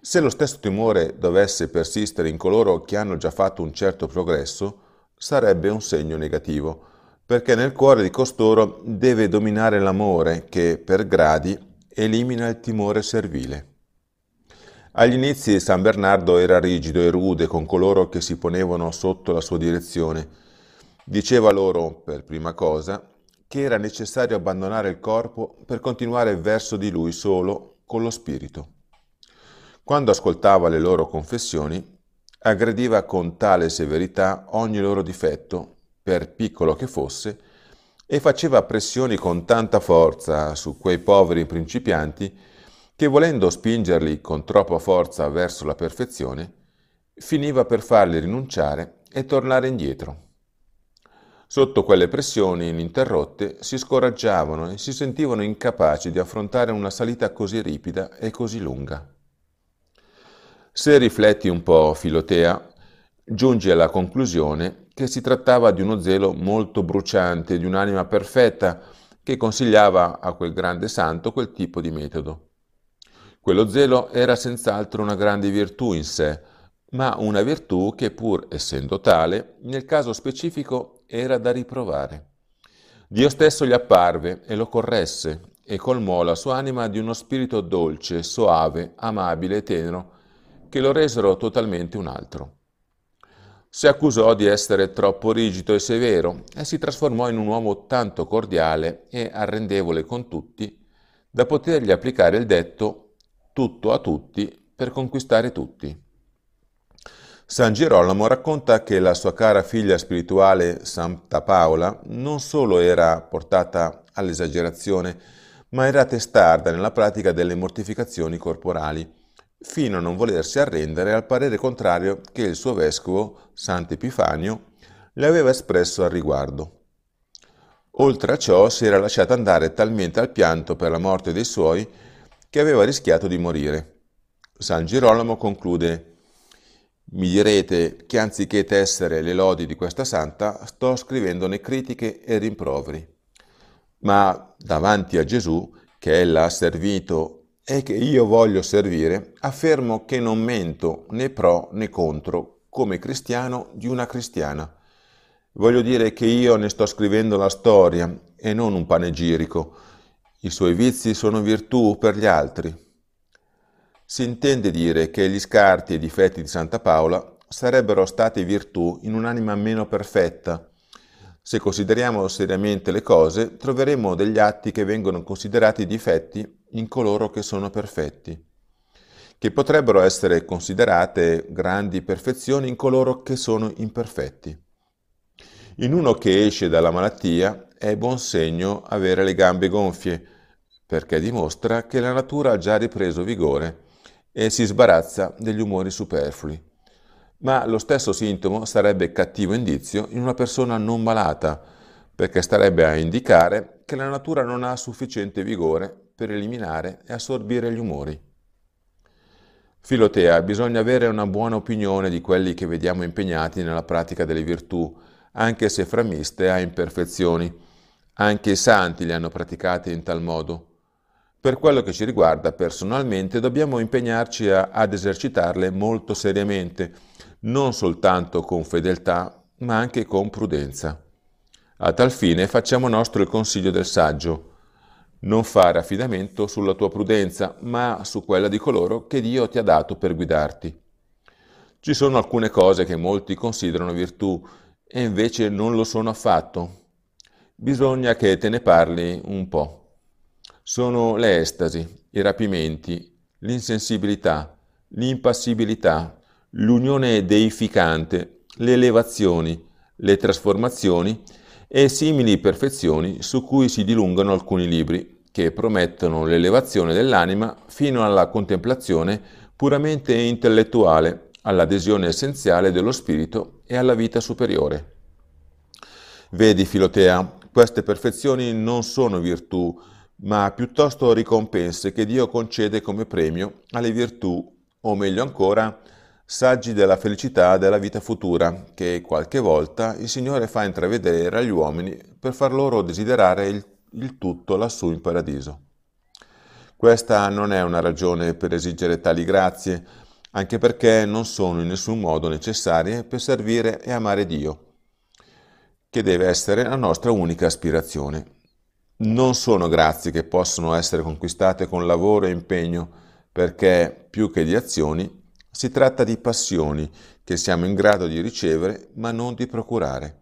Se lo stesso timore dovesse persistere in coloro che hanno già fatto un certo progresso, sarebbe un segno negativo, perché nel cuore di costoro deve dominare l'amore che, per gradi, elimina il timore servile. Agli inizi San Bernardo era rigido e rude con coloro che si ponevano sotto la sua direzione. Diceva loro, per prima cosa, che era necessario abbandonare il corpo per continuare verso di lui solo con lo spirito. Quando ascoltava le loro confessioni, aggrediva con tale severità ogni loro difetto, per piccolo che fosse, e faceva pressioni con tanta forza su quei poveri principianti che volendo spingerli con troppa forza verso la perfezione, finiva per farli rinunciare e tornare indietro. Sotto quelle pressioni ininterrotte si scoraggiavano e si sentivano incapaci di affrontare una salita così ripida e così lunga. Se rifletti un po', Filotea, giungi alla conclusione che si trattava di uno zelo molto bruciante, di un'anima perfetta che consigliava a quel grande santo quel tipo di metodo. Quello zelo era senz'altro una grande virtù in sé, ma una virtù che pur essendo tale, nel caso specifico era da riprovare. Dio stesso gli apparve e lo corresse e colmò la sua anima di uno spirito dolce, soave, amabile e tenero, che lo resero totalmente un altro. Si accusò di essere troppo rigido e severo e si trasformò in un uomo tanto cordiale e arrendevole con tutti da potergli applicare il detto tutto a tutti per conquistare tutti. San Girolamo racconta che la sua cara figlia spirituale Santa Paola non solo era portata all'esagerazione, ma era testarda nella pratica delle mortificazioni corporali fino a non volersi arrendere al parere contrario che il suo vescovo, Sant'Epifanio, le aveva espresso al riguardo. Oltre a ciò si era lasciata andare talmente al pianto per la morte dei suoi che aveva rischiato di morire. San Girolamo conclude Mi direte che anziché tessere le lodi di questa santa sto scrivendone critiche e rimproveri. Ma davanti a Gesù, che ella ha servito e che io voglio servire, affermo che non mento né pro né contro come cristiano di una cristiana. Voglio dire che io ne sto scrivendo la storia e non un panegirico. I suoi vizi sono virtù per gli altri. Si intende dire che gli scarti e i difetti di Santa Paola sarebbero stati virtù in un'anima meno perfetta, se consideriamo seriamente le cose, troveremo degli atti che vengono considerati difetti in coloro che sono perfetti, che potrebbero essere considerate grandi perfezioni in coloro che sono imperfetti. In uno che esce dalla malattia è buon segno avere le gambe gonfie, perché dimostra che la natura ha già ripreso vigore e si sbarazza degli umori superflui ma lo stesso sintomo sarebbe cattivo indizio in una persona non malata, perché starebbe a indicare che la natura non ha sufficiente vigore per eliminare e assorbire gli umori. Filotea, bisogna avere una buona opinione di quelli che vediamo impegnati nella pratica delle virtù, anche se framiste a imperfezioni. Anche i santi le hanno praticate in tal modo. Per quello che ci riguarda personalmente, dobbiamo impegnarci a, ad esercitarle molto seriamente, non soltanto con fedeltà, ma anche con prudenza. A tal fine facciamo nostro il consiglio del saggio, non fare affidamento sulla tua prudenza, ma su quella di coloro che Dio ti ha dato per guidarti. Ci sono alcune cose che molti considerano virtù e invece non lo sono affatto. Bisogna che te ne parli un po'. Sono le estasi, i rapimenti, l'insensibilità, l'impassibilità, l'unione deificante, le elevazioni, le trasformazioni e simili perfezioni su cui si dilungano alcuni libri, che promettono l'elevazione dell'anima fino alla contemplazione puramente intellettuale, all'adesione essenziale dello spirito e alla vita superiore. Vedi, Filotea, queste perfezioni non sono virtù, ma piuttosto ricompense che Dio concede come premio alle virtù, o meglio ancora, saggi della felicità della vita futura, che qualche volta il Signore fa intravedere agli uomini per far loro desiderare il, il tutto lassù in paradiso. Questa non è una ragione per esigere tali grazie, anche perché non sono in nessun modo necessarie per servire e amare Dio, che deve essere la nostra unica aspirazione. Non sono grazie che possono essere conquistate con lavoro e impegno, perché più che di azioni si tratta di passioni che siamo in grado di ricevere ma non di procurare.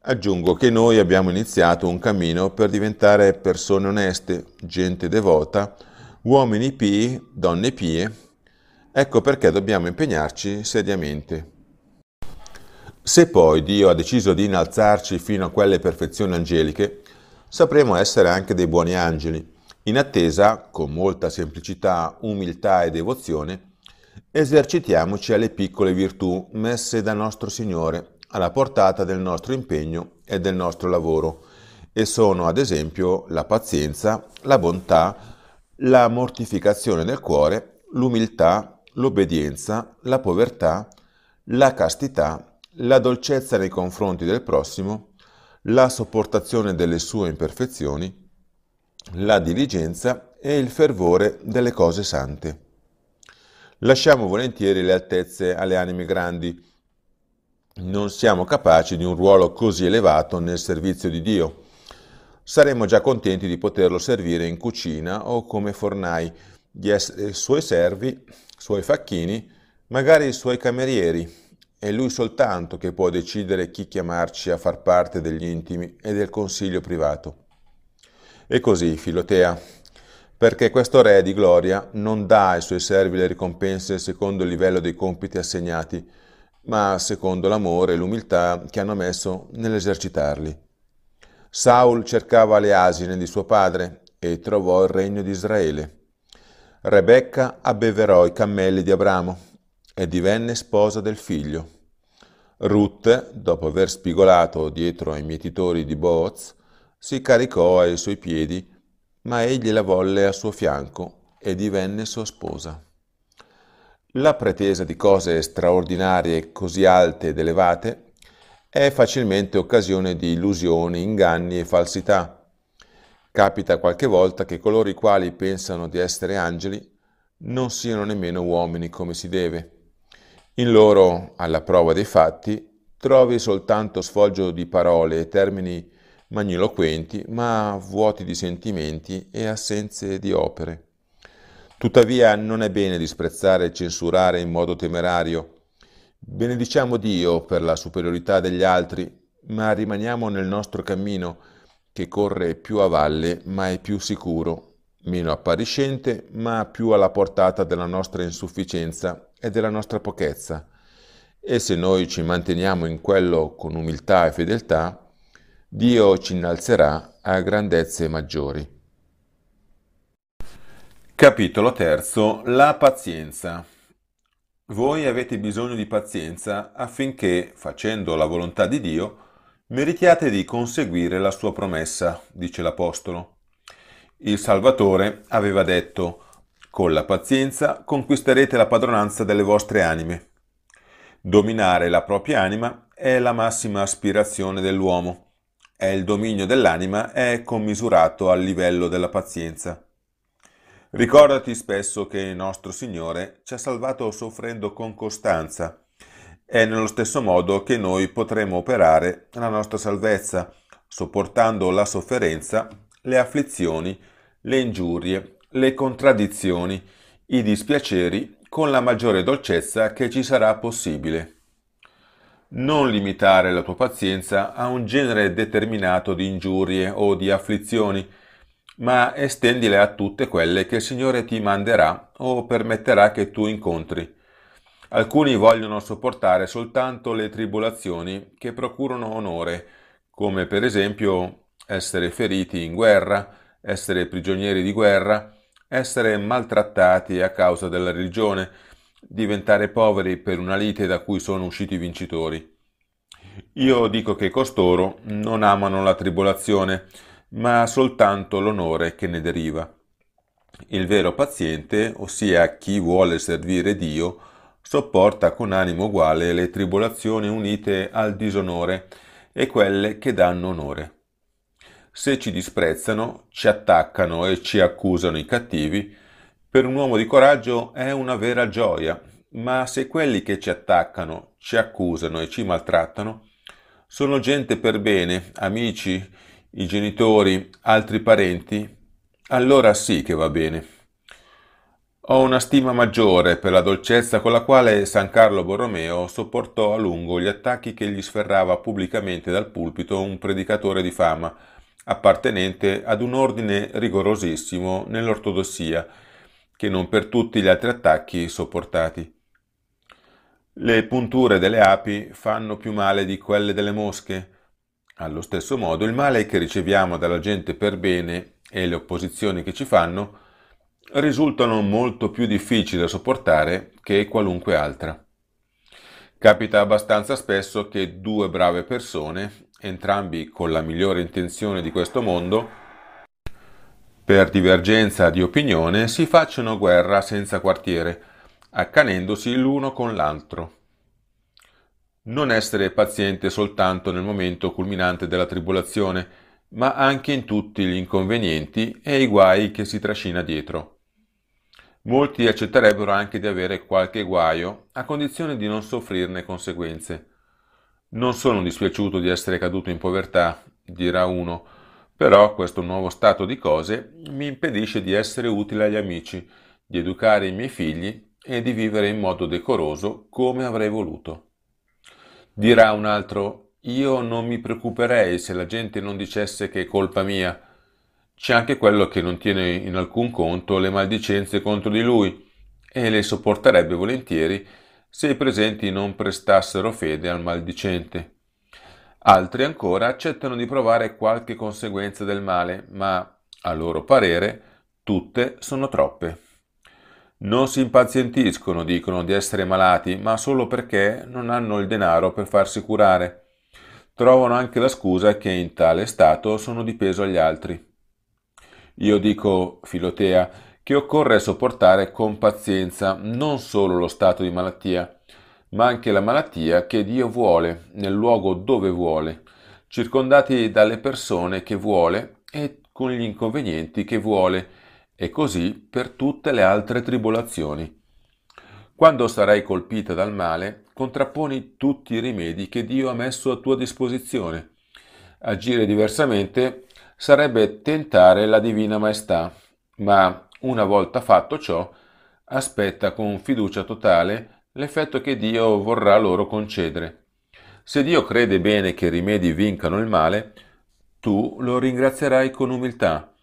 Aggiungo che noi abbiamo iniziato un cammino per diventare persone oneste, gente devota, uomini pii, donne pie. Ecco perché dobbiamo impegnarci seriamente. Se poi Dio ha deciso di innalzarci fino a quelle perfezioni angeliche, sapremo essere anche dei buoni angeli, in attesa, con molta semplicità, umiltà e devozione, esercitiamoci alle piccole virtù messe da nostro Signore alla portata del nostro impegno e del nostro lavoro, e sono ad esempio la pazienza, la bontà, la mortificazione del cuore, l'umiltà, l'obbedienza, la povertà, la castità, la dolcezza nei confronti del prossimo, la sopportazione delle sue imperfezioni, la diligenza e il fervore delle cose sante. Lasciamo volentieri le altezze alle anime grandi. Non siamo capaci di un ruolo così elevato nel servizio di Dio. Saremmo già contenti di poterlo servire in cucina o come fornai, di essere eh, suoi servi, suoi facchini, magari i suoi camerieri. È lui soltanto che può decidere chi chiamarci a far parte degli intimi e del consiglio privato. E così, Filotea, perché questo re di gloria non dà ai suoi servi le ricompense secondo il livello dei compiti assegnati, ma secondo l'amore e l'umiltà che hanno messo nell'esercitarli. Saul cercava le asine di suo padre e trovò il regno di Israele. Rebecca abbeverò i cammelli di Abramo e divenne sposa del figlio. Ruth, dopo aver spigolato dietro ai mietitori di Boaz, si caricò ai suoi piedi ma egli la volle a suo fianco e divenne sua sposa. La pretesa di cose straordinarie così alte ed elevate è facilmente occasione di illusioni, inganni e falsità. Capita qualche volta che coloro i quali pensano di essere angeli non siano nemmeno uomini come si deve. In loro, alla prova dei fatti, trovi soltanto sfoggio di parole e termini magniloquenti, ma vuoti di sentimenti e assenze di opere. Tuttavia non è bene disprezzare e censurare in modo temerario. Benediciamo Dio per la superiorità degli altri, ma rimaniamo nel nostro cammino che corre più a valle ma è più sicuro, meno appariscente ma più alla portata della nostra insufficienza e della nostra pochezza. E se noi ci manteniamo in quello con umiltà e fedeltà, Dio ci innalzerà a grandezze maggiori. Capitolo 3. La pazienza. Voi avete bisogno di pazienza affinché, facendo la volontà di Dio, meritiate di conseguire la sua promessa, dice l'Apostolo. Il Salvatore aveva detto, con la pazienza conquisterete la padronanza delle vostre anime. Dominare la propria anima è la massima aspirazione dell'uomo e il dominio dell'anima è commisurato al livello della pazienza. Ricordati spesso che il nostro Signore ci ha salvato soffrendo con costanza e nello stesso modo che noi potremo operare la nostra salvezza, sopportando la sofferenza, le afflizioni, le ingiurie, le contraddizioni, i dispiaceri con la maggiore dolcezza che ci sarà possibile non limitare la tua pazienza a un genere determinato di ingiurie o di afflizioni, ma estendile a tutte quelle che il Signore ti manderà o permetterà che tu incontri. Alcuni vogliono sopportare soltanto le tribolazioni che procurano onore, come per esempio essere feriti in guerra, essere prigionieri di guerra, essere maltrattati a causa della religione, diventare poveri per una lite da cui sono usciti vincitori. Io dico che costoro non amano la tribolazione, ma soltanto l'onore che ne deriva. Il vero paziente, ossia chi vuole servire Dio, sopporta con animo uguale le tribolazioni unite al disonore e quelle che danno onore. Se ci disprezzano, ci attaccano e ci accusano i cattivi, per un uomo di coraggio è una vera gioia, ma se quelli che ci attaccano, ci accusano e ci maltrattano sono gente per bene, amici, i genitori, altri parenti, allora sì che va bene. Ho una stima maggiore per la dolcezza con la quale San Carlo Borromeo sopportò a lungo gli attacchi che gli sferrava pubblicamente dal pulpito un predicatore di fama, appartenente ad un ordine rigorosissimo nell'ortodossia, che non per tutti gli altri attacchi sopportati. Le punture delle api fanno più male di quelle delle mosche. Allo stesso modo, il male che riceviamo dalla gente per bene e le opposizioni che ci fanno risultano molto più difficili da sopportare che qualunque altra. Capita abbastanza spesso che due brave persone, entrambi con la migliore intenzione di questo mondo, per divergenza di opinione si facciano guerra senza quartiere, accanendosi l'uno con l'altro. Non essere paziente soltanto nel momento culminante della tribolazione, ma anche in tutti gli inconvenienti e i guai che si trascina dietro. Molti accetterebbero anche di avere qualche guaio, a condizione di non soffrirne conseguenze. Non sono dispiaciuto di essere caduto in povertà, dirà uno, però questo nuovo stato di cose mi impedisce di essere utile agli amici, di educare i miei figli e di vivere in modo decoroso come avrei voluto. Dirà un altro, io non mi preoccuperei se la gente non dicesse che è colpa mia. C'è anche quello che non tiene in alcun conto le maldicenze contro di lui e le sopporterebbe volentieri se i presenti non prestassero fede al maldicente. Altri ancora accettano di provare qualche conseguenza del male, ma a loro parere tutte sono troppe. Non si impazientiscono, dicono di essere malati, ma solo perché non hanno il denaro per farsi curare. Trovano anche la scusa che in tale stato sono di peso agli altri. Io dico, Filotea, che occorre sopportare con pazienza non solo lo stato di malattia, ma anche la malattia che Dio vuole, nel luogo dove vuole, circondati dalle persone che vuole e con gli inconvenienti che vuole, e così per tutte le altre tribolazioni. Quando sarai colpita dal male, contrapponi tutti i rimedi che Dio ha messo a tua disposizione. Agire diversamente sarebbe tentare la divina maestà, ma una volta fatto ciò, aspetta con fiducia totale l'effetto che Dio vorrà loro concedere. Se Dio crede bene che i rimedi vincano il male, tu lo ringrazierai con umiltà,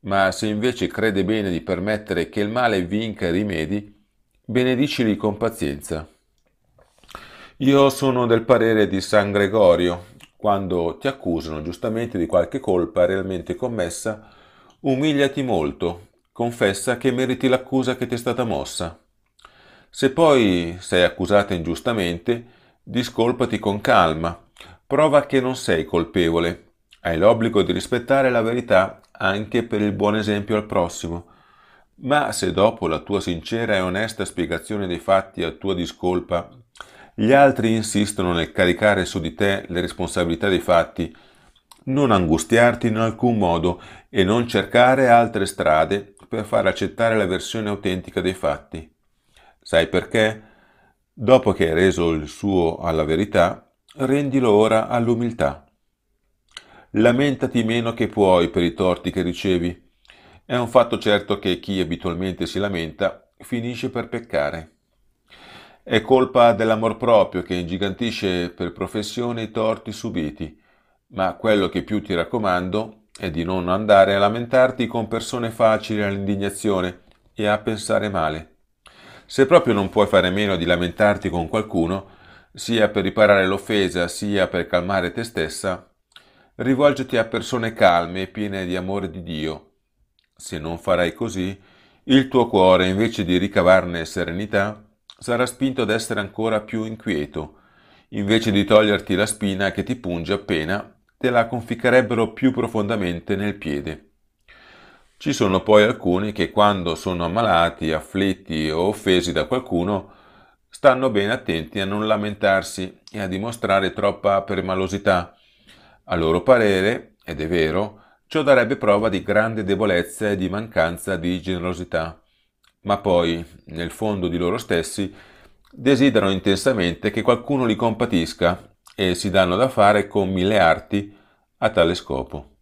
ma se invece crede bene di permettere che il male vinca i rimedi, benedicili con pazienza. Io sono del parere di San Gregorio, quando ti accusano giustamente di qualche colpa realmente commessa, umiliati molto, confessa che meriti l'accusa che ti è stata mossa. Se poi sei accusata ingiustamente, discolpati con calma, prova che non sei colpevole. Hai l'obbligo di rispettare la verità anche per il buon esempio al prossimo. Ma se dopo la tua sincera e onesta spiegazione dei fatti a tua discolpa, gli altri insistono nel caricare su di te le responsabilità dei fatti, non angustiarti in alcun modo e non cercare altre strade per far accettare la versione autentica dei fatti. Sai perché? Dopo che hai reso il suo alla verità, rendilo ora all'umiltà. Lamentati meno che puoi per i torti che ricevi. È un fatto certo che chi abitualmente si lamenta finisce per peccare. È colpa dell'amor proprio che ingigantisce per professione i torti subiti, ma quello che più ti raccomando è di non andare a lamentarti con persone facili all'indignazione e a pensare male se proprio non puoi fare a meno di lamentarti con qualcuno, sia per riparare l'offesa, sia per calmare te stessa, rivolgiti a persone calme e piene di amore di Dio. Se non farai così, il tuo cuore, invece di ricavarne serenità, sarà spinto ad essere ancora più inquieto. Invece di toglierti la spina che ti punge appena, te la conficcherebbero più profondamente nel piede. Ci sono poi alcuni che quando sono ammalati, afflitti o offesi da qualcuno, stanno ben attenti a non lamentarsi e a dimostrare troppa permalosità. A loro parere, ed è vero, ciò darebbe prova di grande debolezza e di mancanza di generosità. Ma poi, nel fondo di loro stessi, desiderano intensamente che qualcuno li compatisca e si danno da fare con mille arti a tale scopo.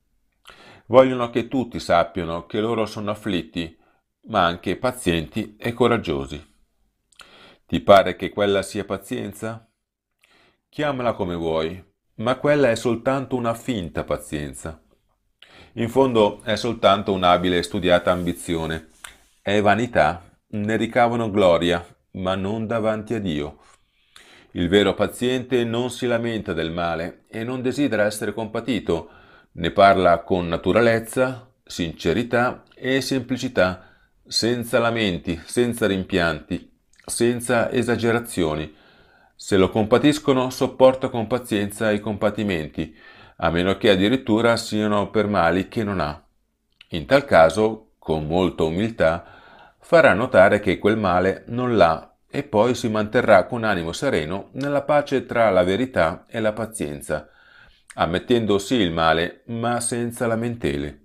Vogliono che tutti sappiano che loro sono afflitti, ma anche pazienti e coraggiosi. Ti pare che quella sia pazienza? Chiamala come vuoi, ma quella è soltanto una finta pazienza. In fondo è soltanto un'abile e studiata ambizione. È vanità, ne ricavano gloria, ma non davanti a Dio. Il vero paziente non si lamenta del male e non desidera essere compatito, ne parla con naturalezza, sincerità e semplicità, senza lamenti, senza rimpianti, senza esagerazioni. Se lo compatiscono, sopporta con pazienza i compatimenti, a meno che addirittura siano per mali che non ha. In tal caso, con molta umiltà, farà notare che quel male non l'ha e poi si manterrà con animo sereno nella pace tra la verità e la pazienza ammettendo sì il male, ma senza lamentele.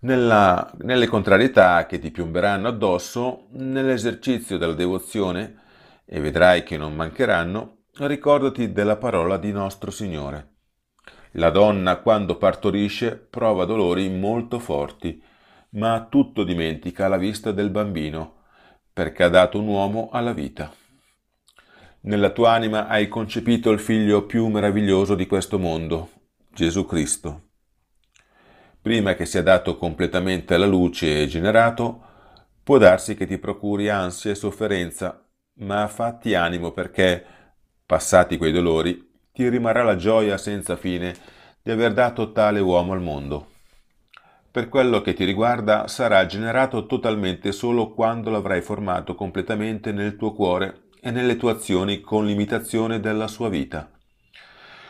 Nella, nelle contrarietà che ti piomberanno addosso, nell'esercizio della devozione, e vedrai che non mancheranno, ricordati della parola di nostro Signore. La donna quando partorisce prova dolori molto forti, ma tutto dimentica la vista del bambino, perché ha dato un uomo alla vita. Nella tua anima hai concepito il figlio più meraviglioso di questo mondo, Gesù Cristo. Prima che sia dato completamente alla luce e generato, può darsi che ti procuri ansia e sofferenza, ma fatti animo perché, passati quei dolori, ti rimarrà la gioia senza fine di aver dato tale uomo al mondo. Per quello che ti riguarda, sarà generato totalmente solo quando l'avrai formato completamente nel tuo cuore e nelle tue azioni con l'imitazione della sua vita.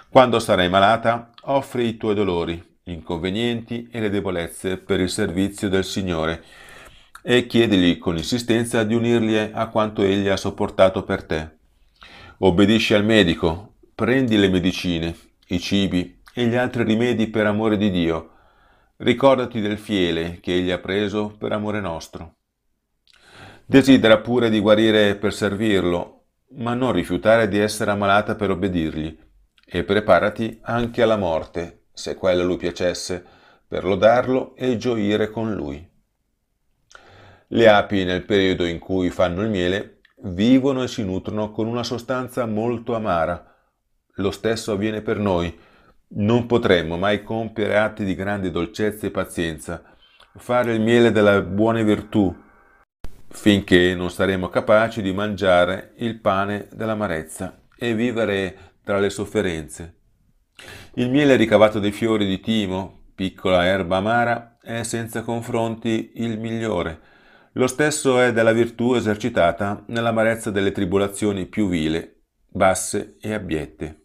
Quando sarai malata, offri i tuoi dolori, gli inconvenienti e le debolezze per il servizio del Signore e chiedigli con insistenza di unirli a quanto egli ha sopportato per te. Obbedisci al medico, prendi le medicine, i cibi e gli altri rimedi per amore di Dio. Ricordati del fiele che egli ha preso per amore nostro. Desidera pure di guarire per servirlo, ma non rifiutare di essere ammalata per obbedirgli, e preparati anche alla morte, se quella lui piacesse, per lodarlo e gioire con lui. Le api, nel periodo in cui fanno il miele, vivono e si nutrono con una sostanza molto amara. Lo stesso avviene per noi. Non potremmo mai compiere atti di grande dolcezza e pazienza, fare il miele della buona virtù, finché non saremo capaci di mangiare il pane dell'amarezza e vivere tra le sofferenze. Il miele ricavato dai fiori di timo, piccola erba amara, è senza confronti il migliore. Lo stesso è della virtù esercitata nell'amarezza delle tribolazioni più vile, basse e abiette.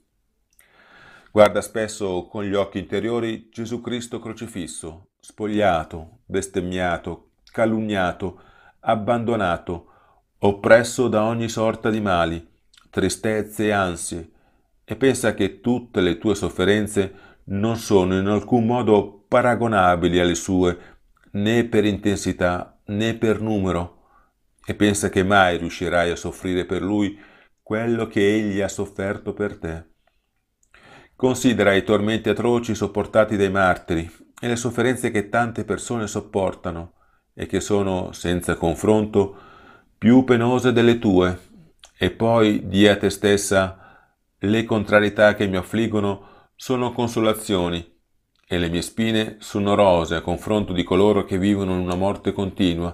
Guarda spesso con gli occhi interiori Gesù Cristo crocifisso, spogliato, bestemmiato, calunniato, abbandonato, oppresso da ogni sorta di mali, tristezze e ansie, e pensa che tutte le tue sofferenze non sono in alcun modo paragonabili alle sue, né per intensità né per numero, e pensa che mai riuscirai a soffrire per lui quello che egli ha sofferto per te. Considera i tormenti atroci sopportati dai martiri e le sofferenze che tante persone sopportano e che sono senza confronto più penose delle tue, e poi di a te stessa le contrarietà che mi affliggono sono consolazioni e le mie spine sono rose a confronto di coloro che vivono in una morte continua,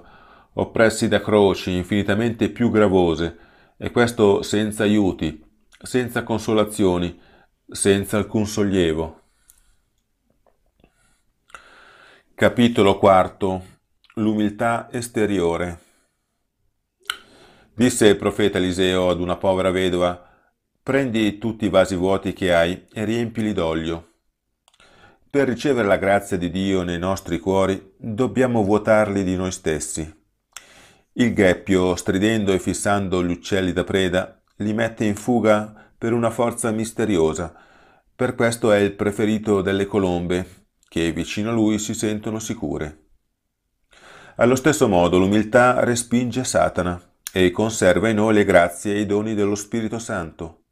oppressi da croci infinitamente più gravose, e questo senza aiuti, senza consolazioni, senza alcun sollievo. Capitolo quarto L'umiltà esteriore. Disse il profeta Eliseo ad una povera vedova, prendi tutti i vasi vuoti che hai e riempili d'olio. Per ricevere la grazia di Dio nei nostri cuori dobbiamo vuotarli di noi stessi. Il gheppio, stridendo e fissando gli uccelli da preda, li mette in fuga per una forza misteriosa. Per questo è il preferito delle colombe, che vicino a lui si sentono sicure. Allo stesso modo l'umiltà respinge Satana e conserva in noi le grazie e i doni dello Spirito Santo.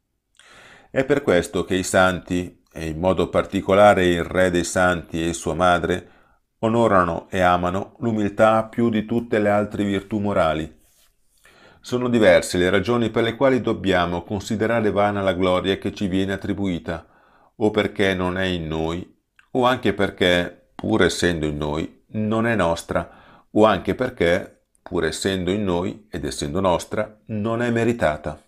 È per questo che i santi, e in modo particolare il Re dei Santi e sua madre, onorano e amano l'umiltà più di tutte le altre virtù morali. Sono diverse le ragioni per le quali dobbiamo considerare vana la gloria che ci viene attribuita, o perché non è in noi, o anche perché, pur essendo in noi, non è nostra, o anche perché, pur essendo in noi ed essendo nostra, non è meritata.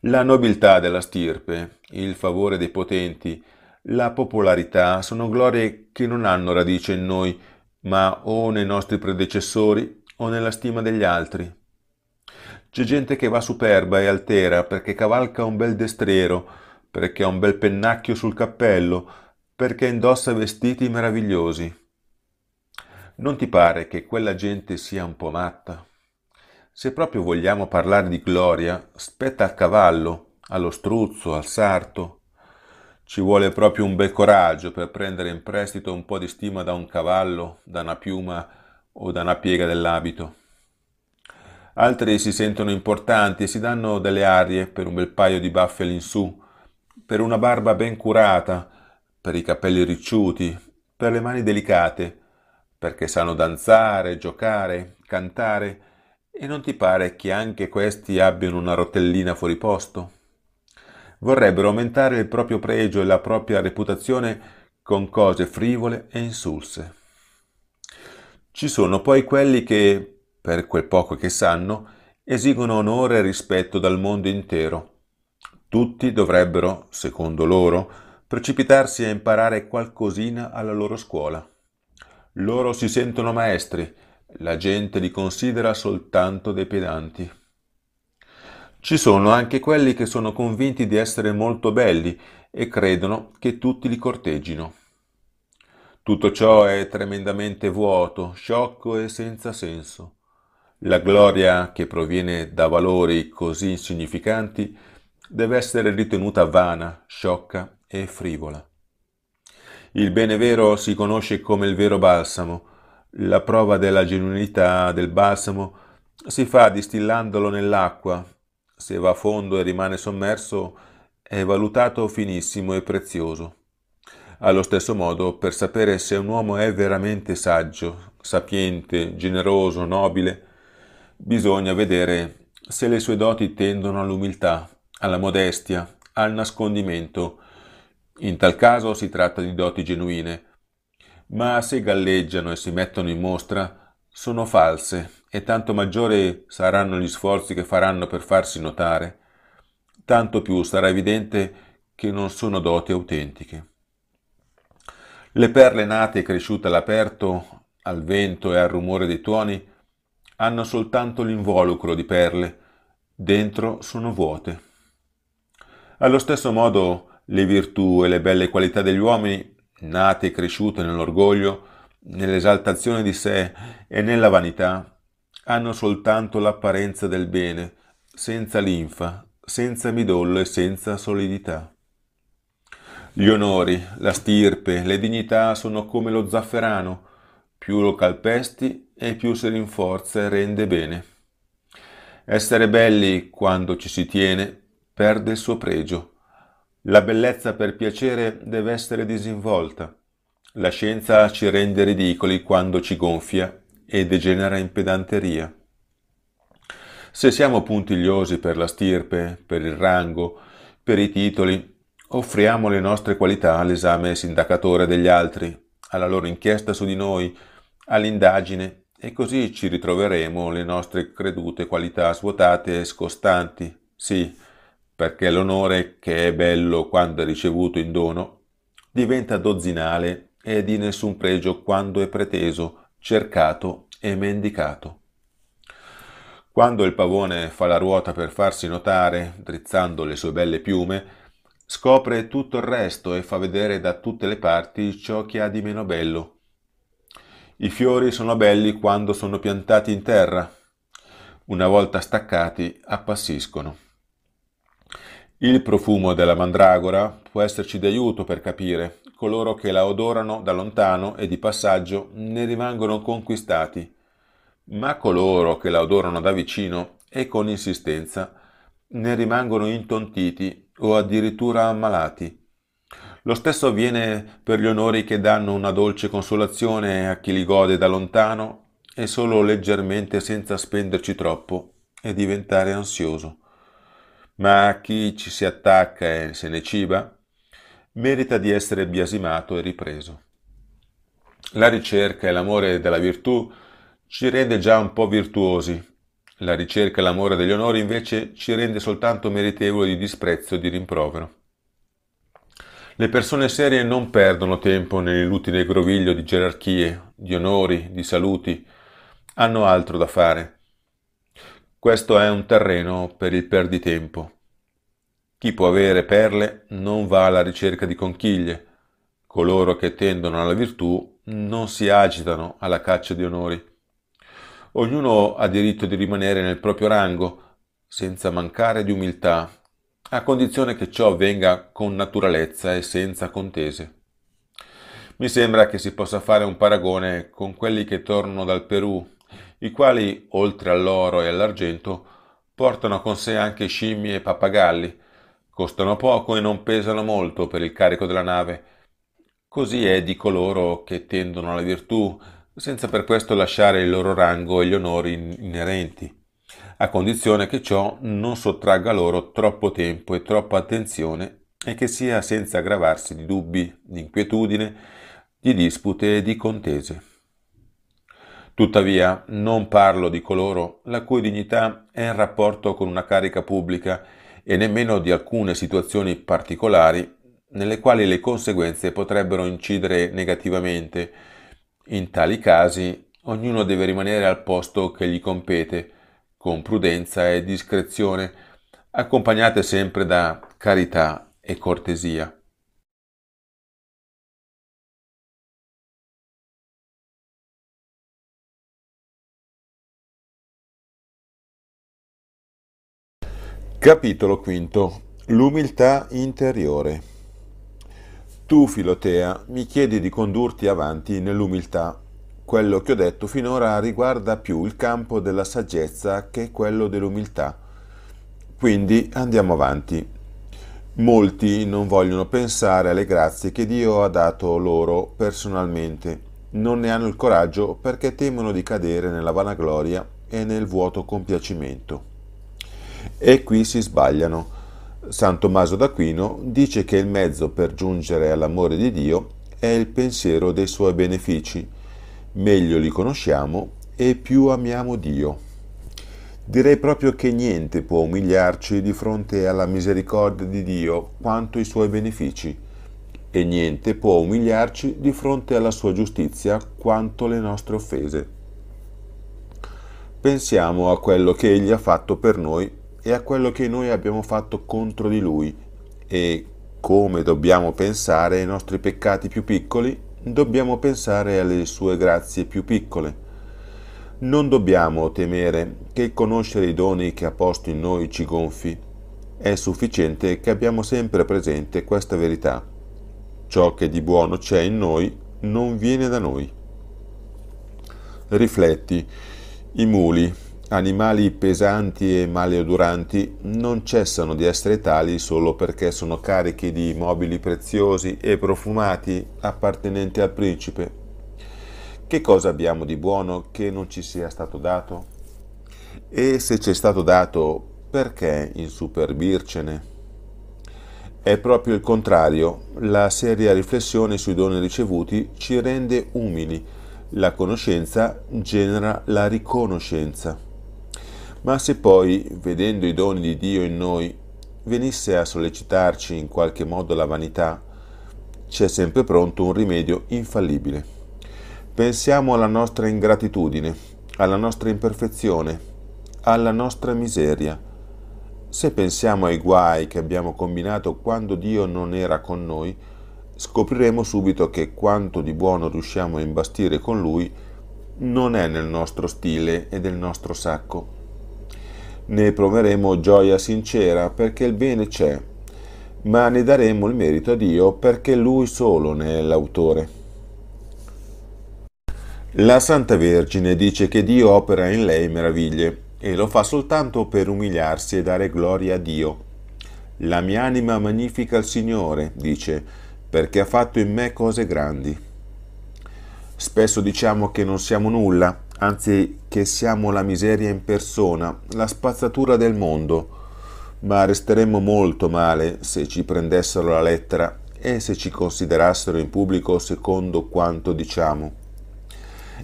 La nobiltà della stirpe, il favore dei potenti, la popolarità sono glorie che non hanno radice in noi, ma o nei nostri predecessori o nella stima degli altri. C'è gente che va superba e altera perché cavalca un bel destriero, perché ha un bel pennacchio sul cappello, perché indossa vestiti meravigliosi. Non ti pare che quella gente sia un po' matta? Se proprio vogliamo parlare di gloria, spetta al cavallo, allo struzzo, al sarto. Ci vuole proprio un bel coraggio per prendere in prestito un po' di stima da un cavallo, da una piuma o da una piega dell'abito. Altri si sentono importanti e si danno delle arie per un bel paio di baffe all'insù, per una barba ben curata, per i capelli ricciuti, per le mani delicate, perché sanno danzare, giocare, cantare, e non ti pare che anche questi abbiano una rotellina fuori posto? Vorrebbero aumentare il proprio pregio e la propria reputazione con cose frivole e insulse. Ci sono poi quelli che, per quel poco che sanno, esigono onore e rispetto dal mondo intero. Tutti dovrebbero, secondo loro, precipitarsi a imparare qualcosina alla loro scuola. Loro si sentono maestri, la gente li considera soltanto dei pedanti. Ci sono anche quelli che sono convinti di essere molto belli e credono che tutti li corteggino. Tutto ciò è tremendamente vuoto, sciocco e senza senso. La gloria che proviene da valori così insignificanti deve essere ritenuta vana, sciocca e frivola. Il bene vero si conosce come il vero balsamo. La prova della genuinità del balsamo si fa distillandolo nell'acqua. Se va a fondo e rimane sommerso, è valutato finissimo e prezioso. Allo stesso modo, per sapere se un uomo è veramente saggio, sapiente, generoso, nobile, bisogna vedere se le sue doti tendono all'umiltà, alla modestia, al nascondimento, in tal caso si tratta di doti genuine, ma se galleggiano e si mettono in mostra, sono false e tanto maggiori saranno gli sforzi che faranno per farsi notare, tanto più sarà evidente che non sono doti autentiche. Le perle nate e cresciute all'aperto, al vento e al rumore dei tuoni, hanno soltanto l'involucro di perle, dentro sono vuote. Allo stesso modo, le virtù e le belle qualità degli uomini, nate e cresciute nell'orgoglio, nell'esaltazione di sé e nella vanità, hanno soltanto l'apparenza del bene, senza linfa, senza midollo e senza solidità. Gli onori, la stirpe, le dignità sono come lo zafferano, più lo calpesti e più si rinforza e rende bene. Essere belli quando ci si tiene perde il suo pregio la bellezza per piacere deve essere disinvolta. La scienza ci rende ridicoli quando ci gonfia e degenera in pedanteria. Se siamo puntigliosi per la stirpe, per il rango, per i titoli, offriamo le nostre qualità all'esame sindacatore degli altri, alla loro inchiesta su di noi, all'indagine e così ci ritroveremo le nostre credute qualità svuotate e scostanti, sì, perché l'onore che è bello quando è ricevuto in dono diventa dozzinale e di nessun pregio quando è preteso, cercato e mendicato. Quando il pavone fa la ruota per farsi notare, drizzando le sue belle piume, scopre tutto il resto e fa vedere da tutte le parti ciò che ha di meno bello. I fiori sono belli quando sono piantati in terra, una volta staccati appassiscono. Il profumo della mandragora può esserci di aiuto per capire coloro che la odorano da lontano e di passaggio ne rimangono conquistati, ma coloro che la odorano da vicino e con insistenza ne rimangono intontiti o addirittura ammalati. Lo stesso avviene per gli onori che danno una dolce consolazione a chi li gode da lontano e solo leggermente senza spenderci troppo e diventare ansioso ma chi ci si attacca e se ne ciba merita di essere biasimato e ripreso. La ricerca e l'amore della virtù ci rende già un po' virtuosi, la ricerca e l'amore degli onori invece ci rende soltanto meritevoli di disprezzo e di rimprovero. Le persone serie non perdono tempo nell'inutile groviglio di gerarchie, di onori, di saluti, hanno altro da fare questo è un terreno per il perditempo. Chi può avere perle non va alla ricerca di conchiglie. Coloro che tendono alla virtù non si agitano alla caccia di onori. Ognuno ha diritto di rimanere nel proprio rango, senza mancare di umiltà, a condizione che ciò avvenga con naturalezza e senza contese. Mi sembra che si possa fare un paragone con quelli che tornano dal Perù i quali, oltre all'oro e all'argento, portano con sé anche scimmie e pappagalli. Costano poco e non pesano molto per il carico della nave. Così è di coloro che tendono alla virtù, senza per questo lasciare il loro rango e gli onori inerenti, a condizione che ciò non sottragga loro troppo tempo e troppa attenzione e che sia senza aggravarsi di dubbi, di inquietudine, di dispute e di contese. Tuttavia non parlo di coloro la cui dignità è in rapporto con una carica pubblica e nemmeno di alcune situazioni particolari nelle quali le conseguenze potrebbero incidere negativamente. In tali casi ognuno deve rimanere al posto che gli compete, con prudenza e discrezione, accompagnate sempre da carità e cortesia. Capitolo V. L'umiltà interiore. Tu, Filotea, mi chiedi di condurti avanti nell'umiltà. Quello che ho detto finora riguarda più il campo della saggezza che quello dell'umiltà. Quindi andiamo avanti. Molti non vogliono pensare alle grazie che Dio ha dato loro personalmente. Non ne hanno il coraggio perché temono di cadere nella vanagloria e nel vuoto compiacimento. E qui si sbagliano. San Tommaso d'Aquino dice che il mezzo per giungere all'amore di Dio è il pensiero dei suoi benefici. Meglio li conosciamo e più amiamo Dio. Direi proprio che niente può umiliarci di fronte alla misericordia di Dio quanto i suoi benefici e niente può umiliarci di fronte alla sua giustizia quanto le nostre offese. Pensiamo a quello che Egli ha fatto per noi e a quello che noi abbiamo fatto contro di lui e come dobbiamo pensare ai nostri peccati più piccoli, dobbiamo pensare alle sue grazie più piccole. Non dobbiamo temere che conoscere i doni che ha posto in noi ci gonfi. È sufficiente che abbiamo sempre presente questa verità. Ciò che di buono c'è in noi non viene da noi. Rifletti, i muli Animali pesanti e maleodoranti non cessano di essere tali solo perché sono carichi di mobili preziosi e profumati appartenenti al principe. Che cosa abbiamo di buono che non ci sia stato dato? E se ci è stato dato, perché insuperbircene? È proprio il contrario, la seria riflessione sui doni ricevuti ci rende umili, la conoscenza genera la riconoscenza. Ma se poi, vedendo i doni di Dio in noi, venisse a sollecitarci in qualche modo la vanità, c'è sempre pronto un rimedio infallibile. Pensiamo alla nostra ingratitudine, alla nostra imperfezione, alla nostra miseria. Se pensiamo ai guai che abbiamo combinato quando Dio non era con noi, scopriremo subito che quanto di buono riusciamo a imbastire con Lui non è nel nostro stile e del nostro sacco ne proveremo gioia sincera perché il bene c'è, ma ne daremo il merito a Dio perché Lui solo ne è l'autore. La Santa Vergine dice che Dio opera in lei meraviglie e lo fa soltanto per umiliarsi e dare gloria a Dio. La mia anima magnifica il Signore, dice, perché ha fatto in me cose grandi. Spesso diciamo che non siamo nulla, anzi che siamo la miseria in persona, la spazzatura del mondo. Ma resteremmo molto male se ci prendessero la lettera e se ci considerassero in pubblico secondo quanto diciamo.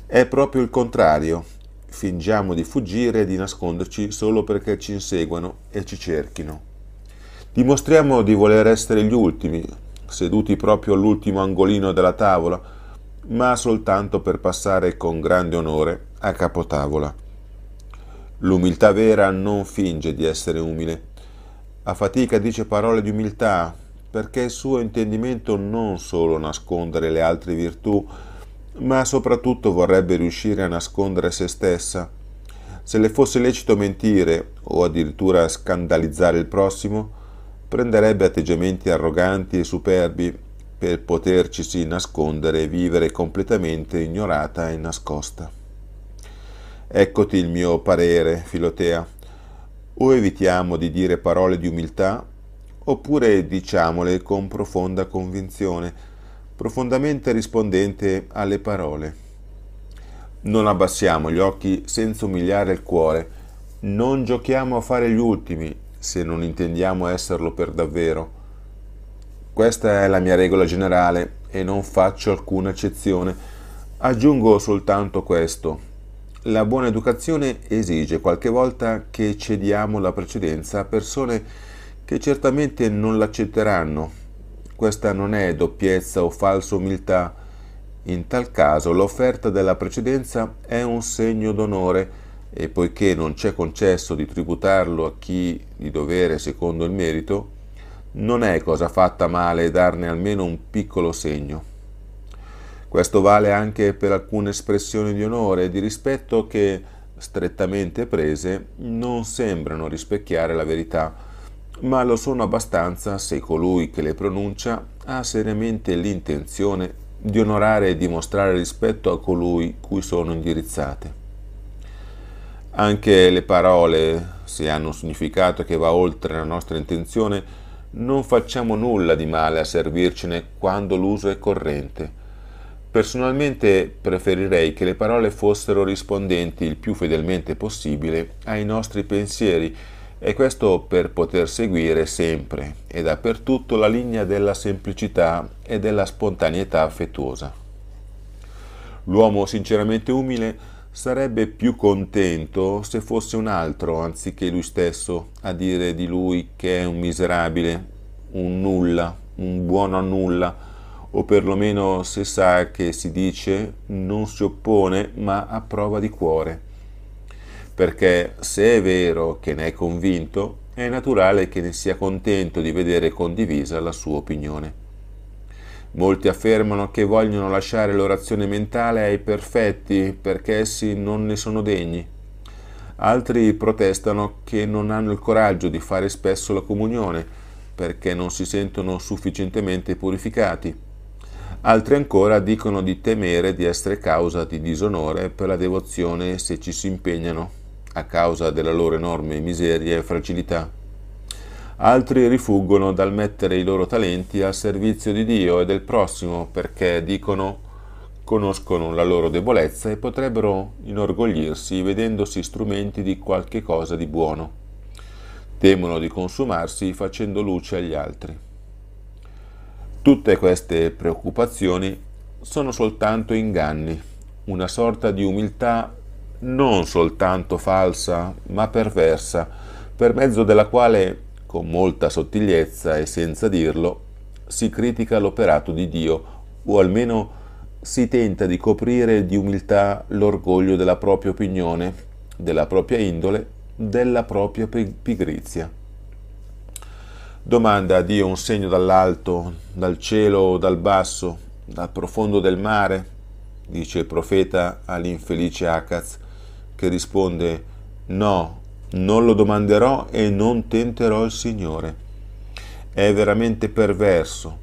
È proprio il contrario. Fingiamo di fuggire e di nasconderci solo perché ci inseguano e ci cerchino. Dimostriamo di voler essere gli ultimi, seduti proprio all'ultimo angolino della tavola, ma soltanto per passare con grande onore a capotavola. L'umiltà vera non finge di essere umile. A fatica dice parole di umiltà perché il suo intendimento non solo nascondere le altre virtù, ma soprattutto vorrebbe riuscire a nascondere se stessa. Se le fosse lecito mentire o addirittura scandalizzare il prossimo, prenderebbe atteggiamenti arroganti e superbi per potercisi nascondere e vivere completamente ignorata e nascosta. Eccoti il mio parere, Filotea. O evitiamo di dire parole di umiltà, oppure diciamole con profonda convinzione, profondamente rispondente alle parole. Non abbassiamo gli occhi senza umiliare il cuore, non giochiamo a fare gli ultimi, se non intendiamo esserlo per davvero questa è la mia regola generale e non faccio alcuna eccezione. Aggiungo soltanto questo. La buona educazione esige qualche volta che cediamo la precedenza a persone che certamente non l'accetteranno. Questa non è doppiezza o falsa umiltà. In tal caso l'offerta della precedenza è un segno d'onore e poiché non c'è concesso di tributarlo a chi di dovere secondo il merito, non è cosa fatta male darne almeno un piccolo segno. Questo vale anche per alcune espressioni di onore e di rispetto che, strettamente prese, non sembrano rispecchiare la verità, ma lo sono abbastanza se colui che le pronuncia ha seriamente l'intenzione di onorare e dimostrare rispetto a colui cui sono indirizzate. Anche le parole, se hanno un significato che va oltre la nostra intenzione, non facciamo nulla di male a servircene quando l'uso è corrente. Personalmente preferirei che le parole fossero rispondenti il più fedelmente possibile ai nostri pensieri e questo per poter seguire sempre e dappertutto la linea della semplicità e della spontaneità affettuosa. L'uomo sinceramente umile sarebbe più contento se fosse un altro anziché lui stesso a dire di lui che è un miserabile, un nulla, un buono a nulla, o perlomeno se sa che si dice non si oppone ma approva di cuore. Perché se è vero che ne è convinto, è naturale che ne sia contento di vedere condivisa la sua opinione. Molti affermano che vogliono lasciare l'orazione mentale ai perfetti perché essi non ne sono degni. Altri protestano che non hanno il coraggio di fare spesso la comunione perché non si sentono sufficientemente purificati. Altri ancora dicono di temere di essere causa di disonore per la devozione se ci si impegnano, a causa della loro enorme miseria e fragilità altri rifuggono dal mettere i loro talenti al servizio di Dio e del prossimo perché dicono conoscono la loro debolezza e potrebbero inorgoglirsi vedendosi strumenti di qualche cosa di buono. Temono di consumarsi facendo luce agli altri. Tutte queste preoccupazioni sono soltanto inganni, una sorta di umiltà non soltanto falsa, ma perversa, per mezzo della quale con molta sottigliezza e senza dirlo, si critica l'operato di Dio o almeno si tenta di coprire di umiltà l'orgoglio della propria opinione, della propria indole, della propria pigrizia. Domanda a Dio un segno dall'alto, dal cielo o dal basso, dal profondo del mare, dice il profeta all'infelice Akaz, che risponde no, non lo domanderò e non tenterò il Signore. È veramente perverso,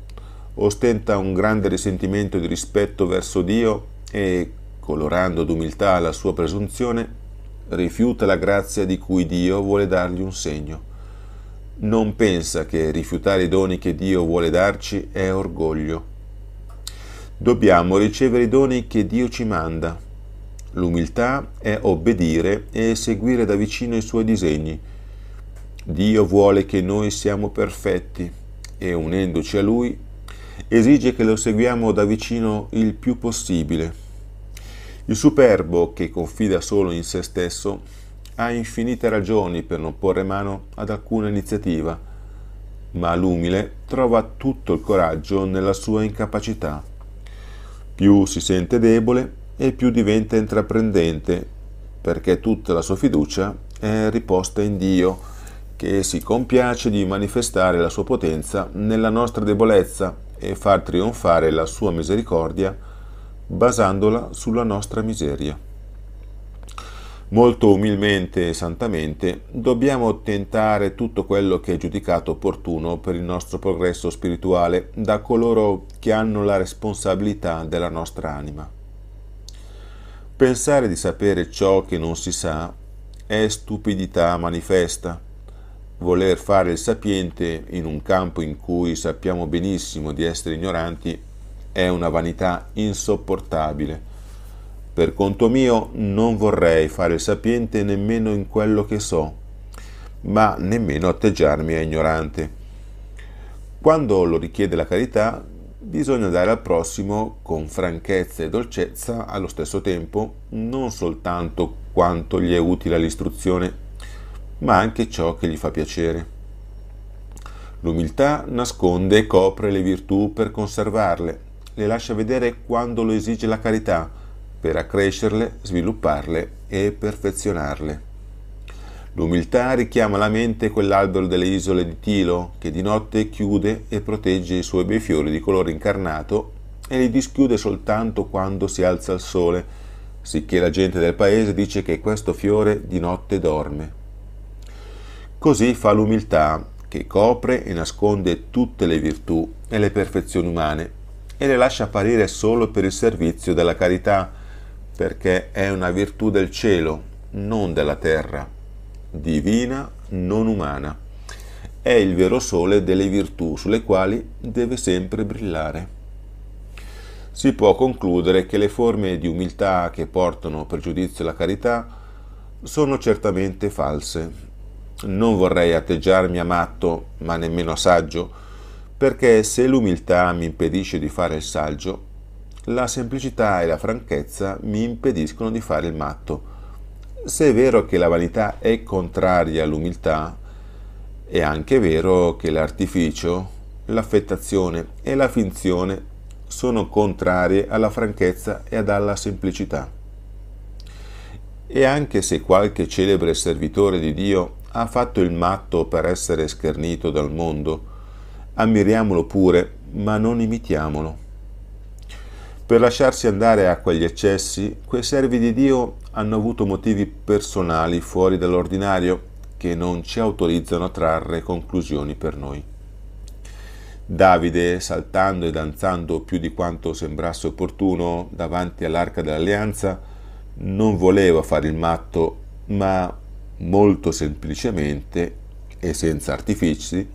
ostenta un grande risentimento di rispetto verso Dio e, colorando d'umiltà la sua presunzione, rifiuta la grazia di cui Dio vuole dargli un segno. Non pensa che rifiutare i doni che Dio vuole darci è orgoglio. Dobbiamo ricevere i doni che Dio ci manda L'umiltà è obbedire e seguire da vicino i suoi disegni. Dio vuole che noi siamo perfetti e unendoci a Lui esige che lo seguiamo da vicino il più possibile. Il superbo, che confida solo in se stesso, ha infinite ragioni per non porre mano ad alcuna iniziativa, ma l'umile trova tutto il coraggio nella sua incapacità. Più si sente debole e più diventa intraprendente, perché tutta la sua fiducia è riposta in Dio, che si compiace di manifestare la sua potenza nella nostra debolezza e far trionfare la sua misericordia basandola sulla nostra miseria. Molto umilmente e santamente dobbiamo tentare tutto quello che è giudicato opportuno per il nostro progresso spirituale da coloro che hanno la responsabilità della nostra anima. Pensare di sapere ciò che non si sa è stupidità manifesta. Voler fare il sapiente in un campo in cui sappiamo benissimo di essere ignoranti è una vanità insopportabile. Per conto mio non vorrei fare il sapiente nemmeno in quello che so, ma nemmeno atteggiarmi a ignorante. Quando lo richiede la carità, bisogna dare al prossimo con franchezza e dolcezza allo stesso tempo non soltanto quanto gli è utile all'istruzione, ma anche ciò che gli fa piacere. L'umiltà nasconde e copre le virtù per conservarle, le lascia vedere quando lo esige la carità, per accrescerle, svilupparle e perfezionarle. L'umiltà richiama alla mente quell'albero delle isole di Tilo che di notte chiude e protegge i suoi bei fiori di colore incarnato e li dischiude soltanto quando si alza il sole, sicché la gente del paese dice che questo fiore di notte dorme. Così fa l'umiltà che copre e nasconde tutte le virtù e le perfezioni umane e le lascia apparire solo per il servizio della carità, perché è una virtù del cielo, non della terra divina, non umana. È il vero sole delle virtù sulle quali deve sempre brillare. Si può concludere che le forme di umiltà che portano pregiudizio alla carità sono certamente false. Non vorrei atteggiarmi a matto, ma nemmeno a saggio, perché se l'umiltà mi impedisce di fare il saggio, la semplicità e la franchezza mi impediscono di fare il matto se è vero che la vanità è contraria all'umiltà, è anche vero che l'artificio, l'affettazione e la finzione sono contrarie alla franchezza e alla semplicità. E anche se qualche celebre servitore di Dio ha fatto il matto per essere schernito dal mondo, ammiriamolo pure, ma non imitiamolo. Per lasciarsi andare a quegli eccessi, quei servi di Dio hanno avuto motivi personali fuori dall'ordinario che non ci autorizzano a trarre conclusioni per noi. Davide, saltando e danzando più di quanto sembrasse opportuno davanti all'arca dell'alleanza, non voleva fare il matto, ma molto semplicemente e senza artifici,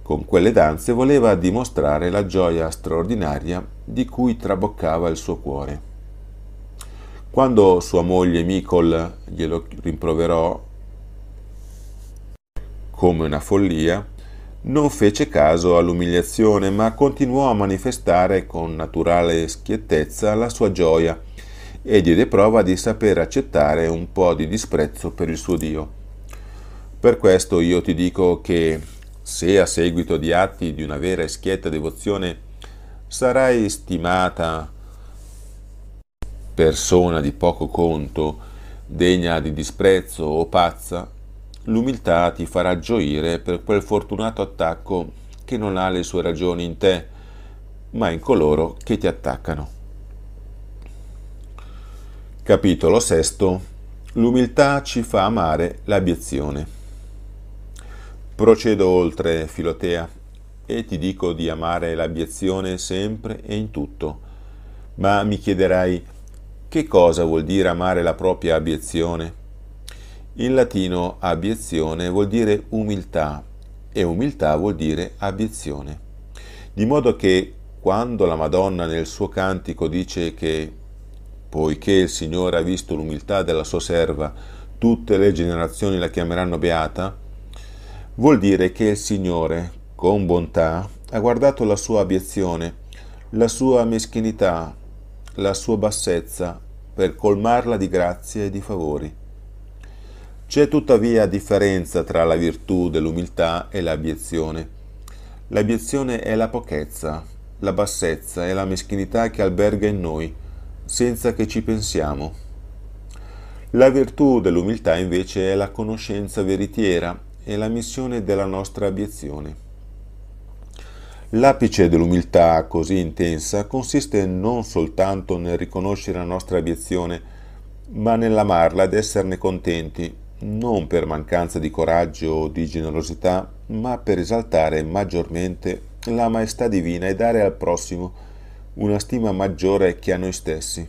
con quelle danze voleva dimostrare la gioia straordinaria di cui traboccava il suo cuore. Quando sua moglie Mikol glielo rimproverò come una follia, non fece caso all'umiliazione, ma continuò a manifestare con naturale schiettezza la sua gioia e diede prova di saper accettare un po' di disprezzo per il suo Dio. Per questo io ti dico che se a seguito di atti di una vera e schietta devozione sarai stimata persona di poco conto, degna di disprezzo o pazza, l'umiltà ti farà gioire per quel fortunato attacco che non ha le sue ragioni in te, ma in coloro che ti attaccano. Capitolo VI. L'umiltà ci fa amare l'abiezione. Procedo oltre, Filotea e ti dico di amare l'abiezione sempre e in tutto. Ma mi chiederai che cosa vuol dire amare la propria abiezione? In latino abiezione vuol dire umiltà e umiltà vuol dire abiezione. Di modo che quando la Madonna nel suo cantico dice che poiché il Signore ha visto l'umiltà della sua serva, tutte le generazioni la chiameranno beata, vuol dire che il Signore, con bontà, ha guardato la sua abiezione, la sua meschinità, la sua bassezza, per colmarla di grazie e di favori. C'è tuttavia differenza tra la virtù dell'umiltà e l'abiezione. L'abiezione è la pochezza, la bassezza e la meschinità che alberga in noi, senza che ci pensiamo. La virtù dell'umiltà invece è la conoscenza veritiera e la missione della nostra abiezione. L'apice dell'umiltà così intensa consiste non soltanto nel riconoscere la nostra abiezione, ma nell'amarla ed esserne contenti, non per mancanza di coraggio o di generosità, ma per esaltare maggiormente la maestà divina e dare al prossimo una stima maggiore che a noi stessi.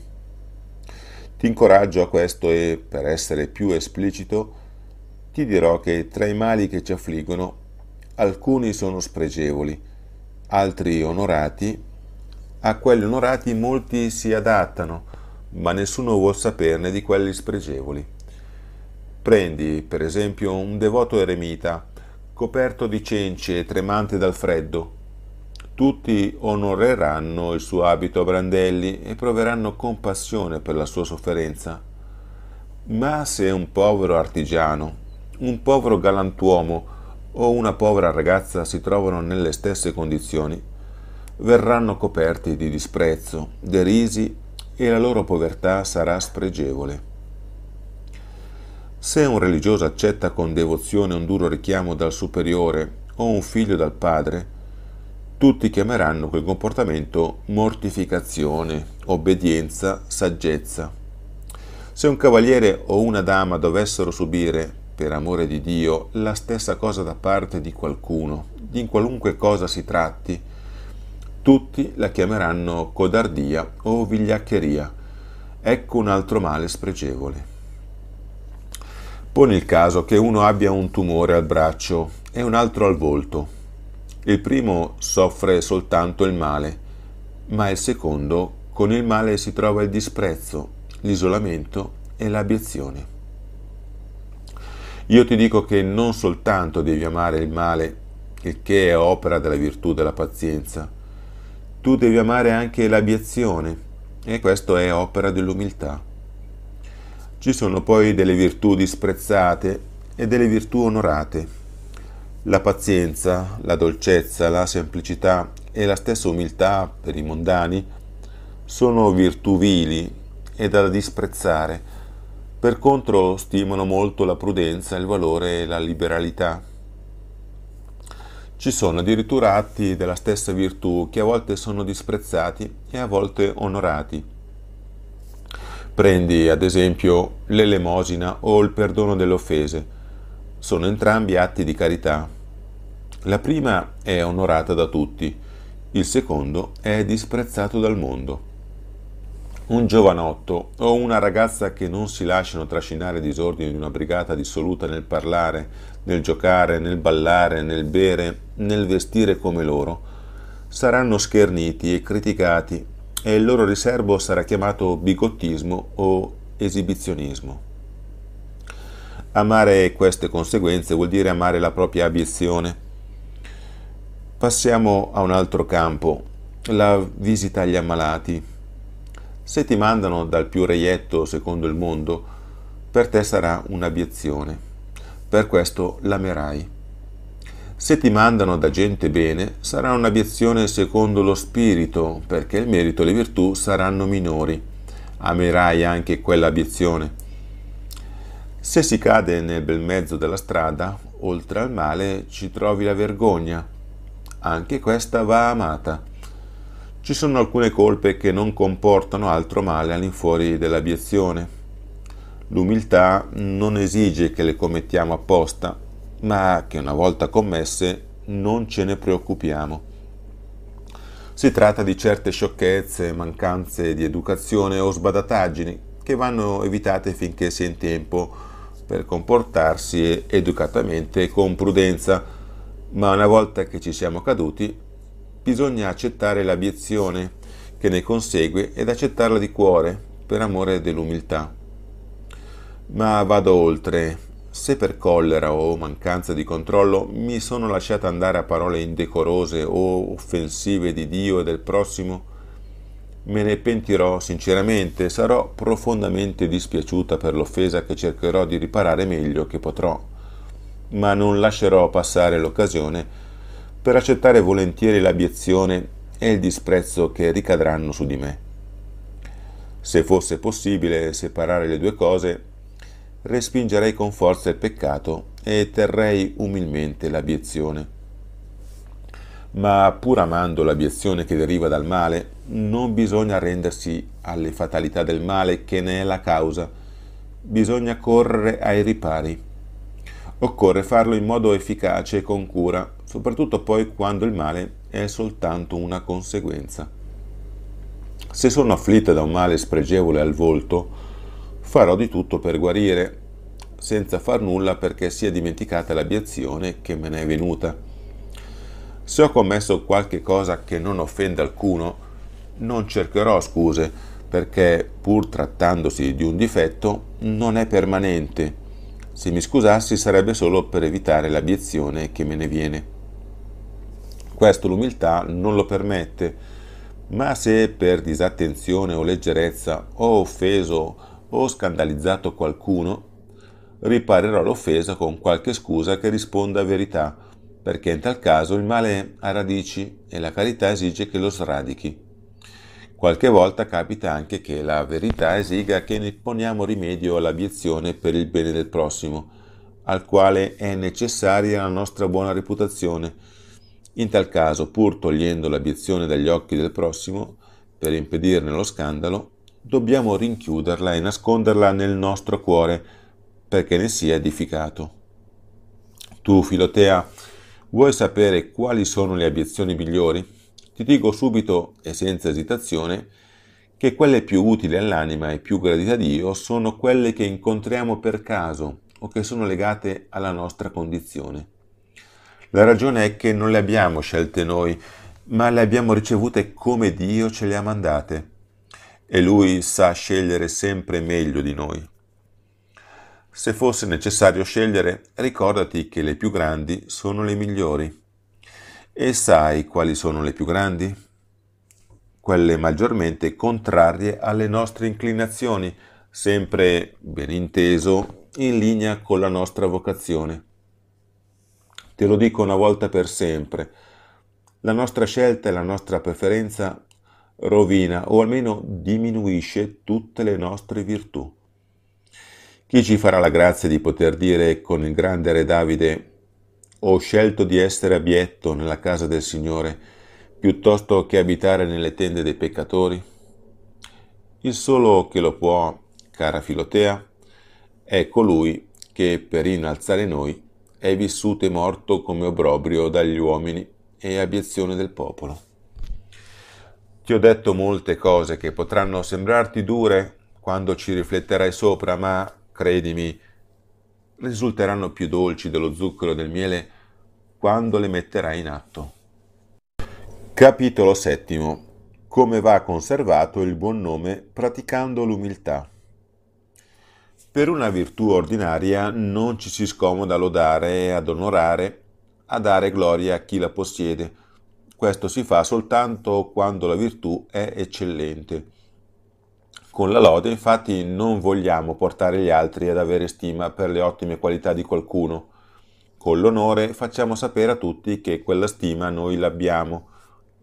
Ti incoraggio a questo e, per essere più esplicito, ti dirò che tra i mali che ci affliggono, alcuni sono spregevoli, altri onorati, a quelli onorati molti si adattano, ma nessuno vuol saperne di quelli spregevoli. Prendi, per esempio, un devoto eremita, coperto di cenci e tremante dal freddo. Tutti onoreranno il suo abito a brandelli e proveranno compassione per la sua sofferenza. Ma se un povero artigiano, un povero galantuomo, o una povera ragazza si trovano nelle stesse condizioni, verranno coperti di disprezzo, derisi e la loro povertà sarà spregevole. Se un religioso accetta con devozione un duro richiamo dal superiore o un figlio dal padre, tutti chiameranno quel comportamento mortificazione, obbedienza, saggezza. Se un cavaliere o una dama dovessero subire per amore di Dio, la stessa cosa da parte di qualcuno, di qualunque cosa si tratti. Tutti la chiameranno codardia o vigliaccheria. Ecco un altro male spregevole. Pone il caso che uno abbia un tumore al braccio e un altro al volto. Il primo soffre soltanto il male, ma il secondo con il male si trova il disprezzo, l'isolamento e l'abiezione. Io ti dico che non soltanto devi amare il male, il che è opera della virtù della pazienza, tu devi amare anche l'abiezione, e questo è opera dell'umiltà. Ci sono poi delle virtù disprezzate e delle virtù onorate. La pazienza, la dolcezza, la semplicità e la stessa umiltà per i mondani sono virtù vili e da disprezzare per contro stimano molto la prudenza, il valore e la liberalità. Ci sono addirittura atti della stessa virtù che a volte sono disprezzati e a volte onorati. Prendi ad esempio l'elemosina o il perdono delle offese. Sono entrambi atti di carità. La prima è onorata da tutti, il secondo è disprezzato dal mondo. Un giovanotto o una ragazza che non si lasciano trascinare disordini di una brigata dissoluta nel parlare, nel giocare, nel ballare, nel bere, nel vestire come loro, saranno scherniti e criticati e il loro riservo sarà chiamato bigottismo o esibizionismo. Amare queste conseguenze vuol dire amare la propria abiezione. Passiamo a un altro campo, la visita agli ammalati. Se ti mandano dal più reietto secondo il mondo, per te sarà un'abiezione. Per questo l'amerai. Se ti mandano da gente bene, sarà un'abiezione secondo lo spirito, perché il merito e le virtù saranno minori. Amerai anche quell'abiezione. Se si cade nel bel mezzo della strada, oltre al male ci trovi la vergogna. Anche questa va amata ci sono alcune colpe che non comportano altro male all'infuori dell'abiezione. L'umiltà non esige che le commettiamo apposta, ma che una volta commesse non ce ne preoccupiamo. Si tratta di certe sciocchezze, mancanze di educazione o sbadataggini che vanno evitate finché si è in tempo per comportarsi educatamente e con prudenza, ma una volta che ci siamo caduti bisogna accettare l'abiezione che ne consegue ed accettarla di cuore, per amore dell'umiltà. Ma vado oltre. Se per collera o mancanza di controllo mi sono lasciata andare a parole indecorose o offensive di Dio e del prossimo, me ne pentirò sinceramente, sarò profondamente dispiaciuta per l'offesa che cercherò di riparare meglio che potrò, ma non lascerò passare l'occasione per accettare volentieri l'abiezione e il disprezzo che ricadranno su di me. Se fosse possibile separare le due cose, respingerei con forza il peccato e terrei umilmente l'abiezione. Ma pur amando l'abiezione che deriva dal male, non bisogna rendersi alle fatalità del male che ne è la causa, bisogna correre ai ripari. Occorre farlo in modo efficace e con cura, soprattutto poi quando il male è soltanto una conseguenza. Se sono afflitta da un male spregevole al volto, farò di tutto per guarire, senza far nulla perché sia dimenticata l'abiezione che me ne è venuta. Se ho commesso qualche cosa che non offende alcuno, non cercherò scuse perché pur trattandosi di un difetto non è permanente. Se mi scusassi sarebbe solo per evitare l'abiezione che me ne viene. Questo l'umiltà non lo permette. Ma se per disattenzione o leggerezza ho offeso o scandalizzato qualcuno, riparerò l'offesa con qualche scusa che risponda a verità, perché in tal caso il male ha radici e la carità esige che lo sradichi. Qualche volta capita anche che la verità esiga che ne poniamo rimedio all'abiezione per il bene del prossimo, al quale è necessaria la nostra buona reputazione, in tal caso, pur togliendo l'abiezione dagli occhi del prossimo, per impedirne lo scandalo, dobbiamo rinchiuderla e nasconderla nel nostro cuore perché ne sia edificato. Tu, Filotea, vuoi sapere quali sono le abiezioni migliori? Ti dico subito e senza esitazione che quelle più utili all'anima e più gradite a Dio sono quelle che incontriamo per caso o che sono legate alla nostra condizione. La ragione è che non le abbiamo scelte noi, ma le abbiamo ricevute come Dio ce le ha mandate. E Lui sa scegliere sempre meglio di noi. Se fosse necessario scegliere, ricordati che le più grandi sono le migliori. E sai quali sono le più grandi? Quelle maggiormente contrarie alle nostre inclinazioni, sempre, ben inteso, in linea con la nostra vocazione. Te lo dico una volta per sempre. La nostra scelta e la nostra preferenza rovina o almeno diminuisce tutte le nostre virtù. Chi ci farà la grazia di poter dire con il grande re Davide ho scelto di essere abietto nella casa del Signore piuttosto che abitare nelle tende dei peccatori? Il solo che lo può, cara Filotea, è colui che per innalzare noi è vissuto e morto come obbrobrio dagli uomini e abiezione del popolo. Ti ho detto molte cose che potranno sembrarti dure quando ci rifletterai sopra, ma credimi, risulteranno più dolci dello zucchero e del miele quando le metterai in atto. Capitolo 7. Come va conservato il buon nome praticando l'umiltà. Per una virtù ordinaria non ci si scomoda a lodare, ad onorare, a dare gloria a chi la possiede. Questo si fa soltanto quando la virtù è eccellente. Con la lode infatti non vogliamo portare gli altri ad avere stima per le ottime qualità di qualcuno. Con l'onore facciamo sapere a tutti che quella stima noi l'abbiamo.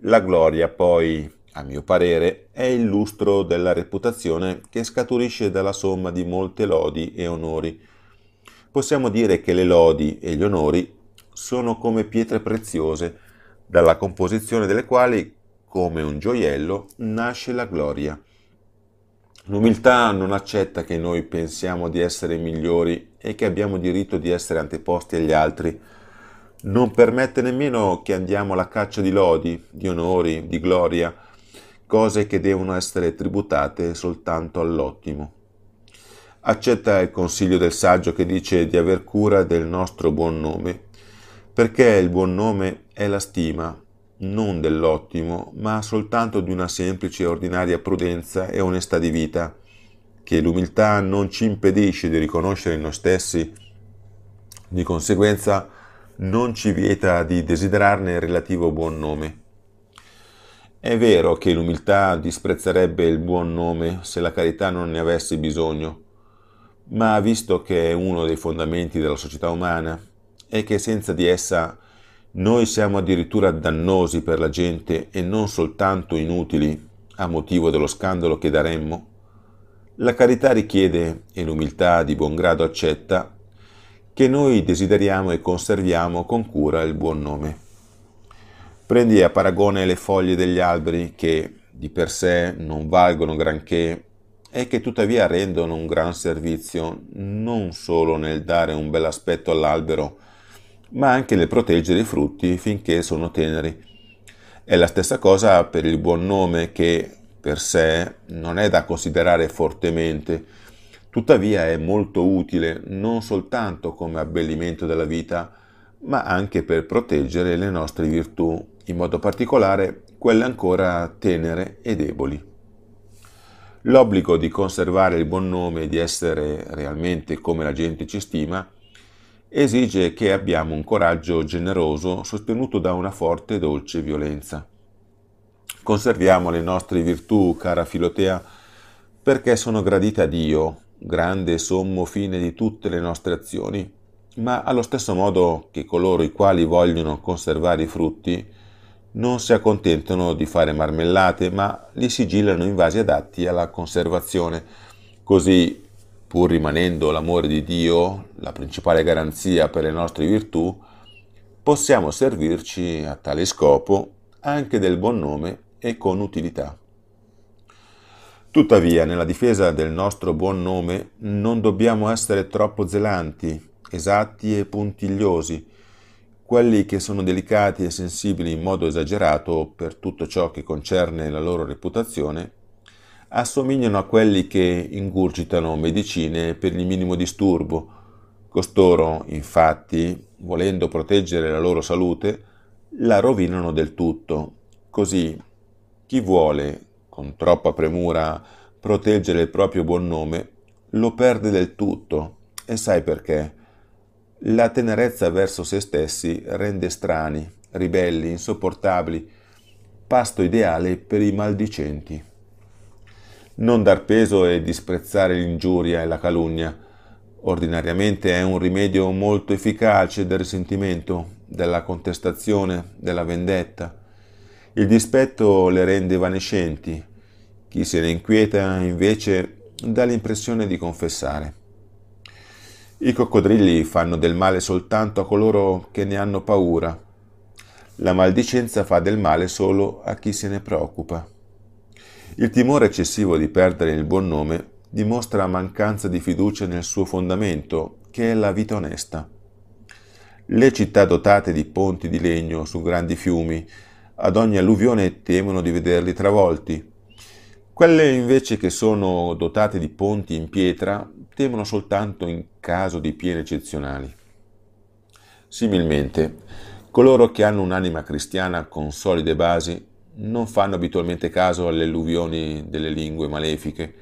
La gloria poi a mio parere, è il lustro della reputazione che scaturisce dalla somma di molte lodi e onori. Possiamo dire che le lodi e gli onori sono come pietre preziose, dalla composizione delle quali, come un gioiello, nasce la gloria. L'umiltà non accetta che noi pensiamo di essere migliori e che abbiamo diritto di essere anteposti agli altri. Non permette nemmeno che andiamo alla caccia di lodi, di onori, di gloria, cose che devono essere tributate soltanto all'ottimo. Accetta il consiglio del saggio che dice di aver cura del nostro buon nome, perché il buon nome è la stima, non dell'ottimo, ma soltanto di una semplice e ordinaria prudenza e onestà di vita, che l'umiltà non ci impedisce di riconoscere in noi stessi, di conseguenza non ci vieta di desiderarne il relativo buon nome. È vero che l'umiltà disprezzerebbe il buon nome se la carità non ne avesse bisogno, ma visto che è uno dei fondamenti della società umana e che senza di essa noi siamo addirittura dannosi per la gente e non soltanto inutili a motivo dello scandalo che daremmo, la carità richiede, e l'umiltà di buon grado accetta, che noi desideriamo e conserviamo con cura il buon nome. Prendi a paragone le foglie degli alberi che di per sé non valgono granché e che tuttavia rendono un gran servizio non solo nel dare un bel aspetto all'albero, ma anche nel proteggere i frutti finché sono teneri. È la stessa cosa per il buon nome che per sé non è da considerare fortemente, tuttavia è molto utile non soltanto come abbellimento della vita, ma anche per proteggere le nostre virtù in modo particolare quelle ancora tenere e deboli. L'obbligo di conservare il buon nome e di essere realmente come la gente ci stima esige che abbiamo un coraggio generoso sostenuto da una forte e dolce violenza. Conserviamo le nostre virtù, cara Filotea, perché sono gradite a Dio, grande e sommo fine di tutte le nostre azioni, ma allo stesso modo che coloro i quali vogliono conservare i frutti non si accontentano di fare marmellate, ma li sigillano in vasi adatti alla conservazione. Così, pur rimanendo l'amore di Dio la principale garanzia per le nostre virtù, possiamo servirci a tale scopo anche del buon nome e con utilità. Tuttavia, nella difesa del nostro buon nome non dobbiamo essere troppo zelanti, esatti e puntigliosi, quelli che sono delicati e sensibili in modo esagerato per tutto ciò che concerne la loro reputazione, assomigliano a quelli che ingurgitano medicine per il minimo disturbo. Costoro, infatti, volendo proteggere la loro salute, la rovinano del tutto. Così, chi vuole, con troppa premura, proteggere il proprio buon nome, lo perde del tutto. E sai perché? La tenerezza verso se stessi rende strani, ribelli, insopportabili, pasto ideale per i maldicenti. Non dar peso e disprezzare l'ingiuria e la calunnia ordinariamente è un rimedio molto efficace del risentimento, della contestazione, della vendetta. Il dispetto le rende evanescenti. Chi se ne inquieta invece dà l'impressione di confessare. I coccodrilli fanno del male soltanto a coloro che ne hanno paura. La maldicenza fa del male solo a chi se ne preoccupa. Il timore eccessivo di perdere il buon nome dimostra mancanza di fiducia nel suo fondamento, che è la vita onesta. Le città dotate di ponti di legno su grandi fiumi, ad ogni alluvione temono di vederli travolti. Quelle invece che sono dotate di ponti in pietra temono soltanto in caso di piene eccezionali. Similmente, coloro che hanno un'anima cristiana con solide basi non fanno abitualmente caso alle alluvioni delle lingue malefiche.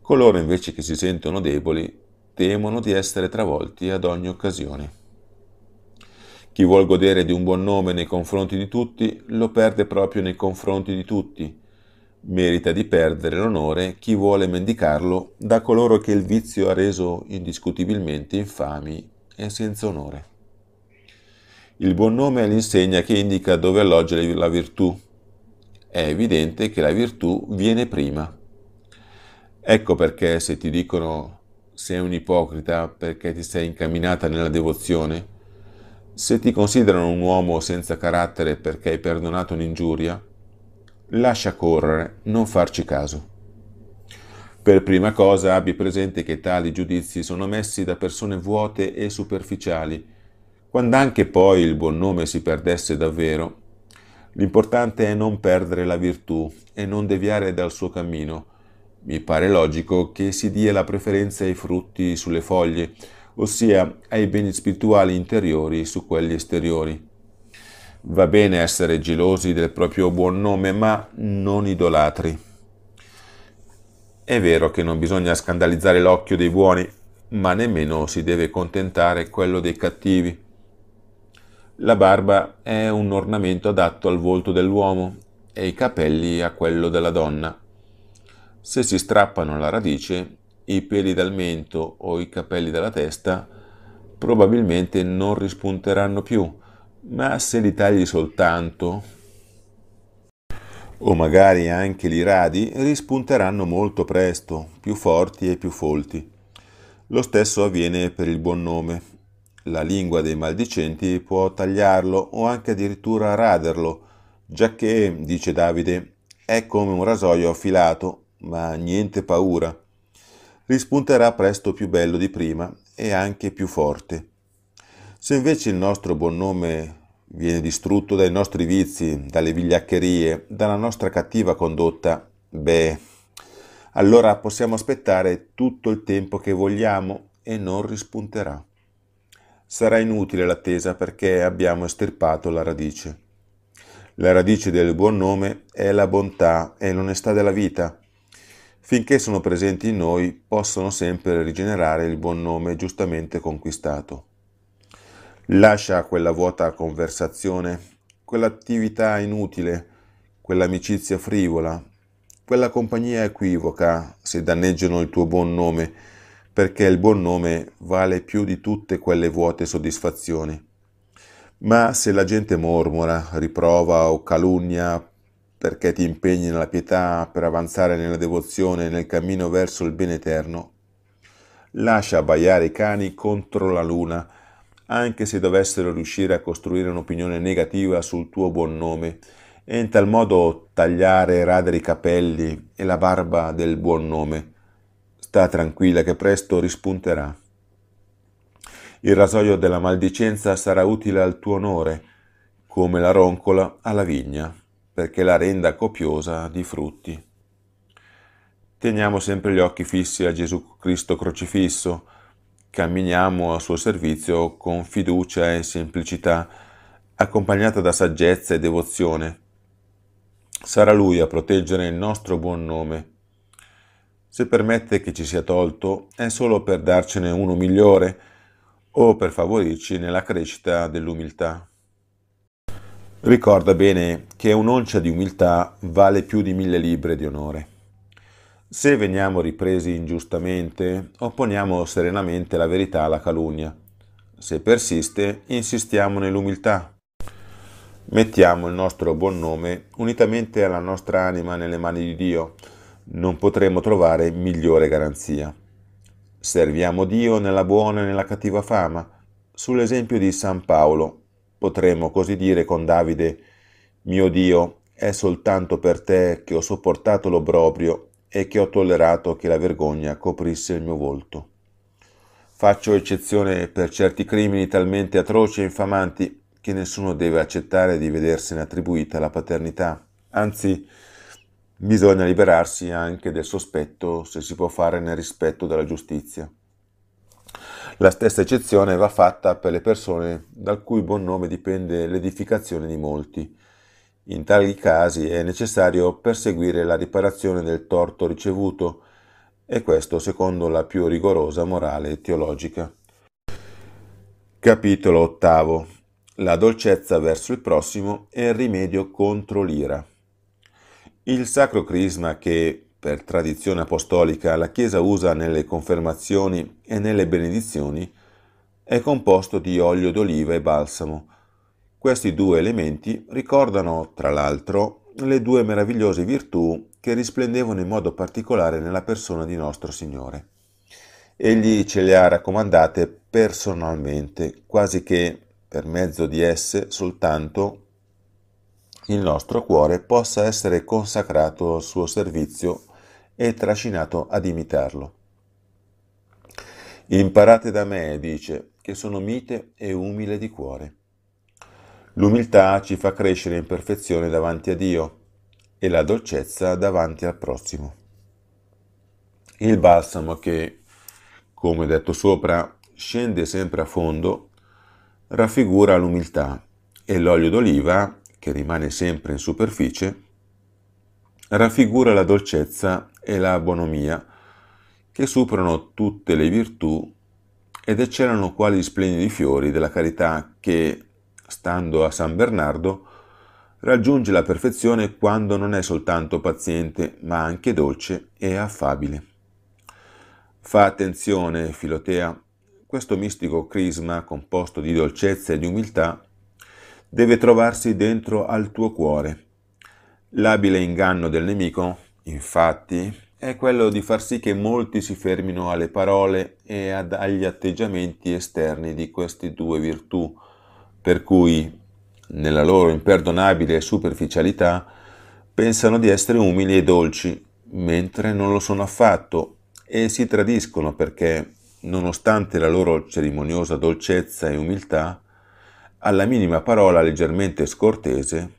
Coloro invece che si sentono deboli temono di essere travolti ad ogni occasione. Chi vuol godere di un buon nome nei confronti di tutti lo perde proprio nei confronti di tutti Merita di perdere l'onore chi vuole mendicarlo da coloro che il vizio ha reso indiscutibilmente infami e senza onore. Il buon nome è l'insegna che indica dove alloggia la virtù. È evidente che la virtù viene prima. Ecco perché se ti dicono sei un ipocrita perché ti sei incamminata nella devozione, se ti considerano un uomo senza carattere perché hai perdonato un'ingiuria, Lascia correre, non farci caso. Per prima cosa abbi presente che tali giudizi sono messi da persone vuote e superficiali. Quando anche poi il buon nome si perdesse davvero, l'importante è non perdere la virtù e non deviare dal suo cammino. Mi pare logico che si dia la preferenza ai frutti sulle foglie, ossia ai beni spirituali interiori su quelli esteriori. Va bene essere gelosi del proprio buon nome, ma non idolatri. È vero che non bisogna scandalizzare l'occhio dei buoni, ma nemmeno si deve contentare quello dei cattivi. La barba è un ornamento adatto al volto dell'uomo e i capelli a quello della donna. Se si strappano la radice, i peli dal mento o i capelli dalla testa probabilmente non rispunteranno più ma se li tagli soltanto, o magari anche li radi, rispunteranno molto presto, più forti e più folti. Lo stesso avviene per il buon nome. La lingua dei maldicenti può tagliarlo o anche addirittura raderlo, giacché, dice Davide, è come un rasoio affilato, ma niente paura. Rispunterà presto più bello di prima e anche più forte. Se invece il nostro buon nome viene distrutto dai nostri vizi, dalle vigliaccherie, dalla nostra cattiva condotta, beh, allora possiamo aspettare tutto il tempo che vogliamo e non rispunterà. Sarà inutile l'attesa perché abbiamo estirpato la radice. La radice del buon nome è la bontà e l'onestà della vita. Finché sono presenti in noi, possono sempre rigenerare il buon nome giustamente conquistato. Lascia quella vuota conversazione, quell'attività inutile, quell'amicizia frivola, quella compagnia equivoca se danneggiano il tuo buon nome, perché il buon nome vale più di tutte quelle vuote soddisfazioni. Ma se la gente mormora, riprova o calunnia perché ti impegni nella pietà per avanzare nella devozione nel cammino verso il bene eterno, lascia abbaiare i cani contro la luna anche se dovessero riuscire a costruire un'opinione negativa sul tuo buon nome, e in tal modo tagliare e radere i capelli e la barba del buon nome. Sta tranquilla che presto rispunterà. Il rasoio della maldicenza sarà utile al tuo onore, come la roncola alla vigna, perché la renda copiosa di frutti. Teniamo sempre gli occhi fissi a Gesù Cristo crocifisso, Camminiamo a suo servizio con fiducia e semplicità, accompagnata da saggezza e devozione. Sarà Lui a proteggere il nostro buon nome. Se permette che ci sia tolto, è solo per darcene uno migliore o per favorirci nella crescita dell'umiltà. Ricorda bene che un'oncia di umiltà vale più di mille libbre di onore. Se veniamo ripresi ingiustamente, opponiamo serenamente la verità alla calunnia. Se persiste, insistiamo nell'umiltà. Mettiamo il nostro buon nome unitamente alla nostra anima nelle mani di Dio. Non potremo trovare migliore garanzia. Serviamo Dio nella buona e nella cattiva fama. Sull'esempio di San Paolo, potremmo così dire con Davide, mio Dio, è soltanto per te che ho sopportato l'obbrobrio e che ho tollerato che la vergogna coprisse il mio volto. Faccio eccezione per certi crimini talmente atroci e infamanti che nessuno deve accettare di vedersene attribuita la paternità. Anzi, bisogna liberarsi anche del sospetto se si può fare nel rispetto della giustizia. La stessa eccezione va fatta per le persone dal cui buon nome dipende l'edificazione di molti, in tali casi è necessario perseguire la riparazione del torto ricevuto, e questo secondo la più rigorosa morale teologica. Capitolo ottavo. La dolcezza verso il prossimo e il rimedio contro l'ira. Il sacro crisma che, per tradizione apostolica, la Chiesa usa nelle confermazioni e nelle benedizioni, è composto di olio d'oliva e balsamo, questi due elementi ricordano, tra l'altro, le due meravigliose virtù che risplendevano in modo particolare nella persona di nostro Signore. Egli ce le ha raccomandate personalmente, quasi che per mezzo di esse soltanto il nostro cuore possa essere consacrato al suo servizio e trascinato ad imitarlo. Imparate da me, dice, che sono mite e umile di cuore L'umiltà ci fa crescere in perfezione davanti a Dio e la dolcezza davanti al prossimo. Il balsamo che, come detto sopra, scende sempre a fondo, raffigura l'umiltà e l'olio d'oliva, che rimane sempre in superficie, raffigura la dolcezza e la bonomia, che superano tutte le virtù ed eccellano quali splendidi fiori della carità che stando a San Bernardo, raggiunge la perfezione quando non è soltanto paziente, ma anche dolce e affabile. Fa attenzione, Filotea, questo mistico crisma composto di dolcezza e di umiltà deve trovarsi dentro al tuo cuore. L'abile inganno del nemico, infatti, è quello di far sì che molti si fermino alle parole e ad, agli atteggiamenti esterni di queste due virtù, per cui nella loro imperdonabile superficialità pensano di essere umili e dolci, mentre non lo sono affatto e si tradiscono perché, nonostante la loro cerimoniosa dolcezza e umiltà, alla minima parola leggermente scortese,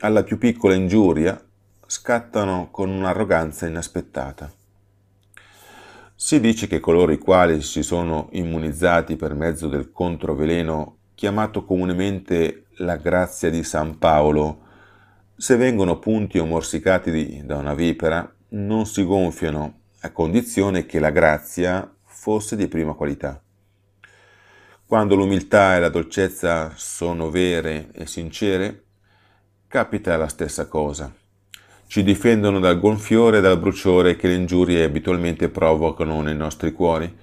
alla più piccola ingiuria, scattano con un'arroganza inaspettata. Si dice che coloro i quali si sono immunizzati per mezzo del controveleno chiamato comunemente la grazia di San Paolo, se vengono punti o morsicati di, da una vipera, non si gonfiano, a condizione che la grazia fosse di prima qualità. Quando l'umiltà e la dolcezza sono vere e sincere, capita la stessa cosa. Ci difendono dal gonfiore e dal bruciore che le ingiurie abitualmente provocano nei nostri cuori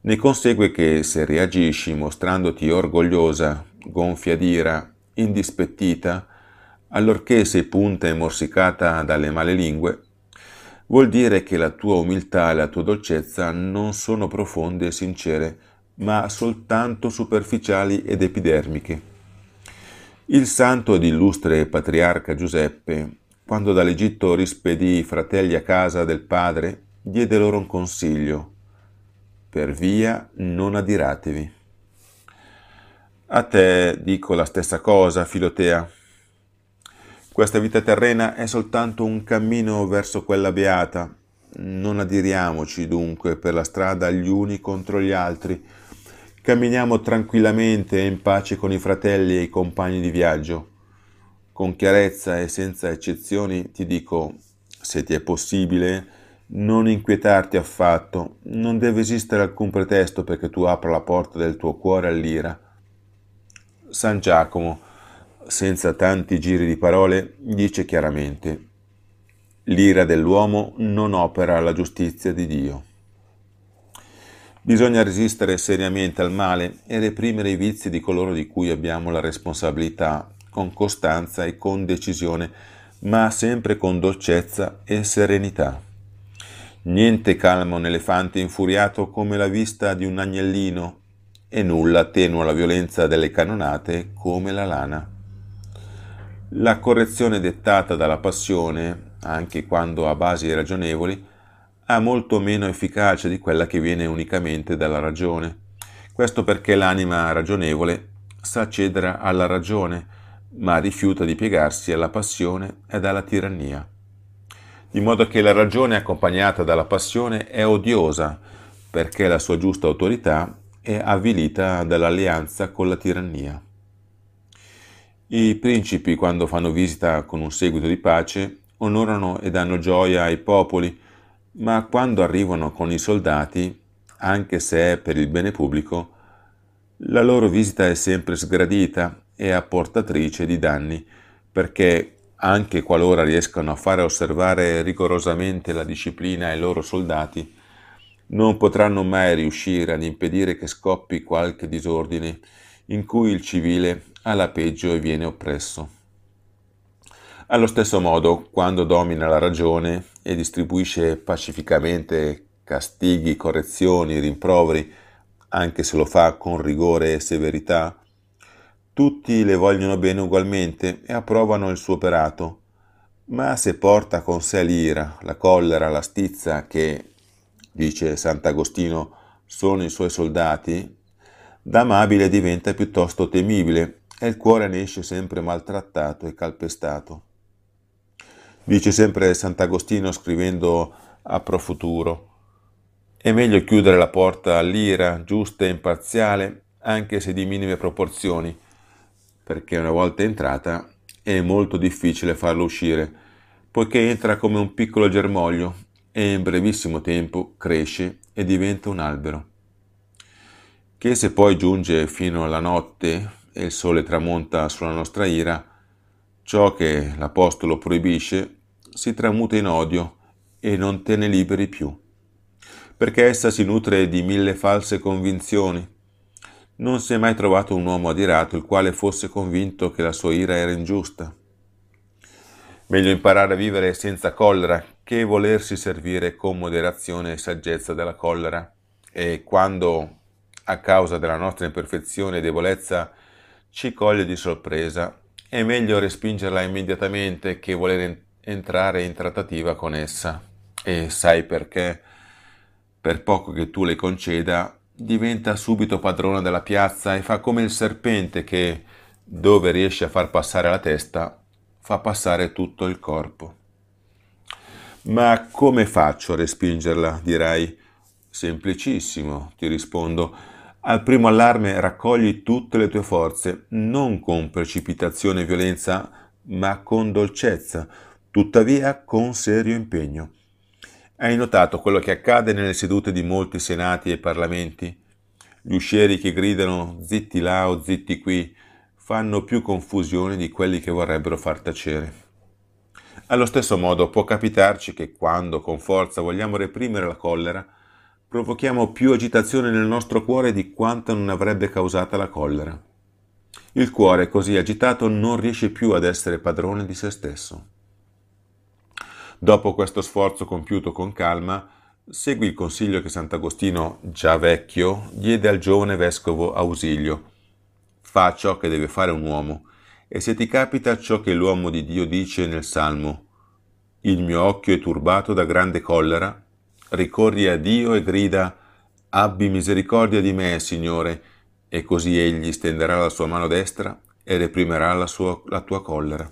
ne consegue che se reagisci mostrandoti orgogliosa, gonfia d'ira, indispettita, allorché sei punta e morsicata dalle male lingue, vuol dire che la tua umiltà e la tua dolcezza non sono profonde e sincere, ma soltanto superficiali ed epidermiche. Il santo ed illustre patriarca Giuseppe, quando dall'Egitto rispedì i fratelli a casa del padre, diede loro un consiglio – per via non adiratevi. A te dico la stessa cosa, Filotea. Questa vita terrena è soltanto un cammino verso quella beata. Non adiriamoci dunque per la strada gli uni contro gli altri. Camminiamo tranquillamente e in pace con i fratelli e i compagni di viaggio. Con chiarezza e senza eccezioni ti dico, se ti è possibile, non inquietarti affatto, non deve esistere alcun pretesto perché tu apra la porta del tuo cuore all'ira. San Giacomo, senza tanti giri di parole, dice chiaramente, l'ira dell'uomo non opera la giustizia di Dio. Bisogna resistere seriamente al male e reprimere i vizi di coloro di cui abbiamo la responsabilità, con costanza e con decisione, ma sempre con dolcezza e serenità. Niente calma un elefante infuriato come la vista di un agnellino e nulla tenua la violenza delle cannonate come la lana. La correzione dettata dalla passione, anche quando a basi ragionevoli, ha molto meno efficacia di quella che viene unicamente dalla ragione. Questo perché l'anima ragionevole sa cedere alla ragione, ma rifiuta di piegarsi alla passione ed alla tirannia in modo che la ragione accompagnata dalla passione è odiosa, perché la sua giusta autorità è avvilita dall'alleanza con la tirannia. I principi, quando fanno visita con un seguito di pace, onorano e danno gioia ai popoli, ma quando arrivano con i soldati, anche se è per il bene pubblico, la loro visita è sempre sgradita e apportatrice di danni, perché anche qualora riescano a fare osservare rigorosamente la disciplina ai loro soldati, non potranno mai riuscire ad impedire che scoppi qualche disordine in cui il civile ha la peggio e viene oppresso. Allo stesso modo, quando domina la ragione e distribuisce pacificamente castighi, correzioni, rimproveri, anche se lo fa con rigore e severità, tutti le vogliono bene ugualmente e approvano il suo operato. Ma se porta con sé l'ira, la collera, la stizza che, dice Sant'Agostino, sono i suoi soldati, da amabile diventa piuttosto temibile e il cuore ne esce sempre maltrattato e calpestato. Dice sempre Sant'Agostino scrivendo a Profuturo, è meglio chiudere la porta all'ira giusta e imparziale, anche se di minime proporzioni, perché una volta entrata è molto difficile farlo uscire, poiché entra come un piccolo germoglio e in brevissimo tempo cresce e diventa un albero, che se poi giunge fino alla notte e il sole tramonta sulla nostra ira, ciò che l'Apostolo proibisce si tramuta in odio e non te ne liberi più, perché essa si nutre di mille false convinzioni non si è mai trovato un uomo adirato il quale fosse convinto che la sua ira era ingiusta. Meglio imparare a vivere senza collera che volersi servire con moderazione e saggezza della collera. E quando, a causa della nostra imperfezione e debolezza, ci coglie di sorpresa, è meglio respingerla immediatamente che voler entrare in trattativa con essa. E sai perché? Per poco che tu le conceda, diventa subito padrona della piazza e fa come il serpente che, dove riesce a far passare la testa, fa passare tutto il corpo. Ma come faccio a respingerla, dirai? Semplicissimo, ti rispondo. Al primo allarme raccogli tutte le tue forze, non con precipitazione e violenza, ma con dolcezza, tuttavia con serio impegno. Hai notato quello che accade nelle sedute di molti senati e parlamenti? Gli uscieri che gridano zitti là o zitti qui fanno più confusione di quelli che vorrebbero far tacere. Allo stesso modo può capitarci che quando con forza vogliamo reprimere la collera, provochiamo più agitazione nel nostro cuore di quanto non avrebbe causata la collera. Il cuore così agitato non riesce più ad essere padrone di se stesso. Dopo questo sforzo compiuto con calma, segui il consiglio che Sant'Agostino, già vecchio, diede al giovane vescovo Ausilio. Fa ciò che deve fare un uomo, e se ti capita ciò che l'uomo di Dio dice nel Salmo, il mio occhio è turbato da grande collera, ricorri a Dio e grida, abbi misericordia di me, Signore, e così egli stenderà la sua mano destra e reprimerà la, sua, la tua collera.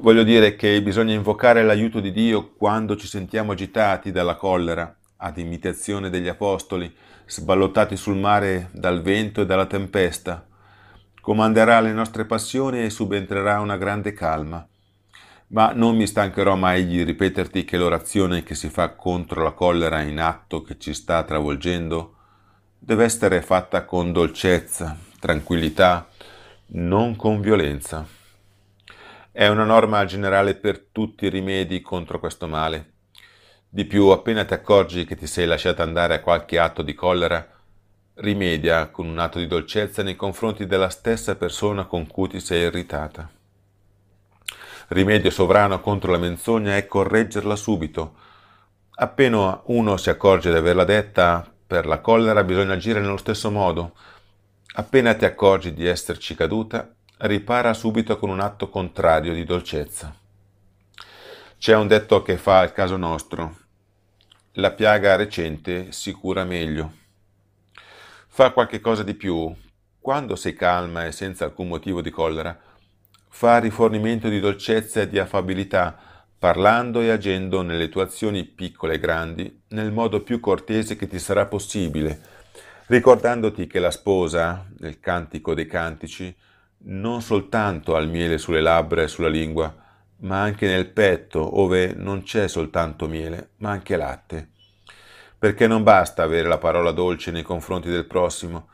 Voglio dire che bisogna invocare l'aiuto di Dio quando ci sentiamo agitati dalla collera, ad imitazione degli apostoli, sballottati sul mare dal vento e dalla tempesta. Comanderà le nostre passioni e subentrerà una grande calma. Ma non mi stancherò mai di ripeterti che l'orazione che si fa contro la collera in atto che ci sta travolgendo deve essere fatta con dolcezza, tranquillità, non con violenza. È una norma generale per tutti i rimedi contro questo male. Di più, appena ti accorgi che ti sei lasciata andare a qualche atto di collera, rimedia con un atto di dolcezza nei confronti della stessa persona con cui ti sei irritata. Rimedio sovrano contro la menzogna è correggerla subito. Appena uno si accorge di averla detta, per la collera bisogna agire nello stesso modo. Appena ti accorgi di esserci caduta, ripara subito con un atto contrario di dolcezza. C'è un detto che fa al caso nostro. La piaga recente si cura meglio. Fa qualche cosa di più. Quando sei calma e senza alcun motivo di collera, fa rifornimento di dolcezza e di affabilità, parlando e agendo nelle tue azioni piccole e grandi nel modo più cortese che ti sarà possibile, ricordandoti che la sposa, nel cantico dei cantici, non soltanto al miele sulle labbra e sulla lingua, ma anche nel petto, ove non c'è soltanto miele, ma anche latte. Perché non basta avere la parola dolce nei confronti del prossimo,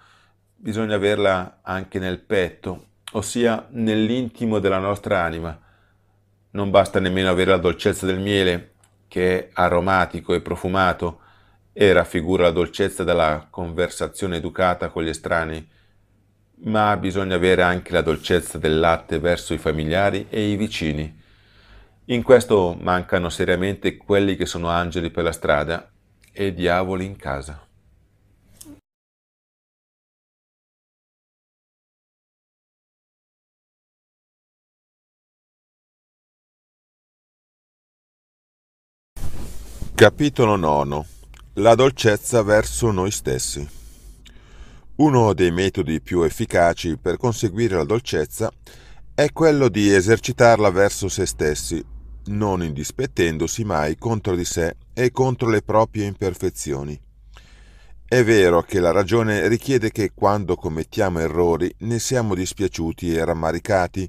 bisogna averla anche nel petto, ossia nell'intimo della nostra anima. Non basta nemmeno avere la dolcezza del miele, che è aromatico e profumato, e raffigura la dolcezza della conversazione educata con gli estranei, ma bisogna avere anche la dolcezza del latte verso i familiari e i vicini. In questo mancano seriamente quelli che sono angeli per la strada e diavoli in casa. Capitolo 9. La dolcezza verso noi stessi. Uno dei metodi più efficaci per conseguire la dolcezza è quello di esercitarla verso se stessi, non indispettendosi mai contro di sé e contro le proprie imperfezioni. È vero che la ragione richiede che quando commettiamo errori ne siamo dispiaciuti e rammaricati,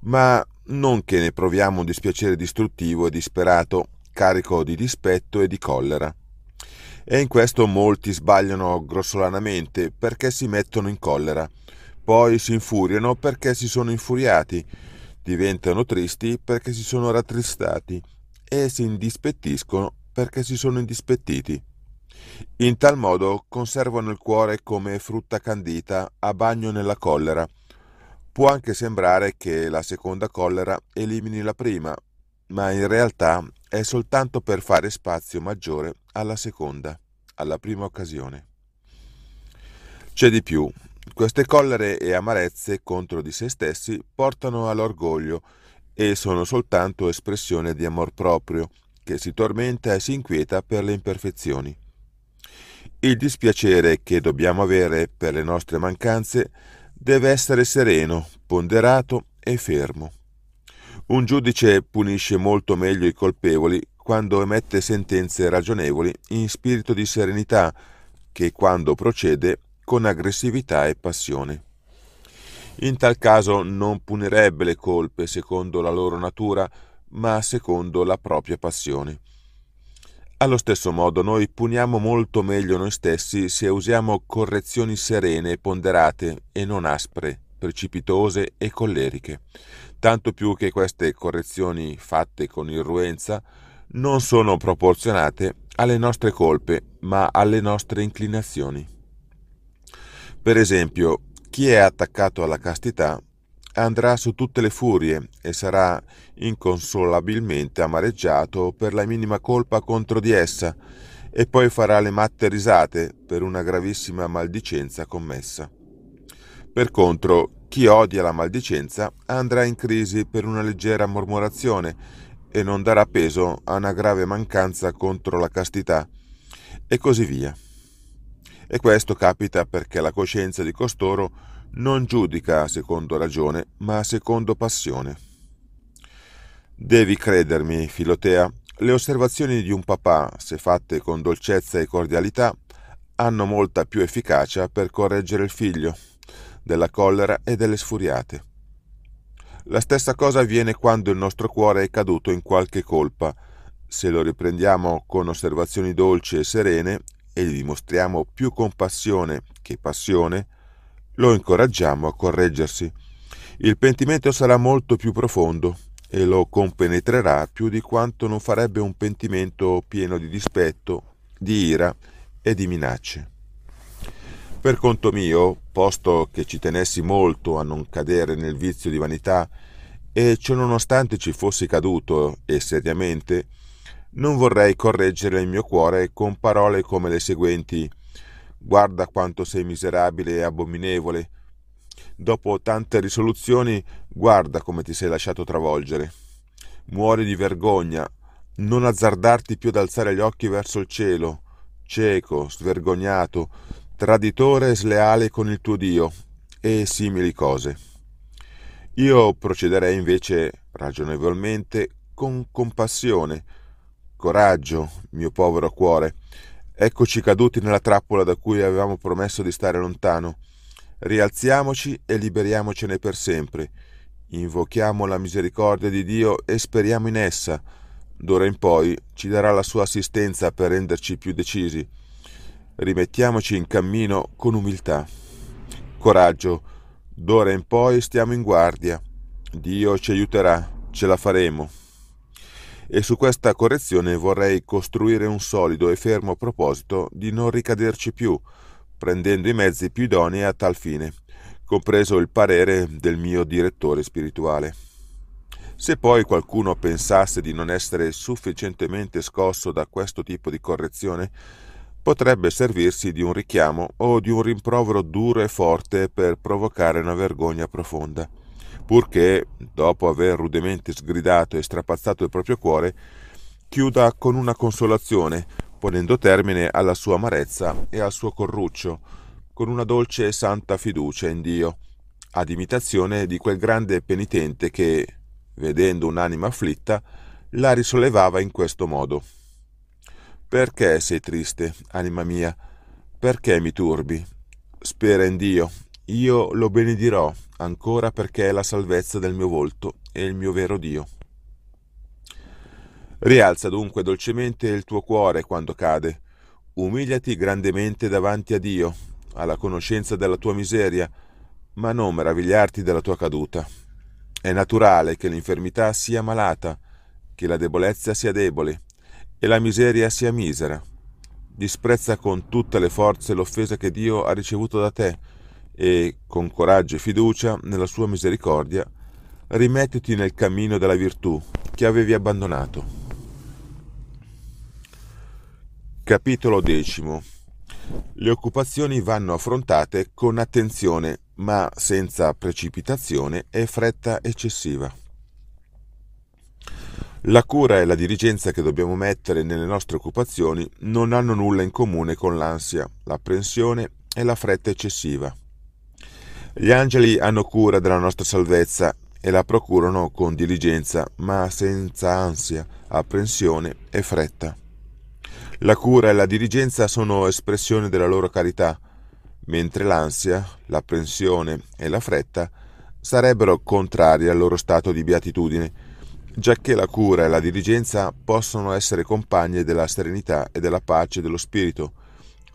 ma non che ne proviamo un dispiacere distruttivo e disperato, carico di dispetto e di collera. E in questo molti sbagliano grossolanamente perché si mettono in collera, poi si infuriano perché si sono infuriati, diventano tristi perché si sono rattristati e si indispettiscono perché si sono indispettiti. In tal modo conservano il cuore come frutta candita a bagno nella collera. Può anche sembrare che la seconda collera elimini la prima, ma in realtà è soltanto per fare spazio maggiore alla seconda, alla prima occasione. C'è di più. Queste collere e amarezze contro di se stessi portano all'orgoglio e sono soltanto espressione di amor proprio, che si tormenta e si inquieta per le imperfezioni. Il dispiacere che dobbiamo avere per le nostre mancanze deve essere sereno, ponderato e fermo. Un giudice punisce molto meglio i colpevoli quando emette sentenze ragionevoli in spirito di serenità che quando procede con aggressività e passione. In tal caso non punirebbe le colpe secondo la loro natura, ma secondo la propria passione. Allo stesso modo noi puniamo molto meglio noi stessi se usiamo correzioni serene e ponderate e non aspre, precipitose e colleriche, tanto più che queste correzioni fatte con irruenza non sono proporzionate alle nostre colpe, ma alle nostre inclinazioni. Per esempio, chi è attaccato alla castità andrà su tutte le furie e sarà inconsolabilmente amareggiato per la minima colpa contro di essa e poi farà le matte risate per una gravissima maldicenza commessa. Per contro, chi odia la maldicenza andrà in crisi per una leggera mormorazione e non darà peso a una grave mancanza contro la castità, e così via. E questo capita perché la coscienza di costoro non giudica secondo ragione, ma secondo passione. Devi credermi, Filotea, le osservazioni di un papà, se fatte con dolcezza e cordialità, hanno molta più efficacia per correggere il figlio della collera e delle sfuriate. La stessa cosa avviene quando il nostro cuore è caduto in qualche colpa. Se lo riprendiamo con osservazioni dolci e serene e gli dimostriamo più compassione che passione, lo incoraggiamo a correggersi. Il pentimento sarà molto più profondo e lo compenetrerà più di quanto non farebbe un pentimento pieno di dispetto, di ira e di minacce. Per conto mio, posto che ci tenessi molto a non cadere nel vizio di vanità, e ciò nonostante ci fossi caduto, e seriamente, non vorrei correggere il mio cuore con parole come le seguenti Guarda quanto sei miserabile e abominevole. Dopo tante risoluzioni, guarda come ti sei lasciato travolgere. Muori di vergogna, non azzardarti più ad alzare gli occhi verso il cielo, cieco, svergognato, traditore e sleale con il tuo Dio e simili cose. Io procederei invece ragionevolmente con compassione. Coraggio, mio povero cuore, eccoci caduti nella trappola da cui avevamo promesso di stare lontano. Rialziamoci e liberiamocene per sempre. Invochiamo la misericordia di Dio e speriamo in essa. D'ora in poi ci darà la sua assistenza per renderci più decisi rimettiamoci in cammino con umiltà. Coraggio, d'ora in poi stiamo in guardia. Dio ci aiuterà, ce la faremo. E su questa correzione vorrei costruire un solido e fermo proposito di non ricaderci più, prendendo i mezzi più idonei a tal fine, compreso il parere del mio direttore spirituale. Se poi qualcuno pensasse di non essere sufficientemente scosso da questo tipo di correzione, potrebbe servirsi di un richiamo o di un rimprovero duro e forte per provocare una vergogna profonda, purché, dopo aver rudemente sgridato e strapazzato il proprio cuore, chiuda con una consolazione, ponendo termine alla sua amarezza e al suo corruccio, con una dolce e santa fiducia in Dio, ad imitazione di quel grande penitente che, vedendo un'anima afflitta, la risollevava in questo modo. Perché sei triste, anima mia? Perché mi turbi? Spera in Dio, io lo benedirò ancora perché è la salvezza del mio volto e il mio vero Dio. Rialza dunque dolcemente il tuo cuore quando cade, umiliati grandemente davanti a Dio, alla conoscenza della tua miseria, ma non meravigliarti della tua caduta. È naturale che l'infermità sia malata, che la debolezza sia debole, e la miseria sia misera. Disprezza con tutte le forze l'offesa che Dio ha ricevuto da te e, con coraggio e fiducia nella sua misericordia, rimettiti nel cammino della virtù che avevi abbandonato. Capitolo X. Le occupazioni vanno affrontate con attenzione, ma senza precipitazione e fretta eccessiva. La cura e la dirigenza che dobbiamo mettere nelle nostre occupazioni non hanno nulla in comune con l'ansia, l'apprensione e la fretta eccessiva. Gli angeli hanno cura della nostra salvezza e la procurano con diligenza, ma senza ansia, apprensione e fretta. La cura e la diligenza sono espressione della loro carità, mentre l'ansia, l'apprensione e la fretta sarebbero contrari al loro stato di beatitudine, giacché la cura e la diligenza possono essere compagne della serenità e della pace dello spirito,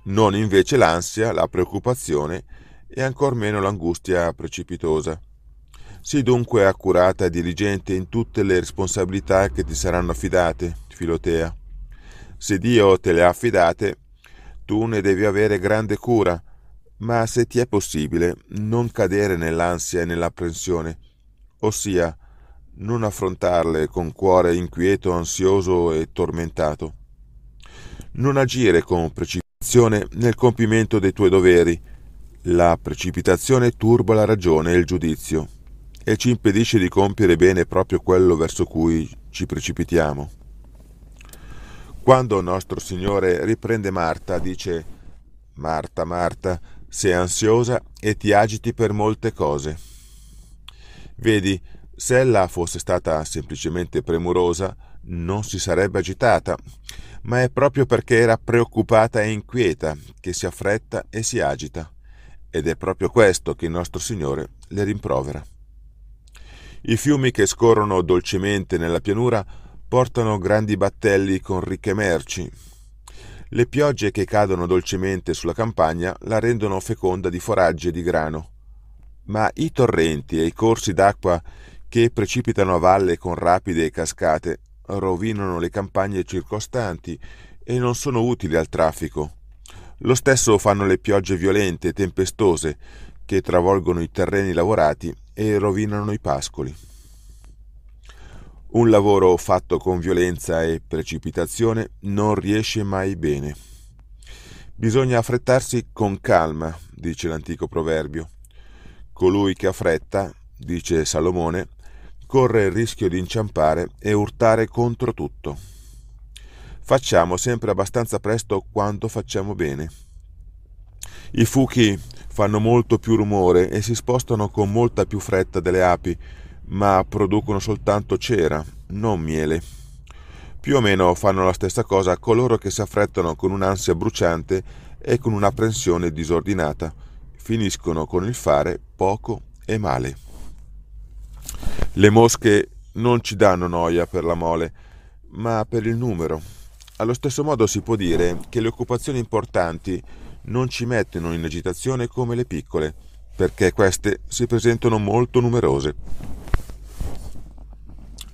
non invece l'ansia, la preoccupazione e ancor meno l'angustia precipitosa. Sii dunque accurata e diligente in tutte le responsabilità che ti saranno affidate, Filotea. Se Dio te le ha affidate, tu ne devi avere grande cura, ma se ti è possibile, non cadere nell'ansia e nell'apprensione, ossia non affrontarle con cuore inquieto, ansioso e tormentato. Non agire con precipitazione nel compimento dei tuoi doveri. La precipitazione turba la ragione e il giudizio e ci impedisce di compiere bene proprio quello verso cui ci precipitiamo. Quando nostro Signore riprende Marta, dice Marta, Marta, sei ansiosa e ti agiti per molte cose. Vedi, se ella fosse stata semplicemente premurosa, non si sarebbe agitata, ma è proprio perché era preoccupata e inquieta che si affretta e si agita. Ed è proprio questo che il nostro Signore le rimprovera. I fiumi che scorrono dolcemente nella pianura portano grandi battelli con ricche merci. Le piogge che cadono dolcemente sulla campagna la rendono feconda di foraggi e di grano. Ma i torrenti e i corsi d'acqua che precipitano a valle con rapide e cascate, rovinano le campagne circostanti e non sono utili al traffico. Lo stesso fanno le piogge violente e tempestose, che travolgono i terreni lavorati e rovinano i pascoli. Un lavoro fatto con violenza e precipitazione non riesce mai bene. Bisogna affrettarsi con calma, dice l'antico proverbio. Colui che affretta, dice Salomone, corre il rischio di inciampare e urtare contro tutto. Facciamo sempre abbastanza presto quando facciamo bene. I fuchi fanno molto più rumore e si spostano con molta più fretta delle api, ma producono soltanto cera, non miele. Più o meno fanno la stessa cosa coloro che si affrettano con un'ansia bruciante e con un'apprensione disordinata. Finiscono con il fare poco e male. Le mosche non ci danno noia per la mole, ma per il numero. Allo stesso modo si può dire che le occupazioni importanti non ci mettono in agitazione come le piccole, perché queste si presentano molto numerose.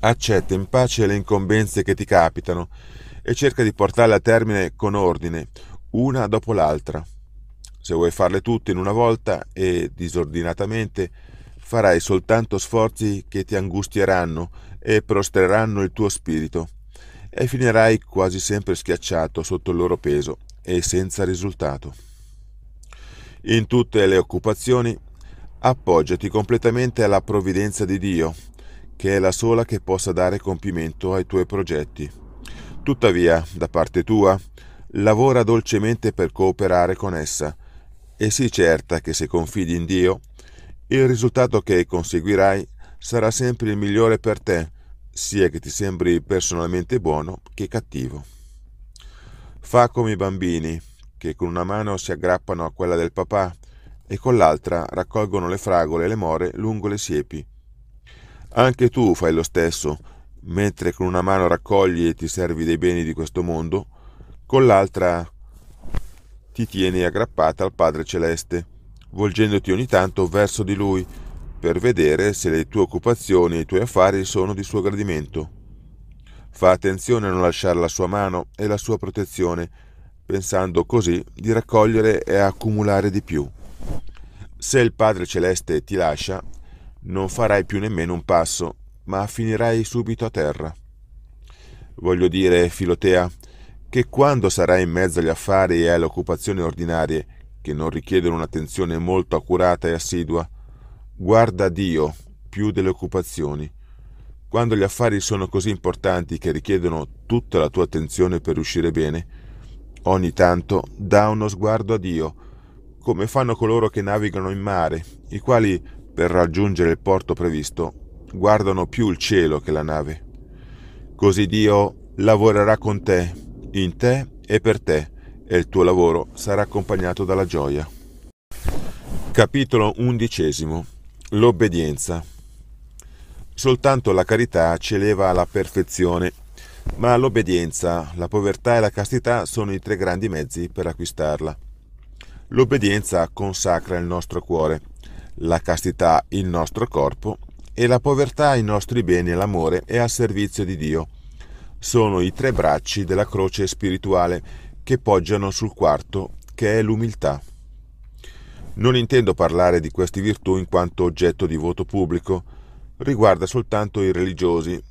Accetta in pace le incombenze che ti capitano e cerca di portarle a termine con ordine, una dopo l'altra. Se vuoi farle tutte in una volta e disordinatamente, farai soltanto sforzi che ti angustieranno e prostreranno il tuo spirito, e finirai quasi sempre schiacciato sotto il loro peso e senza risultato. In tutte le occupazioni, appoggiati completamente alla provvidenza di Dio, che è la sola che possa dare compimento ai tuoi progetti. Tuttavia, da parte tua, lavora dolcemente per cooperare con essa, e sii certa che se confidi in Dio, il risultato che conseguirai sarà sempre il migliore per te, sia che ti sembri personalmente buono che cattivo. Fa come i bambini, che con una mano si aggrappano a quella del papà e con l'altra raccolgono le fragole e le more lungo le siepi. Anche tu fai lo stesso, mentre con una mano raccogli e ti servi dei beni di questo mondo, con l'altra ti tieni aggrappata al Padre Celeste volgendoti ogni tanto verso di lui, per vedere se le tue occupazioni e i tuoi affari sono di suo gradimento. Fa attenzione a non lasciare la sua mano e la sua protezione, pensando così di raccogliere e accumulare di più. Se il Padre Celeste ti lascia, non farai più nemmeno un passo, ma finirai subito a terra. Voglio dire, Filotea, che quando sarai in mezzo agli affari e alle occupazioni ordinarie, che non richiedono un'attenzione molto accurata e assidua, guarda Dio più delle occupazioni. Quando gli affari sono così importanti che richiedono tutta la tua attenzione per riuscire bene, ogni tanto dà uno sguardo a Dio, come fanno coloro che navigano in mare, i quali, per raggiungere il porto previsto, guardano più il cielo che la nave. Così Dio lavorerà con te, in te e per te, e il tuo lavoro sarà accompagnato dalla gioia. Capitolo undicesimo. L'obbedienza. Soltanto la carità ci eleva alla perfezione, ma l'obbedienza, la povertà e la castità sono i tre grandi mezzi per acquistarla. L'obbedienza consacra il nostro cuore, la castità il nostro corpo e la povertà i nostri beni all'amore e al servizio di Dio. Sono i tre bracci della croce spirituale che poggiano sul quarto, che è l'umiltà. Non intendo parlare di queste virtù in quanto oggetto di voto pubblico, riguarda soltanto i religiosi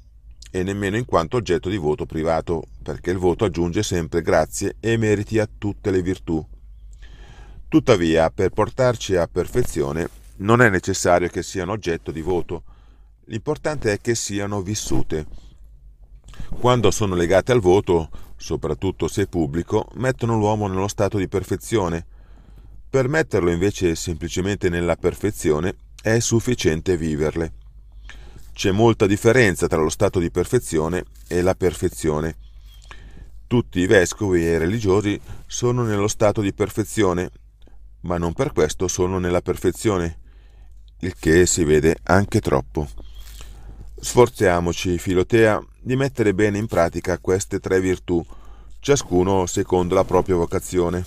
e nemmeno in quanto oggetto di voto privato, perché il voto aggiunge sempre grazie e meriti a tutte le virtù. Tuttavia, per portarci a perfezione, non è necessario che siano oggetto di voto, l'importante è che siano vissute. Quando sono legate al voto, soprattutto se pubblico, mettono l'uomo nello stato di perfezione. Per metterlo invece semplicemente nella perfezione è sufficiente viverle. C'è molta differenza tra lo stato di perfezione e la perfezione. Tutti i vescovi e i religiosi sono nello stato di perfezione, ma non per questo sono nella perfezione, il che si vede anche troppo. Sforziamoci, Filotea, di mettere bene in pratica queste tre virtù, ciascuno secondo la propria vocazione.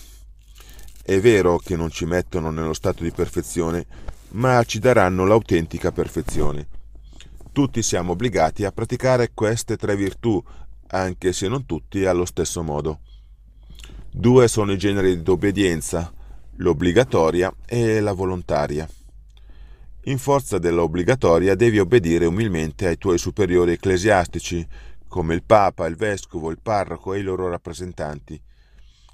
È vero che non ci mettono nello stato di perfezione, ma ci daranno l'autentica perfezione. Tutti siamo obbligati a praticare queste tre virtù, anche se non tutti allo stesso modo. Due sono i generi di obbedienza, l'obbligatoria e la volontaria in forza dell'obbligatoria devi obbedire umilmente ai tuoi superiori ecclesiastici, come il Papa, il Vescovo, il Parroco e i loro rappresentanti.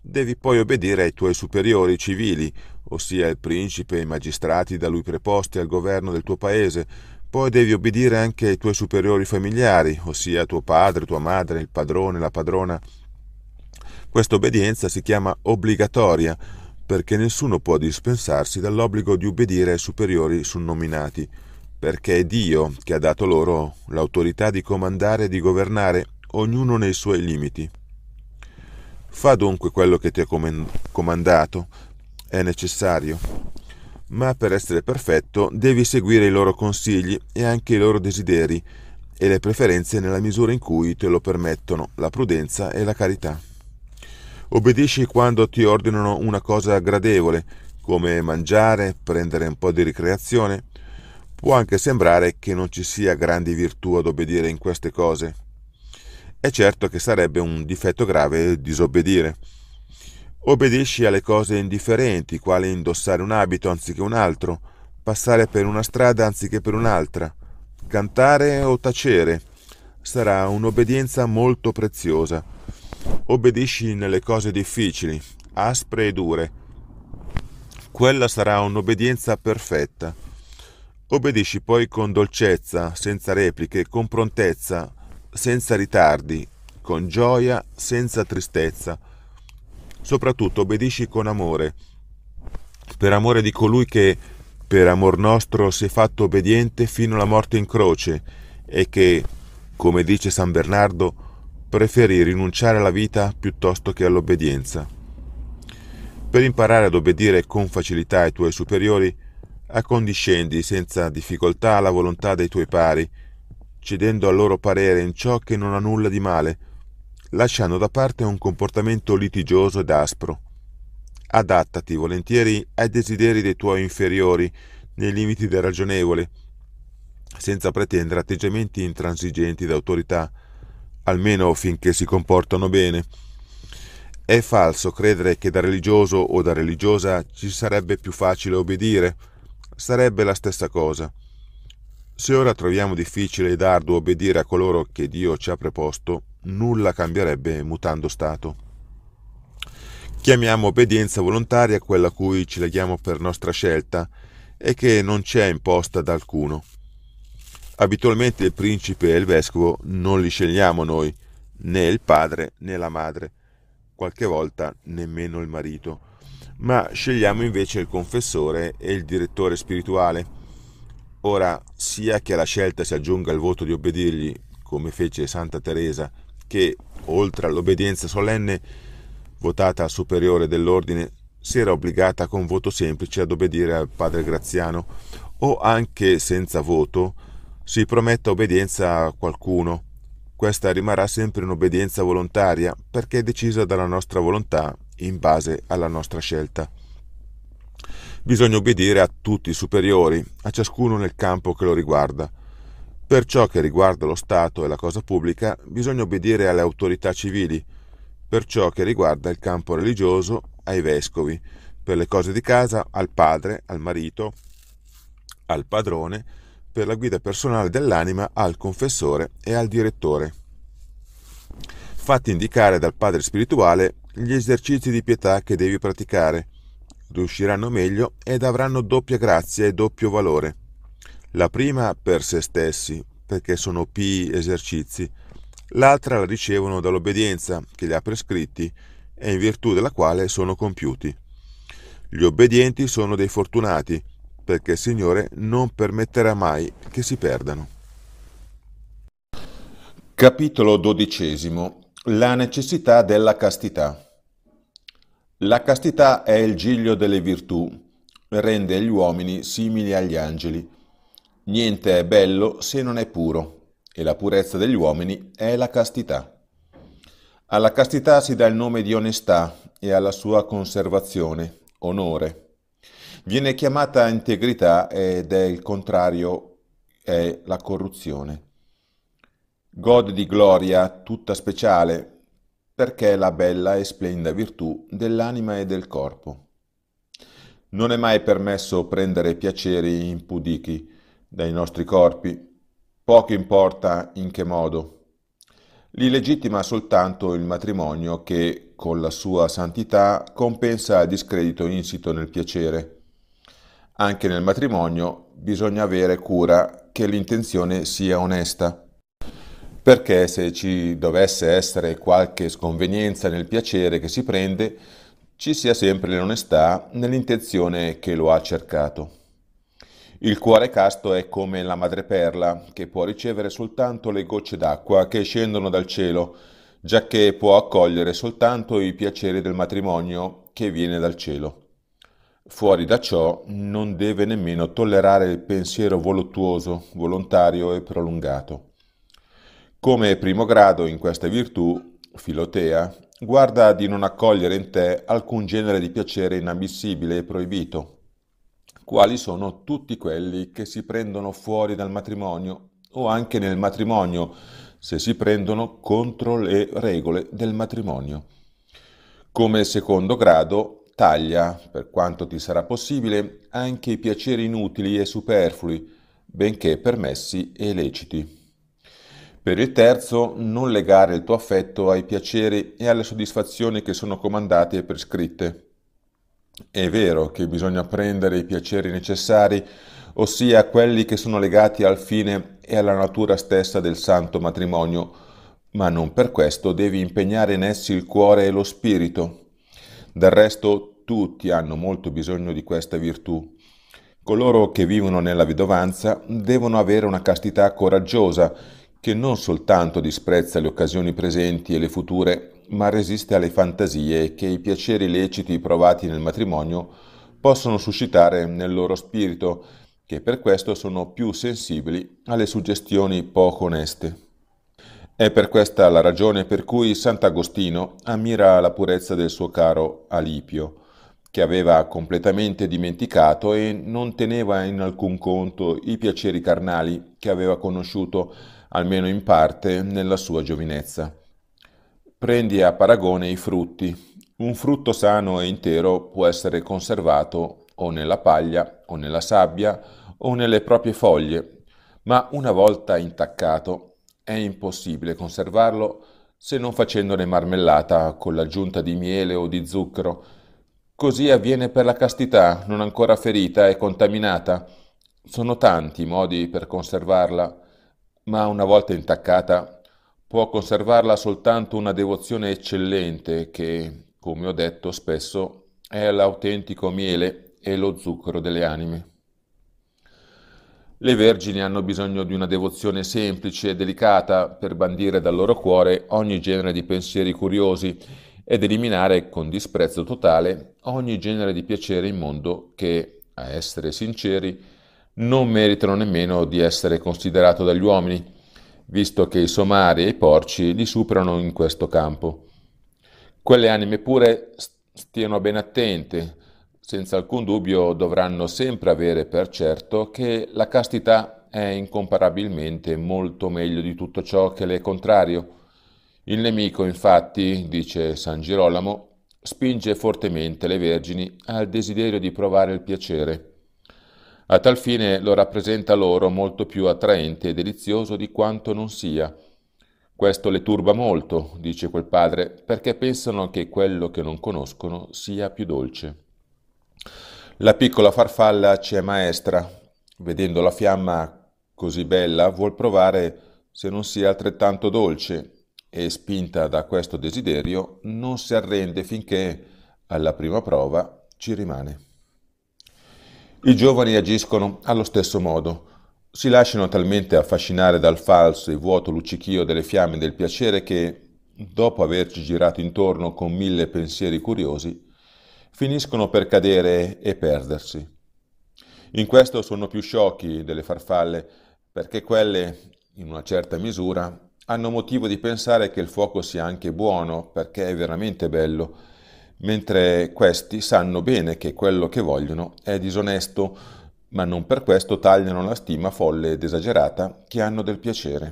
Devi poi obbedire ai tuoi superiori civili, ossia il principe e i magistrati da lui preposti al governo del tuo paese. Poi devi obbedire anche ai tuoi superiori familiari, ossia tuo padre, tua madre, il padrone, la padrona. Questa obbedienza si chiama obbligatoria perché nessuno può dispensarsi dall'obbligo di ubbidire ai superiori sunnominati, perché è Dio che ha dato loro l'autorità di comandare e di governare, ognuno nei suoi limiti. Fa dunque quello che ti è comandato, è necessario, ma per essere perfetto devi seguire i loro consigli e anche i loro desideri e le preferenze nella misura in cui te lo permettono la prudenza e la carità. Obbedisci quando ti ordinano una cosa gradevole, come mangiare, prendere un po' di ricreazione. Può anche sembrare che non ci sia grandi virtù ad obbedire in queste cose. È certo che sarebbe un difetto grave disobbedire. Obbedisci alle cose indifferenti, quale indossare un abito anziché un altro, passare per una strada anziché per un'altra, cantare o tacere. Sarà un'obbedienza molto preziosa Obbedisci nelle cose difficili, aspre e dure. Quella sarà un'obbedienza perfetta. Obbedisci poi con dolcezza, senza repliche, con prontezza, senza ritardi, con gioia, senza tristezza. Soprattutto obbedisci con amore, per amore di colui che, per amor nostro, si è fatto obbediente fino alla morte in croce e che, come dice San Bernardo, preferì rinunciare alla vita piuttosto che all'obbedienza. Per imparare ad obbedire con facilità ai tuoi superiori, accondiscendi senza difficoltà alla volontà dei tuoi pari, cedendo al loro parere in ciò che non ha nulla di male, lasciando da parte un comportamento litigioso ed aspro. Adattati volentieri ai desideri dei tuoi inferiori, nei limiti del ragionevole, senza pretendere atteggiamenti intransigenti d'autorità, almeno finché si comportano bene. È falso credere che da religioso o da religiosa ci sarebbe più facile obbedire. Sarebbe la stessa cosa. Se ora troviamo difficile ed arduo obbedire a coloro che Dio ci ha preposto, nulla cambierebbe mutando stato. Chiamiamo obbedienza volontaria quella a cui ci leghiamo per nostra scelta e che non ci è imposta da alcuno. Abitualmente il principe e il vescovo non li scegliamo noi, né il padre né la madre, qualche volta nemmeno il marito, ma scegliamo invece il confessore e il direttore spirituale. Ora, sia che alla scelta si aggiunga il voto di obbedirgli, come fece Santa Teresa, che, oltre all'obbedienza solenne, votata al superiore dell'ordine, si era obbligata con voto semplice ad obbedire al padre Graziano, o anche senza voto, si prometta obbedienza a qualcuno. Questa rimarrà sempre un'obbedienza volontaria perché è decisa dalla nostra volontà in base alla nostra scelta. Bisogna obbedire a tutti i superiori, a ciascuno nel campo che lo riguarda. Per ciò che riguarda lo Stato e la cosa pubblica, bisogna obbedire alle autorità civili. Per ciò che riguarda il campo religioso, ai vescovi. Per le cose di casa, al padre, al marito, al padrone per la guida personale dell'anima al confessore e al direttore. Fatti indicare dal padre spirituale gli esercizi di pietà che devi praticare, riusciranno meglio ed avranno doppia grazia e doppio valore. La prima per se stessi, perché sono P esercizi, l'altra la ricevono dall'obbedienza che li ha prescritti e in virtù della quale sono compiuti. Gli obbedienti sono dei fortunati, perché il Signore non permetterà mai che si perdano. Capitolo XII. La necessità della castità. La castità è il giglio delle virtù, rende gli uomini simili agli angeli. Niente è bello se non è puro, e la purezza degli uomini è la castità. Alla castità si dà il nome di onestà e alla sua conservazione, onore, Viene chiamata integrità ed è il contrario, è la corruzione. Gode di gloria tutta speciale, perché è la bella e splendida virtù dell'anima e del corpo. Non è mai permesso prendere piaceri impudichi dai nostri corpi, poco importa in che modo. Li legittima soltanto il matrimonio che, con la sua santità, compensa il discredito insito nel piacere anche nel matrimonio bisogna avere cura che l'intenzione sia onesta. Perché se ci dovesse essere qualche sconvenienza nel piacere che si prende, ci sia sempre l'onestà nell'intenzione che lo ha cercato. Il cuore casto è come la madreperla, che può ricevere soltanto le gocce d'acqua che scendono dal cielo, giacché può accogliere soltanto i piaceri del matrimonio che viene dal cielo. Fuori da ciò non deve nemmeno tollerare il pensiero voluttuoso, volontario e prolungato. Come primo grado in questa virtù, Filotea, guarda di non accogliere in te alcun genere di piacere inammissibile e proibito, quali sono tutti quelli che si prendono fuori dal matrimonio o anche nel matrimonio, se si prendono contro le regole del matrimonio. Come secondo grado, Taglia, per quanto ti sarà possibile, anche i piaceri inutili e superflui, benché permessi e leciti. Per il terzo, non legare il tuo affetto ai piaceri e alle soddisfazioni che sono comandate e prescritte. È vero che bisogna prendere i piaceri necessari, ossia quelli che sono legati al fine e alla natura stessa del santo matrimonio, ma non per questo devi impegnare in essi il cuore e lo spirito, del resto tutti hanno molto bisogno di questa virtù. Coloro che vivono nella vedovanza devono avere una castità coraggiosa che non soltanto disprezza le occasioni presenti e le future, ma resiste alle fantasie che i piaceri leciti provati nel matrimonio possono suscitare nel loro spirito, che per questo sono più sensibili alle suggestioni poco oneste. È per questa la ragione per cui Sant'Agostino ammira la purezza del suo caro Alipio, che aveva completamente dimenticato e non teneva in alcun conto i piaceri carnali che aveva conosciuto, almeno in parte, nella sua giovinezza. Prendi a paragone i frutti. Un frutto sano e intero può essere conservato o nella paglia, o nella sabbia, o nelle proprie foglie, ma una volta intaccato è impossibile conservarlo se non facendone marmellata con l'aggiunta di miele o di zucchero. Così avviene per la castità, non ancora ferita e contaminata. Sono tanti i modi per conservarla, ma una volta intaccata può conservarla soltanto una devozione eccellente che, come ho detto spesso, è l'autentico miele e lo zucchero delle anime. Le vergini hanno bisogno di una devozione semplice e delicata per bandire dal loro cuore ogni genere di pensieri curiosi ed eliminare con disprezzo totale ogni genere di piacere in mondo che, a essere sinceri, non meritano nemmeno di essere considerato dagli uomini, visto che i somari e i porci li superano in questo campo. Quelle anime pure stiano ben attente, senza alcun dubbio dovranno sempre avere per certo che la castità è incomparabilmente molto meglio di tutto ciò che le è contrario. Il nemico, infatti, dice San Girolamo, spinge fortemente le vergini al desiderio di provare il piacere. A tal fine lo rappresenta loro molto più attraente e delizioso di quanto non sia. Questo le turba molto, dice quel padre, perché pensano che quello che non conoscono sia più dolce. La piccola farfalla ci è maestra. Vedendo la fiamma così bella, vuol provare se non sia altrettanto dolce e, spinta da questo desiderio, non si arrende finché, alla prima prova, ci rimane. I giovani agiscono allo stesso modo. Si lasciano talmente affascinare dal falso e vuoto luccichio delle fiamme del piacere che, dopo averci girato intorno con mille pensieri curiosi, finiscono per cadere e perdersi. In questo sono più sciocchi delle farfalle, perché quelle, in una certa misura, hanno motivo di pensare che il fuoco sia anche buono, perché è veramente bello, mentre questi sanno bene che quello che vogliono è disonesto, ma non per questo tagliano la stima folle ed esagerata che hanno del piacere.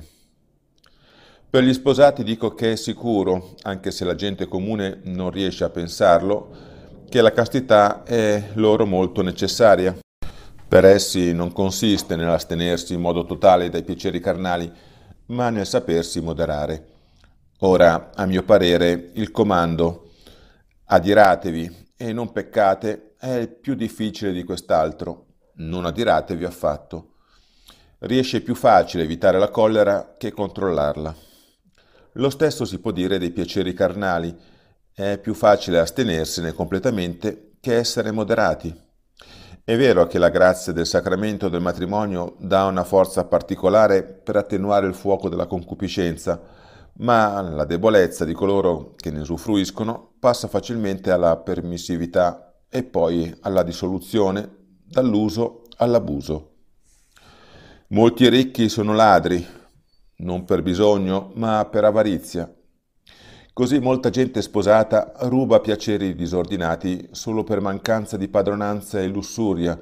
Per gli sposati dico che è sicuro, anche se la gente comune non riesce a pensarlo, che la castità è loro molto necessaria. Per essi non consiste nell'astenersi in modo totale dai piaceri carnali, ma nel sapersi moderare. Ora, a mio parere, il comando adiratevi e non peccate è più difficile di quest'altro. Non adiratevi affatto. Riesce più facile evitare la collera che controllarla. Lo stesso si può dire dei piaceri carnali, è più facile astenersene completamente che essere moderati. È vero che la grazia del sacramento del matrimonio dà una forza particolare per attenuare il fuoco della concupiscenza, ma la debolezza di coloro che ne usufruiscono passa facilmente alla permissività e poi alla dissoluzione, dall'uso all'abuso. Molti ricchi sono ladri, non per bisogno, ma per avarizia. Così molta gente sposata ruba piaceri disordinati solo per mancanza di padronanza e lussuria,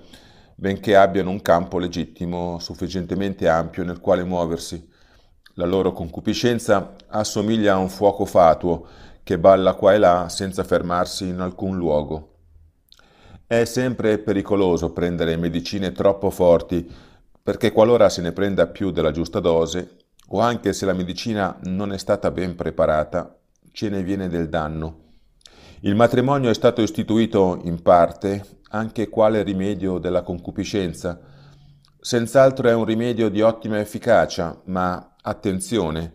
benché abbiano un campo legittimo sufficientemente ampio nel quale muoversi. La loro concupiscenza assomiglia a un fuoco fatuo che balla qua e là senza fermarsi in alcun luogo. È sempre pericoloso prendere medicine troppo forti, perché qualora se ne prenda più della giusta dose, o anche se la medicina non è stata ben preparata, ce ne viene del danno. Il matrimonio è stato istituito in parte anche quale rimedio della concupiscenza. Senz'altro è un rimedio di ottima efficacia, ma attenzione,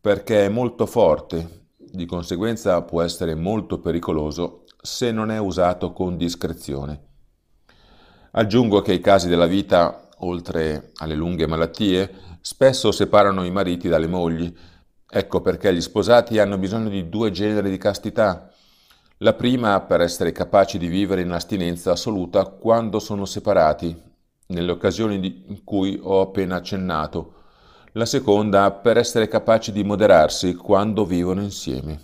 perché è molto forte, di conseguenza può essere molto pericoloso se non è usato con discrezione. Aggiungo che i casi della vita, oltre alle lunghe malattie, spesso separano i mariti dalle mogli, Ecco perché gli sposati hanno bisogno di due generi di castità. La prima per essere capaci di vivere in astinenza assoluta quando sono separati, nelle occasioni di, cui ho appena accennato. La seconda per essere capaci di moderarsi quando vivono insieme.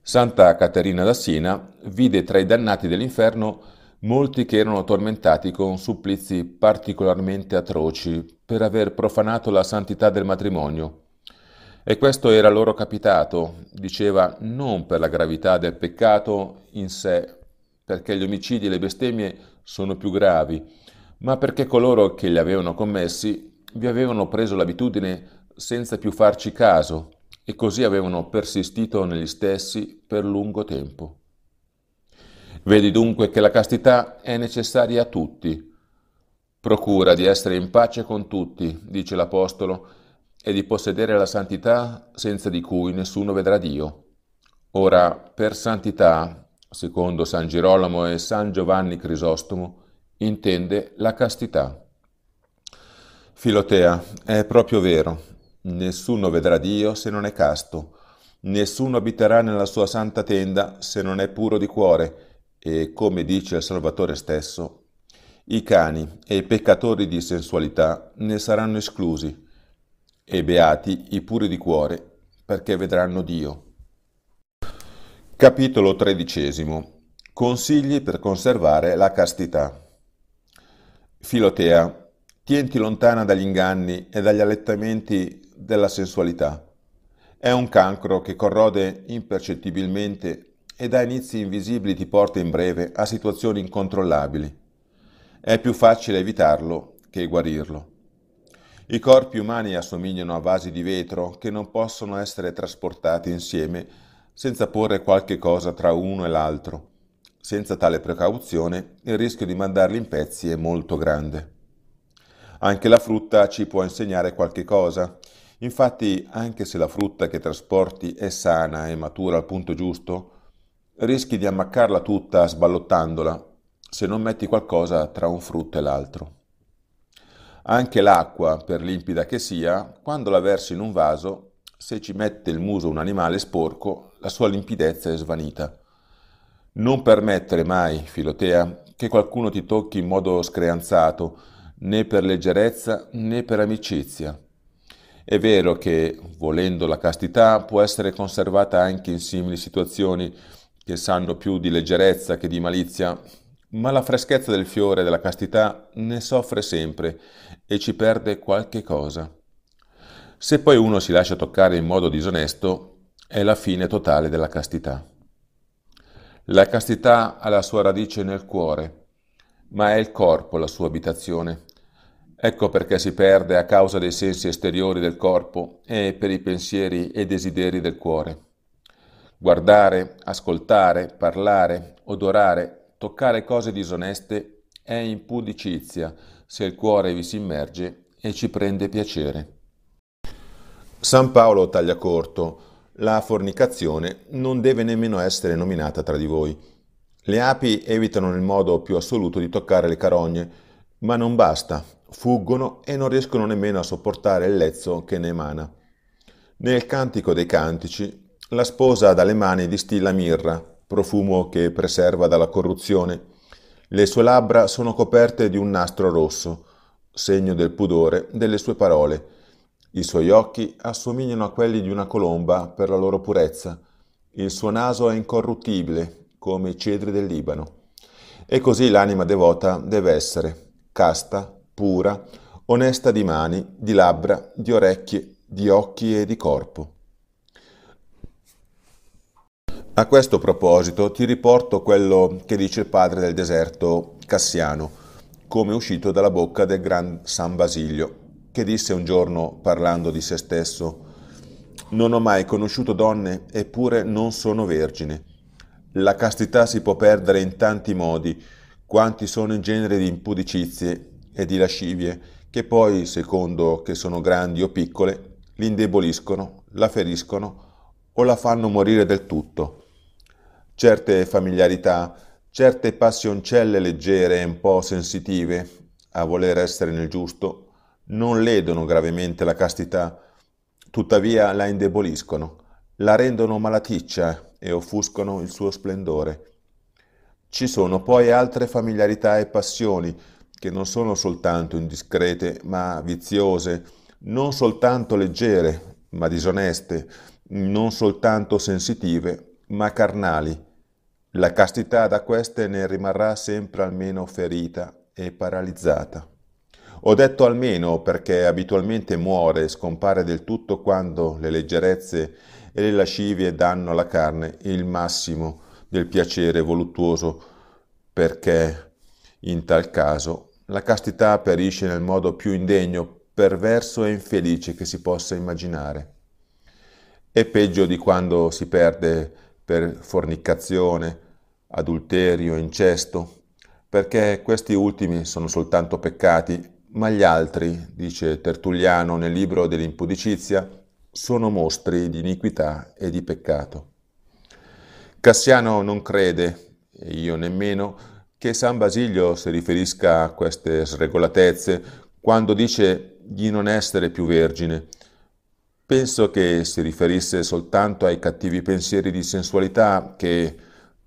Santa Caterina da Siena vide tra i dannati dell'inferno molti che erano tormentati con supplizi particolarmente atroci per aver profanato la santità del matrimonio e questo era loro capitato, diceva, non per la gravità del peccato in sé, perché gli omicidi e le bestemmie sono più gravi, ma perché coloro che li avevano commessi vi avevano preso l'abitudine senza più farci caso e così avevano persistito negli stessi per lungo tempo. Vedi dunque che la castità è necessaria a tutti. Procura di essere in pace con tutti, dice l'Apostolo, e di possedere la santità senza di cui nessuno vedrà Dio. Ora, per santità, secondo San Girolamo e San Giovanni Crisostomo, intende la castità. Filotea, è proprio vero, nessuno vedrà Dio se non è casto, nessuno abiterà nella sua santa tenda se non è puro di cuore, e come dice il Salvatore stesso, i cani e i peccatori di sensualità ne saranno esclusi, e beati i puri di cuore, perché vedranno Dio. Capitolo XIII Consigli per conservare la castità. Filotea, tienti lontana dagli inganni e dagli allettamenti della sensualità. È un cancro che corrode impercettibilmente e da inizi invisibili ti porta in breve a situazioni incontrollabili. È più facile evitarlo che guarirlo. I corpi umani assomigliano a vasi di vetro che non possono essere trasportati insieme senza porre qualche cosa tra uno e l'altro. Senza tale precauzione il rischio di mandarli in pezzi è molto grande. Anche la frutta ci può insegnare qualche cosa. Infatti, anche se la frutta che trasporti è sana e matura al punto giusto, rischi di ammaccarla tutta sballottandola se non metti qualcosa tra un frutto e l'altro. Anche l'acqua, per limpida che sia, quando la versi in un vaso, se ci mette il muso un animale sporco, la sua limpidezza è svanita. Non permettere mai, Filotea, che qualcuno ti tocchi in modo screanzato, né per leggerezza né per amicizia. È vero che, volendo la castità, può essere conservata anche in simili situazioni che sanno più di leggerezza che di malizia, ma la freschezza del fiore della castità ne soffre sempre e ci perde qualche cosa. Se poi uno si lascia toccare in modo disonesto, è la fine totale della castità. La castità ha la sua radice nel cuore, ma è il corpo la sua abitazione. Ecco perché si perde a causa dei sensi esteriori del corpo e per i pensieri e desideri del cuore. Guardare, ascoltare, parlare, odorare Toccare cose disoneste è impudicizia se il cuore vi si immerge e ci prende piacere. San Paolo taglia corto. La fornicazione non deve nemmeno essere nominata tra di voi. Le api evitano nel modo più assoluto di toccare le carogne, ma non basta, fuggono e non riescono nemmeno a sopportare il lezzo che ne emana. Nel Cantico dei Cantici, la sposa dalle mani distilla mirra, profumo che preserva dalla corruzione. Le sue labbra sono coperte di un nastro rosso, segno del pudore delle sue parole. I suoi occhi assomigliano a quelli di una colomba per la loro purezza. Il suo naso è incorruttibile, come i cedri del Libano. E così l'anima devota deve essere casta, pura, onesta di mani, di labbra, di orecchie, di occhi e di corpo. A questo proposito ti riporto quello che dice il padre del deserto Cassiano, come uscito dalla bocca del gran San Basilio, che disse un giorno parlando di se stesso, non ho mai conosciuto donne eppure non sono vergine. La castità si può perdere in tanti modi, quanti sono in genere di impudicizie e di lascivie, che poi, secondo che sono grandi o piccole, l'indeboliscono, la feriscono o la fanno morire del tutto certe familiarità, certe passioncelle leggere e un po' sensitive, a voler essere nel giusto, non ledono gravemente la castità, tuttavia la indeboliscono, la rendono malaticcia e offuscono il suo splendore. Ci sono poi altre familiarità e passioni che non sono soltanto indiscrete, ma viziose, non soltanto leggere, ma disoneste, non soltanto sensitive, ma carnali la castità da queste ne rimarrà sempre almeno ferita e paralizzata. Ho detto almeno perché abitualmente muore e scompare del tutto quando le leggerezze e le lascivie danno alla carne il massimo del piacere voluttuoso, perché in tal caso la castità perisce nel modo più indegno, perverso e infelice che si possa immaginare. È peggio di quando si perde per fornicazione, adulterio, incesto, perché questi ultimi sono soltanto peccati, ma gli altri, dice Tertulliano nel libro dell'impudicizia, sono mostri di iniquità e di peccato. Cassiano non crede, e io nemmeno, che San Basilio si riferisca a queste sregolatezze quando dice di non essere più vergine, Penso che si riferisse soltanto ai cattivi pensieri di sensualità che,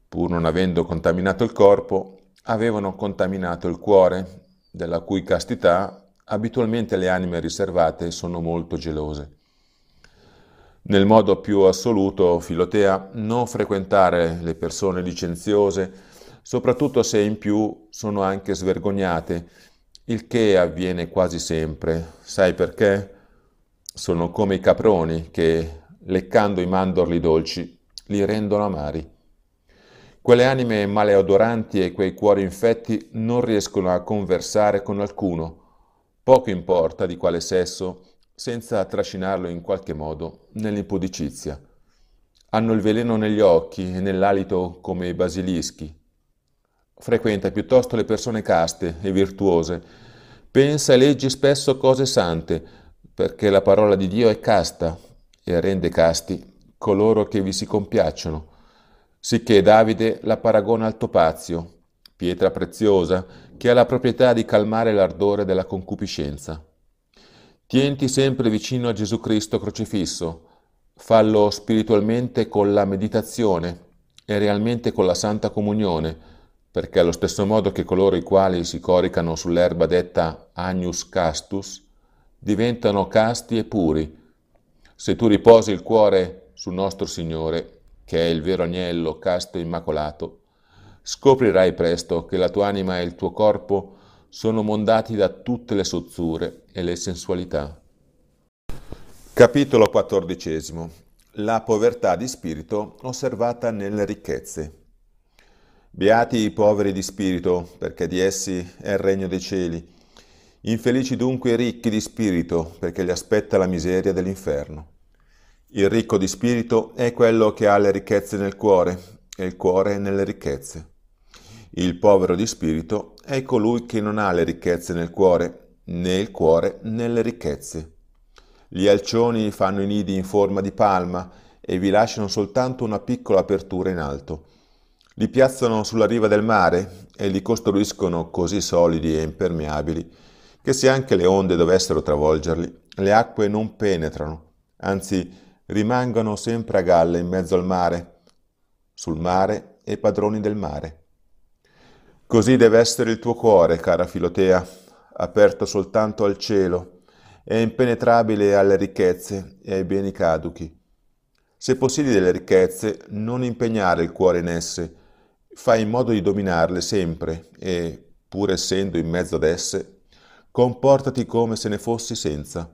pur non avendo contaminato il corpo, avevano contaminato il cuore, della cui castità abitualmente le anime riservate sono molto gelose. Nel modo più assoluto, Filotea, non frequentare le persone licenziose, soprattutto se in più sono anche svergognate, il che avviene quasi sempre. Sai perché? sono come i caproni che, leccando i mandorli dolci, li rendono amari. Quelle anime maleodoranti e quei cuori infetti non riescono a conversare con alcuno, poco importa di quale sesso, senza trascinarlo in qualche modo nell'impudicizia. Hanno il veleno negli occhi e nell'alito come i basilischi. Frequenta piuttosto le persone caste e virtuose, pensa e leggi spesso cose sante, perché la parola di Dio è casta e rende casti coloro che vi si compiacciono, sicché Davide la paragona al topazio, pietra preziosa, che ha la proprietà di calmare l'ardore della concupiscenza. Tienti sempre vicino a Gesù Cristo crocifisso, fallo spiritualmente con la meditazione e realmente con la Santa Comunione, perché allo stesso modo che coloro i quali si coricano sull'erba detta agnus castus, diventano casti e puri, se tu riposi il cuore sul nostro Signore, che è il vero agnello casto e immacolato, scoprirai presto che la tua anima e il tuo corpo sono mondati da tutte le sozzure e le sensualità. Capitolo XIV. La povertà di spirito osservata nelle ricchezze. Beati i poveri di spirito, perché di essi è il regno dei cieli. Infelici dunque i ricchi di spirito, perché li aspetta la miseria dell'inferno. Il ricco di spirito è quello che ha le ricchezze nel cuore e il cuore nelle ricchezze. Il povero di spirito è colui che non ha le ricchezze nel cuore, né il cuore nelle ricchezze. Gli alcioni fanno i nidi in forma di palma e vi lasciano soltanto una piccola apertura in alto. Li piazzano sulla riva del mare e li costruiscono così solidi e impermeabili che se anche le onde dovessero travolgerli, le acque non penetrano, anzi rimangono sempre a galla in mezzo al mare, sul mare e padroni del mare. Così deve essere il tuo cuore, cara Filotea, aperto soltanto al cielo e impenetrabile alle ricchezze e ai beni caduchi. Se possiedi delle ricchezze, non impegnare il cuore in esse, fai in modo di dominarle sempre e, pur essendo in mezzo ad esse, comportati come se ne fossi senza.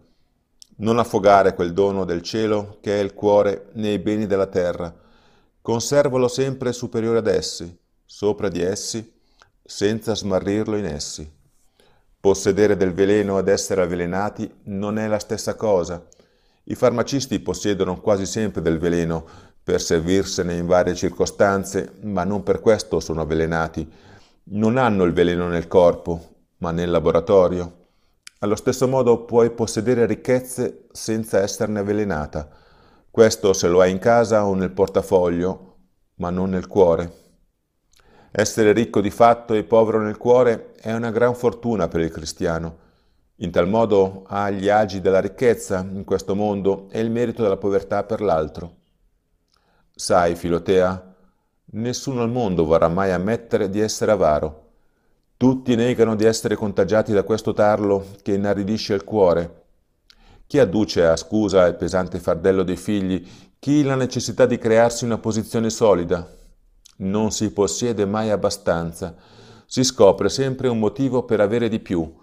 Non affogare quel dono del cielo che è il cuore nei beni della terra. Conservalo sempre superiore ad essi, sopra di essi, senza smarrirlo in essi. Possedere del veleno ed essere avvelenati non è la stessa cosa. I farmacisti possiedono quasi sempre del veleno per servirsene in varie circostanze, ma non per questo sono avvelenati. Non hanno il veleno nel corpo, ma nel laboratorio. Allo stesso modo puoi possedere ricchezze senza esserne avvelenata. Questo se lo hai in casa o nel portafoglio, ma non nel cuore. Essere ricco di fatto e povero nel cuore è una gran fortuna per il cristiano. In tal modo ha gli agi della ricchezza in questo mondo e il merito della povertà per l'altro. Sai, Filotea, nessuno al mondo vorrà mai ammettere di essere avaro tutti negano di essere contagiati da questo tarlo che inaridisce il cuore. Chi adduce a scusa il pesante fardello dei figli, chi la necessità di crearsi una posizione solida. Non si possiede mai abbastanza. Si scopre sempre un motivo per avere di più.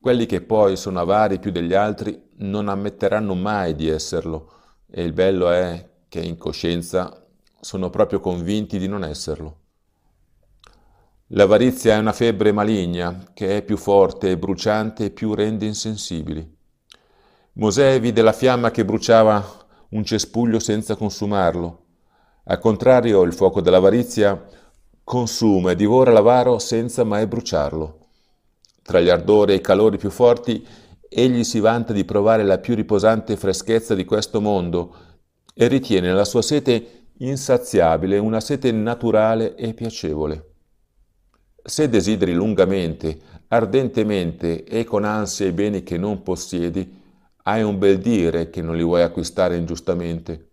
Quelli che poi sono avari più degli altri non ammetteranno mai di esserlo. E il bello è che in coscienza sono proprio convinti di non esserlo. L'avarizia è una febbre maligna che è più forte e bruciante e più rende insensibili. Mosè vide la fiamma che bruciava un cespuglio senza consumarlo. Al contrario, il fuoco dell'avarizia consuma e divora l'avaro senza mai bruciarlo. Tra gli ardori e i calori più forti, egli si vanta di provare la più riposante freschezza di questo mondo e ritiene la sua sete insaziabile, una sete naturale e piacevole. Se desideri lungamente, ardentemente e con ansia i beni che non possiedi, hai un bel dire che non li vuoi acquistare ingiustamente.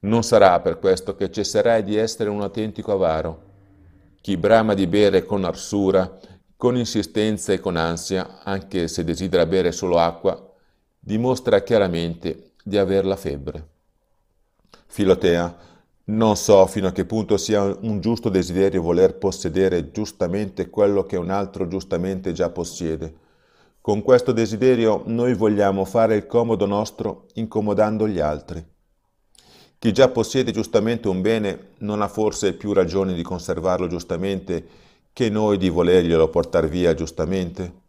Non sarà per questo che cesserai di essere un autentico avaro. Chi brama di bere con arsura, con insistenza e con ansia, anche se desidera bere solo acqua, dimostra chiaramente di aver la febbre. Filotea, non so fino a che punto sia un giusto desiderio voler possedere giustamente quello che un altro giustamente già possiede. Con questo desiderio noi vogliamo fare il comodo nostro incomodando gli altri. Chi già possiede giustamente un bene non ha forse più ragione di conservarlo giustamente che noi di volerglielo portare via giustamente?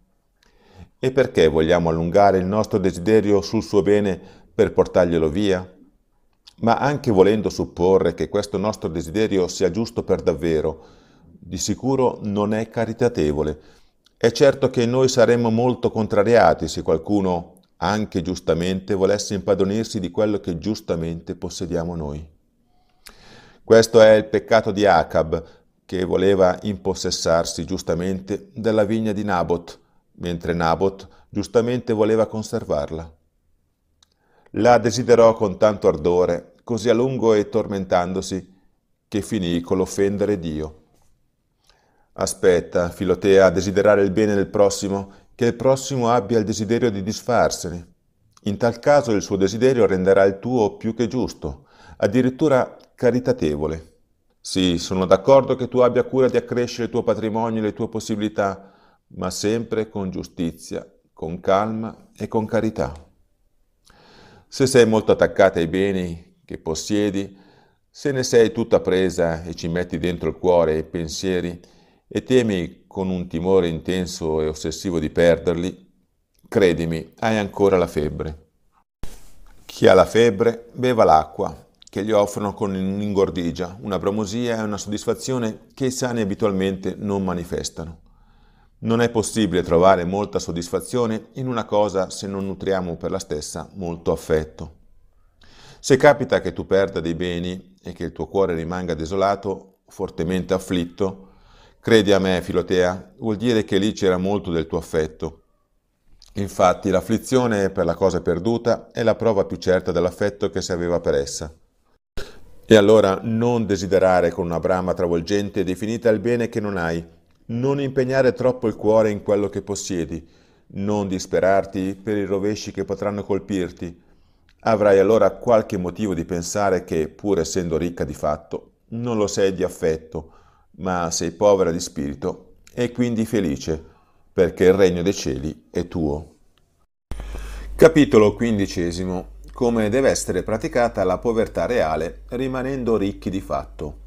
E perché vogliamo allungare il nostro desiderio sul suo bene per portarglielo via? Ma anche volendo supporre che questo nostro desiderio sia giusto per davvero, di sicuro non è caritatevole. È certo che noi saremmo molto contrariati se qualcuno, anche giustamente, volesse impadronirsi di quello che giustamente possediamo noi. Questo è il peccato di Acab, che voleva impossessarsi giustamente della vigna di Nabot, mentre Nabot giustamente voleva conservarla. La desiderò con tanto ardore così a lungo e tormentandosi, che finì con l'offendere Dio. Aspetta, Filotea, a desiderare il bene del prossimo, che il prossimo abbia il desiderio di disfarsene. In tal caso il suo desiderio renderà il tuo più che giusto, addirittura caritatevole. Sì, sono d'accordo che tu abbia cura di accrescere il tuo patrimonio e le tue possibilità, ma sempre con giustizia, con calma e con carità. Se sei molto attaccata ai beni che possiedi, se ne sei tutta presa e ci metti dentro il cuore e i pensieri e temi con un timore intenso e ossessivo di perderli, credimi, hai ancora la febbre. Chi ha la febbre beva l'acqua che gli offrono con un'ingordigia, una bromosia e una soddisfazione che i sani abitualmente non manifestano. Non è possibile trovare molta soddisfazione in una cosa se non nutriamo per la stessa molto affetto. Se capita che tu perda dei beni e che il tuo cuore rimanga desolato, fortemente afflitto, credi a me, Filotea, vuol dire che lì c'era molto del tuo affetto. Infatti l'afflizione per la cosa perduta è la prova più certa dell'affetto che si aveva per essa. E allora non desiderare con una brama travolgente definita il bene che non hai, non impegnare troppo il cuore in quello che possiedi, non disperarti per i rovesci che potranno colpirti, Avrai allora qualche motivo di pensare che, pur essendo ricca di fatto, non lo sei di affetto, ma sei povera di spirito e quindi felice, perché il regno dei cieli è tuo. Capitolo XV. Come deve essere praticata la povertà reale rimanendo ricchi di fatto.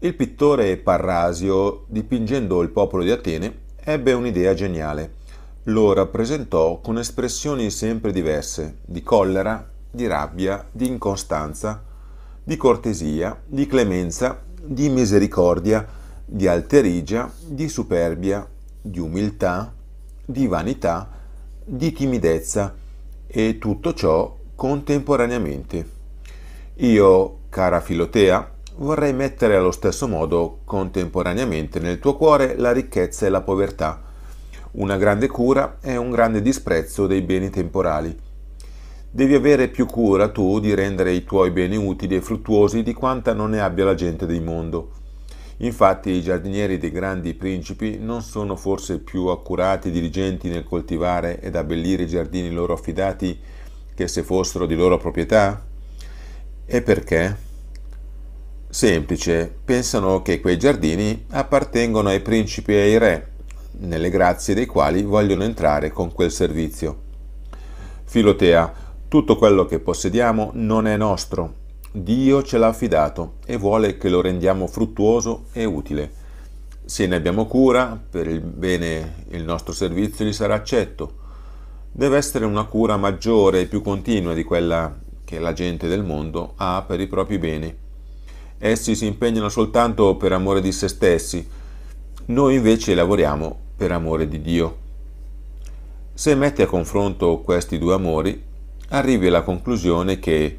Il pittore Parrasio, dipingendo il popolo di Atene, ebbe un'idea geniale lo rappresentò con espressioni sempre diverse, di collera, di rabbia, di incostanza, di cortesia, di clemenza, di misericordia, di alterigia, di superbia, di umiltà, di vanità, di timidezza e tutto ciò contemporaneamente. Io, cara Filotea, vorrei mettere allo stesso modo contemporaneamente nel tuo cuore la ricchezza e la povertà, una grande cura e un grande disprezzo dei beni temporali. Devi avere più cura tu di rendere i tuoi beni utili e fruttuosi di quanta non ne abbia la gente del mondo. Infatti i giardinieri dei grandi principi non sono forse più accurati e diligenti nel coltivare ed abbellire i giardini loro affidati che se fossero di loro proprietà? E perché? Semplice, pensano che quei giardini appartengono ai principi e ai re nelle grazie dei quali vogliono entrare con quel servizio. Filotea, tutto quello che possediamo non è nostro, Dio ce l'ha affidato e vuole che lo rendiamo fruttuoso e utile. Se ne abbiamo cura, per il bene il nostro servizio gli sarà accetto. Deve essere una cura maggiore e più continua di quella che la gente del mondo ha per i propri beni. Essi si impegnano soltanto per amore di se stessi, noi invece lavoriamo per amore di Dio. Se metti a confronto questi due amori, arrivi alla conclusione che,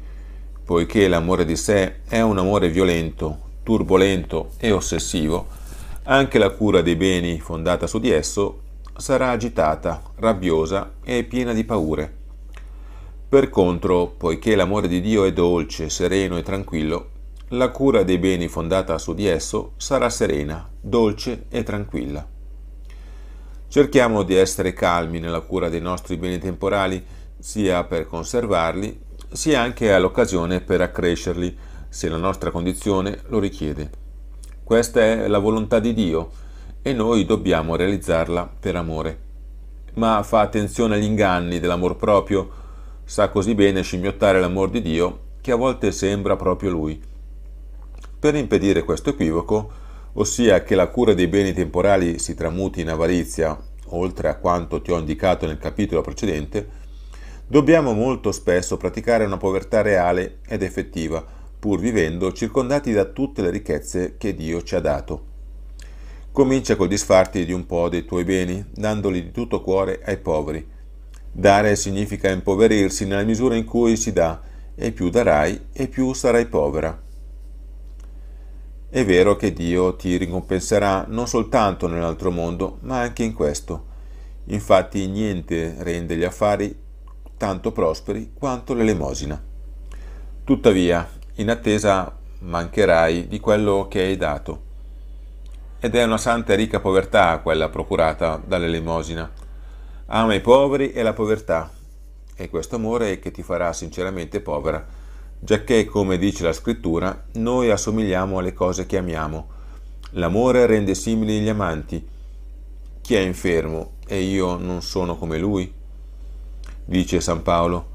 poiché l'amore di sé è un amore violento, turbolento e ossessivo, anche la cura dei beni fondata su di esso sarà agitata, rabbiosa e piena di paure. Per contro, poiché l'amore di Dio è dolce, sereno e tranquillo, la cura dei beni fondata su di esso sarà serena, dolce e tranquilla. Cerchiamo di essere calmi nella cura dei nostri beni temporali, sia per conservarli, sia anche all'occasione per accrescerli, se la nostra condizione lo richiede. Questa è la volontà di Dio e noi dobbiamo realizzarla per amore. Ma fa attenzione agli inganni dell'amor proprio, sa così bene scimmiottare l'amor di Dio che a volte sembra proprio lui. Per impedire questo equivoco, ossia che la cura dei beni temporali si tramuti in avarizia, oltre a quanto ti ho indicato nel capitolo precedente, dobbiamo molto spesso praticare una povertà reale ed effettiva, pur vivendo circondati da tutte le ricchezze che Dio ci ha dato. Comincia col disfarti di un po' dei tuoi beni, dandoli di tutto cuore ai poveri. Dare significa impoverirsi nella misura in cui si dà, e più darai, e più sarai povera è vero che Dio ti ricompenserà non soltanto nell'altro mondo, ma anche in questo. Infatti niente rende gli affari tanto prosperi quanto l'elemosina. Tuttavia, in attesa mancherai di quello che hai dato. Ed è una santa e ricca povertà quella procurata dall'elemosina. Ama i poveri e la povertà, e questo amore che ti farà sinceramente povera giacché, come dice la scrittura, noi assomigliamo alle cose che amiamo. L'amore rende simili gli amanti. Chi è infermo e io non sono come lui? Dice San Paolo.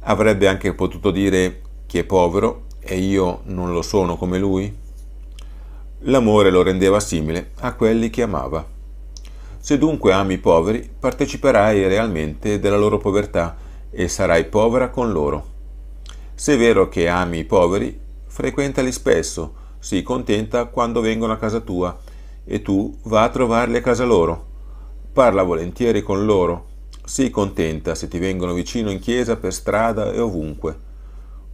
Avrebbe anche potuto dire chi è povero e io non lo sono come lui? L'amore lo rendeva simile a quelli che amava. Se dunque ami i poveri, parteciperai realmente della loro povertà e sarai povera con loro. Se è vero che ami i poveri, frequentali spesso, sii contenta quando vengono a casa tua e tu va a trovarli a casa loro. Parla volentieri con loro, sii contenta se ti vengono vicino in chiesa, per strada e ovunque.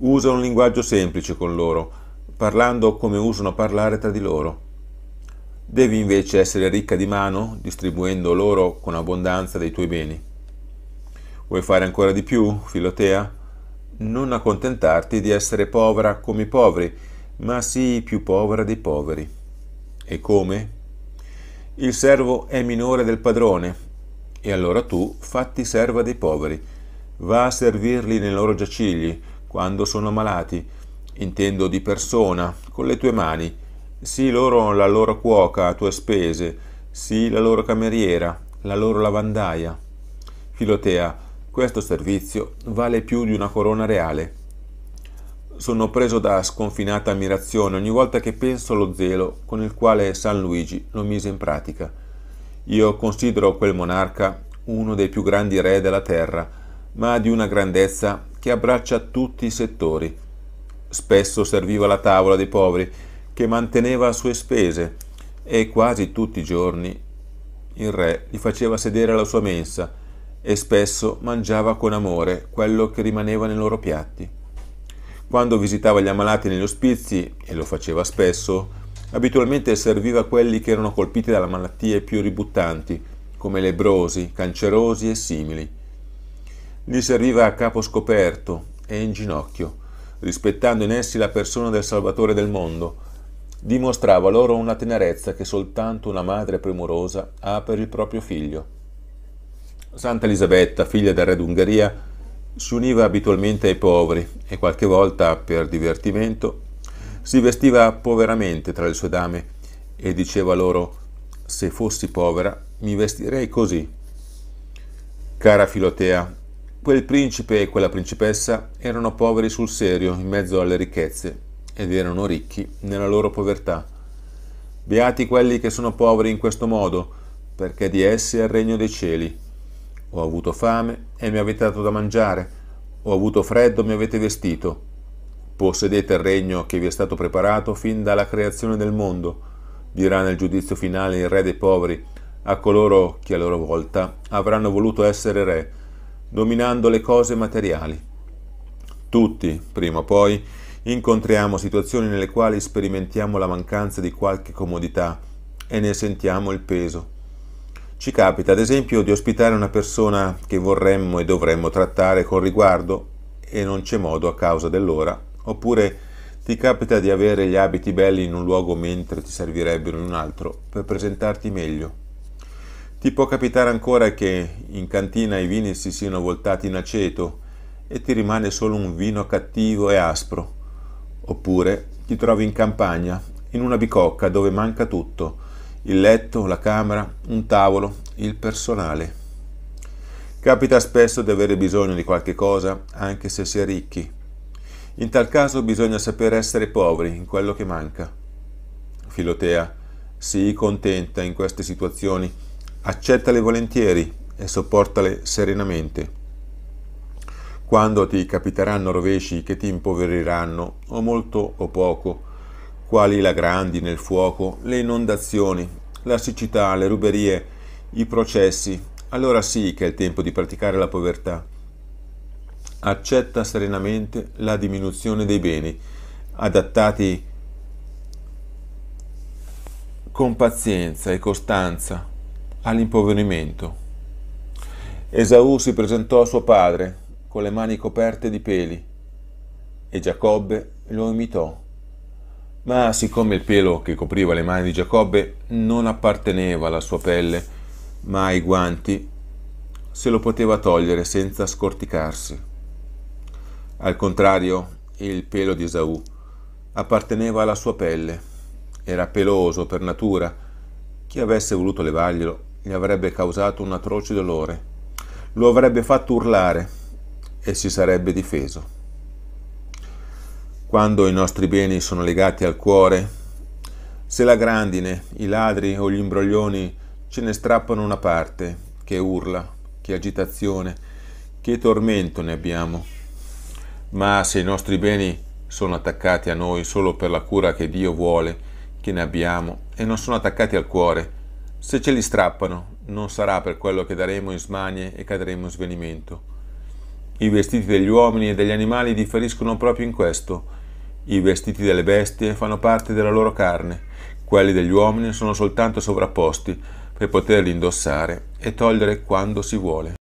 Usa un linguaggio semplice con loro, parlando come usano parlare tra di loro. Devi invece essere ricca di mano, distribuendo loro con abbondanza dei tuoi beni. Vuoi fare ancora di più, Filotea? non accontentarti di essere povera come i poveri, ma sii più povera dei poveri. E come? Il servo è minore del padrone, e allora tu fatti serva dei poveri. Va a servirli nei loro giacigli, quando sono malati, intendo di persona, con le tue mani. Sii loro la loro cuoca a tue spese, sii la loro cameriera, la loro lavandaia. Filotea, questo servizio vale più di una corona reale. Sono preso da sconfinata ammirazione ogni volta che penso allo zelo con il quale San Luigi lo mise in pratica. Io considero quel monarca uno dei più grandi re della terra, ma di una grandezza che abbraccia tutti i settori. Spesso serviva la tavola dei poveri, che manteneva a sue spese, e quasi tutti i giorni il re li faceva sedere alla sua mensa, e spesso mangiava con amore quello che rimaneva nei loro piatti. Quando visitava gli ammalati negli ospizi, e lo faceva spesso, abitualmente serviva quelli che erano colpiti da malattie più ributtanti, come lebrosi, cancerosi e simili. Li serviva a capo scoperto e in ginocchio, rispettando in essi la persona del Salvatore del mondo. Dimostrava loro una tenerezza che soltanto una madre premurosa ha per il proprio figlio. Santa Elisabetta, figlia del re d'Ungheria, si univa abitualmente ai poveri e qualche volta, per divertimento, si vestiva poveramente tra le sue dame e diceva loro se fossi povera mi vestirei così. Cara Filotea, quel principe e quella principessa erano poveri sul serio in mezzo alle ricchezze ed erano ricchi nella loro povertà. Beati quelli che sono poveri in questo modo, perché di essi è il regno dei cieli. Ho avuto fame e mi avete dato da mangiare. Ho avuto freddo e mi avete vestito. Possedete il regno che vi è stato preparato fin dalla creazione del mondo. Dirà nel giudizio finale il Re dei poveri a coloro che a loro volta avranno voluto essere re, dominando le cose materiali. Tutti, prima o poi, incontriamo situazioni nelle quali sperimentiamo la mancanza di qualche comodità e ne sentiamo il peso. Ci capita ad esempio di ospitare una persona che vorremmo e dovremmo trattare con riguardo e non c'è modo a causa dell'ora, oppure ti capita di avere gli abiti belli in un luogo mentre ti servirebbero in un altro per presentarti meglio. Ti può capitare ancora che in cantina i vini si siano voltati in aceto e ti rimane solo un vino cattivo e aspro. Oppure ti trovi in campagna, in una bicocca dove manca tutto il letto, la camera, un tavolo, il personale. Capita spesso di avere bisogno di qualche cosa, anche se si è ricchi. In tal caso bisogna sapere essere poveri in quello che manca. Filotea, sii contenta in queste situazioni, accettale volentieri e sopportale serenamente. Quando ti capiteranno rovesci che ti impoveriranno, o molto o poco, quali la grandine, il fuoco, le inondazioni, la siccità, le ruberie, i processi, allora sì che è il tempo di praticare la povertà. Accetta serenamente la diminuzione dei beni, adattati con pazienza e costanza all'impoverimento. Esaù si presentò a suo padre con le mani coperte di peli e Giacobbe lo imitò ma siccome il pelo che copriva le mani di Giacobbe non apparteneva alla sua pelle, ma ai guanti, se lo poteva togliere senza scorticarsi. Al contrario, il pelo di Esaù apparteneva alla sua pelle, era peloso per natura, chi avesse voluto levarglielo gli avrebbe causato un atroce dolore, lo avrebbe fatto urlare e si sarebbe difeso quando i nostri beni sono legati al cuore, se la grandine, i ladri o gli imbroglioni ce ne strappano una parte, che urla, che agitazione, che tormento ne abbiamo. Ma se i nostri beni sono attaccati a noi solo per la cura che Dio vuole, che ne abbiamo, e non sono attaccati al cuore, se ce li strappano, non sarà per quello che daremo in smanie e cadremo in svenimento. I vestiti degli uomini e degli animali differiscono proprio in questo, i vestiti delle bestie fanno parte della loro carne, quelli degli uomini sono soltanto sovrapposti per poterli indossare e togliere quando si vuole.